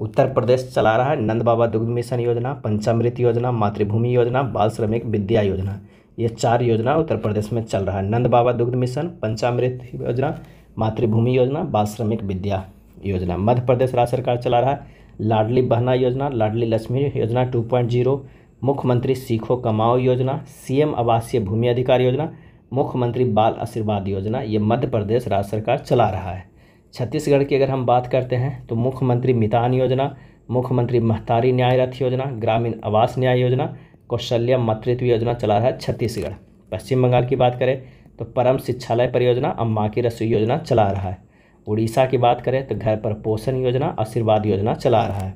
उत्तर प्रदेश चला रहा है नंद बाबा दुग्ध मिशन योजना पंचामृत योजना मातृभूमि योजना बाल श्रमिक विद्या योजना ये चार योजना उत्तर प्रदेश में चल रहा है नंद बाबा दुग्ध मिशन पंचामृत योजना मातृभूमि योजना बाल श्रमिक विद्या योजना मध्य प्रदेश राज्य सरकार चला रहा है लाडली बहना योजना लाडली लक्ष्मी योजना टू पॉइंट जीरो मुख्यमंत्री सीखो कमाओ योजना सीएम आवासीय भूमि अधिकार योजना मुख्यमंत्री बाल आशीर्वाद योजना ये मध्य प्रदेश राज्य सरकार चला रहा है छत्तीसगढ़ की अगर हम बात करते हैं तो मुख्यमंत्री मितान योजना मुख्यमंत्री महतारी न्यायरथ योजना ग्रामीण आवास न्याय योजना कौशल्या मातृत्व योजना चला रहा है छत्तीसगढ़ पश्चिम बंगाल की बात करें तो परम शिक्षालय परियोजना अम्मा की रसोई योजना चला रहा है उड़ीसा की बात करें तो घर पर पोषण योजना आशीर्वाद योजना चला रहा है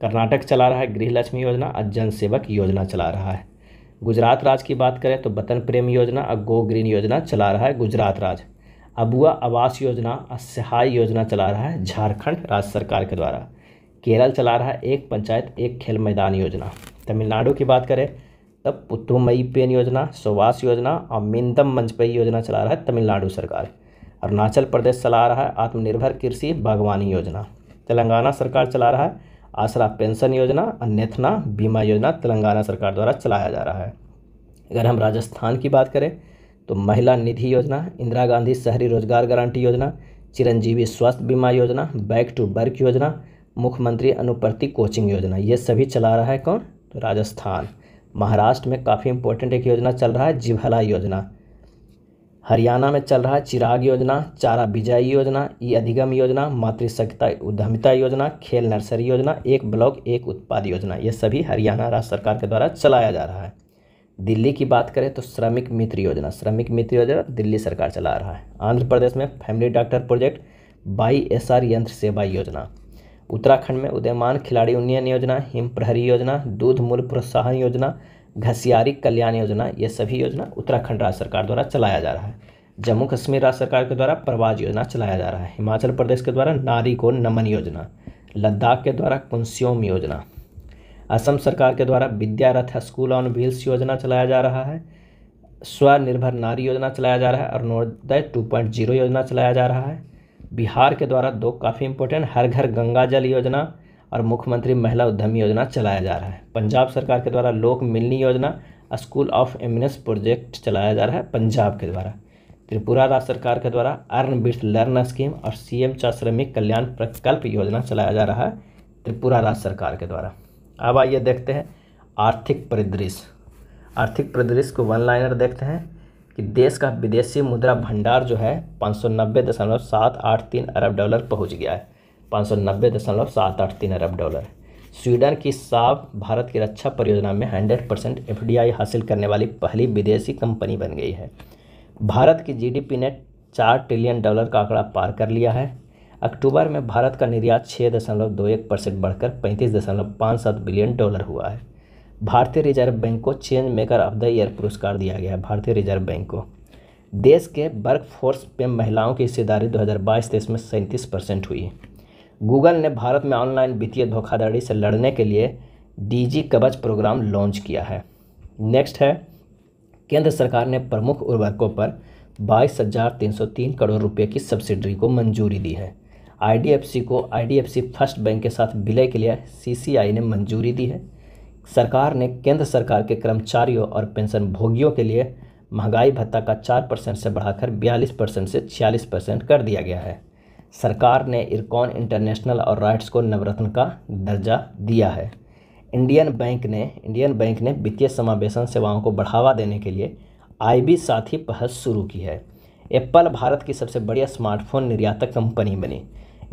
कर्नाटक चला रहा है गृहलक्ष्मी योजना और जन सेवक योजना चला रहा है गुजरात राज्य की बात करें तो वतन प्रेम योजना और गो ग्रीन योजना चला रहा है गुजरात राज्य अबुआ आवास योजना असहाय योजना चला रहा है झारखंड राज्य सरकार के द्वारा केरल चला रहा है एक पंचायत एक खेल मैदान योजना तमिलनाडु की बात करें तब पुतुमई पेन योजना सुवास योजना और मिंदम मंजपई योजना चला रहा है तमिलनाडु सरकार अरुणाचल प्रदेश चला रहा है आत्मनिर्भर कृषि बागवानी योजना तेलंगाना सरकार चला रहा है आसरा पेंशन योजना और नेथना बीमा योजना तेलंगाना सरकार द्वारा चलाया जा रहा है अगर हम राजस्थान की बात करें तो महिला निधि योजना इंदिरा गांधी शहरी रोजगार गारंटी योजना चिरंजीवी स्वास्थ्य बीमा योजना बैक टू वर्क योजना मुख्यमंत्री अनुप्रति कोचिंग योजना ये सभी चला रहा है कौन तो राजस्थान महाराष्ट्र में काफ़ी इंपॉर्टेंट एक योजना चल रहा है जिभला योजना हरियाणा में चल रहा है चिराग योजना चारा बिजाई योजना ई अधिगम योजना मातृशक्ता उद्यमिता योजना खेल नर्सरी योजना एक ब्लॉक एक उत्पाद योजना ये सभी हरियाणा राज्य सरकार के द्वारा चलाया जा रहा है दिल्ली की बात करें तो श्रमिक मित्र योजना श्रमिक मित्र योजना दिल्ली सरकार चला रहा है आंध्र प्रदेश में family doctor project Y S R यंत्र सेवा योजना उत्तराखंड में उदयमान खिलाड़ी उन्नयन योजना हिम प्रहरी योजना दूध मूल्य प्रोत्साहन योजना घसियारी कल्याण योजना ये सभी योजना उत्तराखंड राज्य सरकार द्वारा चलाया जा रहा है जम्मू कश्मीर राज्य सरकार के द्वारा प्रवास योजना चलाया जा रहा है हिमाचल प्रदेश के द्वारा नारी को नमन योजना लद्दाख के द्वारा कुंस्योम योजना असम सरकार के द्वारा विद्यारथ स्कूल ऑन व्हील्स योजना चलाया जा रहा है स्वनिर्भर नारी योजना चलाया जा रहा है और नवोदय टू पॉइंट जीरो योजना चलाया जा रहा है बिहार के द्वारा दो काफ़ी इंपॉर्टेंट हर घर गंगा जल योजना और मुख्यमंत्री महिला उद्यमी योजना चलाया जा रहा है पंजाब सरकार के द्वारा लोक मिलनी योजना स्कूल ऑफ एमिनस प्रोजेक्ट चलाया जा रहा है पंजाब के द्वारा त्रिपुरा राज्य सरकार के द्वारा अर्न विथ लर्न स्कीम और सी एम श्रमिक कल्याण प्रकल्प योजना चलाया जा रहा है त्रिपुरा राज्य सरकार के द्वारा अब आइए देखते हैं आर्थिक परिदृश्य आर्थिक परिदृश्य को वन लाइनर देखते हैं कि देश का विदेशी मुद्रा भंडार जो है पाँच सौ नब्बे दशमलव सात आठ तीन अरब डॉलर पहुँच गया है पाँच सौ नब्बे दशमलव सात आठ तीन अरब डॉलर स्वीडन की साफ भारत की रक्षा परियोजना में हंड्रेड परसेंट एफ हासिल करने वाली पहली विदेशी कंपनी बन गई है भारत की जीडीपी ने चार ट्रिलियन डॉलर का आंकड़ा पार कर लिया है अक्टूबर में भारत का निर्यात छः दशमलव दो एक परसेंट बढ़कर पैंतीस दशमलव पाँच सात बिलियन डॉलर हुआ है भारतीय रिजर्व बैंक को change maker of the year पुरस्कार दिया गया है भारतीय रिजर्व बैंक को देश के वर्क फोर्स में महिलाओं की हिस्सेदारी 2022 तेईस में सैंतीस परसेंट हुई गूगल ने भारत में ऑनलाइन वित्तीय धोखाधड़ी से लड़ने के लिए डीजी कवच प्रोग्राम लॉन्च किया है नेक्स्ट है केंद्र सरकार ने प्रमुख उर्वरकों पर बाईस हज़ार तीन सौ तीन करोड़ रुपये की सब्सिडी को मंजूरी दी है आईडीएफसी को आईडीएफसी फर्स्ट बैंक के साथ विलय के लिए सीसीआई ने मंजूरी दी है सरकार ने केंद्र सरकार के कर्मचारियों और पेंशनभोगियों के लिए महंगाई भत्ता का चार परसेंट से बढ़ाकर बयालीस परसेंट से छियालीस परसेंट कर दिया गया है सरकार ने इरकॉन इंटरनेशनल और राइट्स को नवरत्न का दर्जा दिया है इंडियन बैंक ने इंडियन बैंक ने वित्तीय समावेशन सेवाओं को बढ़ावा देने के लिए आईबी साथी पहल शुरू की है एप्पल भारत की सबसे बढ़िया स्मार्टफोन निर्यातक कंपनी बनी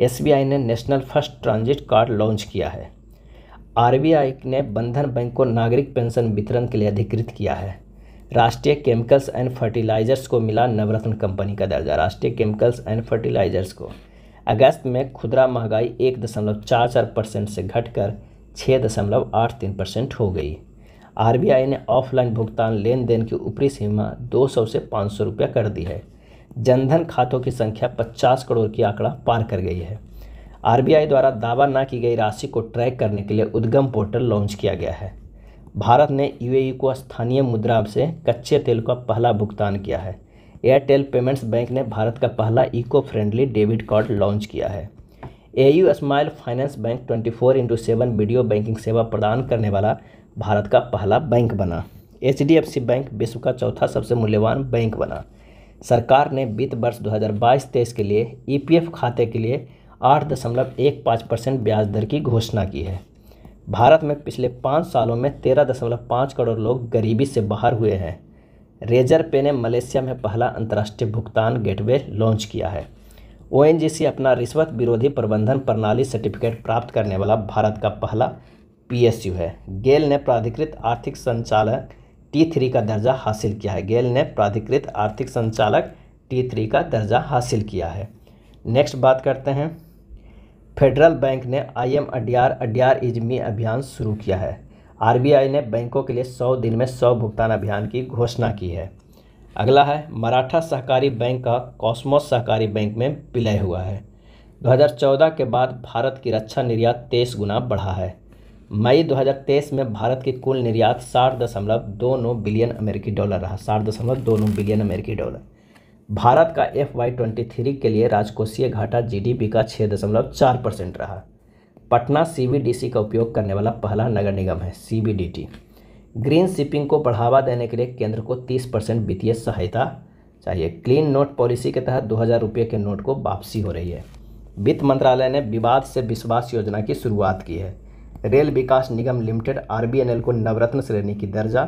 एसबीआई ने national first transit card launch किया है आरबीआई ने बंधन बैंक को नागरिक पेंशन वितरण के लिए अधिकृत किया है राष्ट्रीय केमिकल्स एंड फर्टिलाइजर्स को मिला नवरत्न कंपनी का दर्जा राष्ट्रीय केमिकल्स एंड फर्टिलाइजर्स को अगस्त में खुदरा महंगाई एक दशमलव चार चार परसेंट से घटकर छः दशमलव आठ तीन परसेंट हो गई आरबीआई ने ऑफलाइन भुगतान लेन देन की ऊपरी सीमा दो सौ से पाँच सौ रुपया कर दी है जनधन खातों की संख्या 50 करोड़ की आंकड़ा पार कर गई है आरबीआई द्वारा दावा ना की गई राशि को ट्रैक करने के लिए उद्गम पोर्टल लॉन्च किया गया है भारत ने यूएई को स्थानीय मुद्रा से कच्चे तेल का पहला भुगतान किया है एयरटेल पेमेंट्स बैंक ने भारत का पहला eco friendly debit card launch किया है A U small finance bank 24 four into seven video banking सेवा प्रदान करने वाला भारत का पहला बैंक बना एच बैंक विश्व का चौथा सबसे मूल्यवान बैंक बना सरकार ने वित्त वर्ष 2022-23 के लिए ईपीएफ खाते के लिए आठ दशमलव एक पाँच परसेंट ब्याज दर की घोषणा की है भारत में पिछले पाँच सालों में तेरह दशमलव पाँच करोड़ लोग गरीबी से बाहर हुए हैं रेजर पे ने मलेशिया में पहला अंतर्राष्ट्रीय भुगतान गेटवे लॉन्च किया है ओ अपना रिश्वत विरोधी प्रबंधन प्रणाली सर्टिफिकेट प्राप्त करने वाला भारत का पहला पी है गेल ने प्राधिकृत आर्थिक संचालक टी थ्री का दर्जा हासिल किया है गेल ने प्राधिकृत आर्थिक संचालक टी थ्री का दर्जा हासिल किया है नेक्स्ट बात करते हैं फेडरल बैंक ने आई एम अड्यार अड्यार इजमी अभियान शुरू किया है आरबीआई ने बैंकों के लिए सौ दिन में सौ भुगतान अभियान की घोषणा की है अगला है मराठा सहकारी बैंक का कॉस्मोस सहकारी बैंक में विलय हुआ है 2014 के बाद भारत की रक्षा निर्यात तेईस गुना बढ़ा है मई 2023 में भारत की कुल निर्यात साठ दशमलव दो नौ बिलियन अमेरिकी डॉलर रहा साठ दशमलव दो नौ बिलियन अमेरिकी डॉलर भारत का एफ वाई ट्वेंटी थ्री के लिए राजकोषीय घाटा जीडीपी का छः दशमलव चार परसेंट रहा पटना सीबीडीसी का उपयोग करने वाला पहला नगर निगम है सीबीडीटी ग्रीन शिपिंग को बढ़ावा देने के लिए केंद्र को तीस परसेंट वित्तीय सहायता चाहिए क्लीन नोट पॉलिसी के तहत दो हज़ार रुपये के नोट को वापसी हो रही है वित्त मंत्रालय ने विवाद से विश्वास योजना की शुरुआत की है रेल विकास निगम लिमिटेड आर को नवरत्न श्रेणी की दर्जा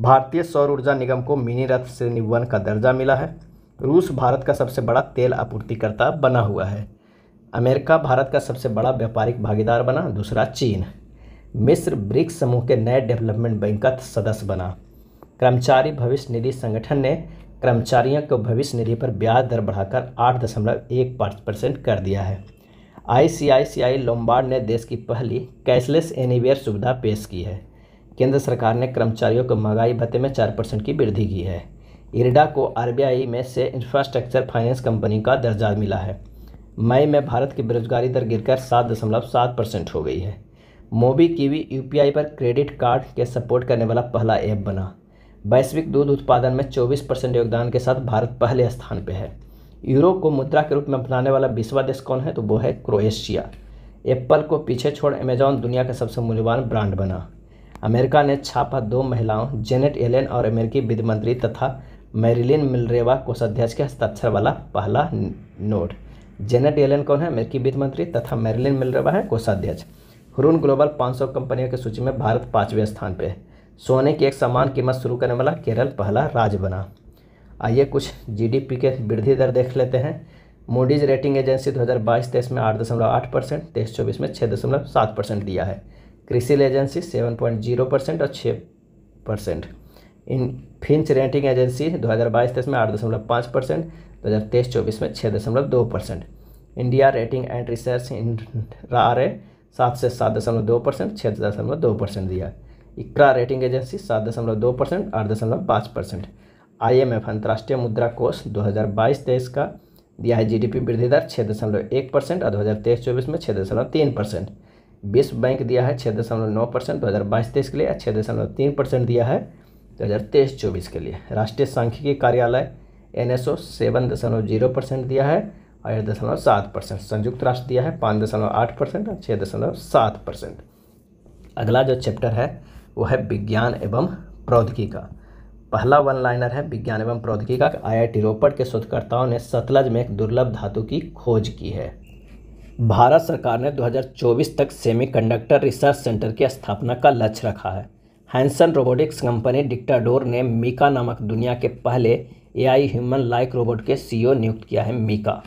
भारतीय सौर ऊर्जा निगम को मिनी रत्न श्रेणी वन का दर्जा मिला है रूस भारत का सबसे बड़ा तेल आपूर्तिकर्ता बना हुआ है अमेरिका भारत का सबसे बड़ा व्यापारिक भागीदार बना दूसरा चीन मिस्र ब्रिक्स समूह के नए डेवलपमेंट बैंक का सदस्य बना कर्मचारी भविष्य निधि संगठन ने कर्मचारियों को भविष्य निधि पर ब्याज दर बढ़ाकर आठ दशमलव एक पाँच परसेंट कर दिया है आईसीआईसीआई लोम्बार्ड ने देश की पहली कैशलेस एनीवेयर सुविधा पेश की है केंद्र सरकार ने कर्मचारियों को महंगाई भत्ते में चार परसेंट की वृद्धि की है इरडा को आरबीआई में से इंफ्रास्ट्रक्चर फाइनेंस कंपनी का दर्जा मिला है मई में भारत की बेरोजगारी दर गिरकर सात दशमलव सात परसेंट हो गई है मोबी कीवी यू पर क्रेडिट कार्ड के सपोर्ट करने वाला पहला ऐप बना वैश्विक दूध उत्पादन में 24 परसेंट योगदान के साथ भारत पहले स्थान पर है यूरो को मुद्रा के रूप में अपनाने वाला बीसवा देश कौन है तो वो है क्रोएशिया एप्पल को पीछे छोड़ अमेजॉन दुनिया का सबसे मूल्यवान ब्रांड बना अमेरिका ने छापा दो महिलाओं जेनेट एलेन और अमेरिकी वित्त मंत्री तथा मैरिलिन मिलरेवा कोषाध्यक्ष के हस्ताक्षर वाला पहला नोट जेनेट एलेन कौन है अमेरिकी वित्त मंत्री तथा मैरिलिन मिलरेवा है कोषाध्यक्ष हुरून ग्लोबल 500 कंपनियों की सूची में भारत पाँचवें स्थान पर है सोने की एक समान कीमत शुरू करने वाला केरल पहला राज्य बना आइए कुछ जीडीपी के वृद्धि दर देख लेते हैं मोडीज रेटिंग एजेंसी 2022-23 में आठ दशमलव आठ परसेंट तेईस चौबीस में छः दशमलव सात परसेंट दिया है कृषि एजेंसी 7.0 परसेंट और 6 परसेंट इन फिंच रेटिंग एजेंसी 2022-23 में आठ दशमलव पाँच परसेंट दो हज़ार तेईस चौबीस में छः दशमलव दो percent India rating and research R A सात से सात दशमलव दो परसेंट छः दशमलव दो परसेंट दिया इकरा रेटिंग एजेंसी सात दशमलव दो परसेंट आठ दशमलव पाँच परसेंट आईएमएफ अंतर्राष्ट्रीय मुद्रा कोष 2022 हज़ार का दिया है जीडीपी वृद्धि दर छः दशमलव एक परसेंट और दो हज़ार तेईस चौबीस में छः दशमलव तीन परसेंट विश्व बैंक दिया है छः दशमलव नौ परसेंट दो हज़ार बाईस तेईस के लिए छः दशमलव तीन परसेंट दिया है दो हज़ार तेईस चौबीस के लिए राष्ट्रीय सांख्यिकी कार्यालय एन एस ओ सेवन दशमलव जीरो परसेंट दिया है और एक दशमलव सात परसेंट संयुक्त राष्ट्र दिया है पाँच दशमलव आठ परसेंट और छः दशमलव सात परसेंट अगला जो चैप्टर है वो है विज्ञान एवं प्रौद्योगिकी का पहला वन लाइनर है विज्ञान एवं प्रौद्योगिकी का आई रोपड़ के शोधकर्ताओं ने सतलज में एक दुर्लभ धातु की खोज की है भारत सरकार ने 2024 तक सेमीकंडक्टर रिसर्च सेंटर की स्थापना का लक्ष्य रखा है हैंसन रोबोटिक्स कंपनी डिक्टाडोर ने मीका नामक दुनिया के पहले एआई ह्यूमन लाइक रोबोट के सी e नियुक्त किया है मीका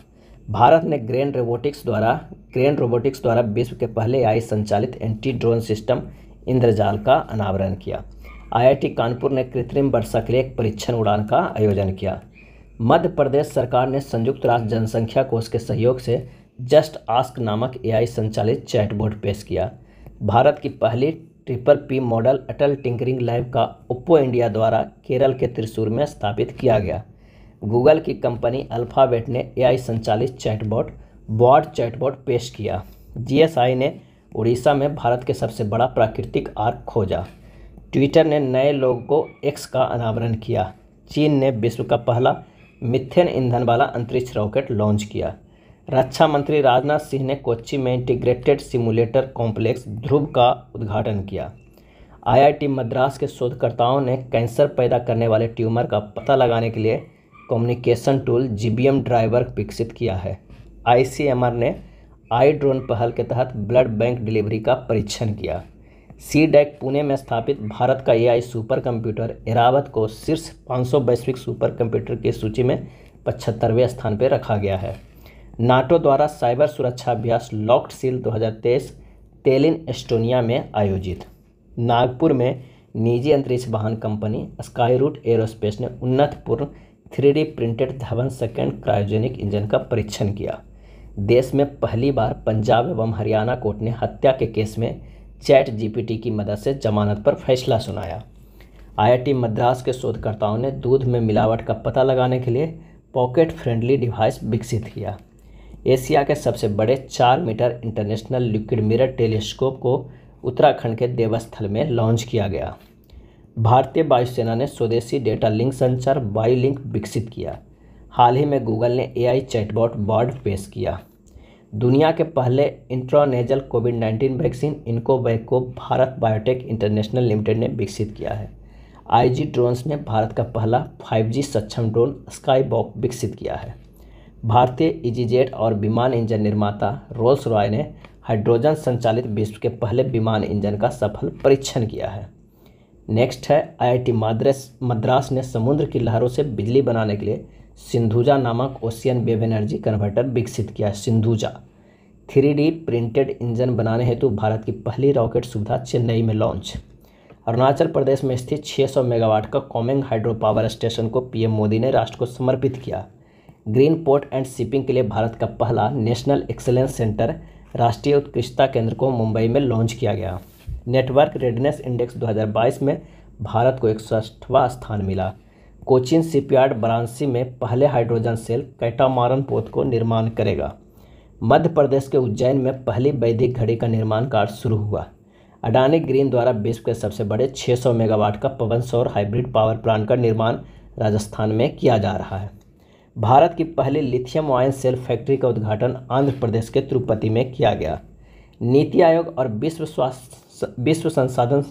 भारत ने ग्रेन रोबोटिक्स द्वारा ग्रेन रोबोटिक्स द्वारा विश्व के पहले ए संचालित एंटी ड्रोन सिस्टम इंद्रजाल का अनावरण किया आईआईटी कानपुर ने कृत्रिम वर्षा के लिए एक परीक्षण उड़ान का आयोजन किया मध्य प्रदेश सरकार ने संयुक्त राष्ट्र जनसंख्या कोष के सहयोग से जस्ट आस्क नामक एआई संचालित चैटबोर्ड पेश किया भारत की पहली triple P model Atal tinkering lab का ओप्पो इंडिया द्वारा केरल के त्रिशूर में स्थापित किया गया गूगल की कंपनी अल्फ़ाबेट ने एआई संचालित चैटबॉट बॉड चैटबॉट पेश किया जीएसआई ने उड़ीसा में भारत के सबसे बड़ा प्राकृतिक आर्क खोजा ट्विटर ने नए को एक्स का अनावरण किया चीन ने विश्व का पहला मिथेन ईंधन वाला अंतरिक्ष रॉकेट लॉन्च किया रक्षा मंत्री राजनाथ सिंह ने कोच्चि में इंटीग्रेटेड सिमुलेटर कॉम्प्लेक्स ध्रुव का उद्घाटन किया आईआईटी मद्रास के शोधकर्ताओं ने कैंसर पैदा करने वाले ट्यूमर का पता लगाने के लिए कम्युनिकेशन टूल जीबीएम ड्राइवर विकसित किया है आईसीएमआर ने आई ड्रोन पहल के तहत ब्लड बैंक डिलीवरी का परीक्षण किया सी डेक पुणे में स्थापित हम्म। भारत का एआई सुपर कंप्यूटर इरावत को शीर्ष 500 वैश्विक सुपर कंप्यूटर की सूची में पचहत्तरवें स्थान पर रखा गया है नाटो द्वारा साइबर सुरक्षा अभ्यास लॉक्ड सील 2023 तेलिन एस्टोनिया में आयोजित नागपुर में निजी अंतरिक्ष वाहन कंपनी स्काई रूट एरोस्पेस ने उन्नतपूर्ण three D printed Dhawan second cryogenic engine का परीक्षण किया देश में पहली बार पंजाब एवं हरियाणा कोर्ट ने हत्या के केस में चैट जीपीटी की मदद से जमानत पर फैसला सुनाया आईआईटी मद्रास के शोधकर्ताओं ने दूध में मिलावट का पता लगाने के लिए पॉकेट फ्रेंडली डिवाइस विकसित किया एशिया के सबसे बड़े चार metre international liquid mirror telescope को उत्तराखंड के देवस्थल में लॉन्च किया गया भारतीय वायुसेना ने स्वदेशी डेटा लिंक संचार बाई लिंक विकसित किया हाल ही में गूगल ने एआई चैटबॉट बॉर्ड पेश किया दुनिया के पहले इंट्रानेजल कोविड 19 वैक्सीन इनकोवैक को भारत बायोटेक इंटरनेशनल लिमिटेड ने विकसित किया है आईजी ड्रोन्स ने भारत का पहला 5G सक्षम ड्रोन स्काई विकसित किया है भारतीय इजीजेट और विमान इंजन निर्माता रोल्स रॉय ने हाइड्रोजन संचालित विश्व के पहले विमान इंजन का सफल परीक्षण किया है नेक्स्ट है आईआईटी आई मद्रास ने समुद्र की लहरों से बिजली बनाने के लिए सिंधुजा नामक ओशियन वेव एनर्जी कन्वर्टर विकसित किया Sindhuja three D printed engine बनाने हेतु भारत की पहली रॉकेट सुविधा चेन्नई में लॉन्च अरुणाचल प्रदेश में स्थित 600 मेगावाट का कॉमिंग हाइड्रो पावर स्टेशन को पीएम मोदी ने राष्ट्र को समर्पित किया ग्रीन पोर्ट एंड शिपिंग के लिए भारत का पहला नेशनल एक्सेलेंस सेंटर राष्ट्रीय उत्कृष्टता केंद्र को मुंबई में लॉन्च किया गया नेटवर्क रेडनेस इंडेक्स 2022 में भारत को एक स्थान मिला कोचिन शिपयार्ड वाराणसी में पहले हाइड्रोजन सेल कैटामारन पोत को निर्माण करेगा मध्य प्रदेश के उज्जैन में पहली वैदिक घड़ी का निर्माण कार्य शुरू हुआ अडानी ग्रीन द्वारा विश्व के सबसे बड़े 600 मेगावाट का पवन सौर हाइब्रिड पावर प्लांट का निर्माण राजस्थान में किया जा रहा है भारत की पहली लिथियम आयन सेल फैक्ट्री का उद्घाटन आंध्र प्रदेश के तिरुपति में किया गया नीति आयोग और विश्व स्वास्थ्य विश्व संसाधन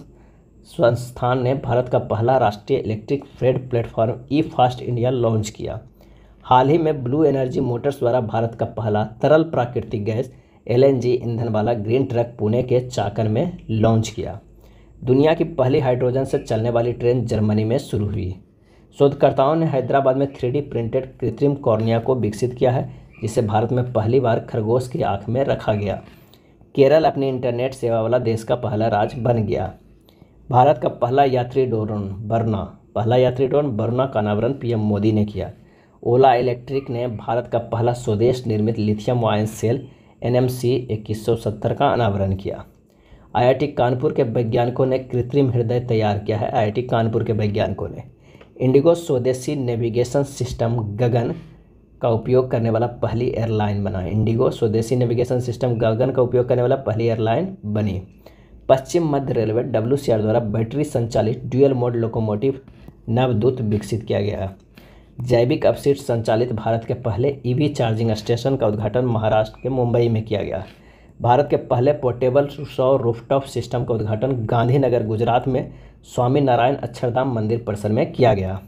संस्थान ने भारत का पहला राष्ट्रीय electric freight platform E fast India launch किया हाल ही में ब्लू एनर्जी मोटर्स द्वारा भारत का पहला तरल प्राकृतिक गैस एलएनजी ईंधन वाला ग्रीन ट्रक पुणे के चाकर में लॉन्च किया दुनिया की पहली हाइड्रोजन से चलने वाली ट्रेन जर्मनी में शुरू हुई शोधकर्ताओं ने हैदराबाद में थ्री प्रिंटेड कृत्रिम कॉर्निया को विकसित किया है जिसे भारत में पहली बार खरगोश की आँख में रखा गया केरल अपनी इंटरनेट सेवा वाला देश का पहला राज्य बन गया भारत का पहला यात्री ड्रोन बरना पहला यात्री ड्रोन बरना का अनावरण पीएम मोदी ने किया ओला इलेक्ट्रिक ने भारत का पहला स्वदेश निर्मित lithium ion cell N M का अनावरण किया आईआईटी कानपुर के वैज्ञानिकों ने कृत्रिम हृदय तैयार किया है आईआईटी कानपुर के वैज्ञानिकों ने इंडिगो स्वदेशी नेविगेशन सिस्टम गगन का उपयोग करने वाला पहली एयरलाइन बना इंडिगो स्वदेशी नेविगेशन सिस्टम गगन का उपयोग करने वाला पहली एयरलाइन बनी पश्चिम मध्य रेलवे डब्ल्यू द्वारा बैटरी संचालित ड्यूएल मोड लोकोमोटिव नवदूत विकसित किया गया है जैविक अपशिष्ट संचालित भारत के पहले ईवी e चार्जिंग स्टेशन का उद्घाटन महाराष्ट्र के मुंबई में किया गया भारत के पहले पोर्टेबल सौर रूफटॉप सिस्टम का उद्घाटन गांधीनगर गुजरात में स्वामी नारायण अक्षरधाम मंदिर परिसर में किया गया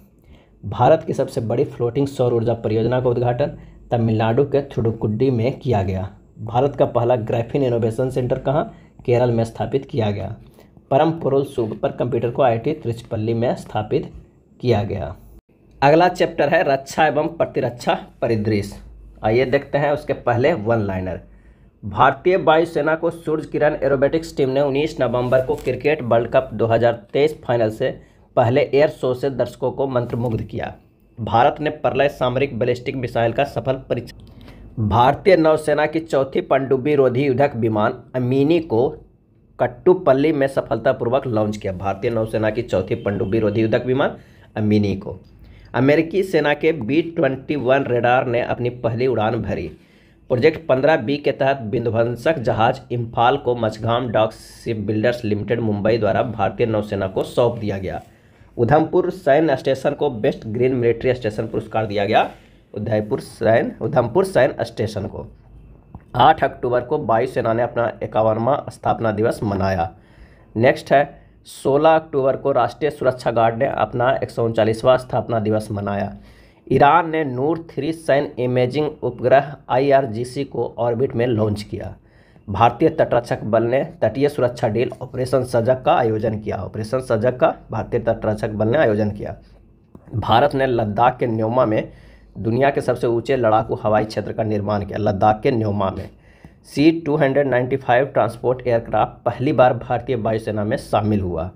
भारत की सबसे बड़ी फ्लोटिंग सौर ऊर्जा परियोजना का उद्घाटन तमिलनाडु के थ्रुडुकुडी में किया गया भारत का पहला ग्राफिन इनोवेशन सेंटर कहाँ केरल में स्थापित किया गया परमपुरुल सूब पर कंप्यूटर को आईटी त्रिचपल्ली में स्थापित किया गया अगला चैप्टर है रक्षा एवं प्रतिरक्षा परिदृश्य आइए देखते हैं उसके पहले वन लाइनर भारतीय वायुसेना को सूर्य किरण एरोबेटिक्स टीम ने 19 नवंबर को क्रिकेट वर्ल्ड कप 2023 फाइनल से पहले एयर शो से दर्शकों को मंत्रमुग्ध किया भारत ने प्रलय सामरिक बैलिस्टिक मिसाइल का सफल परीक्षण भारतीय नौसेना की चौथी पनडुब्बी रोधी युद्धक विमान अमीनी को कट्टुपल्ली में सफलतापूर्वक लॉन्च किया भारतीय नौसेना की चौथी पनडुब्बी रोधी युद्धक विमान अमीनी को अमेरिकी सेना के बी ट्वेंटी वन रेडार ने अपनी पहली उड़ान भरी प्रोजेक्ट पंद्रह बी के तहत विध्वंसक जहाज इम्फाल को Mazagon dock ship builders limited Mumbai द्वारा भारतीय नौसेना को सौंप दिया गया उधमपुर सैन्य स्टेशन को बेस्ट ग्रीन मिलिट्री स्टेशन पुरस्कार दिया गया उदयपुर सैन उधमपुर सैन स्टेशन को आठ अक्टूबर को वायुसेना ने अपना इक्यावनवा स्थापना दिवस मनाया नेक्स्ट है 16 अक्टूबर को राष्ट्रीय सुरक्षा गार्ड ने अपना एक स्थापना दिवस मनाया ईरान ने नूर थ्री सैन इमेजिंग उपग्रह आईआरजीसी को ऑर्बिट में लॉन्च किया भारतीय तटरक्षक बल ने तटीय सुरक्षा डील ऑपरेशन सजग का आयोजन किया ऑपरेशन सजग का भारतीय तटरक्षक बल ने आयोजन किया भारत ने लद्दाख के न्योमा में दुनिया के सबसे ऊंचे लड़ाकू हवाई क्षेत्र का निर्माण किया लद्दाख के न्योमा में सी 295 ट्रांसपोर्ट एयरक्राफ्ट पहली बार भारतीय वायुसेना में शामिल हुआ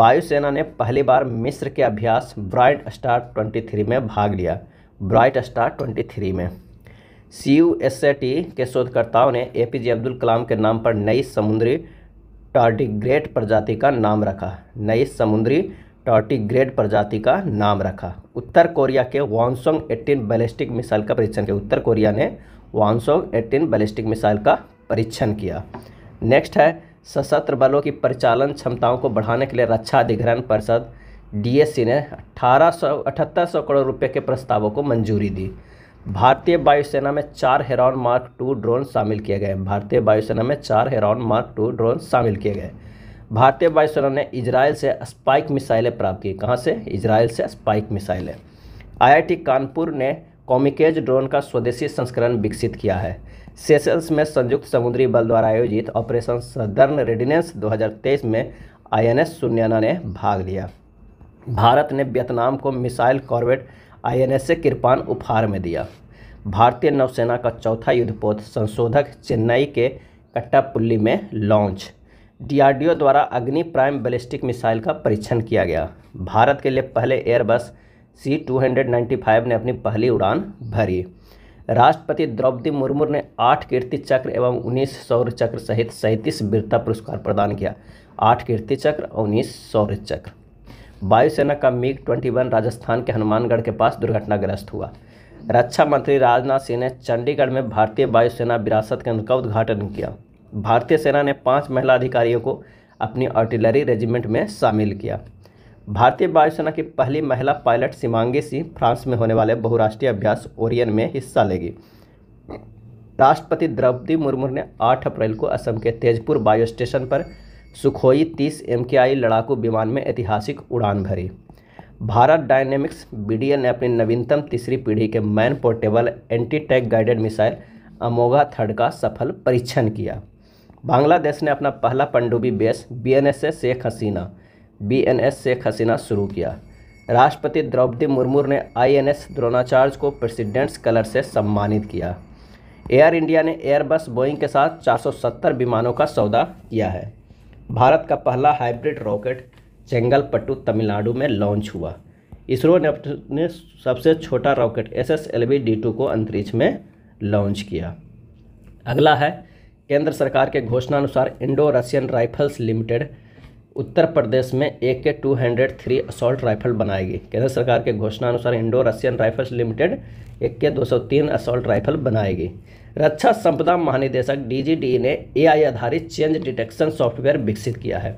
वायुसेना ने पहली बार मिस्र के अभ्यास ब्राइट स्टार 23 में भाग लिया ब्राइट स्टार 23 में सी यू एस टी के शोधकर्ताओं ने ए पी जे अब्दुल कलाम के नाम पर नई समुद्री टार्डिग्रेट प्रजाति का नाम रखा नई समुद्री टॉर्टिग्रेड प्रजाति का नाम रखा उत्तर कोरिया के वॉन्सोंग 18 बैलिस्टिक मिसाइल का परीक्षण किया उत्तर कोरिया ने वॉन्सोंग 18 बैलिस्टिक मिसाइल का परीक्षण किया नेक्स्ट है सशस्त्र बलों की परिचालन क्षमताओं को बढ़ाने के लिए रक्षा अधिग्रहण परिषद डीएससी ने अठारह सौ अठहत्तर सौ करोड़ रुपये के प्रस्तावों को मंजूरी दी भारतीय वायुसेना में चार हेरॉन मार्क टू ड्रोन शामिल किए गए भारतीय वायुसेना में चार हेरॉन मार्क टू ड्रोन शामिल किए गए भारतीय वायुसेना ने इसराइल से स्पाइक मिसाइलें प्राप्त की कहाँ से इसराइल से स्पाइक मिसाइलें आईआईटी कानपुर ने कॉमिकेज ड्रोन का स्वदेशी संस्करण विकसित किया है सेशल्स में संयुक्त समुद्री बल द्वारा आयोजित ऑपरेशन सदर्न रेडिनेंस 2023 में आईएनएस सुन्याना ने भाग लिया भारत ने वियतनाम को मिसाइल कॉर्बेट आईएनएस से किरपान उपहार में दिया भारतीय नौसेना का चौथा युद्धपोत संशोधक चेन्नई के कट्टापुल्ली में लॉन्च डीआरडीओ द्वारा अग्नि प्राइम बैलिस्टिक मिसाइल का परीक्षण किया गया भारत के लिए पहले एयरबस सी टू ने अपनी पहली उड़ान भरी राष्ट्रपति द्रौपदी मुर्मू ने आठ कीर्ति चक्र एवं उन्नीस सौर चक्र सहित सैंतीस वीरता पुरस्कार प्रदान किया आठ कीर्ति चक्र और उन्नीस सौर चक्र वायुसेना का मिग 21 राजस्थान के हनुमानगढ़ के पास दुर्घटनाग्रस्त हुआ रक्षा मंत्री राजनाथ सिंह ने चंडीगढ़ में भारतीय वायुसेना विरासत केंद्र का उद्घाटन किया भारतीय सेना ने पाँच महिला अधिकारियों को अपनी आर्टिलरी रेजिमेंट में शामिल किया भारतीय वायुसेना की पहली महिला पायलट सिमांगी सिंह फ्रांस में होने वाले बहुराष्ट्रीय अभ्यास ओरियन में हिस्सा लेगी राष्ट्रपति द्रौपदी मुर्मू ने 8 अप्रैल को असम के तेजपुर वायु स्टेशन पर सुखोई 30 एम के आई लड़ाकू विमान में ऐतिहासिक उड़ान भरी भारत डायनेमिक्स बी ने अपनी नवीनतम तीसरी पीढ़ी के man portable anti tank guided missile Amogha third का सफल परीक्षण किया बांग्लादेश ने अपना पहला पनडुब्बी base B N S Sheikh Hasina B N S Sheikh Hasina शुरू किया राष्ट्रपति द्रौपदी मुर्मू ने आईएनएस द्रोणाचार्य को प्रेसिडेंट्स कलर से सम्मानित किया एयर इंडिया ने एयरबस बोइंग के साथ 470 विमानों का सौदा किया है भारत का पहला हाइब्रिड रॉकेट चेंगलपट्टू तमिलनाडु में लॉन्च हुआ इसरो ने अपने सबसे छोटा rocket S S L V D two को अंतरिक्ष में लॉन्च किया अगला है केंद्र सरकार के घोषणानुसार Indo Russian rifles limited Uttar Pradesh में A K two hundred three assault rifle बनाएगी केंद्र सरकार के घोषणानुसार इंडो रशियन राइफल्स लिमिटेड एक के दो सौ तीन असॉल्ट राइफल बनाएगी रक्षा संपदा महानिदेशक डीजीडी e ने एआई आधारित चेंज डिटेक्शन सॉफ्टवेयर विकसित किया है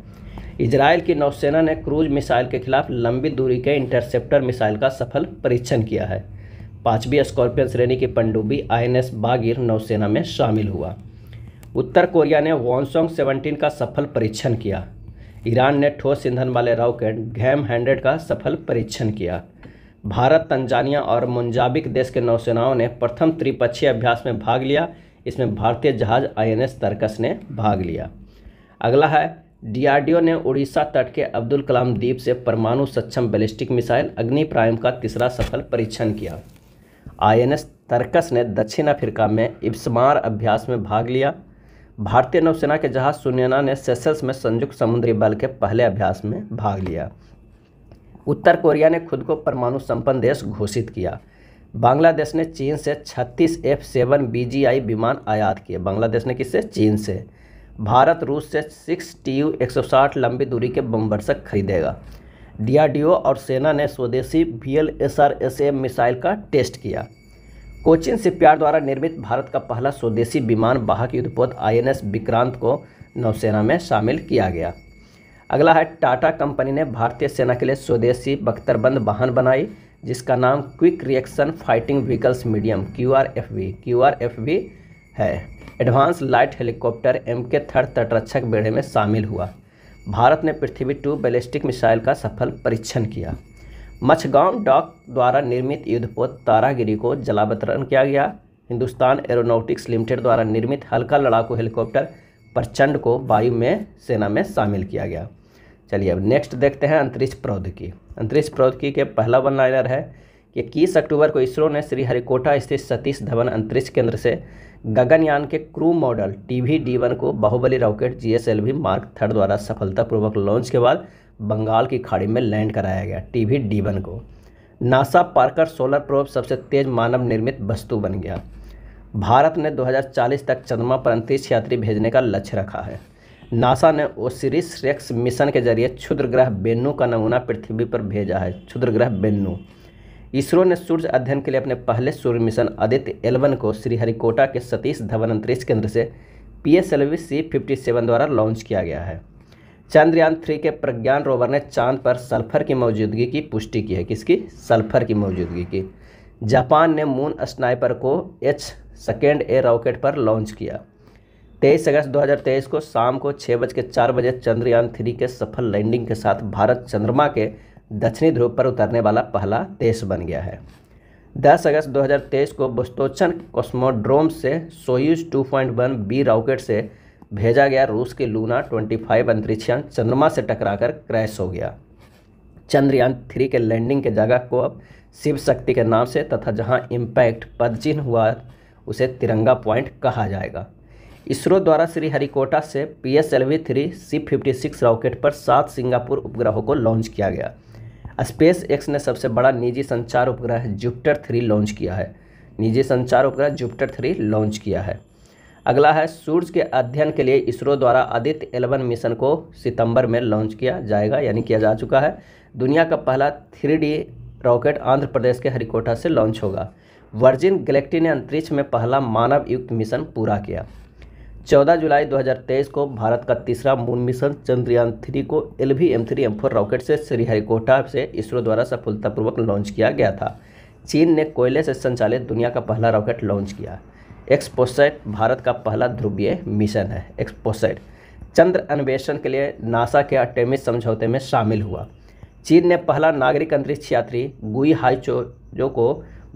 इसराइल की नौसेना ने क्रूज मिसाइल के खिलाफ लंबी दूरी के इंटरसेप्टर मिसाइल का सफल परीक्षण किया है पाँचवीं स्कॉर्पियन श्रेणी की पनडुब्बी आईएनएस बागीर नौसेना में शामिल हुआ उत्तर कोरिया ने वॉन्सोंग 17 का सफल परीक्षण किया ईरान ने ठोस ईंधन वाले रॉकेट घैम हंड्रेड का सफल परीक्षण किया भारत तंजानिया और मुंजाबिक देश के नौसेनाओं ने प्रथम त्रिपक्षीय अभ्यास में भाग लिया इसमें भारतीय जहाज आईएनएस तरकस ने भाग लिया अगला है डीआरडीओ ने उड़ीसा तट के अब्दुल कलाम द्वीप से परमाणु सक्षम बैलिस्टिक मिसाइल अग्नि प्राइम का तीसरा सफल परीक्षण किया आईएनएस तरकस ने दक्षिण अफ्रीका में इब्समार अभ्यास में भाग लिया भारतीय नौसेना के जहाज़ सुनैना ने सेसल्स में संयुक्त समुद्री बल के पहले अभ्यास में भाग लिया उत्तर कोरिया ने खुद को परमाणु संपन्न देश घोषित किया बांग्लादेश ने चीन से 36 एफ सेवन बी विमान आयात किए बांग्लादेश ने किससे चीन से भारत रूस से सिक्स टी यू एक लंबी दूरी के बम्बरसक खरीदेगा डीआरडीओ और सेना ने स्वदेशी V L S R S M missile का टेस्ट किया कोचिन शिपयार्ड द्वारा निर्मित भारत का पहला स्वदेशी विमान वाहक युद्धपोत आईएनएस विक्रांत को नौसेना में शामिल किया गया अगला है टाटा कंपनी ने भारतीय सेना के लिए स्वदेशी बख्तरबंद वाहन बनाई जिसका नाम quick reaction fighting vehicles medium Q R F V Q R F V है advance light helicopter M K third तटरक्षक बेड़े में शामिल हुआ भारत ने पृथ्वी टू बैलिस्टिक मिसाइल का सफल परीक्षण किया मछगांव डॉक द्वारा निर्मित युद्धपोत तारागिरी को जलावतरण किया गया हिंदुस्तान एरोनॉटिक्स लिमिटेड द्वारा निर्मित हल्का लड़ाकू हेलीकॉप्टर प्रचंड को वायु में सेना में शामिल किया गया चलिए अब नेक्स्ट देखते हैं अंतरिक्ष प्रौद्योगिकी अंतरिक्ष प्रौद्योगिकी के पहला वन लाइनर है कि इक्कीस अक्टूबर को इसरो ने श्रीहरिकोटा स्थित सतीश धवन अंतरिक्ष केंद्र से गगनयान के crew model T V D one को Baahubali rocket G S L V mark third द्वारा सफलतापूर्वक लॉन्च के बाद बंगाल की खाड़ी में लैंड कराया गया टी वी डी वन को नासा पार्कर सोलर प्रोब सबसे तेज मानव निर्मित वस्तु बन गया भारत ने 2040 तक चंद्रमा पर अंतरिक्ष यात्री भेजने का लक्ष्य रखा है नासा ने ओसिरिस रेक्स मिशन के जरिए क्षुद्र ग्रह बेन्नू का नमूना पृथ्वी पर भेजा है क्षुद्र ग्रह बेन्नू इसरो ने सूर्य अध्ययन के लिए अपने पहले सूर्य मिशन आदित्य एलवन को श्रीहरिकोटा के सतीश धवन अंतरिक्ष केंद्र से P S L V C fifty seven द्वारा लॉन्च किया गया है चंद्रयान थ्री के प्रज्ञान रोवर ने चांद पर सल्फर की मौजूदगी की पुष्टि की है किसकी सल्फर की मौजूदगी की जापान ने मून स्नाइपर को एच सेकेंड ए रॉकेट पर लॉन्च किया 23 अगस्त 2023 को शाम को छः बज के चार बजे चंद्रयान थ्री के सफल लैंडिंग के साथ भारत चंद्रमा के दक्षिणी ध्रुव पर उतरने वाला पहला देश बन गया है 10 अगस्त 2023 को बोस्तोचन कॉस्मोड्रोम से सोयूज 2.1 बी रॉकेट से भेजा गया रूस के लूना 25 अंतरिक्षयान चंद्रमा से टकराकर क्रैश हो गया चंद्रयान थ्री के लैंडिंग के जगह को अब शिव शक्ति के नाम से तथा जहां इम्पैक्ट पदचिन्ह हुआ उसे तिरंगा पॉइंट कहा जाएगा इसरो द्वारा श्री हरिकोटा से P S L V three C fifty six rocket पर सात सिंगापुर उपग्रहों को लॉन्च किया गया स्पेस एक्स ने सबसे बड़ा निजी संचार उपग्रह जुपिटर थ्री लॉन्च किया है निजी संचार उपग्रह जुपिटर थ्री लॉन्च किया है अगला है सूर्य के अध्ययन के लिए इसरो द्वारा आदित्य एलेवन मिशन को सितंबर में लॉन्च किया जाएगा यानी किया जा चुका है दुनिया का पहला थ्री रॉकेट आंध्र प्रदेश के हरिकोटा से लॉन्च होगा वर्जिन गैलेक्टी ने अंतरिक्ष में पहला मानव युक्त मिशन पूरा किया 14 जुलाई 2023 को भारत का तीसरा मून मिशन चंद्रयान थ्री को L V M three M four rocket से श्रीहरिकोटा से इसरो द्वारा सफलतापूर्वक लॉन्च किया गया था चीन ने कोयले से संचालित दुनिया का पहला रॉकेट लॉन्च किया एक्सपोसैट भारत का पहला ध्रुवीय मिशन है एक्सपोसैट चंद्र अन्वेषण के लिए नासा के अटेमिस समझौते में शामिल हुआ चीन ने पहला नागरिक अंतरिक्ष यात्री गुई हाई चोजो को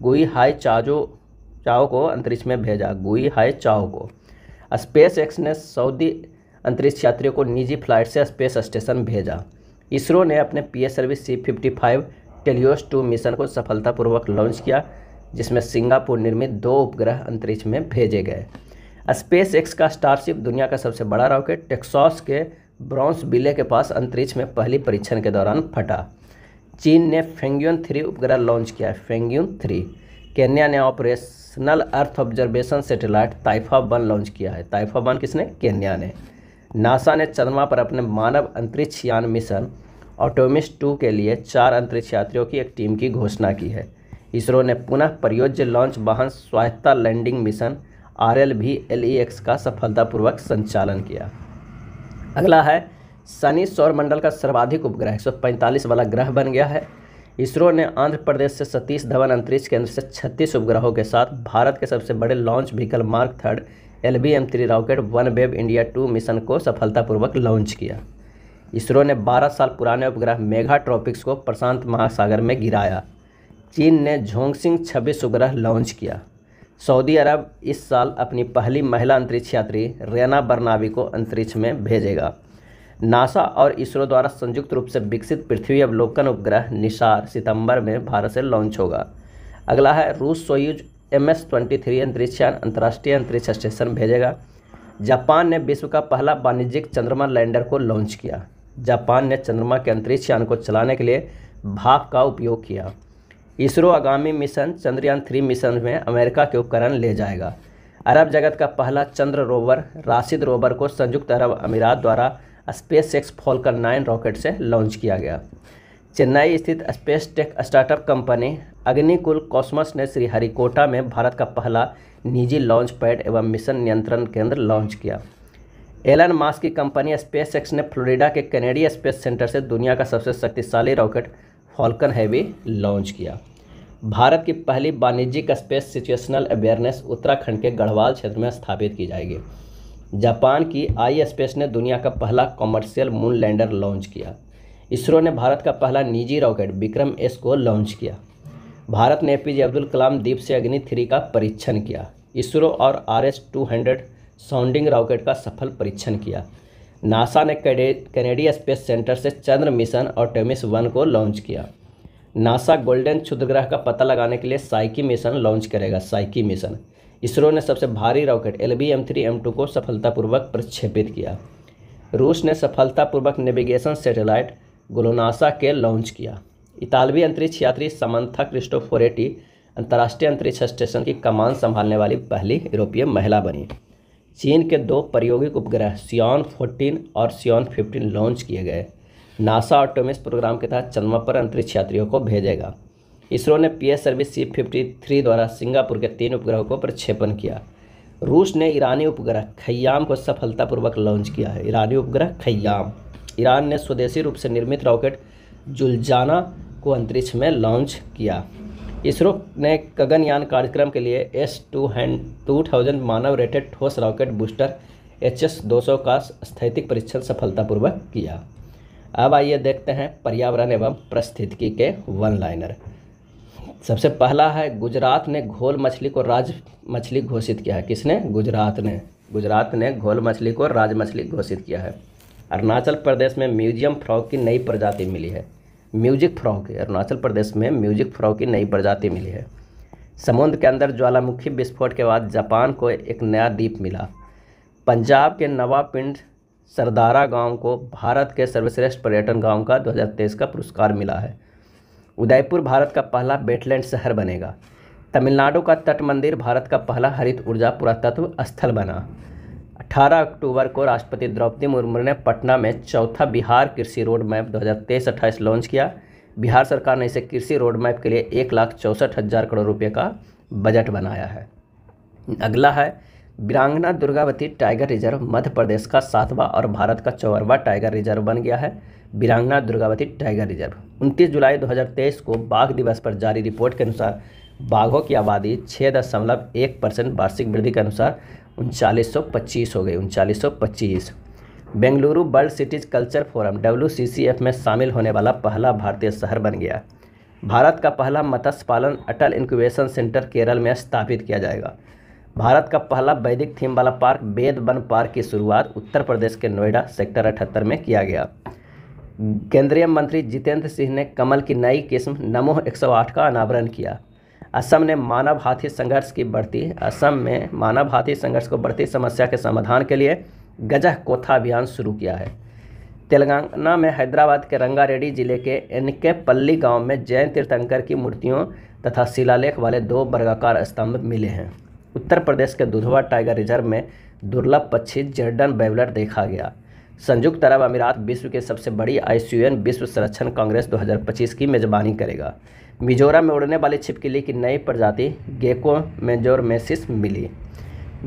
गुई हाई चाजो चाओ को अंतरिक्ष में भेजा गुई हाई चाओ को स्पेस एक्स ने सऊदी अंतरिक्ष यात्रियों को निजी फ्लाइट से स्पेस स्टेशन भेजा इसरो ने अपने P S service C fifty five TeLEOS two mission को सफलतापूर्वक लॉन्च किया जिसमें सिंगापुर निर्मित दो उपग्रह अंतरिक्ष में भेजे गए स्पेस एक्स का स्टारशिप दुनिया का सबसे बड़ा रॉकेट टेक्सॉस के ब्रॉन्स बिले के पास अंतरिक्ष में पहली परीक्षण के दौरान फटा चीन ने फेंग्यून थ्री उपग्रह लॉन्च किया है फेंग्यून थ्री केन्या ने operational earth observation satellite Taifa one launch किया है ताइफा वन किसने केन्या ने नासा ने चंद्रमा पर अपने मानव अंतरिक्ष यान मिशन ऑटोमिस टू के लिए चार अंतरिक्ष यात्रियों की एक टीम की घोषणा की है इसरो ने पुनः प्रयोज्य लॉन्च वाहन स्वायत्ता लैंडिंग मिशन आर एल भी एल ई एक्स का सफलतापूर्वक संचालन किया अगला है शनि सौरमंडल का सर्वाधिक उपग्रह 145 वाला ग्रह बन गया है इसरो ने आंध्र प्रदेश से सतीश धवन अंतरिक्ष केंद्र से 36 उपग्रहों के साथ भारत के सबसे बड़े launch vehicle mark third L B M three rocket one web India two mission को सफलतापूर्वक लॉन्च किया इसरो ने 12 साल पुराने उपग्रह मेघा ट्रॉपिक्स को प्रशांत महासागर में गिराया चीन ने झोंगसिंग छब्बीस उपग्रह लॉन्च किया सऊदी अरब इस साल अपनी पहली महिला अंतरिक्ष यात्री रैना बर्नावी को अंतरिक्ष में भेजेगा नासा और इसरो द्वारा संयुक्त रूप से विकसित पृथ्वी अवलोकन उपग्रह निशार सितंबर में भारत से लॉन्च होगा अगला है रूस Soyuz M S twenty three अंतरिक्षयान अंतर्राष्ट्रीय अंतरिक्ष स्टेशन भेजेगा जापान ने विश्व का पहला वाणिज्यिक चंद्रमा लैंडर को लॉन्च किया जापान ने चंद्रमा के अंतरिक्ष यान को चलाने के लिए भाप का उपयोग किया इसरो आगामी मिशन चंद्रयान थ्री मिशन में अमेरिका के उपकरण ले जाएगा अरब जगत का पहला चंद्र रोवर राशिद रोवर को संयुक्त अरब अमीरात द्वारा space X Falcon nine rocket से लॉन्च किया गया चेन्नई स्थित space tech startup company Agnikul Cosmos ने श्रीहरिकोटा में भारत का पहला निजी लॉन्च पैड एवं मिशन नियंत्रण केंद्र लॉन्च किया एलन मास्क की कंपनी स्पेस एक्स ने फ्लोरिडा के कैनेडी स्पेस सेंटर से दुनिया का सबसे शक्तिशाली रॉकेट फॉल्कन हैवी लॉन्च किया भारत की पहली वाणिज्यिक स्पेस सिचुएशनल अवेयरनेस उत्तराखंड के गढ़वाल क्षेत्र में स्थापित की जाएगी जापान की आई स्पेस ने दुनिया का पहला कॉमर्शियल मून लैंडर लॉन्च किया इसरो ने भारत का पहला निजी रॉकेट विक्रम एस को लॉन्च किया भारत ने ए पी जे अब्दुल कलाम द्वीप से अग्नि थ्री का परीक्षण किया इसरो और R S two hundred sounding rocket का सफल परीक्षण किया नासा ने कैनेडिया स्पेस सेंटर से चंद्र मिशन और टेमिस वन को लॉन्च किया नासा गोल्डन क्षुद्रग्रह का पता लगाने के लिए साइकी मिशन लॉन्च करेगा साइकी मिशन इसरो ने सबसे भारी rocket L B M three M two को सफलतापूर्वक प्रक्षेपित किया रूस ने सफलतापूर्वक नेविगेशन सैटेलाइट गोलोनासा के लॉन्च किया इतालवी अंतरिक्ष यात्री समंथा क्रिस्टोफोरेटी अंतर्राष्ट्रीय अंतरिक्ष स्टेशन की कमान संभालने वाली पहली यूरोपीय महिला बनी चीन के दो प्रायोगिक उपग्रह सियोन 14 और सियोन 15 लॉन्च किए गए नासा ऑटोमिस प्रोग्राम के तहत चंद्रमा पर अंतरिक्ष यात्रियों को भेजेगा इसरो ने P S service C fifty three द्वारा सिंगापुर के तीन उपग्रहों को प्रक्षेपण किया रूस ने ईरानी उपग्रह खयाम को सफलतापूर्वक लॉन्च किया है ईरानी उपग्रह खयाम ईरान ने स्वदेशी रूप से निर्मित रॉकेट जुलजाना को अंतरिक्ष में लॉन्च किया इसरो ने गगनयान कार्यक्रम के लिए S two hand two thousand मानव रेटेड ठोस रॉकेट बूस्टर एच एस दो सौ का स्थैतिक परीक्षण सफलतापूर्वक किया अब आइए देखते हैं पर्यावरण एवं परिस्थितिकी के वन लाइनर सबसे पहला है गुजरात ने घोल मछली को राज मछली घोषित किया है किसने गुजरात ने गुजरात ने घोल मछली को राज मछली घोषित किया है अरुणाचल प्रदेश में म्यूजियम फ्रॉग की नई प्रजाति मिली है म्यूजिक फ्रॉक अरुणाचल प्रदेश में म्यूजिक फ्रॉक की नई प्रजाति मिली है समुद्र के अंदर ज्वालामुखी विस्फोट के बाद जापान को एक नया द्वीप मिला पंजाब के नवापिंड सरदारा गांव को भारत के सर्वश्रेष्ठ पर्यटन गांव का 2023 का पुरस्कार मिला है उदयपुर भारत का पहला बेटलैंड शहर बनेगा तमिलनाडु का तट मंदिर भारत का पहला हरित ऊर्जा पुरातत्व स्थल बना 18 अक्टूबर को राष्ट्रपति द्रौपदी मुर्मू ने पटना में चौथा बिहार कृषि रोड मैप 2023-28 लॉन्च किया बिहार सरकार ने इसे कृषि रोड मैप के लिए एक लाख चौंसठ हज़ार करोड़ रुपये का बजट बनाया है अगला है बिरांगना दुर्गावती टाइगर रिजर्व मध्य प्रदेश का सातवां और भारत का चौरवा टाइगर रिजर्व बन गया है बिरांगना दुर्गावती टाइगर रिजर्व 29 जुलाई 2023 को बाघ दिवस पर जारी रिपोर्ट के अनुसार बाघों की आबादी छः दशमलव एक परसेंट वार्षिक वृद्धि के अनुसार उनचालीस सौ पच्चीस हो गई उनचालीस सौ पच्चीस Bengaluru world cities culture forum W में शामिल होने वाला पहला भारतीय शहर बन गया भारत का पहला मत्स्य पालन अटल इंक्यूबेशन सेंटर केरल में स्थापित किया जाएगा भारत का पहला वैदिक थीम वाला पार्क वेद वन पार्क की शुरुआत उत्तर प्रदेश के नोएडा सेक्टर अठहत्तर में किया गया केंद्रीय मंत्री जितेंद्र सिंह ने कमल की नई किस्म नमोह 108 का अनावरण किया असम ने मानव हाथी संघर्ष की बढ़ती असम में मानव हाथी संघर्ष को बढ़ती समस्या के समाधान के लिए गजह कोथा अभियान शुरू किया है तेलंगाना में हैदराबाद के रंगारेड्डी जिले के एनके पल्ली गांव में जैन तीर्थंकर की मूर्तियों तथा शिलालेख वाले दो वर्गाकार स्तंभ मिले हैं उत्तर प्रदेश के दुधवा टाइगर रिजर्व में दुर्लभ पक्षी जेर्डन बेवलर देखा गया संयुक्त अरब अमीरात विश्व के सबसे बड़ी आई विश्व संरक्षण कांग्रेस 2025 की मेजबानी करेगा मिजोरम में उड़ने वाली छिपकली की नई प्रजाति गेको मेजोरमेसिस मिली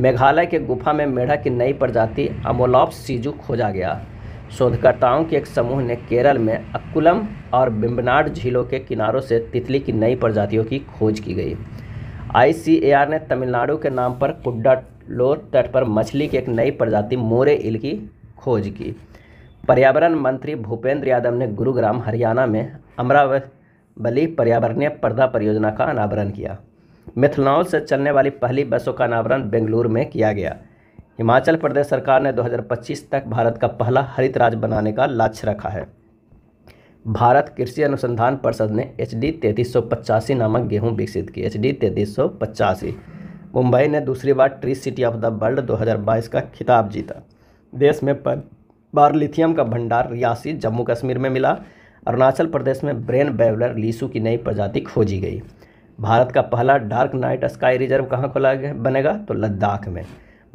मेघालय के गुफा में मेढक की नई प्रजाति अमोलॉप्स सीजू खोजा गया शोधकर्ताओं के एक समूह ने केरल में अक्कुलम और बिम्बनाड झीलों के किनारों से तितली की नई प्रजातियों की खोज की गई आई ने तमिलनाडु के नाम पर कुड्डालोर तट पर मछली की एक नई प्रजाति मोरे इल की खोज की पर्यावरण मंत्री भूपेंद्र यादव ने गुरुग्राम हरियाणा में अमरावती बली पर्यावरणीय पर्दा परियोजना का अनावरण किया मिथनॉल से चलने वाली पहली बसों का अनावरण बेंगलुरु में किया गया हिमाचल प्रदेश सरकार ने 2025 तक भारत का पहला हरित राज्य बनाने का लक्ष्य रखा है भारत कृषि अनुसंधान परिषद ने एच डी नामक गेहूं विकसित की एच डी मुंबई ने दूसरी बार tree city of the world 2022 का खिताब जीता देश में पर बार लिथियम का भंडार रियासी जम्मू कश्मीर में मिला अरुणाचल प्रदेश में ब्रेन बेवलर लीसू की नई प्रजाति खोजी गई भारत का पहला डार्क नाइट स्काई रिजर्व कहाँ खोला बनेगा तो लद्दाख में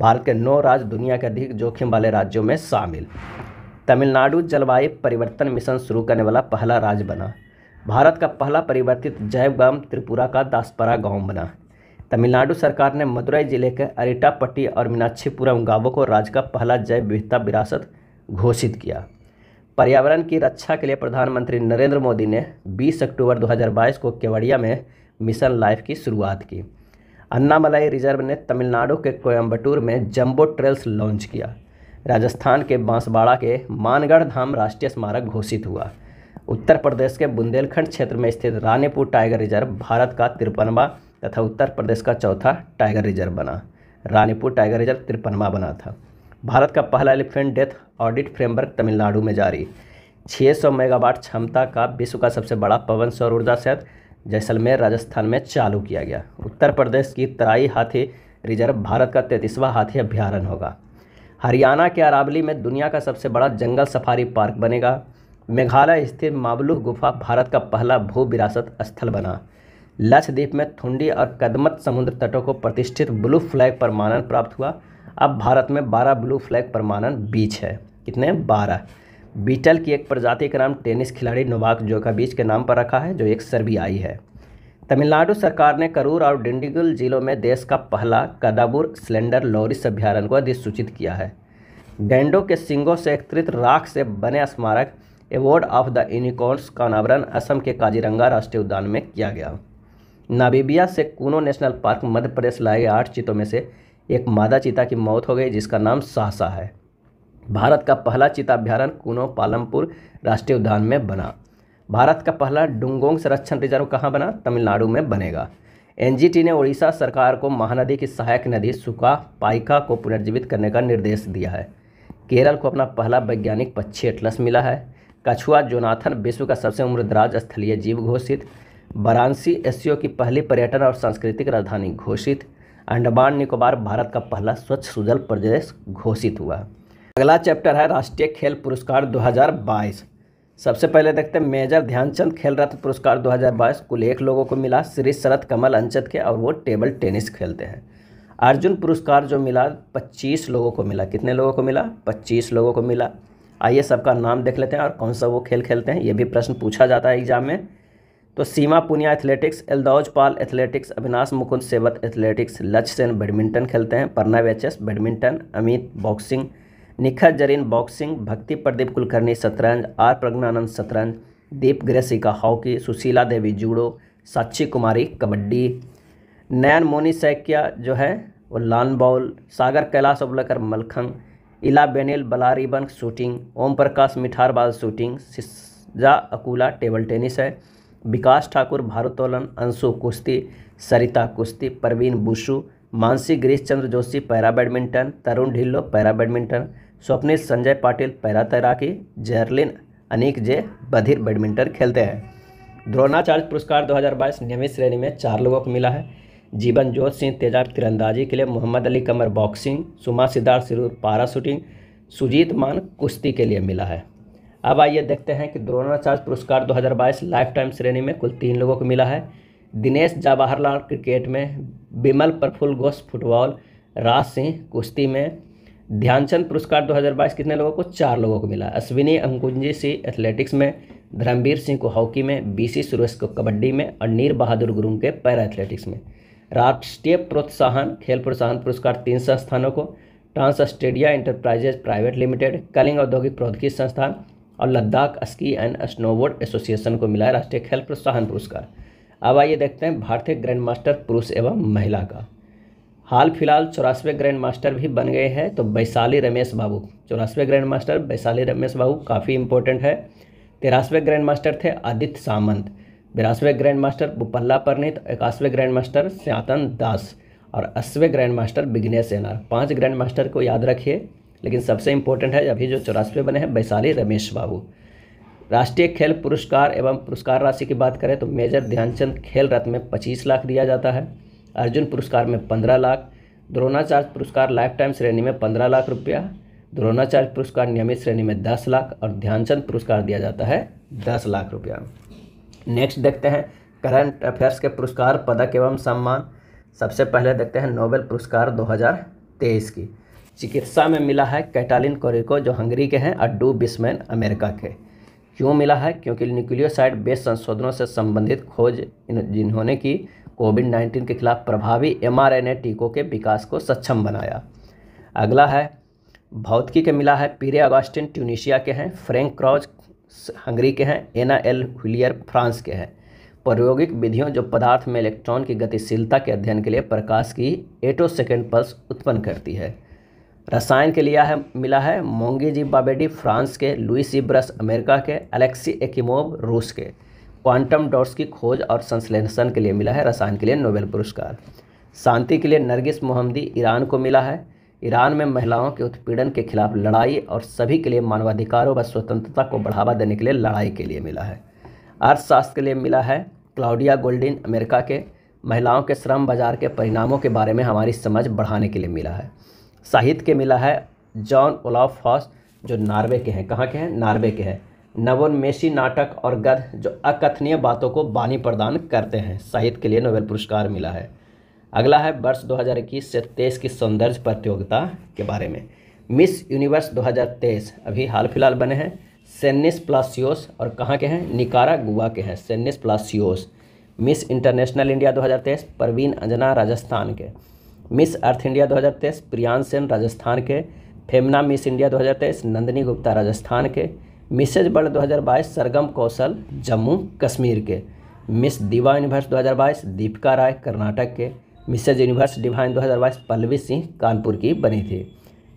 भारत के नौ राज्य दुनिया के अधिक जोखिम वाले राज्यों में शामिल तमिलनाडु जलवायु परिवर्तन मिशन शुरू करने वाला पहला राज्य बना भारत का पहला परिवर्तित जैव गांव त्रिपुरा का दासपरा गांव बना तमिलनाडु सरकार ने मदुरई जिले के अरिटापट्टी और मीनाक्षीपुरम गांवों को राज्य का पहला जैव विविधता विरासत घोषित किया पर्यावरण की रक्षा के लिए प्रधानमंत्री नरेंद्र मोदी ने 20 अक्टूबर 2022 को केवड़िया में मिशन लाइफ की शुरुआत की अन्नामलाई रिजर्व ने तमिलनाडु के कोयम्बटूर में जंबो ट्रेल्स लॉन्च किया राजस्थान के बांसवाड़ा के मानगढ़ धाम राष्ट्रीय स्मारक घोषित हुआ उत्तर प्रदेश के बुंदेलखंड क्षेत्र में स्थित रानीपुर टाइगर रिजर्व भारत का तिरपनवा तथा उत्तर प्रदेश का चौथा टाइगर रिजर्व बना रानीपुर टाइगर रिजर्व तिरपनवा बना था भारत का पहला elephant death audit framework Tamil Nadu में जारी 600 मेगावाट क्षमता का विश्व का सबसे बड़ा पवन सौर ऊर्जा संयंत्र जैसलमेर राजस्थान में चालू किया गया उत्तर प्रदेश की तराई हाथी रिजर्व भारत का तैंतीसवां हाथी अभ्यारण्य होगा हरियाणा के अरावली में दुनिया का सबसे बड़ा जंगल सफारी पार्क बनेगा मेघालय स्थित माबलू गुफा भारत का पहला भू विरासत स्थल बना लक्षद्वीप में थुंडी और कदमत समुद्र तटों को प्रतिष्ठित ब्लू फ्लैग पर मानन प्राप्त हुआ अब भारत में 12 ब्लू फ्लैग परमानन बीच है कितने 12 बीटल की एक प्रजाति का नाम टेनिस खिलाड़ी नोवाक बीच के नाम पर रखा है जो एक सर्बियाई है तमिलनाडु सरकार ने करूर और डिंडीगुल जिलों में देश का पहला कदाबुर स्लेंडर लोरिस अभ्यारण्य को अधिसूचित किया है डेंडो के सिंगों से एकत्रित राख से बने स्मारक एवॉर्ड ऑफ द यूनिकॉर्न्स का अनावरण असम के काजीरंगा राष्ट्रीय उद्यान में किया गया नाबीबिया से कूनो नेशनल पार्क मध्य प्रदेश लाए आठ चितों में से एक मादा चीता की मौत हो गई जिसका नाम सहसा है भारत का पहला चीता अभ्यारण्य कुनो पालमपुर राष्ट्रीय उद्यान में बना भारत का पहला डुंगोंग संरक्षण रिजर्व कहाँ बना तमिलनाडु में बनेगा एनजीटी ने उड़ीसा सरकार को महानदी की सहायक नदी सुखा पाइका को पुनर्जीवित करने का निर्देश दिया है केरल को अपना पहला वैज्ञानिक पक्षी एटलस मिला है कछुआ जोनाथन विश्व का सबसे उम्रदराज स्थलीय जीव घोषित वाराणसी एससीओ की पहली पर्यटन और सांस्कृतिक राजधानी घोषित अंडमान निकोबार भारत का पहला स्वच्छ सुजल प्रदेश घोषित हुआ अगला चैप्टर है राष्ट्रीय खेल पुरस्कार 2022 सबसे पहले देखते हैं मेजर ध्यानचंद खेल रत्न पुरस्कार 2022 कुल एक लोगों को मिला श्री शरद कमल अंचत के और वो टेबल टेनिस खेलते हैं अर्जुन पुरस्कार जो मिला 25 लोगों को मिला कितने लोगों को मिला 25 लोगों को मिला आइए सबका नाम देख लेते हैं और कौन सा वो खेल खेलते हैं ये भी प्रश्न पूछा जाता है एग्जाम में तो सीमा पुनिया एथलेटिक्स एलदौज पाल एथलेटिक्स अविनाश मुकुंद सेवत एथलेटिक्स लक्ष्य सेन बैडमिंटन खेलते हैं Prannoy H S badminton Amit boxing Nikhat Zareen boxing Bhakti Pradeep Kulkarni शतरंज आर प्रज्ञानंद शतरंज दीप ग्रेसिका हॉकी सुशीला देवी जूडो साक्षी कुमारी कबड्डी नयन मोनी सैकिया जो है वो लान बॉल सागर Kailash Avalkar mallakhamb Elavenil Valarivan shooting Om Prakash Mitharwal shooting सिजा अकूला टेबल टेनिस है विकास ठाकुर भारोत्तोलन अंशु कुश्ती सरिता कुश्ती Parveen wushu Manasi Girish Chandra Joshi para badminton Tarun Dhillon para badminton Swapnil Sanjay Patil para तैराकी जेरलिन अनिक जे बधिर बैडमिंटन खेलते हैं द्रोणाचार्य पुरस्कार 2022 नियमित श्रेणी में चार लोगों को मिला है जीवन जोत सिंह तेजाब तिरंदाजी के लिए मोहम्मद अली कमर बॉक्सिंग सुमा सिद्धार्थ सिरूर पारा शूटिंग सुजीत मान कुश्ती के लिए मिला है अब आइए देखते हैं कि द्रोणाचार्य पुरस्कार 2022 लाइफ टाइम श्रेणी में कुल तीन लोगों को मिला है दिनेश जवाहरलाल क्रिकेट में बिमल प्रफुल घोष फुटबॉल राज सिंह कुश्ती में ध्यानचंद पुरस्कार 2022 कितने लोगों को चार लोगों को मिला अश्विनी अंकुंजी सिंह एथलेटिक्स में धर्मवीर सिंह को हॉकी में बीसी सुरेश को कबड्डी में और नीर बहादुर गुरुंग के पैरा एथलेटिक्स में राष्ट्रीय प्रोत्साहन खेल प्रोत्साहन पुरस्कार तीन संस्थानों को trans stadia enterprises private limited Kalinga औद्योगिक प्रौद्योगिकी संस्थान और Ladakh ski and snowboard association को मिला है राष्ट्रीय खेल प्रोत्साहन पुरस्कार अब आइए देखते हैं भारतीय ग्रैंड मास्टर पुरुष एवं महिला का हाल फिलहाल चौरासवें ग्रैंड मास्टर भी बन गए हैं तो वैशाली रमेश बाबू चौरासवें ग्रैंड मास्टर वैशाली रमेश बाबू काफ़ी इंपॉर्टेंट है तेरासवें ग्रैंड मास्टर थे आदित्य सामंत बिरासवें ग्रैंड मास्टर बुपल्ला परनीत इक्यासवें ग्रैंड मास्टर स्यातन दास और अस्वें ग्रैंड मास्टर बिग्नेश एनार पाँच ग्रैंड मास्टर को याद रखिए लेकिन सबसे इम्पोर्टेंट है अभी जो चौरासवें बने हैं वैशाली रमेश बाबू राष्ट्रीय खेल पुरस्कार एवं पुरस्कार राशि की बात करें तो मेजर ध्यानचंद खेल रत्न में पच्चीस लाख दिया जाता है अर्जुन पुरस्कार में पंद्रह लाख द्रोणाचार्य पुरस्कार लाइफ टाइम श्रेणी में पंद्रह लाख रुपया द्रोणाचार्य पुरस्कार नियमित श्रेणी में दस लाख और ध्यानचंद पुरस्कार दिया जाता है दस लाख रुपया नेक्स्ट देखते हैं करंट अफेयर्स के पुरस्कार पदक एवं सम्मान सबसे पहले देखते हैं नोबेल पुरस्कार 2023 की चिकित्सा में मिला है कैटालिन कोरिको जो हंगरी के हैं और डू बिस्मैन अमेरिका के क्यों मिला है क्योंकि न्यूक्लियोसाइड बेस संशोधनों से संबंधित खोज जिन्होंने की कोविड 19 के खिलाफ प्रभावी एमआरएनए टीकों के विकास को सक्षम बनाया अगला है भौतिकी के मिला है पीरे अगस्टिन ट्यूनिशिया के हैं फ्रैंक क्रॉज हंगरी के हैं एना एल हुलियर फ्रांस के हैं प्रायोगिक विधियों जो पदार्थ में इलेक्ट्रॉन की गतिशीलता के अध्ययन के लिए प्रकाश की एटो सेकेंड पल्स उत्पन्न करती है रसायन के लिया है मिला है मोंगी बाबेडी फ्रांस के लुइस इब्रस अमेरिका के अलेक्सी एकिमोव रूस के क्वांटम डॉट्स की खोज और संश्लेषण के लिए मिला है रसायन के लिए नोबेल पुरस्कार शांति के लिए नरगिस मोहम्मदी ईरान को मिला है ईरान में महिलाओं के उत्पीड़न के खिलाफ लड़ाई और सभी के लिए मानवाधिकारों व स्वतंत्रता को बढ़ावा देने के लिए लड़ाई के लिए मिला है अर्थशास्त्र के लिए मिला है क्लाउडिया गोल्डिन अमेरिका के महिलाओं के श्रम बाजार के परिणामों के बारे में हमारी समझ बढ़ाने के लिए मिला है साहित्य के मिला है जॉन ओलाफ हॉस जो नार्वे के हैं कहाँ के हैं नार्वे के हैं नवोन्मेषी नाटक और गद्य जो अकथनीय बातों को बानी प्रदान करते हैं साहित्य के लिए नोबेल पुरस्कार मिला है अगला है वर्ष 2021 से तेईस की सौंदर्य प्रतियोगिता के बारे में मिस यूनिवर्स 2023 अभी हाल फिलहाल बने हैं सेन्निस प्लासियोस और कहाँ के हैं निकारा गुआ के हैं Sheynnis Palacios miss international India 2023 Parveen Anjana Rajasthan के miss earth India 2023 Priyan Sain Rajasthan के Femina miss India 2023 Nandini Gupta Rajasthan के मिसेज वर्ल्ड 2022 सरगम कौशल जम्मू कश्मीर के miss diva universe 2022 Deepika Rai Karnataka के Mrs universe divine 2022 Pallavi Singh Kanpur की बनी थी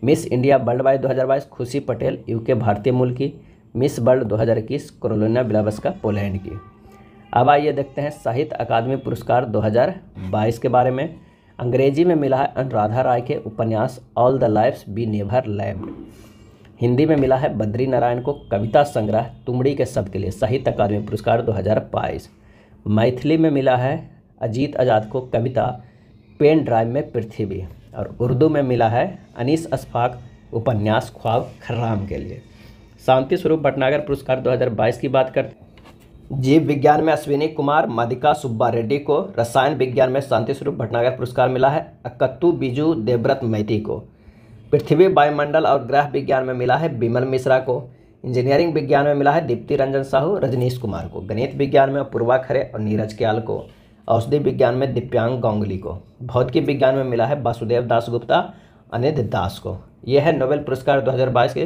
मिस इंडिया वर्ल्ड हज़ार बाईस खुशी पटेल यूके भारतीय मूल की मिस वर्ल्ड दो हज़ार इक्कीस करोलिना बिलावस्का पोलैंड की अब आइए देखते हैं साहित्य अकादमी पुरस्कार 2022 के बारे में अंग्रेजी में मिला है अनुराधा राय के उपन्यास all the lifes be never lamed Hindi में मिला है बद्री नारायण को कविता संग्रह तुमड़ी के शब्द के लिए साहित्य अकादमी पुरस्कार 2022 मैथिली में मिला है अजीत आज़ाद को कविता पेन ड्राइव में पृथ्वी और उर्दू में मिला है अनीस अशफाक उपन्यास ख्वाब खर्राम के लिए शांति स्वरूप भटनागर पुरस्कार 2022 की बात करते जीव विज्ञान में अश्विनी कुमार मधिका सुब्बा रेड्डी को रसायन विज्ञान में शांति स्वरूप भटनागर पुरस्कार मिला है अकत्तू बिजू देवव्रत मैती को पृथ्वी वायुमंडल और ग्रह विज्ञान में मिला है बिमल मिश्रा को इंजीनियरिंग विज्ञान में मिला है दीप्ति रंजन साहू रजनीश कुमार को गणित विज्ञान में पूर्वा खरे और नीरज क्याल को औषधि विज्ञान में दिव्यांग गांगुली को भौतिकी विज्ञान में मिला है वासुदेव दास गुप्ता अनिध दास को यह है नोबेल पुरस्कार 2022 के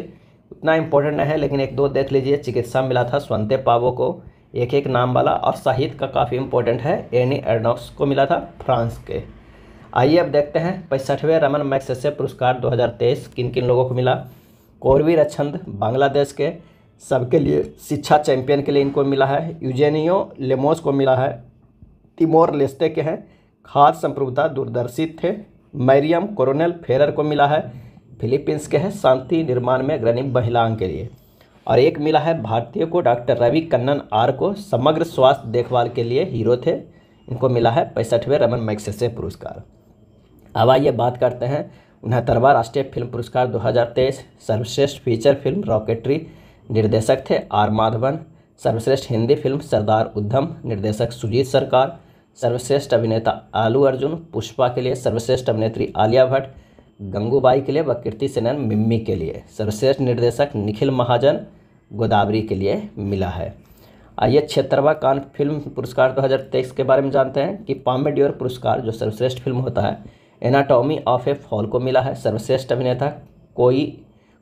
उतना इम्पोर्टेंट नहीं है लेकिन एक दो देख लीजिए चिकित्सा मिला था स्वंते पावो को एक एक नाम वाला और साहित्य का काफ़ी इंपॉर्टेंट है एनी एडनॉक्स को मिला था फ्रांस के आइए अब देखते हैं पैंसठवें रमन मैक्सेसे पुरस्कार 2023 किन किन लोगों को मिला कौरवीर छंद बांग्लादेश के सबके लिए शिक्षा चैंपियन के लिए इनको मिला है यूजेनियो लेमोस को मिला है तिमोर लेस्टे के हैं खाद संप्रभुता दूरदर्शित थे मैरियम कोरोनल फेरर को मिला है फिलीपींस के हैं शांति निर्माण में अग्रणी महिलाओं के लिए और एक मिला है भारतीय को डॉक्टर रवि कन्नन आर को समग्र स्वास्थ्य देखभाल के लिए हीरो थे इनको मिला है पैंसठवें रमन मैक्से पुरस्कार अब आइए बात करते हैं उनहत्तरवा राष्ट्रीय फिल्म पुरस्कार 2023 सर्वश्रेष्ठ फीचर फिल्म रॉकेटरी निर्देशक थे आर माधवन सर्वश्रेष्ठ हिंदी फिल्म सरदार उद्धम निर्देशक सुजीत सरकार सर्वश्रेष्ठ अभिनेता आलू अर्जुन पुष्पा के लिए सर्वश्रेष्ठ अभिनेत्री आलिया भट्ट गंगूबाई के लिए व कीर्ति सेनन मिम्मी के लिए सर्वश्रेष्ठ निर्देशक निखिल महाजन गोदावरी के लिए मिला है आइए छिहत्तरवा कान फिल्म पुरस्कार 2023 के बारे में जानते हैं कि पामे ड्योर पुरस्कार जो सर्वश्रेष्ठ फिल्म होता है एनाटॉमी ऑफ ए फॉल को मिला है सर्वश्रेष्ठ अभिनेता कोई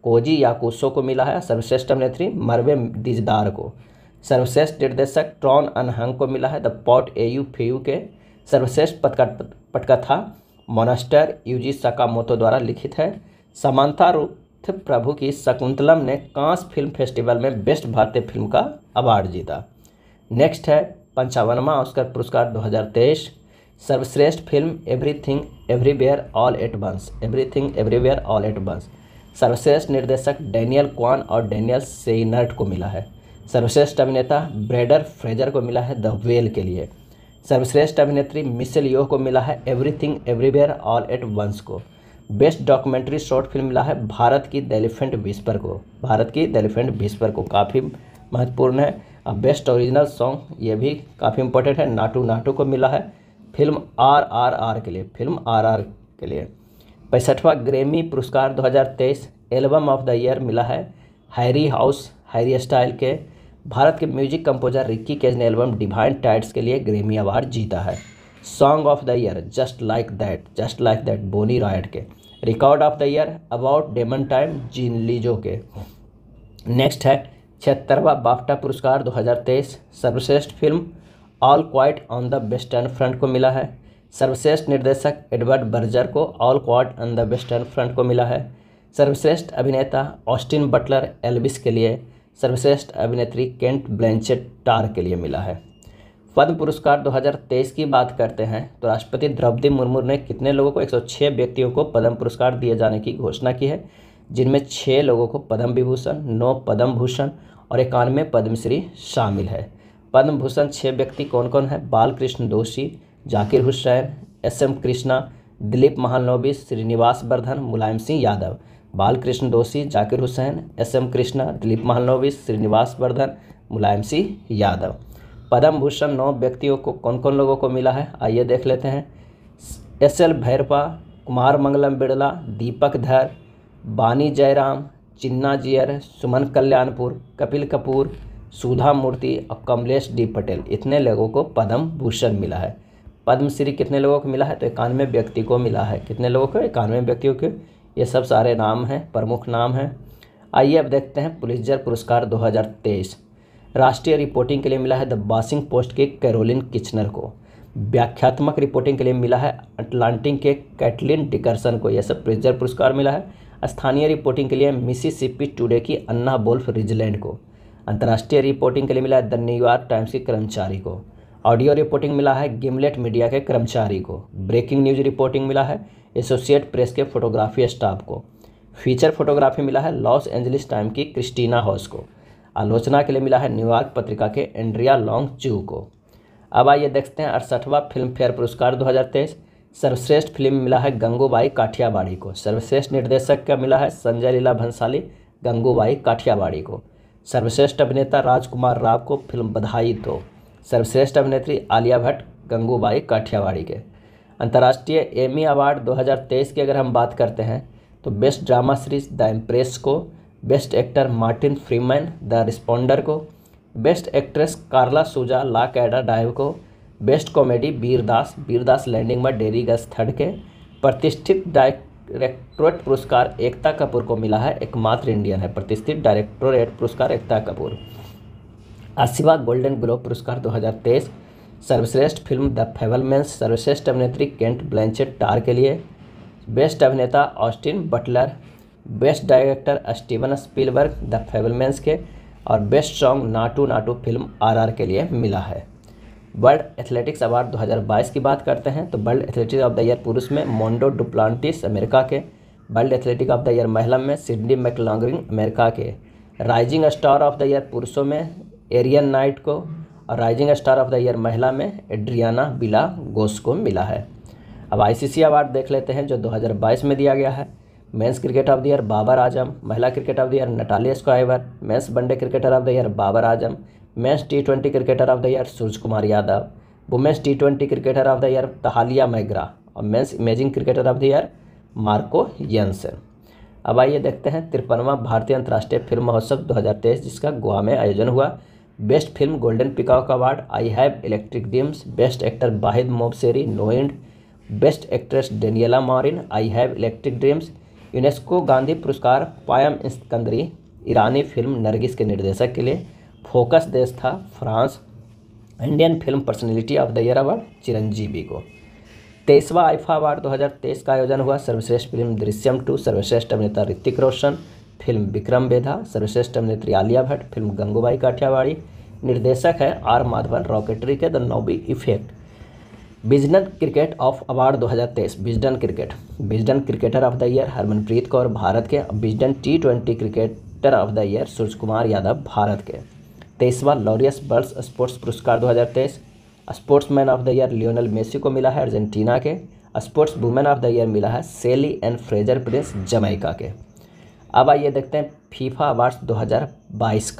कोजी या कोसो को मिला है सर्वश्रेष्ठ अभिनेत्री मरवे दिजदार को सर्वश्रेष्ठ निर्देशक ट्रॉन अनहंग को मिला है the pot au feu के सर्वश्रेष्ठ पटकथा मोनास्टर यूजी सकामोतो द्वारा लिखित है समानता रूप प्रभु की शकुंतलम ने कांस फिल्म फेस्टिवल में बेस्ट भारतीय फिल्म का अवार्ड जीता नेक्स्ट है पंचावनवा ऑस्कर पुरस्कार 2023 सर्वश्रेष्ठ film everything everywhere all at once everything everywhere all at once सर्वश्रेष्ठ निर्देशक डैनियल क्वान और डैनियल सेनर्ट को मिला है सर्वश्रेष्ठ अभिनेता ब्रेडर फ्रेजर को मिला है द वेल के लिए सर्वश्रेष्ठ अभिनेत्री मिसेल योह को मिला है everything everywhere all at once को बेस्ट डॉक्यूमेंट्री शॉर्ट फिल्म मिला है भारत की द एलिफेंट विस्पर को भारत की द एलिफेंट विस्पर को काफ़ी महत्वपूर्ण है और बेस्ट ओरिजिनल सॉन्ग ये भी काफ़ी इंपॉर्टेंट है नाटू नाटू को मिला है फिल्म आर आर आर के लिए फिल्म आर आर के लिए पैंसठवा ग्रेमी पुरस्कार 2023 एल्बम ऑफ द ईयर मिला है हैरी हाउस हैरी स्टाइल के भारत के म्यूजिक कंपोजर रिक्की केज ने एल्बम डिवाइन टाइट्स के लिए ग्रेमी अवार्ड जीता है song of the year just like that just like that Bonnie Raitt के record of the year about damn time जीन लीजो के नेक्स्ट है छिहत्तरवा बाफ्टा पुरस्कार 2023 सर्वश्रेष्ठ film all quiet on the western front को मिला है सर्वश्रेष्ठ निर्देशक एडवर्ड बर्जर को all quiet on the western front को मिला है सर्वश्रेष्ठ अभिनेता ऑस्टिन बटलर एल्विस के लिए सर्वश्रेष्ठ अभिनेत्री केंट ब्लेंचेट टार के लिए मिला है पद्म पुरस्कार 2023 की बात करते हैं तो राष्ट्रपति द्रौपदी मुर्मू ने कितने लोगों को 106 व्यक्तियों को पद्म पुरस्कार दिए जाने की घोषणा की है जिनमें छः लोगों को पद्म विभूषण नौ पद्म भूषण और इक्यानवे पद्मश्री शामिल है पद्म भूषण छः व्यक्ति कौन कौन है बालकृष्ण दोषी जाकिर हुसैन एस एम कृष्णा दिलीप महानोबी श्रीनिवास वर्धन मुलायम सिंह यादव बालकृष्ण दोषी जाकिर हुसैन एस एम कृष्णा दिलीप महानोबी श्रीनिवास वर्धन मुलायम सिंह यादव पद्म भूषण नौ व्यक्तियों को कौन कौन लोगों को मिला है आइए देख लेते हैं एस एल भैरपा कुमार मंगलम बिड़ला दीपक धर बानी जयराम चिन्ना जियर सुमन कल्याणपुर कपिल कपूर सुधा मूर्ति और कमलेश डी पटेल इतने लोगों को पद्म भूषण मिला है पद्मश्री कितने लोगों को मिला है तो इक्यानवे व्यक्ति को मिला है कितने लोगों को इक्यानवे व्यक्तियों के ये सब सारे नाम हैं प्रमुख नाम हैं आइए अब देखते हैं पुलिस जर पुरस्कार दो राष्ट्रीय रिपोर्टिंग के लिए मिला है द बासिंग पोस्ट के कैरोलिन किचनर को व्याख्यात्मक रिपोर्टिंग के लिए मिला है अटलांटिक के कैटलिन डिकर्सन को यह सब प्रिजर पुरस्कार मिला है स्थानीय रिपोर्टिंग के लिए मिसिसिपी टुडे की अन्ना बोल्फ रिजलैंड को अंतर्राष्ट्रीय रिपोर्टिंग के लिए मिला है द न्यूयॉर्क टाइम्स के कर्मचारी को ऑडियो रिपोर्टिंग मिला है गिमलेट मीडिया के कर्मचारी को ब्रेकिंग न्यूज रिपोर्टिंग मिला है एसोसिएट प्रेस के फोटोग्राफी स्टाफ को फीचर फोटोग्राफी मिला है लॉस एंजलिस टाइम की क्रिस्टीना हाउस को आलोचना के लिए मिला है न्यूयॉर्क पत्रिका के एंड्रिया लॉन्ग चू को अब आइए देखते हैं अड़सठवां फिल्म फेयर पुरस्कार 2023 सर्वश्रेष्ठ फिल्म मिला है गंगूबाई काठियाबाड़ी को सर्वश्रेष्ठ निर्देशक का मिला है संजय लीला भंसाली गंगूबाई काठियाबाड़ी को सर्वश्रेष्ठ अभिनेता राजकुमार राव को फिल्म बधाई दो सर्वश्रेष्ठ अभिनेत्री आलिया भट्ट गंगूबाई काठियावाड़ी के अंतर्राष्ट्रीय एमी अवार्ड 2023 की अगर हम बात करते हैं तो best drama series the empress को best actor Martin Freeman the responder को best actress Karla Souza La Caída dive को best comedy Vir Das Vir Das landing में डेरी गज थर्ड के प्रतिष्ठित डायरेक्टोरेट पुरस्कार एकता कपूर को मिला है एकमात्र इंडियन है प्रतिष्ठित डायरेक्टोरेट पुरस्कार एकता कपूर आशीवा गोल्डन ग्लोब पुरस्कार 2023 सर्वश्रेष्ठ फिल्म द फेवलमेंस सर्वश्रेष्ठ अभिनेत्री केंट ब्लैंचेट टार के लिए बेस्ट अभिनेता Austin Butler best director Steven Spielberg the Fabelmans के और best song Naatu Naatu film RR के लिए मिला है वर्ल्ड एथलेटिक्स अवार्ड 2022 की बात करते हैं तो world athletics of the year पुरुष में मोन्डो डुप्लांटिस अमेरिका के world athletic of the year महिला में सिडनी मैकलॉन्ग्रिंग अमेरिका के rising star of the year पुरुषों में एरियन नाइट को और rising star of the year महिला में एड्रियाना बिला गोस को मिला है अब आईसीसी अवार्ड देख लेते हैं जो 2022 में दिया गया है men's cricket of the year Babar Azam महिला cricket of the year Natalie Sciver men's one day cricketer of the year Babar Azam men's T twenty cricketer of the year Suraj Kumar Yadav women's T twenty cricketer of the year Tahlia McGrath और men's emerging cricketer of the year Marco Jansen अब आइए देखते हैं तिरपनवा भारतीय अंतर्राष्ट्रीय film महोत्सव तेईस जिसका गोवा में आयोजन हुआ बेस्ट फिल्म गोल्डन का award I have electric dreams best actor Vahid Mobasseri no end best actress Daniela Marin I have electric dreams UNESCO Gandhi पुरस्कार पायम स्कंदरी ईरानी फिल्म नरगिस के निर्देशक के लिए फोकस देश था France Indian film personality of the year award Chiranjeevi को तेईसवा आइफा अवार्ड 2023 का आयोजन हुआ सर्वश्रेष्ठ फिल्म दृश्यम टू सर्वश्रेष्ठ अभिनेता ऋतिक रोशन फिल्म विक्रम बेधा सर्वश्रेष्ठ अभिनेत्री आलिया भट्ट फिल्म गंगूबाई काठियावाड़ी निर्देशक है आर माधवन रॉकेटरी के the Nambi effect Wisden cricket of award 2023 Wisden cricket Wisden cricketer of the year Harmanpreet Kaur Bharat के Wisden T twenty cricketer of the year Surya Kumar Yadav Bharat के तेईसवा लॉरियस बर्ल्स स्पोर्ट्स पुरस्कार 2023 man of the year Lionel Messi को मिला है अर्जेंटीना के sports women of the year मिला है सेली एंड फ्रेजर प्रिंस जमैका के अब आइए देखते हैं फीफा अवार्ड्स दो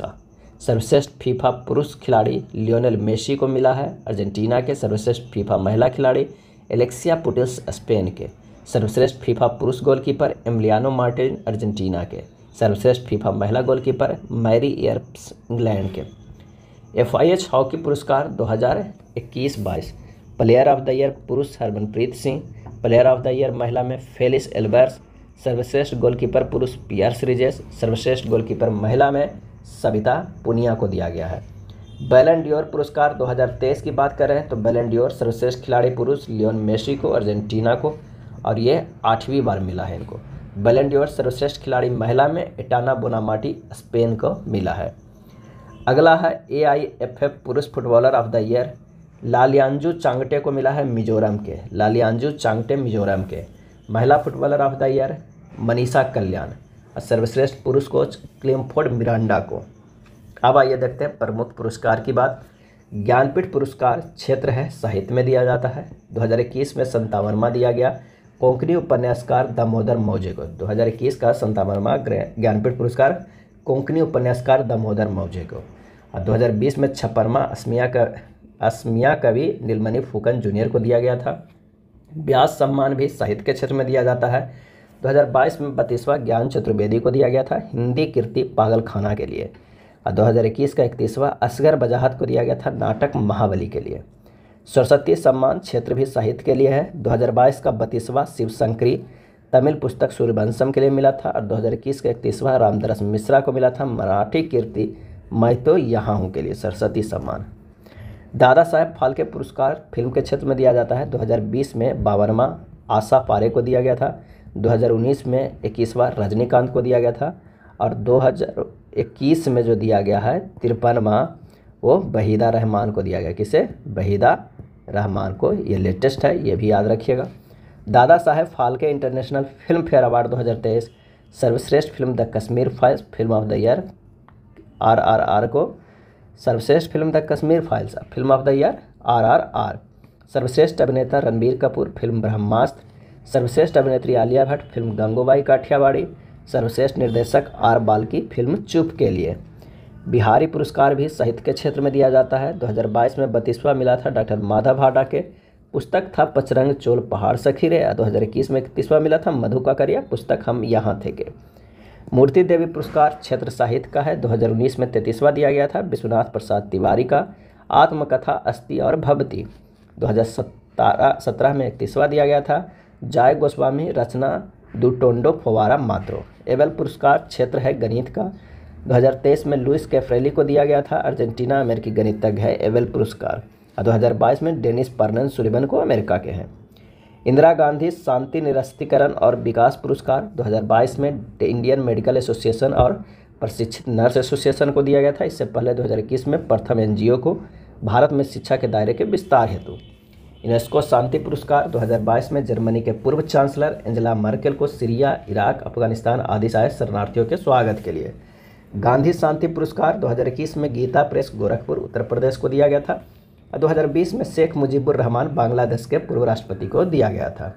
का सर्वश्रेष्ठ फीफा पुरुष खिलाड़ी लियोनल मेसी को मिला है अर्जेंटीना के सर्वश्रेष्ठ फीफा महिला खिलाड़ी एलेक्सिया पुटिल्स स्पेन के सर्वश्रेष्ठ फीफा पुरुष गोलकीपर एमलियानो मार्टिन अर्जेंटीना के सर्वश्रेष्ठ फीफा महिला गोलकीपर मैरी एयरप्स इंग्लैंड के एफ आई एच हॉकी पुरस्कार 2021-22 प्लेयर ऑफ द ईयर पुरुष Harmanpreet Singh player of the year महिला में फेलिस एल्बर्स सर्वश्रेष्ठ गोलकीपर पुरुष पी आर सर्वश्रेष्ठ गोलकीपर महिला में सविता पुनिया को दिया गया है बैलन डियोर पुरस्कार 2023 की बात करें तो बैलन डियोर सर्वश्रेष्ठ खिलाड़ी पुरुष लियोन मेसी को अर्जेंटीना को और ये आठवीं बार मिला है इनको बैलन डियोर सर्वश्रेष्ठ खिलाड़ी महिला में इटाना बोनामाटी स्पेन को मिला है अगला है ए आई एफ एफ पुरुष footballer of the year Lallianzuala Chhangte को मिला है मिजोरम के लालियांजू चांगटे मिजोरम के महिला footballer of the year Manisha Kalyan और सर्वश्रेष्ठ पुरुष कोच क्लेमफोर्ड मिरांडा को अब आइए देखते हैं प्रमुख पुरस्कार की बात ज्ञानपीठ पुरस्कार क्षेत्र है साहित्य में दिया जाता है 2021 में संतावनवा दिया गया कोंकणी उपन्यासकार दामोदर मौजे को 2021 का संतावनवा ज्ञानपीठ पुरस्कार कोंकणी उपन्यासकार दामोदर मौजे को और 2020 में छप्पनवा असमिया का असमिया कवि नीलमणि फूकन जूनियर को दिया गया था ब्यास सम्मान भी साहित्य के क्षेत्र में दिया जाता है 2022 में बत्तीसवां ज्ञान चतुर्वेदी को दिया गया था हिंदी कीर्ति पागल खाना के लिए और 2021 का इकतीसवां असगर वजाहत को दिया गया था नाटक महाबली के लिए सरस्वती सम्मान क्षेत्र भी साहित्य के लिए है 2022 का बत्तीसवां शिव शंकरी तमिल पुस्तक सूर्यवंशम के लिए मिला था और 2021 का इकतीसवां रामदरस मिश्रा को मिला था मराठी कीर्ति मैं तो यहाँ हूँ के लिए सरस्वती सम्मान दादा साहेब फाल्के पुरस्कार फिल्म के क्षेत्र में दिया जाता है 2020 में बावरमा आशा पारे को दिया गया था 2019 में इक्कीस बार रजनीकांत को दिया गया था और 2021 में जो दिया गया है तिरपनवा वो बहीदा रहमान को दिया गया किसे बहीदा रहमान को ये लेटेस्ट है ये भी याद रखिएगा Dadasaheb Phalke international film fair award 2023 सर्वश्रेष्ठ film the Kashmir files film of the year R R R को सर्वश्रेष्ठ film the Kashmir files film of the year R R R सर्वश्रेष्ठ अभिनेता रणबीर कपूर फिल्म ब्रह्मास्त्र सर्वश्रेष्ठ अभिनेत्री आलिया भट्ट फिल्म गंगोबाई काठियावाड़ी सर्वश्रेष्ठ निर्देशक आर बाल की फिल्म चुप के लिए बिहारी पुरस्कार भी साहित्य के क्षेत्र में दिया जाता है 2022 में बत्तीसवां मिला था डॉक्टर माधव हाडा के पुस्तक था पचरंग चोल पहाड़ सखी रे दो हज़ार इक्कीस में इकतीसवा मिला था मधु का करिया पुस्तक हम यहाँ थे के मूर्ति देवी पुरस्कार क्षेत्र साहित्य का है 2019 में तैतीसवा दिया गया था विश्वनाथ प्रसाद तिवारी का आत्मकथा अस्थि और भवती दो हज़ार सत्रह में इकतीसवा दिया गया था जाय गोस्वामी रचना दू टोंडो मात्रो एवल पुरस्कार क्षेत्र है गणित का 2023 में लुइस कैफ्रेली को दिया गया था अर्जेंटीना अमेरिकी गणितज्ञ है एवल पुरस्कार और 2022 में डेनिस पर्नन सुलिबन को अमेरिका के हैं इंदिरा गांधी शांति निरस्तीकरण और विकास पुरस्कार 2022 में इंडियन मेडिकल एसोसिएशन और प्रशिक्षित नर्स एसोसिएशन को दिया गया था इससे पहले 2021 में प्रथम एनजीओ को भारत में शिक्षा के दायरे के विस्तार हेतु यूनेस्को शांति पुरस्कार 2022 में जर्मनी के पूर्व चांसलर एंजेला मर्केल को सीरिया इराक अफगानिस्तान आदि से आए शरणार्थियों के स्वागत के लिए गांधी शांति पुरस्कार 2021 में गीता प्रेस गोरखपुर उत्तर प्रदेश को दिया गया था और 2020 में शेख मुजीबुर रहमान बांग्लादेश के पूर्व राष्ट्रपति को दिया गया था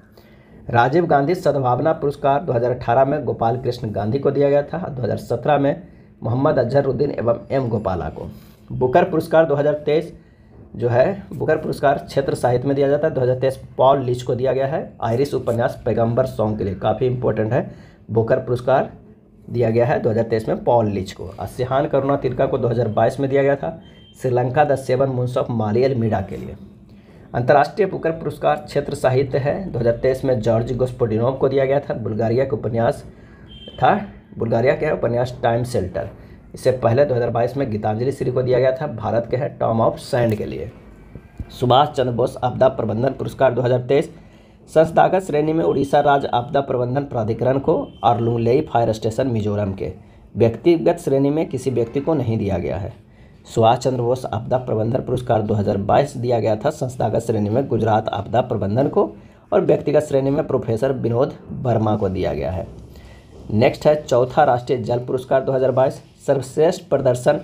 राजीव गांधी सद्भावना पुरस्कार 2018 में गोपाल कृष्ण गांधी को दिया गया था 2017 में मोहम्मद अजहरुद्दीन एवं एम गोपाला को बुकर पुरस्कार 2023 जो है बुकर पुरस्कार क्षेत्र साहित्य में दिया जाता है 2023 पॉल लिच को दिया गया है आयरिस उपन्यास पैगंबर सॉन्ग के लिए काफ़ी इंपॉर्टेंट है बुकर पुरस्कार दिया गया है 2023 में पॉल लिच को असिहान करुणा तिरका को 2022 में दिया गया था Sri Lanka the seven moons of Maali Almeida के लिए अंतर्राष्ट्रीय बुकर पुरस्कार क्षेत्र साहित्य है तेईस में जॉर्ज गोस्पोडिनोव को दिया गया था बुल्गारिया का उपन्यास था बुल्गारिया के उपन्यास टाइम सेल्टर इससे पहले 2022 में गीतांजलि श्री को दिया गया था भारत के हैं टॉम ऑफ सैंड के लिए सुभाष चंद्र बोस आपदा प्रबंधन पुरस्कार 2023 संस्थागत श्रेणी में उड़ीसा राज्य आपदा प्रबंधन प्राधिकरण को और लुंगलेई फायर स्टेशन मिजोरम के व्यक्तिगत श्रेणी में किसी व्यक्ति को नहीं दिया गया है सुभाष चंद्र बोस आपदा प्रबंधन पुरस्कार 2022 दिया गया था संस्थागत श्रेणी में गुजरात आपदा प्रबंधन को और व्यक्तिगत श्रेणी में प्रोफेसर विनोद वर्मा को दिया गया है नेक्स्ट है चौथा राष्ट्रीय जल पुरस्कार 2022 सर्वश्रेष्ठ प्रदर्शन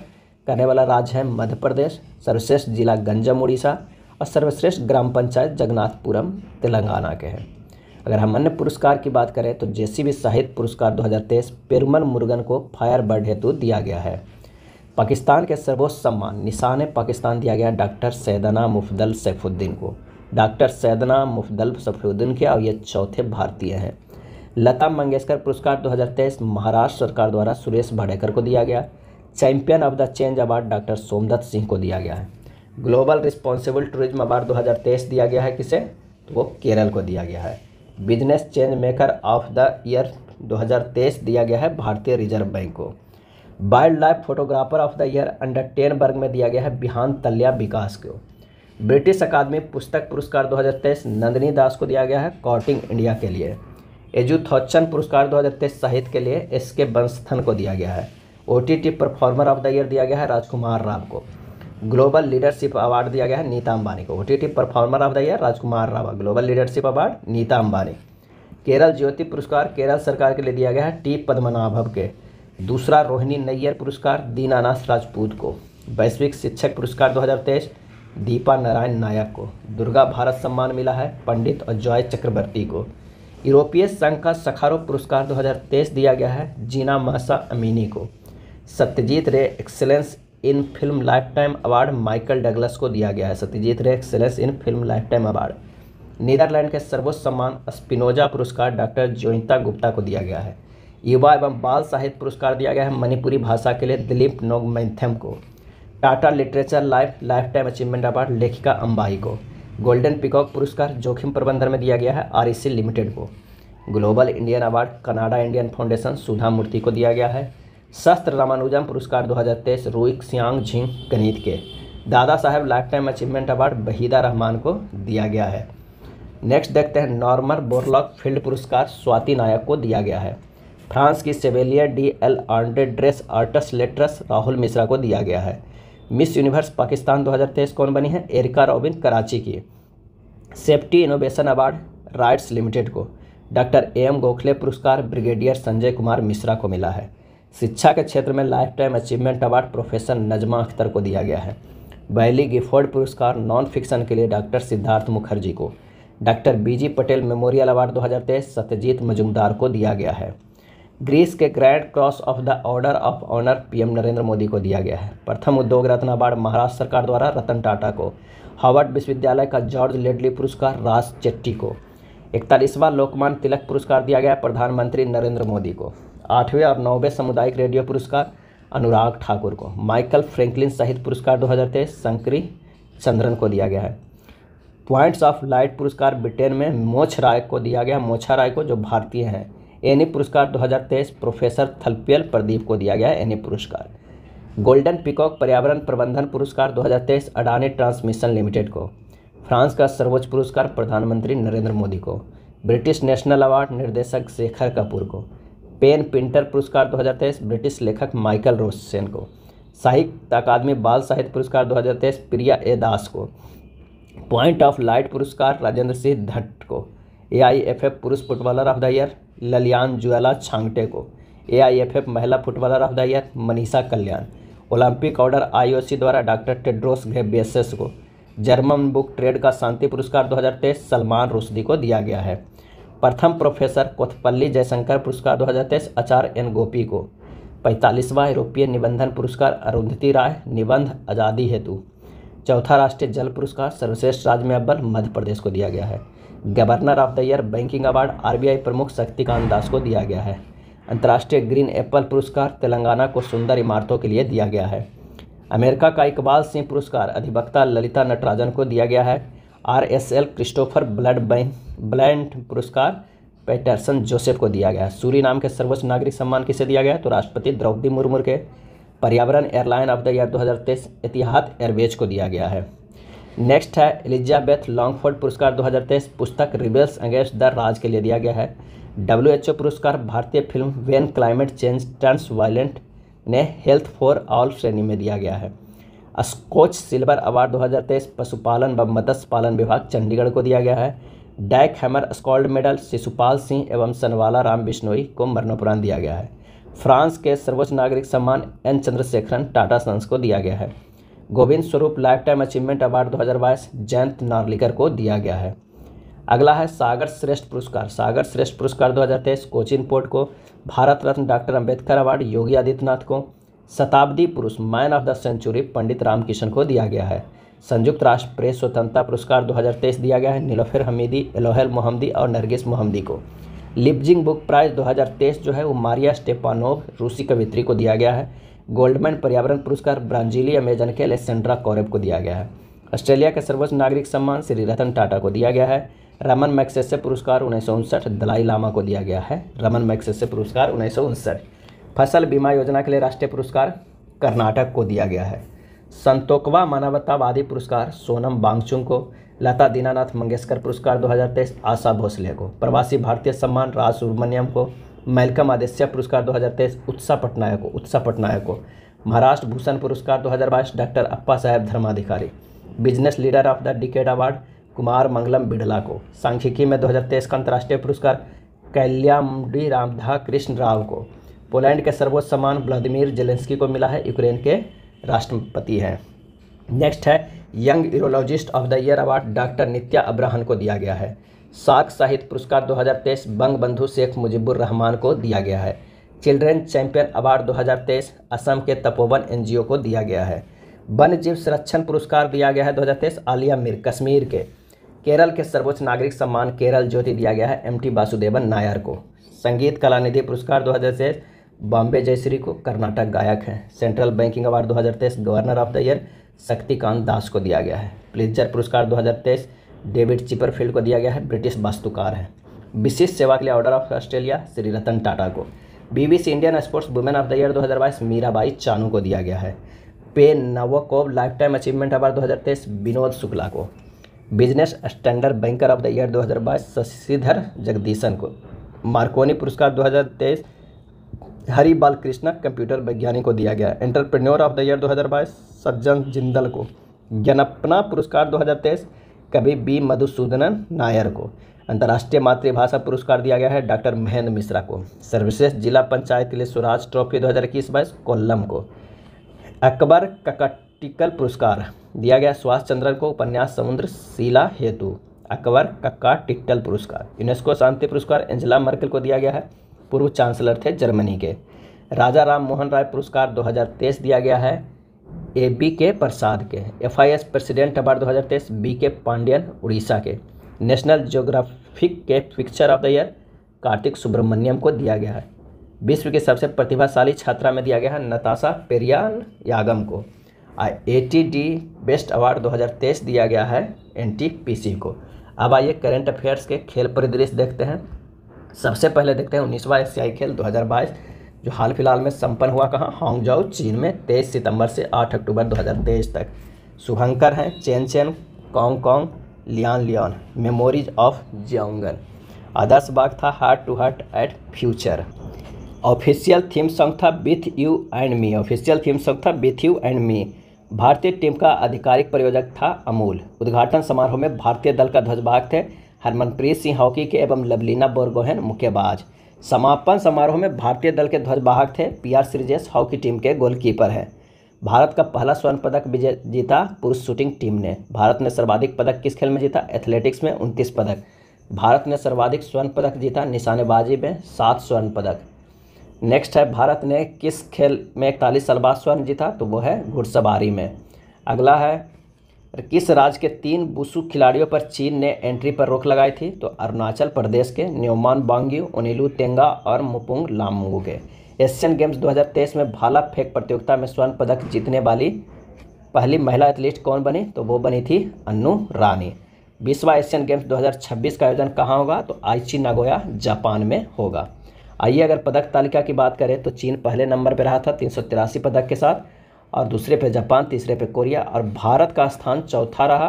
करने वाला राज्य है मध्य प्रदेश सर्वश्रेष्ठ जिला गंजम उड़ीसा और सर्वश्रेष्ठ ग्राम पंचायत जगन्नाथपुरम तेलंगाना के हैं अगर हम अन्य पुरस्कार की बात करें तो जेसीबी साहित्य पुरस्कार 2023 पेरुमल मुर्गन को फायर बर्ड हेतु दिया गया है पाकिस्तान के सर्वोच्च सम्मान निशान पाकिस्तान दिया गया डॉक्टर सैदना मुफदल सैफुद्दीन को डॉक्टर सैदना मुफदल सैफुद्दीन के और ये चौथे भारतीय हैं लता मंगेशकर पुरस्कार 2023 महाराष्ट्र सरकार द्वारा सुरेश भाडेकर को दिया गया champion of the change award doctor Somdatt Singh को दिया गया है ग्लोबल रिस्पॉन्सिबल टूरिज्म अवार्ड 2023 दिया गया है किसे तो वो केरल को दिया गया है business change maker of the year 2023 दिया गया है भारतीय रिजर्व बैंक को wildlife photographer of the year under ten वर्ग में दिया गया है बिहान तल्या विकास को ब्रिटिश अकादमी पुस्तक पुरस्कार 2023 नंदनी दास को दिया गया है कॉटिंग इंडिया के लिए एजू थॉचन पुरस्कार दो हज़ार तेईस साहित्य के लिए एस के बंस्थन को दिया गया है O T T performer of the year दिया गया है राजकुमार राव को ग्लोबल लीडरशिप अवार्ड दिया गया है नीता अंबानी को O T T performer of the year Rajkumar Rao global leadership award Nita Ambani Kerala Jyothi पुरस्कार केरल सरकार के लिए दिया गया है टी पद्मनाभव के दूसरा रोहिणी नैयर पुरस्कार दीनानाथ राजपूत को वैश्विक शिक्षक पुरस्कार तेईस दीपा नारायण नायक को दुर्गा भारत सम्मान मिला है पंडित और चक्रवर्ती को यूरोपीय संघ का सखारो पुरस्कार 2023 दिया गया है जीना मासा अमीनी को Satyajit Ray excellence in film lifetime award Michael Douglas को दिया गया है Satyajit Ray excellence in film lifetime award Netherland के सर्वोच्च सम्मान स्पिनोजा पुरस्कार डॉक्टर जोइंता गुप्ता को दिया गया है युवा एवं बाल साहित्य पुरस्कार दिया गया है मणिपुरी भाषा के लिए दिलीप नोगमैथम को Tata literature life lifetime achievement award लेखिका अंबाई को गोल्डन पिकॉक पुरस्कार जोखिम प्रबंधन में दिया गया है आर लिमिटेड को global Indian award Canada Indian foundation Sudha Murty को दिया गया है शस्त्र रामानुजम पुरस्कार 2023 रोहित सियांग झिंग गणित के Dadasaheb lifetime achievement award Waheeda Rehman को दिया गया है नेक्स्ट देखते हैं नॉर्मर बोरलॉक फील्ड पुरस्कार स्वाति नायक को दिया गया है फ्रांस की Chevalier de l' Ordre des Arts Lettres Rahul Mishra को दिया गया है मिस यूनिवर्स पाकिस्तान 2023 कौन बनी है एरिका रॉबिन कराची की safety innovation award RITES limited को डॉक्टर ए एम गोखले पुरस्कार ब्रिगेडियर संजय कुमार मिश्रा को मिला है शिक्षा के क्षेत्र में lifetime achievement award professor Najma Akhtar को दिया गया है बैली गिफोर्ड पुरस्कार नॉन फिक्शन के लिए डॉक्टर सिद्धार्थ मुखर्जी को doctor B G Patel memorial award 2023 Satyajit Mazumdar को दिया गया है ग्रीस के grand cross of the order of honour PM Narendra Modi को दिया गया है प्रथम उद्योग रत्न अवार्ड महाराष्ट्र सरकार द्वारा रतन टाटा को हार्वर्ड विश्वविद्यालय का जॉर्ज लेडली पुरस्कार राज चेट्टी को इकतालीसवां लोकमान तिलक पुरस्कार दिया गया प्रधानमंत्री नरेंद्र मोदी को आठवें और नौवें सामुदायिक रेडियो पुरस्कार अनुराग ठाकुर को माइकल फ्रेंकलिन साहित्य पुरस्कार दो हज़ार तेईस शंकरी चंद्रन को दिया गया है पॉइंट्स ऑफ लाइट पुरस्कार ब्रिटेन में मोछ राय को दिया गया मोछा राय को जो भारतीय हैं एनी पुरस्कार 2023 प्रोफेसर थलपियल प्रदीप को दिया गया है एनी पुरस्कार गोल्डन पिकॉक पर्यावरण प्रबंधन पुरस्कार 2023 अडानी ट्रांसमिशन लिमिटेड को फ्रांस का सर्वोच्च पुरस्कार प्रधानमंत्री नरेंद्र मोदी को ब्रिटिश नेशनल अवार्ड निर्देशक शेखर कपूर को पेन पिंटर पुरस्कार 2023 ब्रिटिश लेखक माइकल रोसेन को साहित्य अकादमी बाल साहित्य पुरस्कार 2023 प्रिया ए दास को पॉइंट ऑफ लाइट पुरस्कार राजेंद्र सिंह धट्ट को ए आई एफ एफ पुरुष footballer of the year Lallianzuala Chhangte को ए आई एफ एफ महिला footballer of the year Manisha Kalyan Olympic order IOC द्वारा डॉक्टर टेड्रोस घेबेसेस को जर्मन बुक ट्रेड का शांति पुरस्कार 2023 सलमान रुश्दी को दिया गया है प्रथम प्रोफेसर कोथपल्ली जयशंकर पुरस्कार 2023 अचार एन गोपी को पैंतालीसवां यूरोपीय निबंधन पुरस्कार अरुंधति राय निबंध आज़ादी हेतु चौथा राष्ट्रीय जल पुरस्कार सर्वश्रेष्ठ राज्य में अव्वल मध्य प्रदेश को दिया गया है governor of the year banking award RBI प्रमुख शक्तिकांत दास को दिया गया है अंतर्राष्ट्रीय ग्रीन एप्पल पुरस्कार तेलंगाना को सुंदर इमारतों के लिए दिया गया है अमेरिका का इकबाल सिंह पुरस्कार अधिवक्ता ललिता नटराजन को दिया गया है R S L Christopher blood Bland पुरस्कार पैटरसन जोसेफ को दिया गया है सूरी नाम के सर्वोच्च नागरिक सम्मान किसे दिया गया तो राष्ट्रपति द्रौपदी मुर्मू के पर्यावरण airline of the year 2023 Etihad Airways को दिया गया है नेक्स्ट है एलिजाबेथ लॉन्गफोर्ड पुरस्कार 2023 पुस्तक रिबेल्स अगेंस्ट द राज के लिए दिया गया है डब्ल्यू एच ओ पुरस्कार भारतीय film when climate change turns violent ने हेल्थ फॉर ऑल श्रेणी में दिया गया है स्कोच सिल्वर अवार्ड 2023 पशुपालन व मत्स्य पालन विभाग चंडीगढ़ को दिया गया है Dag Hammarskjold medal Shishupal Singh एवं सनवाला राम बिश्नोई को मरणोपरांत दिया गया है फ्रांस के सर्वोच्च नागरिक सम्मान एन चंद्रशेखरन टाटा सन्स को दिया गया है Govind Swarup lifetime achievement award 2022 Jayant Narlikar को दिया गया है अगला है सागर श्रेष्ठ पुरस्कार सागर श्रेष्ठ पुरस्कार 2023 कोचिन पोर्ट को भारत रत्न डॉक्टर अंबेडकर अवार्ड योगी आदित्यनाथ को शताब्दी पुरुष man of the century Pandit Ramkishan को दिया गया है संयुक्त राष्ट्र प्रेस स्वतंत्रता पुरस्कार 2023 दिया गया है नीलोफर हमीदी एलोहेल मोहम्मदी और नरगिस मोहम्मदी को लिपजिंग बुक प्राइज 2023 जो है वो मारिया स्टेपानोव रूसी कवित्री को दिया गया है गोल्डमैन पर्यावरण पुरस्कार ब्राजीली अमेजन के एलेसेंड्रा कौरव को दिया गया है ऑस्ट्रेलिया के सर्वोच्च नागरिक सम्मान श्री रतन टाटा को दिया गया है रमन मैक्सेसे पुरस्कार उन्नीस दलाई लामा को दिया गया है रमन मैक्सेसे पुरस्कार उन्नीस फसल बीमा योजना के लिए राष्ट्रीय पुरस्कार कर्नाटक को दिया गया है संतोकवा मानवतावादी पुरस्कार सोनम बांगचुंग को लता दीनानाथ मंगेशकर पुरस्कार 2023 आशा भोसले को प्रवासी भारतीय सम्मान राज सुब्रमण्यम को मैलकम आदित्य पुरस्कार 2023 उत्साह पटनायक को उत्साह पटनायक को महाराष्ट्र भूषण पुरस्कार 2022 doctor Appasaheb Dharmadhikari business leader of the decade award Kumar Mangalam Birla को सांख्यिकी में 2023 का अंतर्राष्ट्रीय पुरस्कार कैल्यामडी रामधा कृष्ण राव को पोलैंड के सर्वोच्च सम्मान व्लादिमिर जेलेंस्की को मिला है यूक्रेन के राष्ट्रपति हैं नेक्स्ट है young urologist of the year award doctor Nitya Abraham को दिया गया है सार्क साहित्य पुरस्कार 2023 बंग बंधु शेख मुजिबुर रहमान को दिया गया है चिल्ड्रेन चैंपियन अवार्ड 2023 असम के तपोवन एनजीओ को दिया गया है वन्य जीव संरक्षण पुरस्कार दिया गया है 2023 आलिया मीर कश्मीर के केरल के सर्वोच्च नागरिक सम्मान केरल ज्योति दिया गया है टी वासुदेवन नायर को संगीत कला निधि पुरस्कार दो बॉम्बे जयश्री को कर्नाटक गायक हैं सेंट्रल बैंकिंग अवार्ड दो governor of the year Shaktikanta Das को दिया गया है प्लिजर पुरस्कार दो डेविड चिपरफील्ड को दिया गया है ब्रिटिश वास्तुकार है विशिष्ट सेवा के लिए order of Australia Shri Ratan Tata को BBC Indian sports women of the year 2022 Mirabai Chanu को दिया गया है PEN Nabokov lifetime achievement award 2023 Vinod Shukla को business standard banker of the year 2022 Sashidhar Jagdishan को मार्कोनी पुरस्कार 2023 हरी बाल कृष्णा कंप्यूटर वैज्ञानिक को दिया गया एंटरप्रेन्योर ऑफ द ईयर 2022 सज्जन जिंदल को जनपना पुरस्कार 2023 कवि बी मधुसूदनन नायर को अंतर्राष्ट्रीय मातृभाषा पुरस्कार दिया गया है डॉक्टर महेंद्र मिश्रा को सर्वश्रेष्ठ जिला पंचायत के लिए स्वराज ट्रॉफी दो हज़ार इक्कीस बाईस कोल्लम को अकबर ककटिकल पुरस्कार दिया गया सुभाष चंद्रन को उपन्यास समुद्र शीला हेतु अकबर कक्का टिक्टल पुरस्कार यूनेस्को शांति पुरस्कार एंजेला मर्कल को दिया गया है पूर्व चांसलर थे जर्मनी के राजा राम मोहन राय पुरस्कार 2023 दिया गया है ए बी के प्रसाद के F I S president award 2023 B K Pandian Orissa के नेशनल ज्योग्राफिक के picture of the year Karthik Subramaniam को दिया गया है विश्व के सबसे प्रतिभाशाली छात्रा में दिया गया है नताशा पेरियान यागम को A T D best award 2023 दिया गया है एन टी पी सी को अब आइए करेंट अफेयर्स के खेल परिदृश्य देखते हैं सबसे पहले देखते हैं उन्नीसवा एशियाई खेल 2022 जो हाल फिलहाल में संपन्न हुआ कहाँ हांगजाओ चीन में 23 सितंबर से 8 अक्टूबर 2023 तक शुभंकर हैं Chenchen Congcong Lianlian memories of Jiangnan आदर्श बाग था heart to heart at future official theme song था with you and me official theme song था विथ यू एंड मी भारतीय टीम का आधिकारिक प्रयोजक था अमूल उद्घाटन समारोह में भारतीय दल का ध्वजवाहक थे हरमनप्रीत सिंह हॉकी के एवं लवलीना बोरगोहन मुक्केबाज समापन समारोह में भारतीय दल के ध्वजवाहक थे P R Sreejesh hockey team के गोलकीपर हैं भारत का पहला स्वर्ण पदक विजय जीता पुरुष शूटिंग टीम ने भारत ने सर्वाधिक पदक किस खेल में जीता एथलेटिक्स में उनतीस पदक भारत ने सर्वाधिक स्वर्ण पदक जीता निशानेबाजी में सात स्वर्ण पदक नेक्स्ट है भारत ने किस खेल में इकतालीस साल बाद स्वर्ण जीता तो वो है घुड़सवारी में अगला है और किस राज्य के तीन बुसु खिलाड़ियों पर चीन ने एंट्री पर रोक लगाई थी तो अरुणाचल प्रदेश के न्योमान बांगी उनिलू तेंगा और मुपुंग के एशियन गेम्स 2023 में भाला फेंक प्रतियोगिता में स्वर्ण पदक जीतने वाली पहली महिला एथलीट कौन बनी तो वो बनी थी अनु रानी बीसवा एशियन गेम्स 2026 का आयोजन कहाँ होगा तो आईची नागोया जापान में होगा आइए अगर पदक तालिका की बात करें तो चीन पहले नंबर पर रहा था तीन पदक के साथ और दूसरे पे जापान तीसरे पे कोरिया और भारत का स्थान चौथा रहा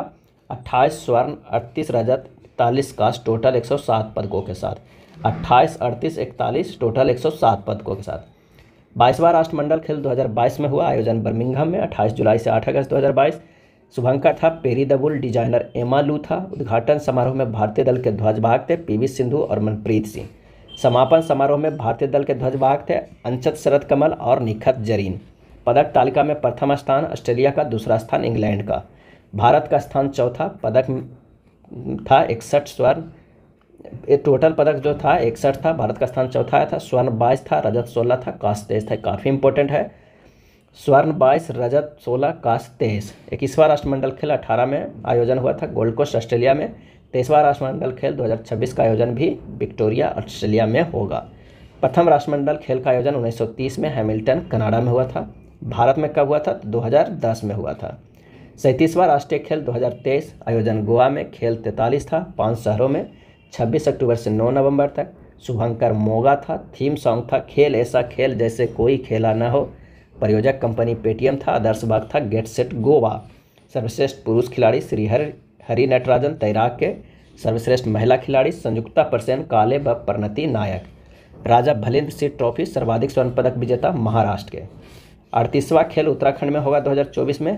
अट्ठाईस स्वर्ण अड़तीस रजत इकतालीस कास्ट टोटल 107 पदकों के साथ अट्ठाईस अड़तीस इकतालीस टोटल 107 पदकों के साथ बाईसवा राष्ट्रमंडल खेल 2022 में हुआ आयोजन बर्मिंगहम में 28 जुलाई से 8 अगस्त 2022 शुभंकर था पेरी दबुल डिजाइनर एमा लू था उद्घाटन समारोह में भारतीय दल के ध्वजवाहक थे पीवी सिंधु और मनप्रीत सिंह समापन समारोह में भारतीय दल के ध्वजवाहक थे अंशत शरद कमल और निखत जरीन पदक तालिका में प्रथम स्थान ऑस्ट्रेलिया का दूसरा स्थान इंग्लैंड का भारत का स्थान चौथा पदक था इकसठ स्वर्ण टोटल पदक जो था इकसठ था भारत का स्थान चौथा आया था स्वर्ण बाईस था रजत सोलह था काश तेईस था काफ़ी इंपॉर्टेंट है स्वर्ण बाईस रजत सोलह काश तेईस इक्कीसवां राष्ट्रमंडल खेल अठारह में आयोजन हुआ था गोल्ड कोस्ट ऑस्ट्रेलिया में तेईसवां राष्ट्रमंडल खेल 2026 का आयोजन भी विक्टोरिया ऑस्ट्रेलिया में होगा प्रथम राष्ट्रमंडल खेल का आयोजन 1930 में हैमिल्टन कनाडा में हुआ था भारत में कब हुआ था 2010 में हुआ था सैंतीसवां राष्ट्रीय खेल 2023 आयोजन गोवा में खेल 43 था पांच शहरों में 26 अक्टूबर से 9 नवंबर तक शुभंकर मोगा था थीम सॉन्ग था खेल ऐसा खेल जैसे कोई खेला ना हो प्रयोजक कंपनी पेटीएम था आदर्श बाग था गेट सेट गोवा सर्वश्रेष्ठ पुरुष खिलाड़ी श्री हर हरि नटराजन तैराक के सर्वश्रेष्ठ महिला खिलाड़ी संयुक्ता परसेन काले व प्रणति नायक राजा भलेंद्र सिंह ट्रॉफी सर्वाधिक स्वर्ण पदक विजेता महाराष्ट्र के अड़तीसवां खेल उत्तराखंड में होगा 2024 में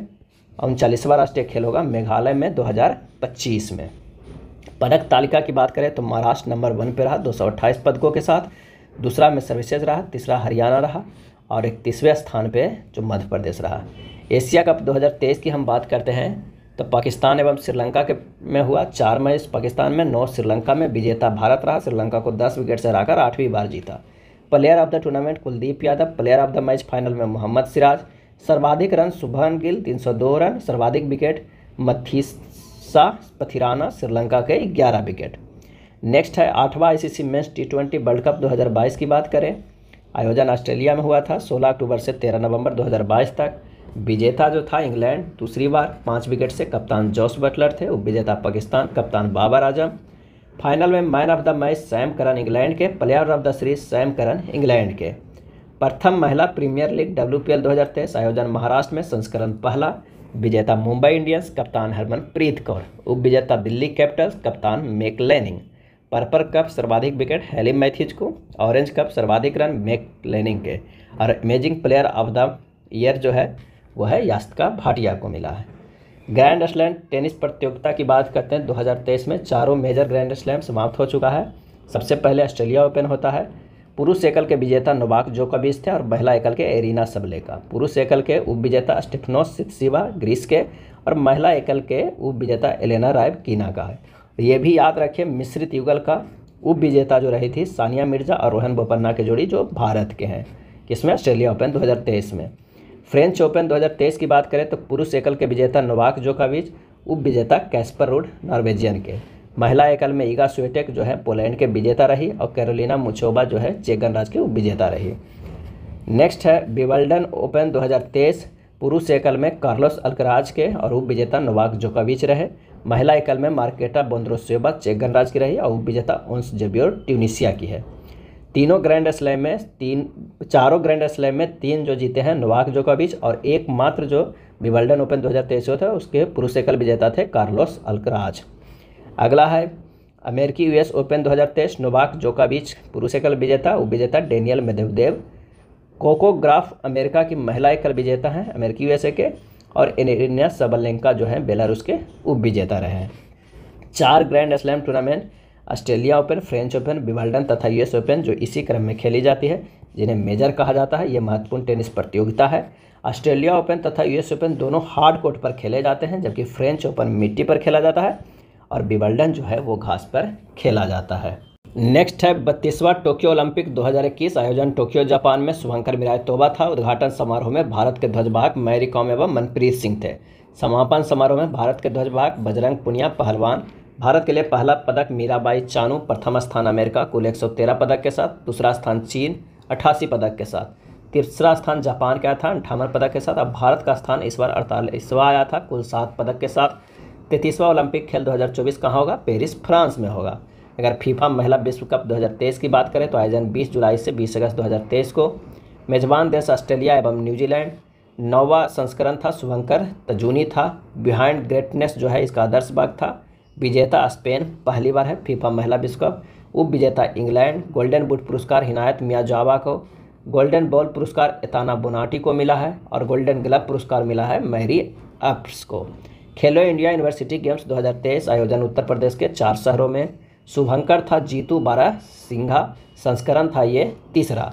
और उनचालीसवां राष्ट्रीय खेल होगा मेघालय में 2025 में पदक तालिका की बात करें तो महाराष्ट्र नंबर वन पर रहा दो पदकों के साथ दूसरा में सर्विसेज रहा तीसरा हरियाणा रहा और इकतीसवें स्थान पर जो मध्य प्रदेश रहा एशिया कप दो की हम बात करते हैं तो पाकिस्तान एवं श्रीलंका के में हुआ चार मैच पाकिस्तान में नौ श्रीलंका में विजेता भारत रहा श्रीलंका को दस विकेट से हराकर आठवीं बार जीता player of the tournament Kuldeep Yadav player of the match final में मोहम्मद सिराज सर्वाधिक रन शुभन गिल 302 रन सर्वाधिक विकेट मथीसा पथिराना श्रीलंका के 11 विकेट नेक्स्ट है आठवां C match T twenty world cup 2022 की बात करें आयोजन ऑस्ट्रेलिया में हुआ था 16 अक्टूबर से 13 नवंबर 2022 तक विजेता जो था इंग्लैंड दूसरी बार पाँच विकेट से कप्तान जॉस बटलर थे विजेता पाकिस्तान कप्तान बाबर आजम फाइनल में man of the match Sam Curran England के player of the series Sam Curran England के प्रथम महिला premier league W P L दो हज़ार तेईस आयोजन महाराष्ट्र में संस्करण पहला विजेता मुंबई इंडियंस कप्तान हरमनप्रीत कौर उप विजेता दिल्ली कैपिटल्स कप्तान मेक लेनिंग पर्पल कप सर्वाधिक विकेट हेली मैथ्यूज को ऑरेंज कप सर्वाधिक रन मेक लेनिंग के और emerging player of the year जो है वह है यास्का भाटिया को मिला है ग्रैंड स्लैम टेनिस प्रतियोगिता की बात करते हैं 2023 में चारों मेजर ग्रैंड स्लैम समाप्त हो चुका है सबसे पहले ऑस्ट्रेलिया ओपन होता है पुरुष एकल के विजेता नोवाक जोकोविच थे और महिला एकल के एरिना का पुरुष एकल के उप विजेता स्टेफनोस ग्रीस के और महिला एकल के उप विजेता एलेना रायब कीना का है ये भी याद रखिए मिश्रित युगल का उप विजेता जो रही थी सानिया मिर्जा और रोहन बोपन्ना के जोड़ी जो भारत के हैं किसमें ऑस्ट्रेलिया ओपन दो में फ्रेंच ओपन 2023 की बात करें तो पुरुष एकल के विजेता नोवाक जोकाविच उप विजेता कैस्पर रूड नॉर्वेजियन के महिला एकल में ईगा स्वेटेक जो है पोलैंड के विजेता रही और कैरोलिना मुचोबा जो है चेक गणराज के उप विजेता रही नेक्स्ट है बिवल्डन ओपन 2023 पुरुष एकल में कार्लोस अल्कराज के और उप विजेता नोवाक जोकाविच रहे महिला एकल में मार्केटा बोंद्रोसेबा चेक गणराज की रही और उप विजेता ओंस जेबियोर ट्यूनिशिया की है तीनों ग्रैंड स्लैम में तीन चारों ग्रैंड स्लैम में तीन जो जीते हैं नोवाक जोकोविच और एकमात्र जो विवल्डन ओपन 2023 था उसके पुरुष एकल विजेता थे कार्लोस अल्कराज अगला है अमेरिकी यूएस ओपन 2023 नोवाक जोकोविच पुरुष एकल विजेता विजेता डेनियल मेदेवदेव कोकोग्राफ अमेरिका की महिला एकल विजेता हैं अमेरिकी यूएसए के और एरिनिया सबलेंका जो है बेलारूस के उप विजेता रहे हैं चार grand slam tournament Australia open French open Wimbledon तथा यूएस ओपन जो इसी क्रम में खेली जाती है जिन्हें मेजर कहा जाता है ये महत्वपूर्ण टेनिस प्रतियोगिता है ऑस्ट्रेलिया ओपन तथा यूएस ओपन दोनों हार्ड कोर्ट पर खेले जाते हैं जबकि फ्रेंच ओपन मिट्टी पर खेला जाता है और विम्बलडन जो है वो घास पर खेला जाता है नेक्स्ट है बत्तीसवां टोक्यो ओलंपिक 2021 आयोजन टोक्यो जापान में शुभंकर मिराज तोबा था उद्घाटन समारोह में भारत के ध्वजवाहक मैरी कॉम एवं मनप्रीत सिंह थे समापन समारोह में भारत के ध्वजवाहक बजरंग पुनिया पहलवान भारत के लिए पहला पदक मीराबाई चानू प्रथम स्थान अमेरिका कुल 113 पदक के साथ दूसरा स्थान चीन अट्ठासी पदक के साथ तीसरा स्थान जापान का था अंठावन पदक के साथ अब भारत का स्थान इस बार अड़तालीसवा आया था कुल सात पदक के साथ तैंतीसवां ओलंपिक खेल 2024 कहाँ होगा पेरिस फ्रांस में होगा अगर फीफा महिला विश्व कप 2023 की बात करें तो आयोजन 20 जुलाई से 20 अगस्त 2023 को मेजबान देश ऑस्ट्रेलिया एवं न्यूजीलैंड नौवा संस्करण था शुभंकर तजूनी था बिहाइंड ग्रेटनेस जो है इसका आदर्श भाग था विजेता स्पेन पहली बार है फीफा महिला विश्व कप उप विजेता इंग्लैंड गोल्डन बुट पुरस्कार हिनायत मियाँ जावा को गोल्डन बॉल पुरस्कार एताना बोनाटी को मिला है और गोल्डन ग्लब पुरस्कार मिला है मैरी अप्स को खेलो इंडिया यूनिवर्सिटी गेम्स 2023 आयोजन उत्तर प्रदेश के चार शहरों में शुभंकर था जीतू बारह सिंघा संस्करण था ये तीसरा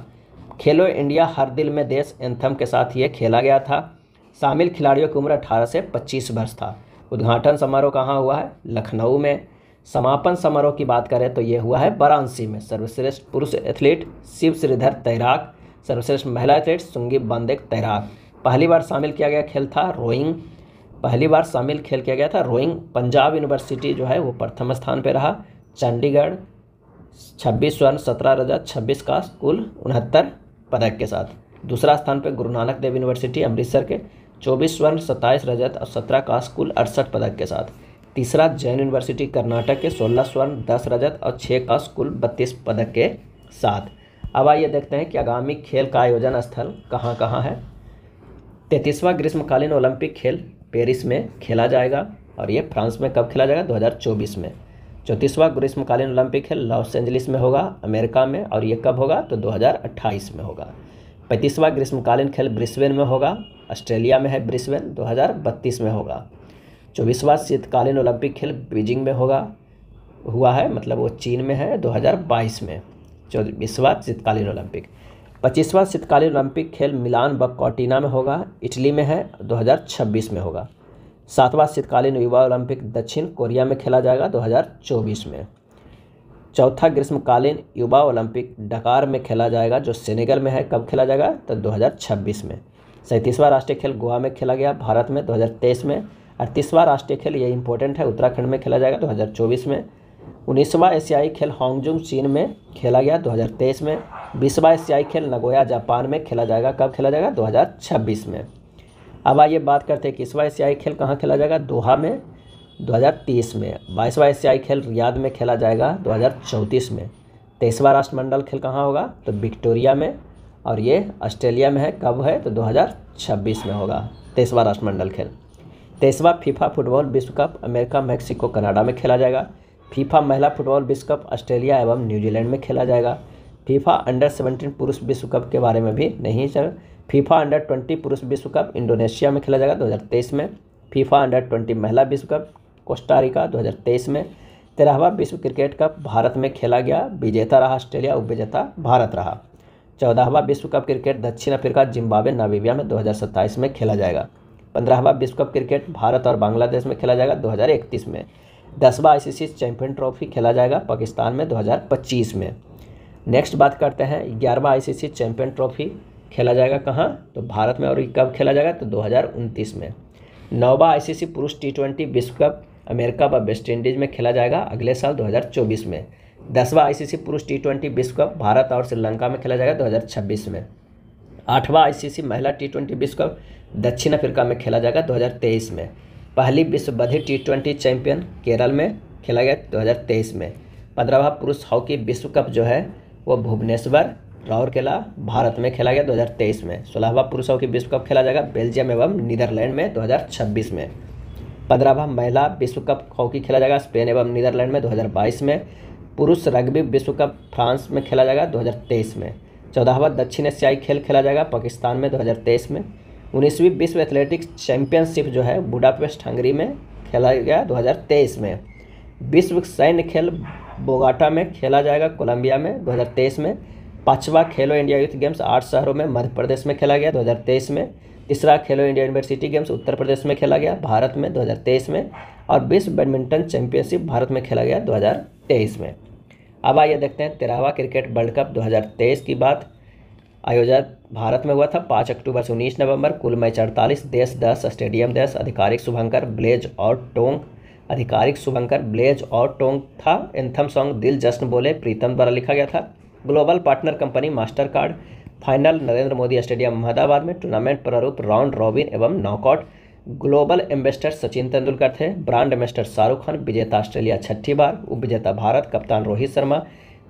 खेलो इंडिया हर दिल में देश एंथम के साथ ये खेला गया था शामिल खिलाड़ियों की उम्र 18 से 25 वर्ष था उद्घाटन समारोह कहाँ हुआ है लखनऊ में समापन समारोह की बात करें तो ये हुआ है वाराणसी में सर्वश्रेष्ठ पुरुष एथलीट शिव श्रीधर तैराक सर्वश्रेष्ठ महिला एथलीट सुंगी बंदेक तैराक पहली बार शामिल किया गया खेल था रोइंग पहली बार शामिल खेल किया गया था रोइंग पंजाब यूनिवर्सिटी जो है वो प्रथम स्थान पर रहा चंडीगढ़ छब्बीस स्वर्ण सत्रह रजत छब्बीस का कुल उनहत्तर पदक के साथ दूसरा स्थान पर गुरु नानक देव यूनिवर्सिटी अमृतसर के चौबीस स्वर्ण सत्ताईस रजत और सत्रह कांस कुल अड़सठ पदक के साथ तीसरा जैन यूनिवर्सिटी कर्नाटक के सोलह स्वर्ण दस रजत और छः कांस कुल बत्तीस पदक के साथ अब आइए देखते हैं कि आगामी खेल का आयोजन स्थल कहाँ कहाँ है तैतीसवां ग्रीष्मकालीन ओलंपिक खेल पेरिस में खेला जाएगा और ये फ्रांस में कब खेला जाएगा 2024 में चौंतीसवां ग्रीष्मकालीन ओलंपिक खेल लॉस एंजलिस में होगा अमेरिका में और ये कब होगा तो 2028 में होगा पैंतीसवां ग्रीष्मकालीन खेल ब्रिस्बेन में होगा ऑस्ट्रेलिया में है ब्रिस्बेन 2032 में होगा चौबीसवां शीतकालीन ओलंपिक खेल बीजिंग में होगा हुआ है मतलब वो चीन में है 2022 में चौबीसवां शीतकालीन ओलंपिक पच्चीसवां शीतकालीन ओलंपिक खेल मिलान व कॉटिना में होगा इटली में है 2026 में होगा सातवां शीतकालीन युवा ओलंपिक दक्षिण कोरिया में खेला जाएगा 2024 में चौथा ग्रीष्मकालीन युवा ओलंपिक डकार में खेला जाएगा जो सेनेगल में है कब खेला जाएगा तो 2026 में सैंतीसवां राष्ट्रीय खेल गोवा में खेला गया भारत में 2023 में अड़तीसवां राष्ट्रीय खेल ये इंपॉर्टेंट है उत्तराखंड में खेला जाएगा 2024 में उन्नीसवां एशियाई खेल हांगजुंग चीन में खेला गया 2023 में बीसवा एशियाई खेल नगोया जापान में खेला जाएगा कब खेला जाएगा 2026 में अब आइए बात करते हैं इक्कीसवा एशियाई खेल कहाँ खेला जाएगा दोहा में दो में बाईसवा एशियाई खेल रियाद में खेला जाएगा दो में तेईसवा राष्ट्रमंडल खेल कहाँ होगा तो विक्टोरिया में और ये ऑस्ट्रेलिया में है कब है तो 2026 में होगा तेईसवा राष्ट्रमंडल खेल तेईसवा फीफा फुटबॉल विश्व कप अमेरिका मैक्सिको कनाडा में खेला जाएगा फीफा महिला फुटबॉल विश्व कप ऑस्ट्रेलिया एवं न्यूजीलैंड में खेला जाएगा फीफा अंडर 17 पुरुष विश्व कप के बारे में भी नहीं चल फीफा अंडर 20 पुरुष विश्व कप इंडोनेशिया में खेला जाएगा 2023 में फीफा अंडर 20 महिला विश्व कप कोस्टारिका 2023 में तेरहवा विश्व क्रिकेट कप भारत में खेला गया विजेता रहा ऑस्ट्रेलिया उपविजेता भारत रहा चौदहवा विश्व कप क्रिकेट दक्षिण अफ्रीका जिम्बाब्वे नवीबिया में 2027 में खेला जाएगा पंद्रहवा विश्व कप क्रिकेट भारत और बांग्लादेश में खेला जाएगा 2031 में दसवा सी चैंपियन ट्रॉफी खेला जाएगा पाकिस्तान में 2025 में नेक्स्ट बात करते हैं ग्यारहवा सी चैंपियन ट्रॉफी खेला जाएगा कहाँ तो भारत में और कब खेला जाएगा तो 2029 में नौवा सी पुरुष टी ट्वेंटी विश्व कप अमेरिका व वेस्ट इंडीज़ में खेला जाएगा अगले साल 2024 में दसवां आईसीसी पुरुष टी ट्वेंटी विश्व कप भारत और श्रीलंका में खेला जाएगा 2026 में आठवां आईसीसी महिला टी ट्वेंटी विश्व कप दक्षिण अफ्रीका में खेला जाएगा 2023 में पहली विश्व बधिर टी ट्वेंटी चैंपियन केरल में खेला गया 2023 में पंद्रहवा पुरुष हॉकी विश्व कप जो है वो भुवनेश्वर राउरकेला भारत में खेला गया दो में सोलहवा पुरुष हॉकी विश्व कप खेला जाएगा बेल्जियम एवं नीदरलैंड में दो में पंद्रहवा महिला विश्व कप हॉकी खेला जाएगा स्पेन एवं नीदरलैंड में दो में पुरुष रग्बी विश्व कप फ्रांस में खेला जाएगा 2023 में चौदहवा दक्षिण एशियाई खेल खेला जाएगा पाकिस्तान में 2023 में उन्नीसवीं विश्व एथलेटिक्स चैंपियनशिप जो है बुडापेस्ट हंगरी में खेला गया 2023 में विश्व सैन्य खेल बोगाटा में खेला जाएगा कोलंबिया में 2023 में पांचवा खेलो इंडिया यूथ गेम्स आठ शहरों में मध्य प्रदेश में खेला गया 2023 में तीसरा Khelo India university games Uttar Pradesh में खेला गया भारत में 2023 में और विश्व बैडमिंटन चैंपियनशिप भारत में खेला गया 2023 में अब आइए देखते हैं तेरहवा क्रिकेट वर्ल्ड कप 2023 की बात आयोजन भारत में हुआ था पाँच अक्टूबर से उन्नीस नवंबर कुल मैच अड़तालीस देश दस स्टेडियम दस आधिकारिक शुभंकर ब्लेज और टोंग आधिकारिक शुभंकर ब्लेज और टोंग था एंथम सॉन्ग दिल जश्न बोले प्रीतम द्वारा लिखा गया था global partner company Mastercard final Narendra Modi stadium Ahmedabad में टूर्नामेंट प्रारूप राउंड रॉबिन एवं knockout global ambassador Sachin Tendulkar थे ब्रांड एम्बेसडर शाहरुख खान विजेता ऑस्ट्रेलिया छठी बार उप भारत कप्तान रोहित शर्मा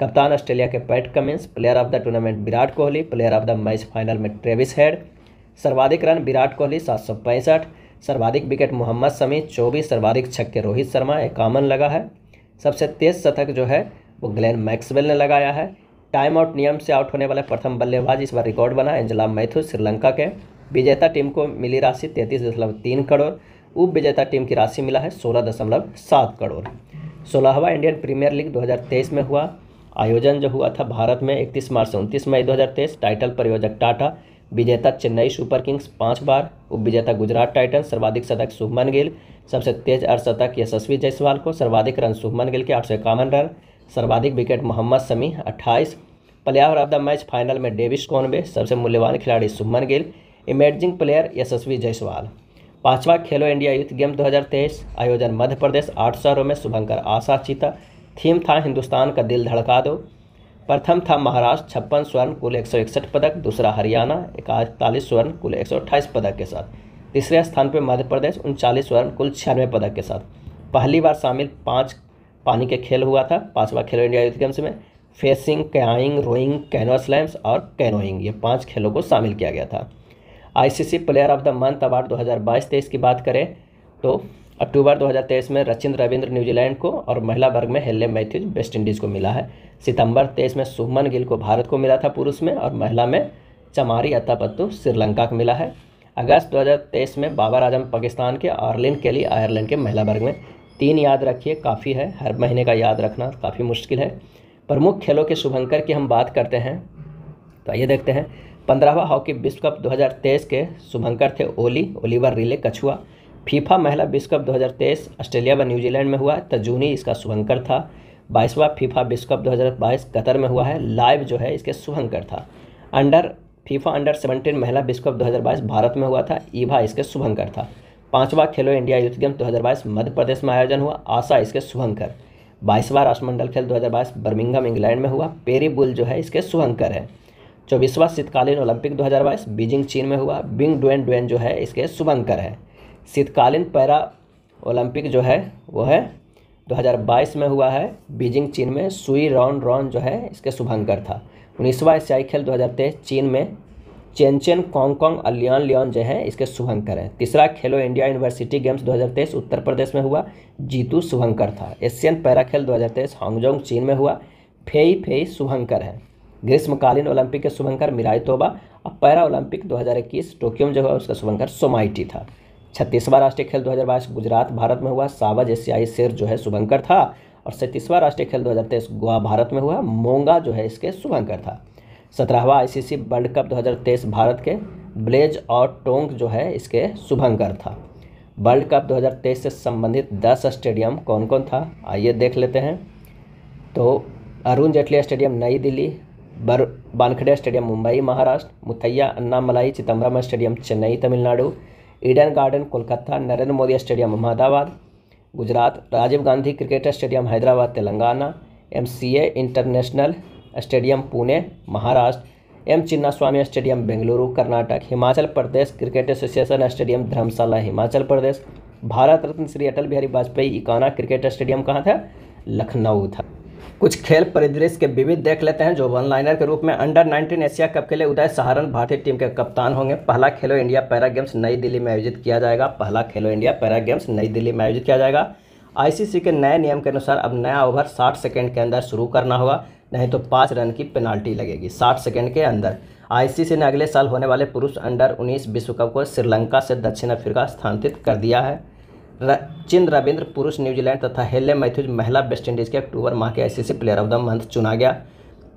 कप्तान ऑस्ट्रेलिया के Pat Cummins player of the tournament Virat Kohli player of the match final में ट्रेविस हेड सर्वाधिक रन विराट कोहली सात सर्वाधिक विकेट मोहम्मद समी चौबीस सर्वाधिक छक्के रोहित शर्मा इक्यावन लगा है सबसे तेज शतक जो है वो ग्लेन मैक्सवेल ने लगाया है टाइम आउट नियम से आउट होने वाले प्रथम बल्लेबाज इस बार रिकॉर्ड बना एंजला मैथ्यू श्रीलंका के विजेता टीम को मिली राशि तैंतीस दशमलव तीन करोड़ उप विजेता टीम की राशि मिला है सोलह दशमलव सात करोड़ सोलहवा इंडियन प्रीमियर लीग 2023 में हुआ आयोजन जो हुआ था भारत में 31 मार्च से 29 मई 2023 टाइटल परियोजक टाटा विजेता चेन्नई सुपर किंग्स पाँच बार उप विजेता गुजरात टाइटन सर्वाधिक शतक शुभमन गिल सबसे तेज अर्धशतक यशस्वी जायसवाल को सर्वाधिक रन शुभमन गिल के आठ रन सर्वाधिक विकेट मोहम्मद समी अट्ठाईस player of the match final में डेविस कॉनबे सबसे मूल्यवान खिलाड़ी शुभमन गिल इमेजिंग प्लेयर यशस्वी जायसवाल पांचवा खेलो इंडिया यूथ गेम 2023 आयोजन मध्य प्रदेश आठ शहरों में शुभंकर आशा चीता थीम था हिंदुस्तान का दिल धड़का दो प्रथम था महाराष्ट्र छप्पन स्वर्ण कुल एक पदक दूसरा हरियाणा इकतालीस स्वर्ण कुल एक पदक के साथ तीसरे स्थान पर मध्य प्रदेश उनचालीस स्वर्ण कुल छियानवे पदक के साथ पहली बार शामिल पाँच पानी के खेल हुआ था पाँचवा खेलो इंडिया यूथ गेम्स में fencing kayaking rowing canoe slalom और कैनोइंग ये पाँच खेलों को शामिल किया गया था ICC player of the month award 2022-23 की बात करें तो अक्टूबर 2023 में रचिंद रविंद्र न्यूजीलैंड को और महिला वर्ग में हेल्ले मैथ्यूज वेस्ट इंडीज़ को मिला है सितंबर तेईस में सुमन गिल को भारत को मिला था पुरुष में और महिला में चमारी अत्तापत्तू श्रीलंका को मिला है अगस्त दो में बाबर आजम पाकिस्तान के आर्लिन केली आयरलैंड के महिला वर्ग में तीन याद रखिए काफ़ी है हर महीने का याद रखना काफ़ी मुश्किल है प्रमुख खेलों के शुभंकर की हम बात करते हैं तो आइए देखते हैं पंद्रहवा हॉकी विश्व कप 2023 के शुभंकर थे ओली ओलिवर रिले कछुआ फीफा महिला विश्व कप 2023 ऑस्ट्रेलिया व न्यूजीलैंड में हुआ तजूनी इसका शुभंकर था बाईसवा फीफा विश्व कप 2022 कतर में हुआ है लाइव जो है इसके शुभंकर था अंडर फीफा अंडर 17 महिला विश्व कप 2022 भारत में हुआ था ईभा इसके शुभंकर था पाँचवा Khelo India youth game 2022 Madhya Pradesh में आयोजन हुआ आशा इसके शुभंकर बाईसवा राष्ट्रमंडल खेल 2022 बर्मिंघम इंग्लैंड में हुआ पेरी बुल जो है इसके शुभंकर है चौबीसवां शीतकालीन ओलंपिक 2022 बीजिंग चीन में हुआ बिंग डुएन डुएन जो है इसके शुभंकर हैं शीतकालीन पैरा ओलंपिक जो है वो है 2022 में हुआ है बीजिंग चीन में सुई रॉन रॉन जो है इसके शुभंकर था उन्नीसवां एशियाई खेल 2023 चीन में चेनचेन कांगकांग और लियान लियान जो है इसके शुभंकर हैं तीसरा Khelo India university games 2023 Uttar Pradesh में हुआ जीतू शुभंकर था एशियन पैरा खेल दो हांगजोंग चीन में हुआ फेई फेई शुभंकर है ग्रीष्मकालीन ओलंपिक के शुभंकर मिराई तोबा और पैरा ओलंपिक 2021 टोक्यो में जो हुआ उसका शुभंकर सोमाइटी था छत्तीसवां राष्ट्रीय खेल 2022 गुजरात भारत में हुआ सावज एशियाई शेर जो है शुभंकर था और सैंतीसवां राष्ट्रीय खेल 2023 गोवा भारत में हुआ मोंगा जो है इसके शुभंकर था सत्रहवा सी वर्ल्ड कप तेईस भारत के ब्लेज और टोंग जो है इसके शुभंकर था वर्ल्ड कप 2023 से संबंधित 10 स्टेडियम कौन कौन था आइए देख लेते हैं तो अरुण जेटली स्टेडियम नई दिल्ली बर Wankhede stadium Mumbai Maharashtra Muthiah Annamalai Chidambaram stadium Chennai Tamil Nadu Eden garden Kolkata Narendra Modi stadium Ahmedabad Gujarat Rajiv Gandhi cricket stadium Hyderabad Telangana M international stadium Pune Maharashtra M Chinnaswamy stadium Bengaluru Karnataka Himachal Pradesh cricket association stadium Dharamshala Himachal Pradesh Bharat Ratna Shri Atal Bihari Vajpayee Ekana cricket stadium कहाँ था लखनऊ था कुछ खेल परिदृश्य के विविध देख लेते हैं जो वन लाइनर के रूप में अंडर 19 एशिया कप के लिए उदय सहारन भारतीय टीम के कप्तान होंगे पहला खेलो इंडिया पैरा गेम्स नई दिल्ली में आयोजित किया जाएगा पहला खेलो इंडिया पैरा गेम्स नई दिल्ली में आयोजित किया जाएगा आईसीसी के नए नियम के अनुसार अब नया ओवर साठ सेकंड के अंदर शुरू करना होगा नहीं तो पाँच रन की पेनाल्टी लगेगी साठ सेकेंड के अंदर आईसीसी ने अगले साल होने वाले पुरुष अंडर 19 विश्व कप को श्रीलंका से दक्षिण अफ्रीका स्थानांतरित कर दिया है चिन रविंद्र पुरुष न्यूजीलैंड तथा हेले मैथ्यूज महिला वेस्टइंडीज़ के अक्टूबर माह के ICC player of the month चुना गया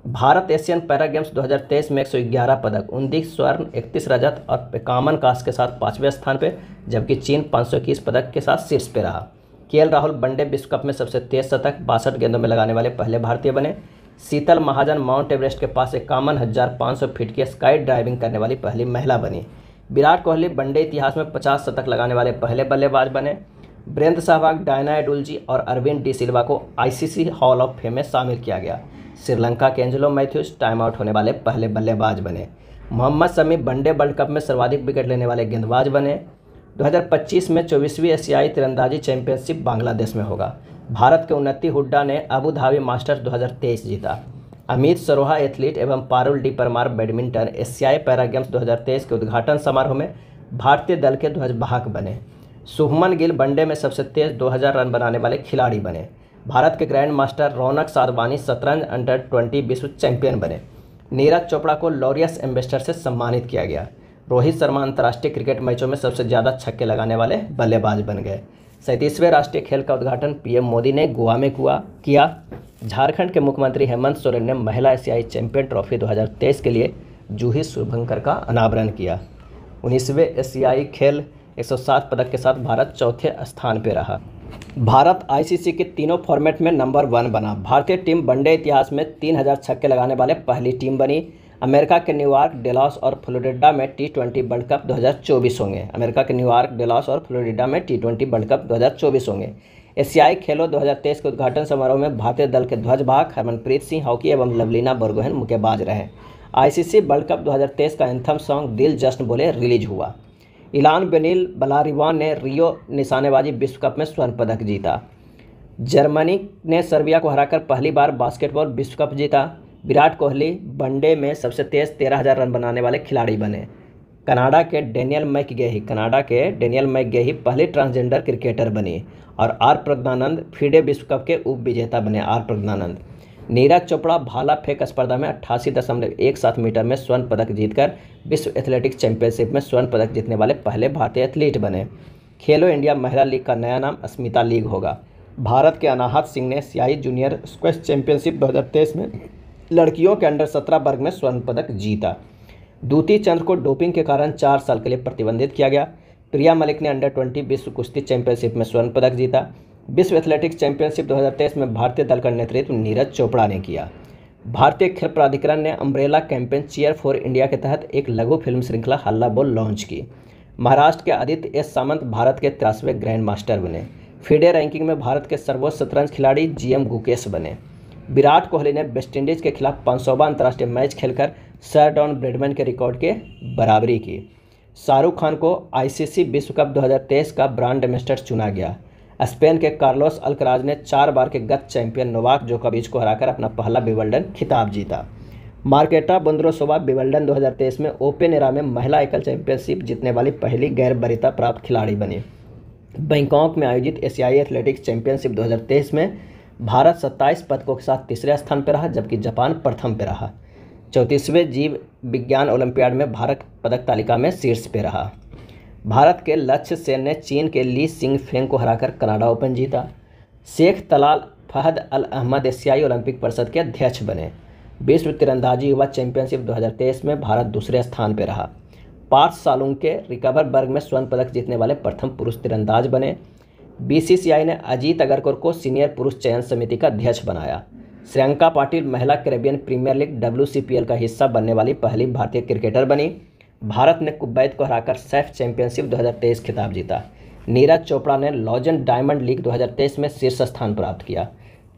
भारत एशियन पैरा गेम्स 2023 में 111 पदक उनतीस स्वर्ण 31 रजत और कामन कास्ट के साथ पाँचवें स्थान पर जबकि चीन पाँच पदक के साथ शीर्ष पर रहा के राहुल वनडे विश्व कप में सबसे तेज शतक बासठ गेंदों में लगाने वाले पहले भारतीय बने शीतल महाजन माउंट एवरेस्ट के पास एक कामन हज़ार फीट की स्काई ड्राइविंग करने वाली पहली महिला बनी विराट कोहली वनडे इतिहास में पचास शतक लगाने वाले पहले बल्लेबाज बने वीरेंद्र सहवाग डायना एडुलजी और अरविंद डी सिल्वा को आईसीसी हॉल ऑफ फेम में शामिल किया गया श्रीलंका के एंजलो मैथ्यूज टाइम आउट होने वाले पहले बल्लेबाज बने Mohammed Shami one day world cup में सर्वाधिक विकेट लेने वाले गेंदबाज बने 2025 में चौबीसवीं एशियाई तिरंदाजी चैंपियनशिप बांग्लादेश में होगा भारत के उन्नति हुड्डा ने अबू धाबी मास्टर्स 2023 जीता अमित सरोहा एथलीट एवं पारुल डी परमार बैडमिंटन एशियाई पैरा गेम्स 2023 के उद्घाटन समारोह में भारतीय दल के ध्वजवाहक बने शुभमन गिल वनडे में सबसे तेज 2000 रन बनाने वाले खिलाड़ी बने भारत के ग्रैंड मास्टर रौनक साधवानी शतरंज अंडर ट्वेंटी विश्व चैंपियन बने नीरज चोपड़ा को लॉरियस एम्बेसडर से सम्मानित किया गया रोहित शर्मा अंतर्राष्ट्रीय क्रिकेट मैचों में सबसे ज़्यादा छक्के लगाने वाले बल्लेबाज बन गए सैंतीसवें राष्ट्रीय खेल का उद्घाटन पीएम मोदी ने गोवा में हुआ किया झारखंड के मुख्यमंत्री हेमंत सोरेन ने महिला एशियाई चैंपियन ट्रॉफी 2023 के लिए जूही शुभंकर का अनावरण किया उन्नीसवें एशियाई खेल 107 पदक के साथ भारत चौथे स्थान पर रहा भारत आईसीसी के तीनों फॉर्मेट में नंबर वन बना भारतीय टीम वनडे इतिहास में तीन छक्के लगाने वाले पहली टीम बनी अमेरिका के न्यूयॉर्क डेलास और फ्लोरिडा में टी ट्वेंटी वर्ल्ड कप 2024 होंगे अमेरिका के न्यूयॉर्क डेलास और फ्लोरिडा में टी ट्वेंटी वर्ल्ड कप 2024 होंगे एशियाई खेलों 2023 के उद्घाटन समारोह में भारतीय दल के भाग हरमनप्रीत सिंह हॉकी एवं लवलीना बरगोहन मुक्केबाज रहे आईसीसी वर्ल्ड कप 2023 का एंथम सॉन्ग दिल जश्न बोले रिलीज हुआ इलान बेनिल बलारिवान ने रियो निशानेबाजी विश्व कप में स्वर्ण पदक जीता जर्मनी ने सर्बिया को हराकर पहली बार बास्केटबॉल विश्व कप जीता विराट कोहली वनडे में सबसे तेज़ तेरह हज़ार रन बनाने वाले खिलाड़ी बने कनाडा के डेनियल मैक गेही कनाडा के डेनियल मैक गेही पहले ट्रांसजेंडर क्रिकेटर बने और आर प्रज्ञानंद फीडे विश्व कप के उप विजेता बने आर प्रज्ञानंद नीरज चोपड़ा भाला फेंक स्पर्धा में अट्ठासी दशमलव एक सात मीटर में स्वर्ण पदक जीतकर विश्व एथलेटिक्स चैंपियनशिप में स्वर्ण पदक जीतने वाले पहले भारतीय एथलीट बने खेलो इंडिया महिला लीग का नया नाम अस्मिता लीग होगा भारत के अनाहत सिंह ने सियाई जूनियर स्क्वैश चैंपियनशिप दो में लड़कियों के अंडर सत्रह वर्ग में स्वर्ण पदक जीता दूती चंद्र को डोपिंग के कारण चार साल के लिए प्रतिबंधित किया गया प्रिया मलिक ने अंडर ट्वेंटी विश्व कुश्ती चैंपियनशिप में स्वर्ण पदक जीता विश्व एथलेटिक्स चैंपियनशिप 2023 में भारतीय दल का नेतृत्व नीरज चोपड़ा ने किया भारतीय खेल प्राधिकरण ने umbrella campaign cheer for India के तहत एक लघु फिल्म श्रृंखला हल्ला बोल लॉन्च की महाराष्ट्र के आदित्य एस सामंत भारत के तिरासवें ग्रैंड मास्टर बने फीडे रैंकिंग में भारत के सर्वोच्च शतरंज खिलाड़ी जीएम गुकेश बने विराट कोहली ने वेस्टइंडीज के खिलाफ पाँच सौवा अंतर्राष्ट्रीय मैच खेलकर सर डॉन ब्रेडमैन के रिकॉर्ड के बराबरी की शाहरुख खान को आईसीसी विश्व कप 2023 का ब्रांड एम्बेसडर चुना गया स्पेन के कार्लोस अल्कराज ने चार बार के गत चैंपियन नोवाक कबीज को हराकर अपना पहला विवल्डन खिताब जीता मार्केटा बंद्रोसोवा विवल्डन 2023 में ओपन एरा में महिला एकल चैंपियनशिप जीतने वाली पहली गैर बरिता प्राप्त खिलाड़ी बनी बैंकॉक में आयोजित एशियाई एथलेटिक्स चैंपियनशिप 2023 में भारत 27 पदकों के साथ तीसरे स्थान पर रहा जबकि जापान प्रथम पर रहा चौंतीसवें जीव विज्ञान ओलंपियाड में भारत पदक तालिका में शीर्ष पर रहा भारत के लक्ष्य सेन ने चीन के ली सिंह फेंग को हराकर कनाडा ओपन जीता शेख तलाल फहद अल अहमद एशियाई ओलंपिक परिषद के अध्यक्ष बने विश्व तिरंदाजी युवा चैंपियनशिप 2023 में भारत दूसरे स्थान पर रहा पाँच सालुंग के रिकवर वर्ग में स्वर्ण पदक जीतने वाले प्रथम पुरुष तिरंदाज बने बीसीसीआई ने अजीत अगरकर को सीनियर पुरुष चयन समिति का अध्यक्ष बनाया श्रियंका पाटिल महिला कैरेबियन प्रीमियर लीग डब्ल्यू का हिस्सा बनने वाली पहली भारतीय क्रिकेटर बनी भारत ने कुबैत को हराकर सेफ चैंपियनशिप 2023 खिताब जीता नीरज चोपड़ा ने लॉजन डायमंड लीग 2023 में शीर्ष स्थान प्राप्त किया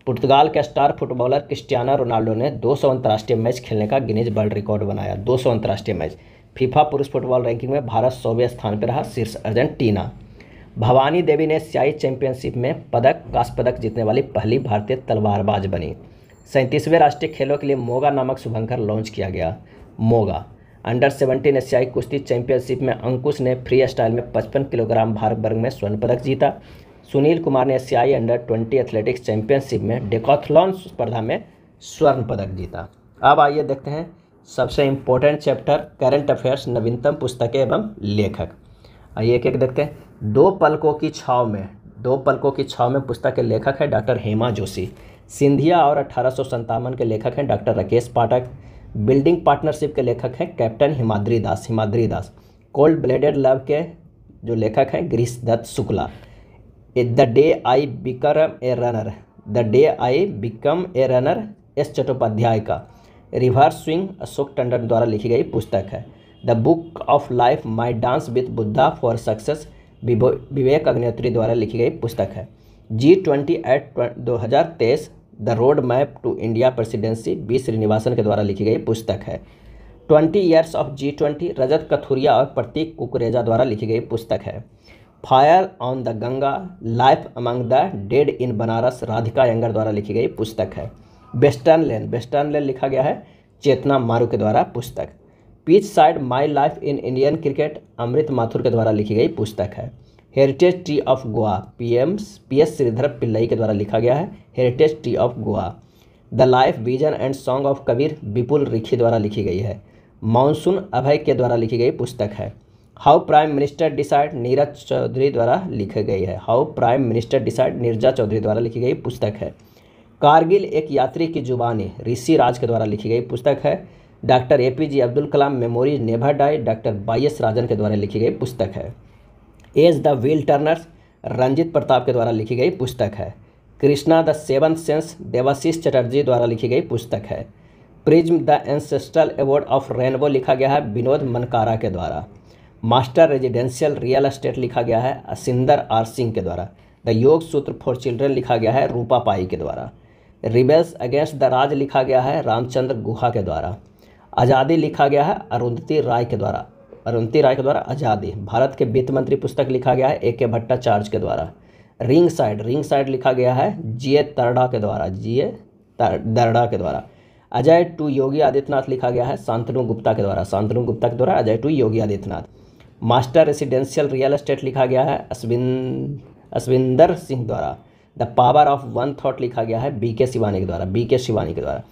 पुर्तगाल के स्टार फुटबॉलर क्रिस्टियाना रोनाल्डो ने दो अंतर्राष्ट्रीय मैच खेलने का गिनीज वर्ल्ड रिकॉर्ड बनाया दो अंतर्राष्ट्रीय मैच फीफा पुरुष फुटबॉल रैंकिंग में भारत सौवें स्थान पर रहा शीर्ष अर्जेंटीना भवानी देवी ने एशियाई चैंपियनशिप में पदक कांस्य पदक जीतने वाली पहली भारतीय तलवारबाज बनी सैंतीसवें राष्ट्रीय खेलों के लिए मोगा नामक शुभंकर लॉन्च किया गया मोगा अंडर सेवनटीन एशियाई कुश्ती चैंपियनशिप में अंकुश ने फ्री स्टाइल में पचपन किलोग्राम भार वर्ग में स्वर्ण पदक जीता सुनील कुमार ने एशियाई अंडर ट्वेंटी एथलेटिक्स चैंपियनशिप में डेकॉथलॉन स्पर्धा में स्वर्ण पदक जीता अब आइए देखते हैं सबसे इम्पोर्टेंट चैप्टर करंट अफेयर्स नवीनतम पुस्तकें एवं लेखक आइए एक एक देखते हैं दो पलकों की छाव में दो पलकों की छाव में पुस्तक के लेखक है डॉक्टर हेमा जोशी सिंधिया और अठारह के लेखक हैं doctor Rakesh Pathak building partnership के लेखक हैं captain Himadri Das Himadri Das cold blooded love के जो लेखक हैं Girish Dutt Shukla the day I become a runner the day I become a runner S Chattopadhyay का रिवर्स स्विंग अशोक टंडन द्वारा लिखी गई पुस्तक है the book of life my dance with Buddha for success Vivek Agnihotri द्वारा लिखी गई पुस्तक है जी ट्वेंटी एट दो हज़ार तेईस the road map to India presidency B Srinivasan के द्वारा लिखी गई पुस्तक है twenty years of G twenty Rajat Kathuria और प्रतीक कुकरेजा द्वारा लिखी गई पुस्तक है fire on the Ganga life among the dead in Banaras Radhika Iyengar द्वारा लिखी गई पुस्तक है वेस्टर्न लेन वेस्टर्न लेन लिखा गया है चेतना मारू के द्वारा पुस्तक pitch side my life in Indian cricket Amrit Mathur के द्वारा लिखी गई पुस्तक है heritage tree of Goa P M P S Sreedharan Pillai के द्वारा लिखा गया है heritage tree of Goa the life vision and song of Kabir Vipul Rikhi द्वारा लिखी गई है मानसून अभय के द्वारा लिखी गई पुस्तक है how prime minister decide Neeraj Chaudhary द्वारा लिखी गई है how prime minister decide Neerja Chaudhary द्वारा लिखी गई पुस्तक है कारगिल एक यात्री की जुबानी ऋषि राज के द्वारा लिखी गई पुस्तक है doctor A P J Abdul Kalam memory never die doctor Y S Rajan के द्वारा लिखी गई पुस्तक है as the wheel turners Ranjit Pratap के द्वारा लिखी गई पुस्तक है Krishna the seven sense Debashish Chatterjee द्वारा लिखी गई पुस्तक है prism the ancestral award of rainbow लिखा गया है विनोद मनकारा के द्वारा मास्टर रेजिडेंशियल रियल एस्टेट लिखा गया है असिंदर आर सिंह के द्वारा द योग सूत्र फॉर चिल्ड्रन लिखा गया है रूपा पाई के द्वारा रिबेल्स अगेंस्ट द राज लिखा गया है रामचंद्र गुहा के द्वारा आज़ादी लिखा गया है अरुंधति राय के द्वारा अरुंती राय के द्वारा आज़ादी भारत के वित्त मंत्री पुस्तक लिखा गया है ए के भट्टाचार्य के द्वारा रिंग साइड रिंग साइड लिखा गया है जी ए तरडा के द्वारा जी ए दरडा के द्वारा अजय टू योगी आदित्यनाथ लिखा गया है शांतनु गुप्ता के द्वारा शांतनु गुप्ता के द्वारा Ajay to Yogi Adityanath master residential real estate लिखा गया है अश्विन अश्विंदर सिंह द्वारा the power of one thought लिखा गया है बी के शिवानी के द्वारा बी के शिवानी के द्वारा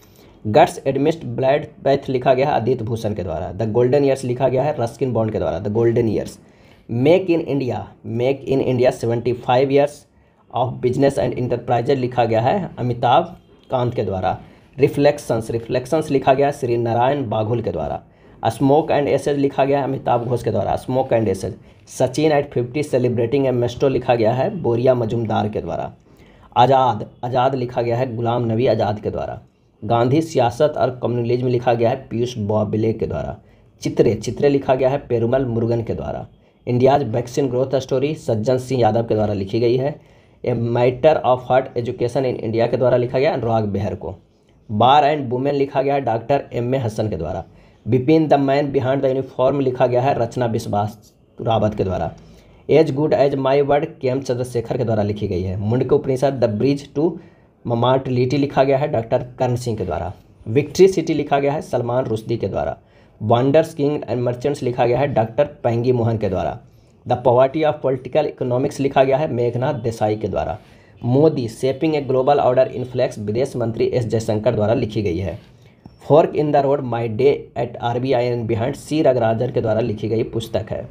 गट्स एडमिस्ट ब्लड पैथ लिखा गया है आदित्य भूषण के द्वारा द गोल्डन ईयर्स लिखा गया है रस्किन बॉन्ड के द्वारा the golden years make in India make in India seventy five years of business and enterprise लिखा गया है अमिताभ कांत के द्वारा रिफ्लेक्शंस रिफ्लेक्शंस लिखा गया है श्री नारायण बाघुल के द्वारा स्मोक एंड एसेज लिखा गया है अमिताभ घोष के द्वारा smoke and ashes Sachin at fifty celebrating a maestro लिखा गया है बोरिया मजुमदार के द्वारा आज़ाद आज़ाद लिखा गया है गुलाम नबी आज़ाद के द्वारा गांधी सियासत और कम्युनलिज्म लिखा गया है पीयूष बॉबले के द्वारा चित्रे चित्रे लिखा गया है पेरुमल मुर्गन के द्वारा इंडियाज वैक्सीन ग्रोथ स्टोरी सज्जन सिंह यादव के द्वारा लिखी गई है a matter of heart education in India के द्वारा लिखा गया राग बेहर को बार एंड वुमेन लिखा गया है डॉक्टर एम ए हसन के द्वारा Bipin the man behind the uniform लिखा गया है रचना विश्वास रावत के द्वारा as good as my word K M Chandrasekhar के द्वारा लिखी गई है Mundaka Upanishad the bridge to लिटी लिखा गया है डॉक्टर कर्ण सिंह के द्वारा विक्ट्री सिटी लिखा गया है सलमान रुश्दी के द्वारा वॉन्डर्स किंग एंड मर्चेंट्स लिखा गया है डॉक्टर पैंगी मोहन के द्वारा the poverty of political economics लिखा गया है मेघनाथ देसाई के द्वारा Modi shaping a global order in flux विदेश मंत्री एस जयशंकर द्वारा लिखी गई है fork in the road my day at R B I and behind C Rangarajan के द्वारा लिखी गई पुस्तक है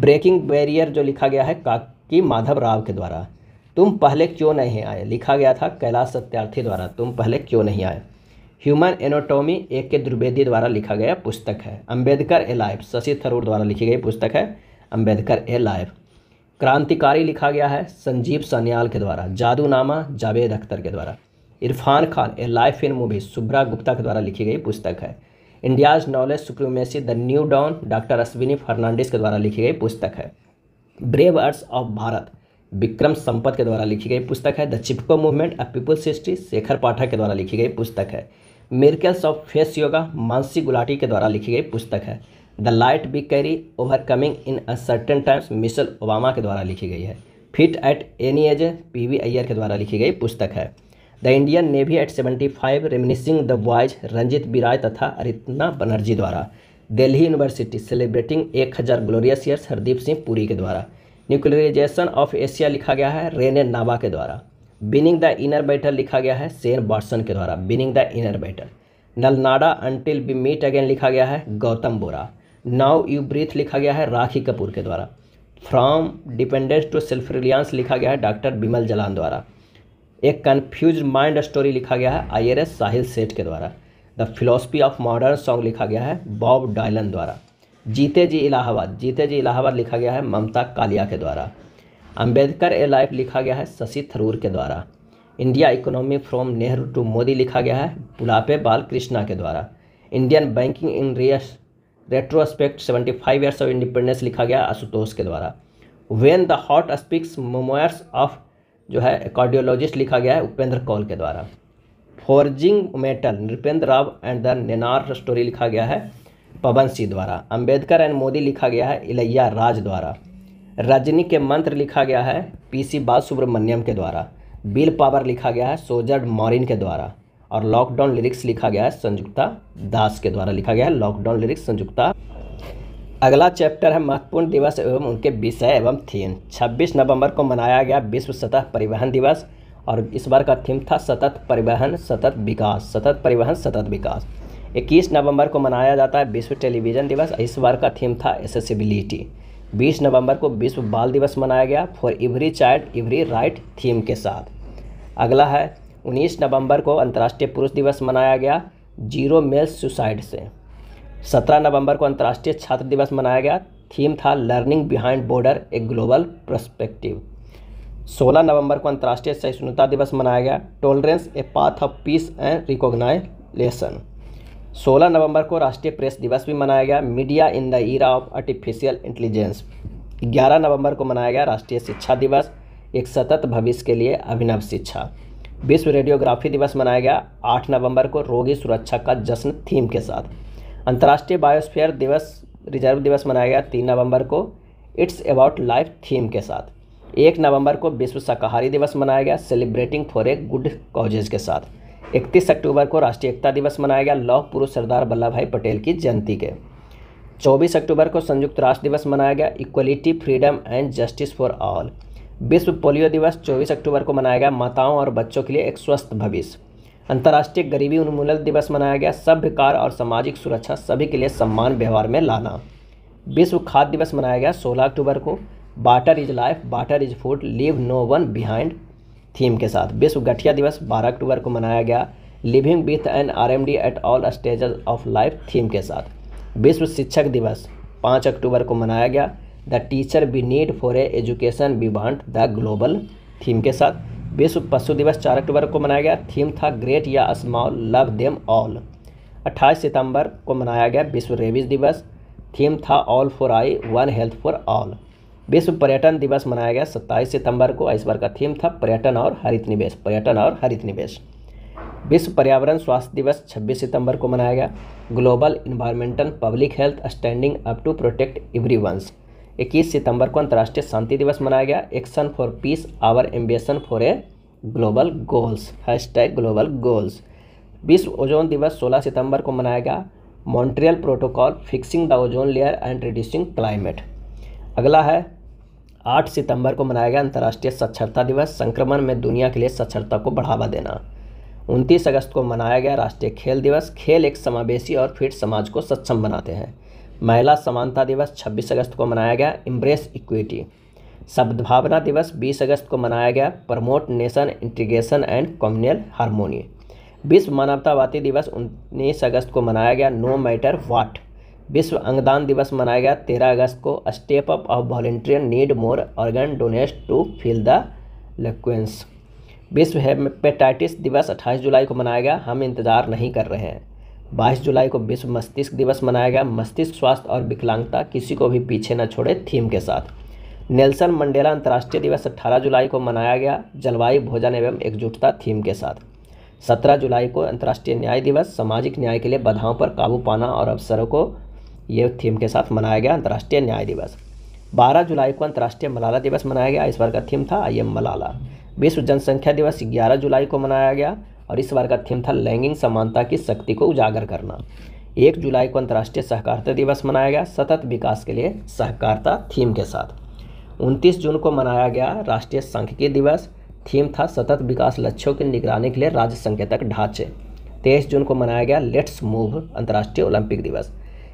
ब्रेकिंग बैरियर जो लिखा गया है काकी माधव राव के द्वारा तुम पहले क्यों नहीं आए लिखा गया था कैलाश सत्यार्थी द्वारा तुम पहले क्यों नहीं आए ह्यूमन एनोटोमी ए के द्विवेदी द्वारा लिखा गया पुस्तक है अंबेडकर ए लाइफ शशि थरूर द्वारा लिखी गई पुस्तक है अंबेडकर ए लाइफ क्रांतिकारी लिखा गया है संजीव सन्याल के द्वारा जादूनामा जावेद अख्तर के द्वारा Irrfan Khan a life in movie Shubhra Gupta के द्वारा लिखी गई पुस्तक है India's knowledge supremacy the new dawn doctor Ashwini Fernandes के द्वारा लिखी गई पुस्तक है ब्रेव ऑफ भारत विक्रम संपत के द्वारा लिखी गई पुस्तक है the Chipko movement a people's history Shekhar Pathak के द्वारा लिखी गई पुस्तक है miracles of face yoga Mansi Gulati के द्वारा लिखी गई पुस्तक है the light we carry overcoming in uncertain times Michelle Obama के द्वारा लिखी गई है fit at any age P V Iyer के द्वारा लिखी गई पुस्तक है the Indian navy at seventy five reminiscing the voyage Ranjit Birai तथा अरितना बनर्जी द्वारा दिल्ली यूनिवर्सिटी सेलिब्रेटिंग एक हज़ार ग्लोरियस ईयर्स हरदीप सिंह पुरी के द्वारा न्यूक्लियराइजेशन ऑफ एशिया लिखा गया है रेने नावा के द्वारा बिनिंग द इनर बैटल लिखा गया है सेन बॉटसन के द्वारा बिनिंग द इनर बैटल नलनाडा अंटिल बी मीट अगेन लिखा गया है Gautam Bora now you breathe लिखा गया है राखी कपूर के द्वारा from dependence to self reliance लिखा गया है डॉक्टर बिमल जलान द्वारा एक कन्फ्यूज माइंड स्टोरी लिखा गया है आई साहिल सेठ के द्वारा the philosophy of modern song लिखा गया है बॉब डायलन द्वारा जीते जी इलाहाबाद जीते जी इलाहाबाद लिखा गया है ममता कालिया के द्वारा अंबेडकर ए लाइफ लिखा गया है शशि थरूर के द्वारा India economy from Nehru to Modi लिखा गया है बुलापे बाल कृष्णा के द्वारा इंडियन बैंकिंग इन रियस रेट्रोस्पेक्ट 75 ईयर्स ऑफ इंडिपेंडेंस लिखा गया आशुतोष के द्वारा when the heart speaks memoirs of जो है कार्डियोलॉजिस्ट लिखा गया है उपेंद्र कौल के द्वारा forging metal Nripendra Rao and the नेनार स्टोरी लिखा गया है पवन सिंह द्वारा अंबेडकर एंड मोदी लिखा गया है इलैया राज द्वारा रजनी के मंत्र लिखा गया है पीसी बालसुब्रमण्यम के द्वारा बिल पावर लिखा गया है सोजर मॉरिन के द्वारा और लॉकडाउन लिरिक्स लिखा गया है संयुक्ता दास के द्वारा लिखा गया है लॉकडाउन लिरिक्स संयुक्ता अगला चैप्टर है महत्वपूर्ण दिवस एवं उनके विषय एवं थीम 26 नवंबर को मनाया गया विश्व सतह परिवहन दिवस और इस बार का थीम था सतत परिवहन सतत विकास सतत परिवहन सतत विकास 21 नवंबर को मनाया जाता है विश्व टेलीविज़न दिवस इस बार का थीम था एसेसिबिलिटी 20 नवंबर को विश्व बाल दिवस मनाया गया for every child every right theme के साथ अगला है 19 नवंबर को अंतर्राष्ट्रीय पुरुष दिवस मनाया गया जीरो मेल सुसाइड से 17 नवंबर को अंतर्राष्ट्रीय छात्र दिवस मनाया गया थीम था learning behind border a global perspective 16 नवंबर को अंतर्राष्ट्रीय सहिष्णुता दिवस मनाया गया tolerance a path of peace and recognisation 16 नवंबर को राष्ट्रीय प्रेस दिवस भी मनाया गया media in the era of artificial intelligence 11 नवंबर को मनाया गया राष्ट्रीय शिक्षा दिवस एक सतत भविष्य के लिए अभिनव शिक्षा विश्व रेडियोग्राफी दिवस मनाया गया 8 नवंबर को रोगी सुरक्षा का जश्न थीम के साथ अंतर्राष्ट्रीय बायोस्फेयर दिवस रिजर्व दिवस मनाया गया तीन नवंबर को इट्स अबाउट लाइफ थीम के साथ एक नवंबर को विश्व शाकाहारी दिवस मनाया गया celebrating for a good causes के साथ इकतीस अक्टूबर को राष्ट्रीय एकता दिवस मनाया गया लौह पुरुष सरदार वल्लभ भाई पटेल की जयंती के 24 अक्टूबर को संयुक्त राष्ट्र दिवस मनाया गया equality freedom and justice for all विश्व पोलियो दिवस 24 अक्टूबर को मनाया गया माताओं और बच्चों के लिए एक स्वस्थ भविष्य अंतर्राष्ट्रीय गरीबी उन्मूलन दिवस मनाया गया सभ्य कार और सामाजिक सुरक्षा सभी के लिए सम्मान व्यवहार में लाना विश्व खाद्य दिवस मनाया गया सोलह अक्टूबर को water is life water is food leave no one behind theme के साथ विश्व गठिया दिवस 12 अक्टूबर को मनाया गया living with an RMD at all stages of life theme के साथ विश्व शिक्षक दिवस 5 अक्टूबर को मनाया गया the teacher we need for a education we want the global theme के साथ विश्व पशु दिवस 4 अक्टूबर को मनाया गया थीम था ग्रेट या स्मॉल लव देम ऑल अट्ठाईस सितंबर को मनाया गया विश्व रेबीज दिवस थीम था all for I one health for all विश्व पर्यटन दिवस मनाया गया 27 सितंबर को इस बार का थीम था पर्यटन और हरित निवेश पर्यटन और हरित निवेश विश्व पर्यावरण स्वास्थ्य दिवस 26 सितंबर को मनाया गया global environmental public health standing up to protect everyone's इक्कीस सितंबर को अंतर्राष्ट्रीय शांति दिवस मनाया गया action for peace our ambition for a global goals hashtag global goals विश्व ओजोन दिवस 16 सितंबर को मनाया गया Montreal protocol fixing the ozone layer and reducing climate अगला है आठ सितंबर को मनाया गया अंतर्राष्ट्रीय साक्षरता दिवस संक्रमण में दुनिया के लिए साक्षरता को बढ़ावा देना उनतीस अगस्त को मनाया गया राष्ट्रीय खेल दिवस खेल एक समावेशी और फिट समाज को सक्षम बनाते हैं महिला समानता दिवस 26 अगस्त को मनाया गया इम्ब्रेस इक्विटी सद्भावना दिवस 20 अगस्त को मनाया गया promote nation integration and communal harmony विश्व मानवतावादी दिवस 19 अगस्त को मनाया गया नो मैटर वाट विश्व अंगदान दिवस मनाया गया तेरह अगस्त को step up of volunteer need more organ donate to fill the लिक्वेंस विश्व हेपेटाइटिस दिवस 28 जुलाई को मनाया गया हम इंतज़ार नहीं कर रहे हैं 22 जुलाई को विश्व मस्तिष्क दिवस मनाया गया मस्तिष्क स्वास्थ्य और विकलांगता किसी को भी पीछे न छोड़े थीम के साथ नेल्सन मंडेला अंतर्राष्ट्रीय दिवस 18 जुलाई को मनाया गया जलवायु भोजन एवं एकजुटता थीम के साथ 17 जुलाई को अंतर्राष्ट्रीय न्याय दिवस सामाजिक न्याय के लिए बाधाओं पर काबू पाना और अवसरों को ये थीम के साथ मनाया गया अंतर्राष्ट्रीय न्याय दिवस 12 जुलाई को अंतर्राष्ट्रीय मलाला दिवस मनाया गया इस बार का थीम था आई एम मलाला विश्व जनसंख्या दिवस 11 जुलाई को मनाया गया और इस बार का थीम था लैंगिक समानता की शक्ति को उजागर करना एक जुलाई को अंतर्राष्ट्रीय सहकारिता दिवस मनाया गया सतत विकास के लिए सहकारिता थीम के साथ उनतीस जून को मनाया गया राष्ट्रीय सांख्यिकी दिवस थीम था सतत विकास लक्ष्यों की निगरानी के लिए राज्य संकेतक ढांचे तेईस जून को मनाया गया लेट्स मूव अंतर्राष्ट्रीय ओलंपिक दिवस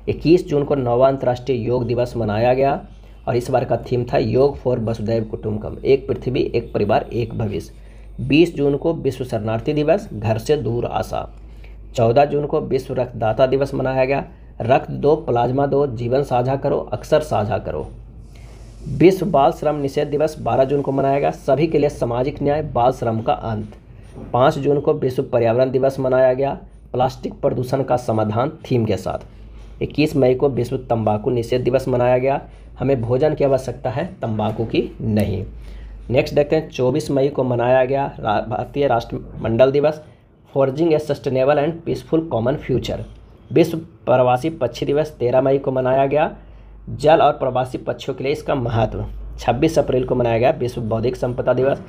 इक्कीस जून को नौवा अंतर्राष्ट्रीय योग दिवस मनाया गया और इस बार का थीम था योग फॉर वसुदैव कुटुम्बकम एक पृथ्वी एक परिवार एक भविष्य 20 जून को विश्व शरणार्थी दिवस घर से दूर आशा 14 जून को विश्व रक्तदाता दिवस मनाया गया रक्त दो प्लाज्मा दो जीवन साझा करो अक्सर साझा करो विश्व बाल श्रम निषेध दिवस 12 जून को मनाया गया सभी के लिए सामाजिक न्याय बाल श्रम का अंत 5 जून को विश्व पर्यावरण दिवस मनाया गया प्लास्टिक प्रदूषण का समाधान थीम के साथ इक्कीस मई को विश्व तम्बाकू निषेध दिवस मनाया गया हमें भोजन की आवश्यकता है तम्बाकू की नहीं नेक्स्ट देखते हैं चौबीस मई को मनाया गया भारतीय राष्ट्रमंडल दिवस forging a sustainable and peaceful common future विश्व प्रवासी पक्षी दिवस तेरह मई को मनाया गया जल और प्रवासी पक्षियों के लिए इसका महत्व 26 अप्रैल को मनाया गया विश्व बौद्धिक संपदा दिवस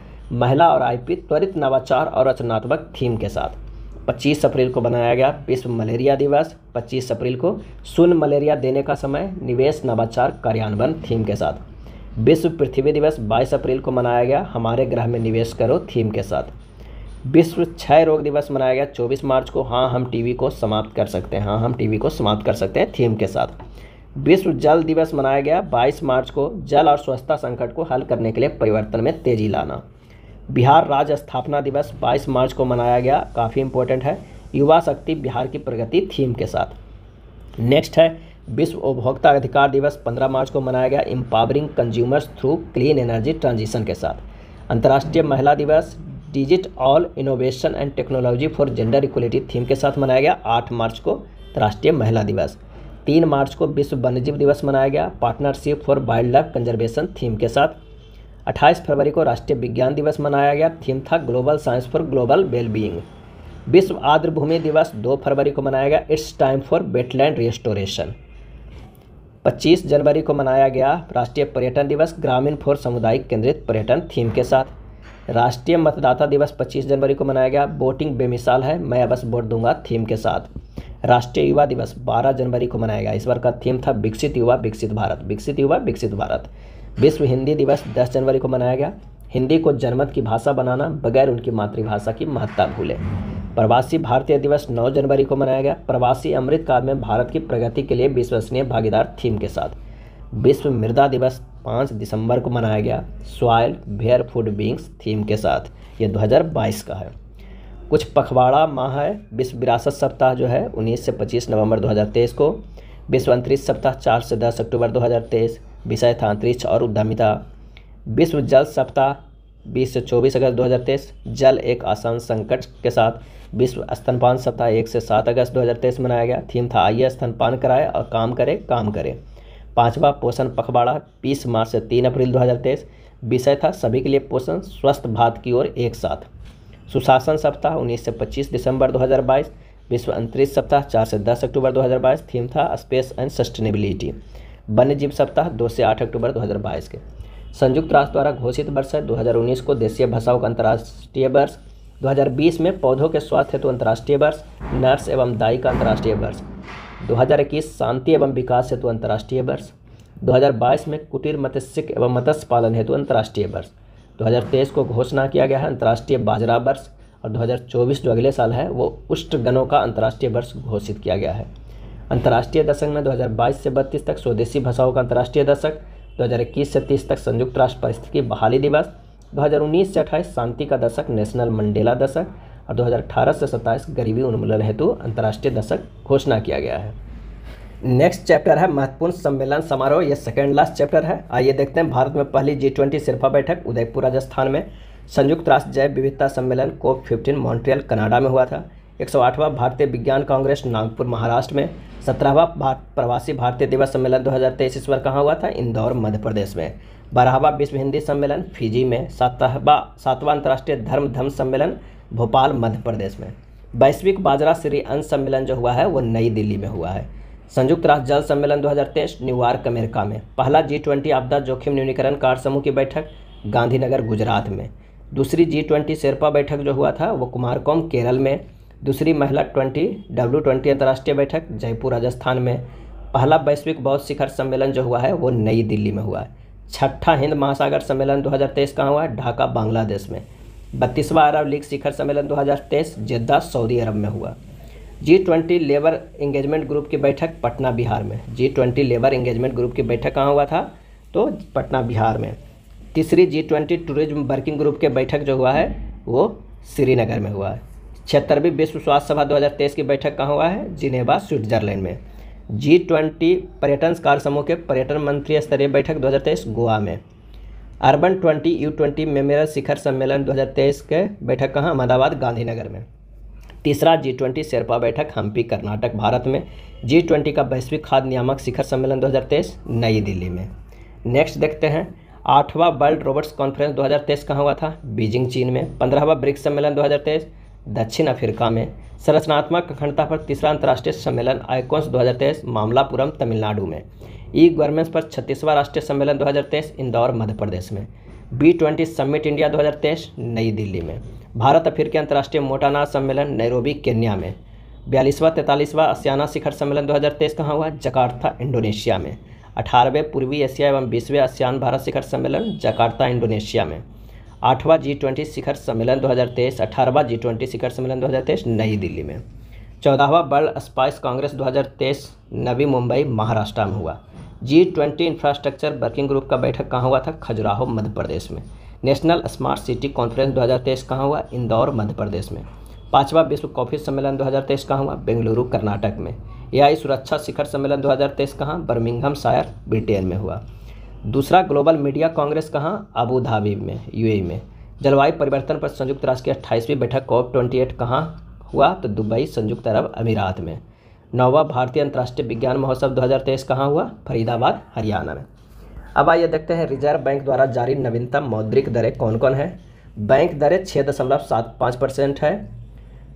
महिला और आईपी त्वरित नवाचार और रचनात्मक थीम के साथ 25 अप्रैल को बनाया गया विश्व मलेरिया दिवस 25 अप्रैल को शून्य मलेरिया देने का समय निवेश नवाचार कार्यान्वयन थीम के साथ विश्व पृथ्वी दिवस 22 अप्रैल को मनाया गया हमारे ग्रह में निवेश करो थीम के साथ विश्व क्षय रोग दिवस मनाया गया 24 मार्च को हाँ हम टीवी को समाप्त कर सकते हैं हाँ हम टीवी को समाप्त कर सकते हैं थीम के साथ विश्व जल दिवस मनाया गया 22 मार्च को जल और स्वच्छता संकट को हल करने के लिए परिवर्तन में तेजी लाना बिहार राज्य स्थापना दिवस 22 मार्च को मनाया गया काफ़ी इंपॉर्टेंट है युवा शक्ति बिहार की प्रगति थीम के साथ नेक्स्ट है विश्व उपभोक्ता अधिकार दिवस 15 मार्च को मनाया गया empowering consumers through clean energy transition के साथ अंतर्राष्ट्रीय महिला दिवस digit all innovation and technology for gender equality theme के साथ मनाया गया आठ मार्च को राष्ट्रीय महिला दिवस तीन मार्च को विश्व वन्यजीव दिवस मनाया गया partnership for wildlife conservation theme के साथ 28 फरवरी को राष्ट्रीय विज्ञान दिवस मनाया गया थीम था global science for global wellbeing विश्व आर्द्रभूमि दिवस 2 फरवरी को मनाया गया it's time for wetland restoration 25 जनवरी को मनाया गया राष्ट्रीय पर्यटन दिवस ग्रामीण फॉर सामुदायिक केंद्रित पर्यटन थीम के साथ राष्ट्रीय मतदाता दिवस 25 जनवरी को मनाया गया वोटिंग बेमिसाल है मैं अवश्य वोट दूंगा थीम के साथ राष्ट्रीय युवा दिवस 12 जनवरी को मनाया गया इस बार का थीम था विकसित युवा विकसित भारत विकसित युवा विकसित भारत विश्व हिंदी दिवस 10 जनवरी को मनाया गया हिंदी को जनमत की भाषा बनाना बगैर उनकी मातृभाषा की महत्ता भूले प्रवासी भारतीय दिवस 9 जनवरी को मनाया गया प्रवासी अमृतकाल में भारत की प्रगति के लिए विश्वसनीय भागीदार थीम के साथ विश्व मृदा दिवस 5 दिसंबर को मनाया गया soil where food begins theme के साथ ये 2022 का है कुछ पखवाड़ा माह है विश्व विरासत सप्ताह जो है 19 से 25 नवंबर 2023 को विश्व अंतरिक्ष सप्ताह 4 से 10 अक्टूबर 2023 विषय था अंतरिक्ष और उद्यमिता विश्व जल सप्ताह बीस से चौबीस अगस्त 2023 जल एक आसान संकट के साथ विश्व स्तनपान सप्ताह एक से सात अगस्त 2023 मनाया गया थीम था आइए स्तनपान कराए और काम करे काम करे पांचवा पोषण पखवाड़ा बीस मार्च से तीन अप्रैल 2023 विषय था सभी के लिए पोषण स्वस्थ भारत की ओर एक साथ सुशासन सप्ताह उन्नीस से पच्चीस दिसंबर 2022 विश्व अंतरिक्ष सप्ताह चार से दस अक्टूबर 2022 थीम था स्पेस एंड सस्टेनेबिलिटी वन्य जीव सप्ताह दो से आठ अक्टूबर 2022 के संयुक्त राष्ट्र द्वारा घोषित वर्ष है 2019 को देशीय भाषाओं का अंतर्राष्ट्रीय वर्ष 2020 में पौधों के स्वास्थ्य हेतु अंतर्राष्ट्रीय वर्ष नर्स एवं दाई का अंतर्राष्ट्रीय वर्ष 2021 शांति एवं विकास हेतु अंतर्राष्ट्रीय वर्ष 2022 में कुटीर मत्स्यिक एवं मत्स्य पालन हेतु अंतर्राष्ट्रीय वर्ष 2023 को घोषणा किया गया है अंतर्राष्ट्रीय बाजरा वर्ष और 2024 जो अगले साल है वो उष्ट गणों का अंतर्राष्ट्रीय वर्ष घोषित किया गया है अंतर्राष्ट्रीय दशक में 2022 से 32 तक स्वदेशी भाषाओं का अंतर्राष्ट्रीय दशक 2021 से 30 तक संयुक्त राष्ट्र परिस्थिति बहाली दिवस 2019 से 28 शांति का दशक नेशनल मंडेला दशक और 2018 से 27 गरीबी उन्मूलन हेतु अंतर्राष्ट्रीय दशक घोषणा किया गया है नेक्स्ट चैप्टर है महत्वपूर्ण सम्मेलन समारोह यह सेकेंड लास्ट चैप्टर है आइए देखते हैं भारत में पहली जी ट्वेंटी बैठक उदयपुर राजस्थान में संयुक्त राष्ट्र जैव विविधता सम्मेलन कोप फिफ्टीन मॉन्ट्रियल कनाडा में हुआ था 108वां भारतीय विज्ञान कांग्रेस नागपुर महाराष्ट्र में सत्रहवा भारत प्रवासी भारतीय दिवस सम्मेलन 2023 इस वर्ष कहाँ हुआ था इंदौर मध्य प्रदेश में बारहवा विश्व हिंदी सम्मेलन फिजी में सातवा सातवां अंतर्राष्ट्रीय धर्म धर्म सम्मेलन भोपाल मध्य प्रदेश में वैश्विक बाजरा श्री अंश सम्मेलन जो हुआ है वो नई दिल्ली में हुआ है संयुक्त राष्ट्र जल सम्मेलन 2023 न्यूयॉर्क अमेरिका में पहला जी ट्वेंटी आपदा जोखिम न्यूनीकरण कार्य समूह की बैठक गांधीनगर गुजरात में दूसरी जी ट्वेंटी शेरपा बैठक जो हुआ था वो कुमारकोम केरल में दूसरी महिला ट्वेंटी डब्ल्यू ट्वेंटी अंतर्राष्ट्रीय बैठक जयपुर राजस्थान में पहला वैश्विक बौद्ध शिखर सम्मेलन जो हुआ है वो नई दिल्ली में हुआ है छठा हिंद महासागर सम्मेलन 2023 कहाँ हुआ है ढाका बांग्लादेश में बत्तीसवां अरब लीग शिखर सम्मेलन 2023 जिद्दा सऊदी अरब में हुआ G twenty labour engagement group की बैठक पटना बिहार में G twenty labour engagement group की बैठक कहाँ हुआ था तो पटना बिहार में तीसरी G twenty tourism working group के बैठक जो हुआ है वो श्रीनगर में हुआ है छिहत्तरवीं विश्व स्वास्थ्य सभा 2023 की बैठक कहाँ हुआ है जिनेवा स्विट्जरलैंड में जी ट्वेंटी पर्यटन कार्य समूह के पर्यटन मंत्री स्तरीय बैठक 2023 गोवा में urban twenty U twenty memorial शिखर सम्मेलन 2023 के बैठक कहाँ अहमदाबाद गांधीनगर में तीसरा जी ट्वेंटी शेरपा बैठक हम्पी कर्नाटक भारत में जी ट्वेंटी का वैश्विक खाद्य नियामक शिखर सम्मेलन 2023 नई दिल्ली में नेक्स्ट देखते हैं आठवां वर्ल्ड रोबोट्स कॉन्फ्रेंस 2023 कहाँ हुआ था बीजिंग चीन में पंद्रहवा ब्रिक्स सम्मेलन 2023 दक्षिण अफ्रीका में संरचनात्मक अखंडता पर तीसरा अंतर्राष्ट्रीय सम्मेलन आइकॉन्स 2023 मामलापुरम तमिलनाडु में ई गवर्नेंस पर छत्तीसवां राष्ट्रीय सम्मेलन 2023 इंदौर मध्य प्रदेश में बी ट्वेंटी समिट इंडिया 2023 नई दिल्ली में भारत अफ्रीकी अंतर्राष्ट्रीय मोटानाज सम्मेलन नैरोबी केन्या में बयालीसवां तैंतालीसवां आसियाना शिखर सम्मेलन 2023 कहाँ हुआ जकार्ता इंडोनेशिया में अठारहवें पूर्वी एशिया एवं बीसवें आसियान भारत शिखर सम्मेलन जकार्ता इंडोनेशिया में आठवां जी ट्वेंटी शिखर सम्मेलन 2023 अठारहवां जी ट्वेंटी शिखर सम्मेलन 2023 नई दिल्ली में चौदहवा world spice congress 2023 Navi Mumbai Maharashtra में हुआ G twenty infrastructure working group का बैठक कहाँ हुआ था खजुराहो मध्य प्रदेश में नेशनल स्मार्ट सिटी कॉन्फ्रेंस 2023 कहाँ हुआ इंदौर मध्य प्रदेश में पाँचवा विश्व कॉफी सम्मेलन 2023 कहाँ हुआ बेंगलुरु कर्नाटक में ए सुरक्षा शिखर सम्मेलन दो हज़ार तेईस कहाँ बर्मिंगहम शायर ब्रिटेन में हुआ दूसरा ग्लोबल मीडिया कांग्रेस कहाँ अबू धाबी में यूएई में जलवायु परिवर्तन पर संयुक्त राष्ट्र की अट्ठाईसवीं बैठक कॉप ट्वेंटी एट कहाँ हुआ तो दुबई संयुक्त अरब अमीरात में नौवा भारतीय अंतर्राष्ट्रीय विज्ञान महोत्सव 2023 कहाँ हुआ फरीदाबाद हरियाणा में अब आइए देखते हैं रिजर्व बैंक द्वारा जारी नवीनतम मौद्रिक दरें कौन कौन है बैंक दरें छः दशमलव सात पाँच परसेंट है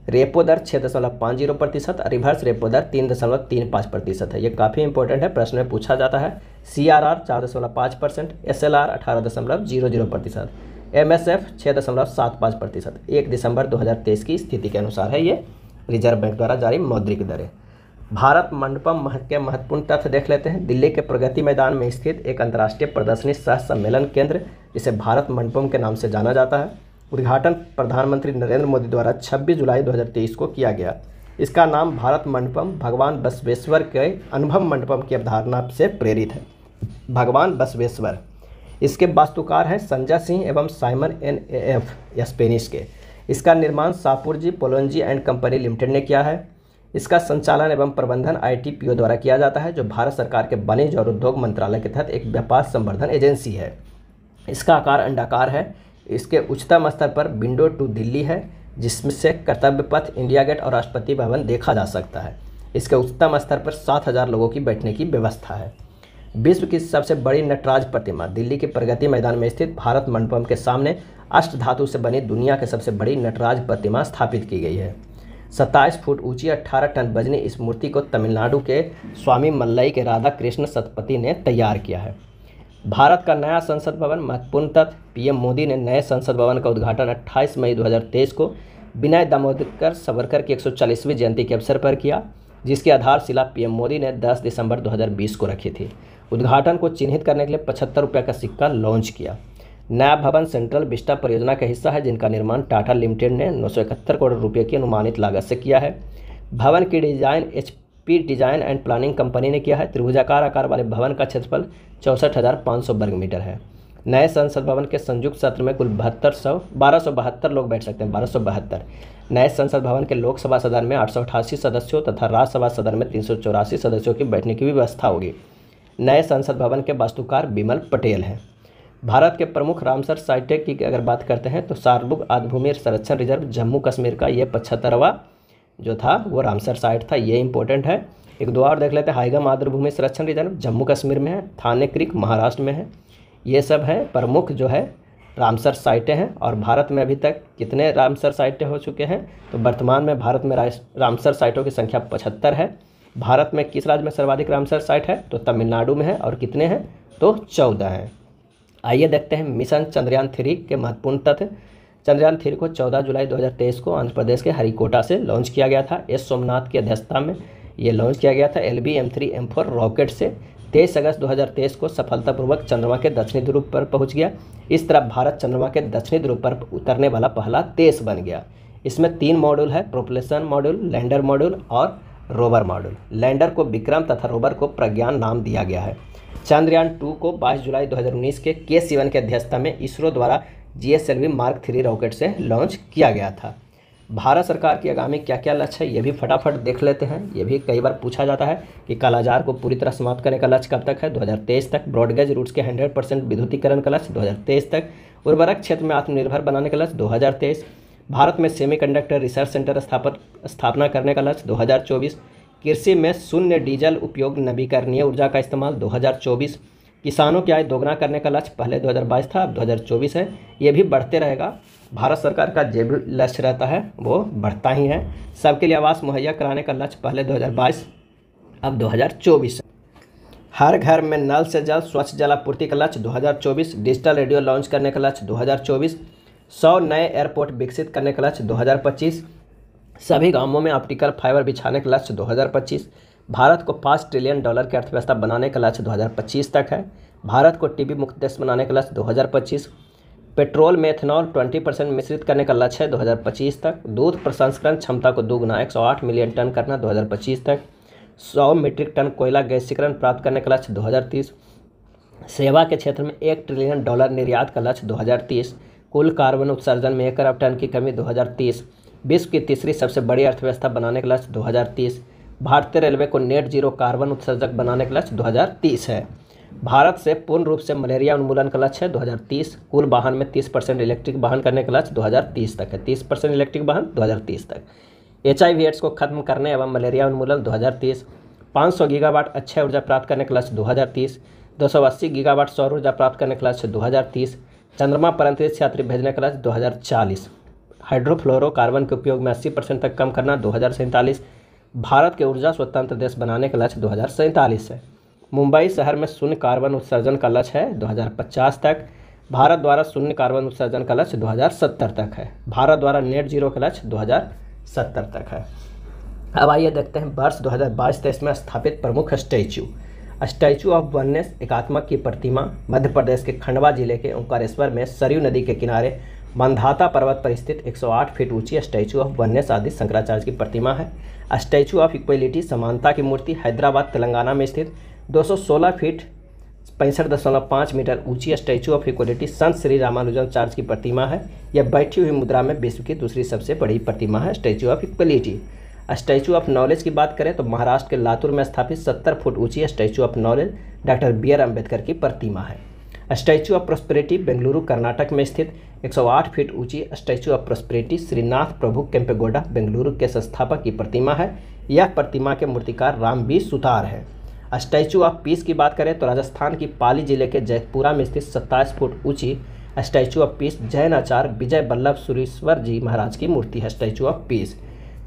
रेपो दर छः दशमलव पाँच जीरो प्रतिशत रिवर्स रेपो दर तीन दशमलव तीन पाँच प्रतिशत है ये काफ़ी इंपॉर्टेंट है प्रश्न में पूछा जाता है सी आर आर चार दशमलव पाँच परसेंट एस एल आर अठारह दशमलव जीरो जीरो प्रतिशत एम एस एफ छः दशमलव सात पाँच प्रतिशत एक दिसंबर दो हज़ार तेईस की स्थिति के अनुसार है ये रिजर्व बैंक द्वारा जारी मौद्रिक दरें भारत मंडपम के महत्वपूर्ण तथ्य देख लेते हैं दिल्ली के प्रगति मैदान में स्थित एक अंतर्राष्ट्रीय प्रदर्शनी सह सम्मेलन केंद्र जिसे भारत मंडपम के नाम से जाना जाता है उद्घाटन प्रधानमंत्री नरेंद्र मोदी द्वारा 26 जुलाई 2023 को किया गया इसका नाम भारत मंडपम भगवान बसवेश्वर के अनुभव मंडपम की अवधारणा से प्रेरित है भगवान बसवेश्वर इसके वास्तुकार हैं संजय सिंह एवं Simon N A F Spanish के इसका निर्माण Shapoorji Pallonji and company limited ने किया है इसका संचालन एवं प्रबंधन आईटीपीओ द्वारा किया जाता है जो भारत सरकार के वाणिज्य और उद्योग मंत्रालय के तहत एक व्यापार संवर्धन एजेंसी है इसका आकार अंडाकार है इसके उच्चतम स्तर पर विंडो टू दिल्ली है जिसमें से कर्तव्य पथ इंडिया गेट और राष्ट्रपति भवन देखा जा सकता है इसके उच्चतम स्तर पर सात हज़ार लोगों की बैठने की व्यवस्था है विश्व की सबसे बड़ी नटराज प्रतिमा दिल्ली के प्रगति मैदान में स्थित भारत मंडपम के सामने अष्ट धातु से बनी दुनिया के सबसे बड़ी नटराज प्रतिमा स्थापित की गई है सत्ताईस फुट ऊंची 18 टन वजनी इस मूर्ति को तमिलनाडु के स्वामी मल्लई के राधा कृष्ण सतपति ने तैयार किया है भारत का नया संसद भवन महत्वपूर्ण तथ्य पीएम मोदी ने नए संसद भवन का उद्घाटन 28 मई 2023 को विनय दामोदकर सावरकर की 140वीं जयंती के अवसर पर किया जिसकी आधारशिला पीएम मोदी ने 10 दिसंबर 2020 को रखी थी उद्घाटन को चिन्हित करने के लिए पचहत्तर रुपये का सिक्का लॉन्च किया नया भवन सेंट्रल विस्टा परियोजना का हिस्सा है जिनका निर्माण टाटा लिमिटेड ने नौ करोड़ रुपये की अनुमानित लागत से किया है भवन की design H P design and planning company ने किया है त्रिभुजाकार आकार वाले भवन का क्षेत्रफल चौंसठ हज़ार पाँच सौ वर्ग मीटर है नए संसद भवन के संयुक्त सत्र में कुल बहत्तर सौ बारह सौ बहत्तर लोग बैठ सकते हैं बारह सौ बहत्तर नए संसद भवन के लोकसभा सदन में आठ सौ अठासी सदस्यों तथा राज्यसभा सदन में तीन सौ चौरासी सदस्यों की बैठने की व्यवस्था होगी नए संसद भवन के वास्तुकार बिमल पटेल हैं भारत के प्रमुख रामसर साइटेक की अगर बात करते हैं तो सारबुक आदभूमि संरक्षण रिजर्व जम्मू कश्मीर का यह पचहत्तरवा जो था वो रामसर साइट था ये इंपॉर्टेंट है एक दो और देख लेते हैं हाईगा मातृभूमि संरक्षण रिजर्व जम्मू कश्मीर में है थाने क्रिक महाराष्ट्र में है ये सब है प्रमुख जो है रामसर साइटें हैं और भारत में अभी तक कितने रामसर साइटें हो चुके हैं तो वर्तमान में भारत में रामसर साइटों की संख्या पचहत्तर है भारत में किस राज्य में सर्वाधिक रामसर साइट है तो तमिलनाडु में है और कितने हैं तो चौदह हैं आइए देखते हैं मिशन चंद्रयान थ्री के महत्वपूर्ण तथ्य चंद्रयान थ्री को 14 जुलाई 2023 को आंध्र प्रदेश के हरिकोटा से लॉन्च किया गया था एस सोमनाथ की अध्यक्षता में ये लॉन्च किया गया था L B M three M four rocket से तेईस अगस्त 2023 को सफलतापूर्वक चंद्रमा के दक्षिणी ध्रुव पर पहुंच गया इस तरह भारत चंद्रमा के दक्षिणी ध्रुव पर उतरने वाला पहला देश बन गया इसमें तीन मॉड्यूल है प्रोपलेशन मॉड्यूल लैंडर मॉड्यूल और रोवर मॉड्यूल लैंडर को विक्रम तथा रोवर को प्रज्ञान नाम दिया गया है चंद्रयान टू को 22 जुलाई 2019 के के सीवन की अध्यक्षता में इसरो द्वारा G S L V mark three rocket से लॉन्च किया गया था भारत सरकार की आगामी क्या क्या लक्ष्य है ये भी फटाफट देख लेते हैं ये भी कई बार पूछा जाता है कि कालाजार को पूरी तरह समाप्त करने का लक्ष्य कब तक है 2023 तक ब्रॉडगेज रूट्स के 100 परसेंट विद्युतीकरण का लक्ष्य 2023 तक उर्वरक क्षेत्र में आत्मनिर्भर बनाने का लक्ष्य 2023 भारत में सेमी रिसर्च सेंटर स्थापित स्थापना करने का लक्ष्य दो कृषि में शून्य डीजल उपयोग नवीकरणीय ऊर्जा का इस्तेमाल दो किसानों की आय दोगुना करने का लक्ष्य पहले 2022 था अब 2024 है ये भी बढ़ते रहेगा भारत सरकार का जो भी लक्ष्य रहता है वो बढ़ता ही है सबके लिए आवास मुहैया कराने का लक्ष्य पहले 2022 अब 2024 हर घर में नल से जल स्वच्छ जल आपूर्ति का लक्ष्य 2024 डिजिटल रेडियो लॉन्च करने का लक्ष्य 2024 हज़ार नए एयरपोर्ट विकसित करने का लक्ष्य दो सभी गाँवों में ऑप्टिकल फाइबर बिछाने का लक्ष्य दो भारत को पाँच ट्रिलियन डॉलर की अर्थव्यवस्था बनाने का लक्ष्य 2025 तक है भारत को टीबी मुक्त देश बनाने का लक्ष्य 2025 पेट्रोल में एथेनॉल 20 परसेंट मिश्रित करने का लक्ष्य है 2025 तक दूध प्रसंस्करण क्षमता को दोगुना 108 मिलियन टन करना 2025 तक 100 मीट्रिक टन कोयला गैसीकरण प्राप्त करने का लक्ष्य 2030 सेवा के क्षेत्र में एक ट्रिलियन डॉलर निर्यात का लक्ष्य 2030 कुल कार्बन उत्सर्जन में एक अरब टन की कमी दो विश्व की तीसरी सबसे बड़ी अर्थव्यवस्था बनाने का लक्ष्य दो भारतीय रेलवे को नेट जीरो कार्बन उत्सर्जक बनाने का लक्ष्य 2030 है भारत से पूर्ण रूप से मलेरिया उन्मूलन का लक्ष्य है 2030 कुल वाहन में 30 परसेंट इलेक्ट्रिक वाहन करने का लक्ष्य 2030 तक है 30 परसेंट इलेक्ट्रिक वाहन 2030 तक एच एड्स को खत्म करने एवं मलेरिया उन्मूलन 2030 सौ गीगावाट अच्छे ऊर्जा प्राप्त करने का लक्ष्य दो हज़ार गीगावाट सौर ऊर्जा प्राप्त करने का लक्ष्य दो चंद्रमा पर अंतरिक्ष यात्री भेजने का लक्ष्य हाइड्रोफ्लोरो हाइड्रोफ्लोरोकार्बन के उपयोग में अस्सी परसेंट तक कम करना दो हज़ार भारत के ऊर्जा स्वतंत्र देश बनाने का लक्ष्य दो है मुंबई शहर में शून्य कार्बन उत्सर्जन का लक्ष्य है 2050 तक भारत द्वारा शून्य कार्बन उत्सर्जन का लक्ष्य 2070 तक है भारत द्वारा नेट जीरो का लक्ष्य 2070 तक है अब आइए देखते हैं वर्ष 2022 तेईस में स्थापित प्रमुख स्टैचू स्टैचू ऑफ वननेस एकात्मक की प्रतिमा मध्य प्रदेश के खंडवा जिले के ओंकारेश्वर में सरयू नदी के किनारे मंधाता पर्वत पर स्थित एक फीट ऊंची स्टैचू ऑफ वननेस आदि शंकराचार्य की प्रतिमा है स्टैचू ऑफ इक्वलिटी समानता की मूर्ति हैदराबाद तेलंगाना में स्थित 216 फीट पैंसठ दशमलव पाँच मीटर ऊंची स्टैचू ऑफ इक्वलिटी संत श्री चार्ज की प्रतिमा है यह बैठी हुई मुद्रा में विश्व की दूसरी सबसे बड़ी प्रतिमा है statue of equality statue of knowledge की बात करें तो महाराष्ट्र के लातूर में स्थापित सत्तर फुट ऊंची statue of knowledge doctor B R Ambedkar की प्रतिमा है statue of prosperity Bengaluru Karnataka में स्थित 108 फीट ऊंची statue of prosperity Shrinath Prabhu Kempegowda Bengaluru के संस्थापक की प्रतिमा है यह प्रतिमा के मूर्तिकार राम बी सुतार है स्टैचू ऑफ पीस की बात करें तो राजस्थान की पाली जिले के जयपुरा में स्थित सत्ताईस फुट ऊंची statue of peace Jain Acharya Vijay Vallabh Sureshwar ji Maharaj की मूर्ति है statue of peace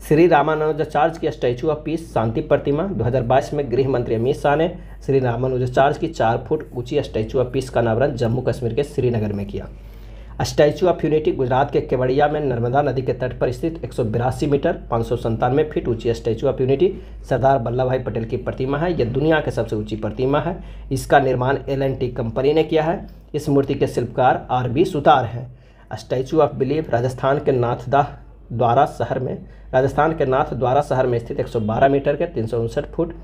Shri Ramanujacharya की स्टैचू ऑफ पीस शांति प्रतिमा 2022 में गृह मंत्री अमित शाह ने श्री रामानुजाचार्य की चार फुट ऊंची स्टैचू ऑफ पीस का अनावरण जम्मू कश्मीर के श्रीनगर में किया स्टैचू ऑफ यूनिटी गुजरात के केवड़िया में नर्मदा नदी के तट पर स्थित एक मीटर पाँच फीट ऊंची statue of unity Sardar Vallabh Bhai Patel की प्रतिमा है यह दुनिया के सबसे ऊंची प्रतिमा है इसका निर्माण एल कंपनी ने किया है इस मूर्ति के शिल्पकार आर बी सुतार हैं स्टैचू ऑफ बिलीव राजस्थान के नाथदा द्वारा शहर में राजस्थान के नाथ द्वारा शहर में स्थित एक मीटर के तीन फुट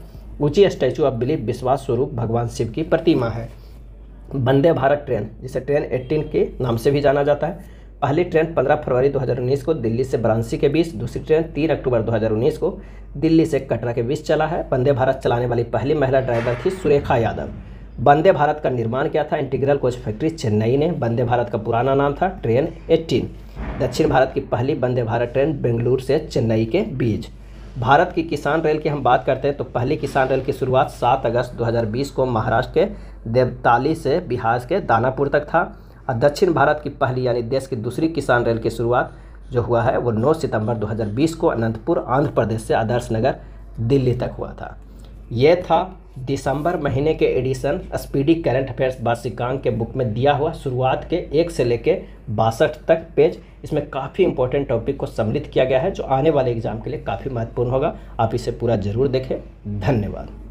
ऊंची स्टैचू ऑफ बिलीव विश्वास स्वरूप भगवान शिव की प्रतिमा है वंदे भारत ट्रेन जिसे ट्रेन 18 के नाम से भी जाना जाता है पहली ट्रेन 15 फरवरी 2019 को दिल्ली से वाराणसी के बीच दूसरी ट्रेन 3 अक्टूबर 2019 को दिल्ली से कटरा के बीच चला है वंदे भारत चलाने वाली पहली महिला ड्राइवर थी सुरेखा यादव वंदे भारत का निर्माण किया था इंटीग्रल कोच फैक्ट्री चेन्नई ने वंदे भारत का पुराना नाम था ट्रेन एट्टीन दक्षिण भारत की पहली वंदे भारत ट्रेन बेंगलुरु से चेन्नई के बीच भारत की किसान रेल की हम बात करते हैं तो पहली किसान रेल की शुरुआत 7 अगस्त 2020 को महाराष्ट्र के देवताली से बिहार के दानापुर तक था और दक्षिण भारत की पहली यानी देश की दूसरी किसान रेल की शुरुआत जो हुआ है वो 9 सितंबर 2020 को अनंतपुर आंध्र प्रदेश से आदर्श नगर दिल्ली तक हुआ था ये था दिसंबर महीने के एडिशन स्पीडी करंट अफेयर्स वार्षिकांग के बुक में दिया हुआ शुरुआत के एक से लेकर बासठ तक पेज इसमें काफ़ी इंपॉर्टेंट टॉपिक को सम्मिलित किया गया है जो आने वाले एग्जाम के लिए काफ़ी महत्वपूर्ण होगा आप इसे पूरा जरूर देखें धन्यवाद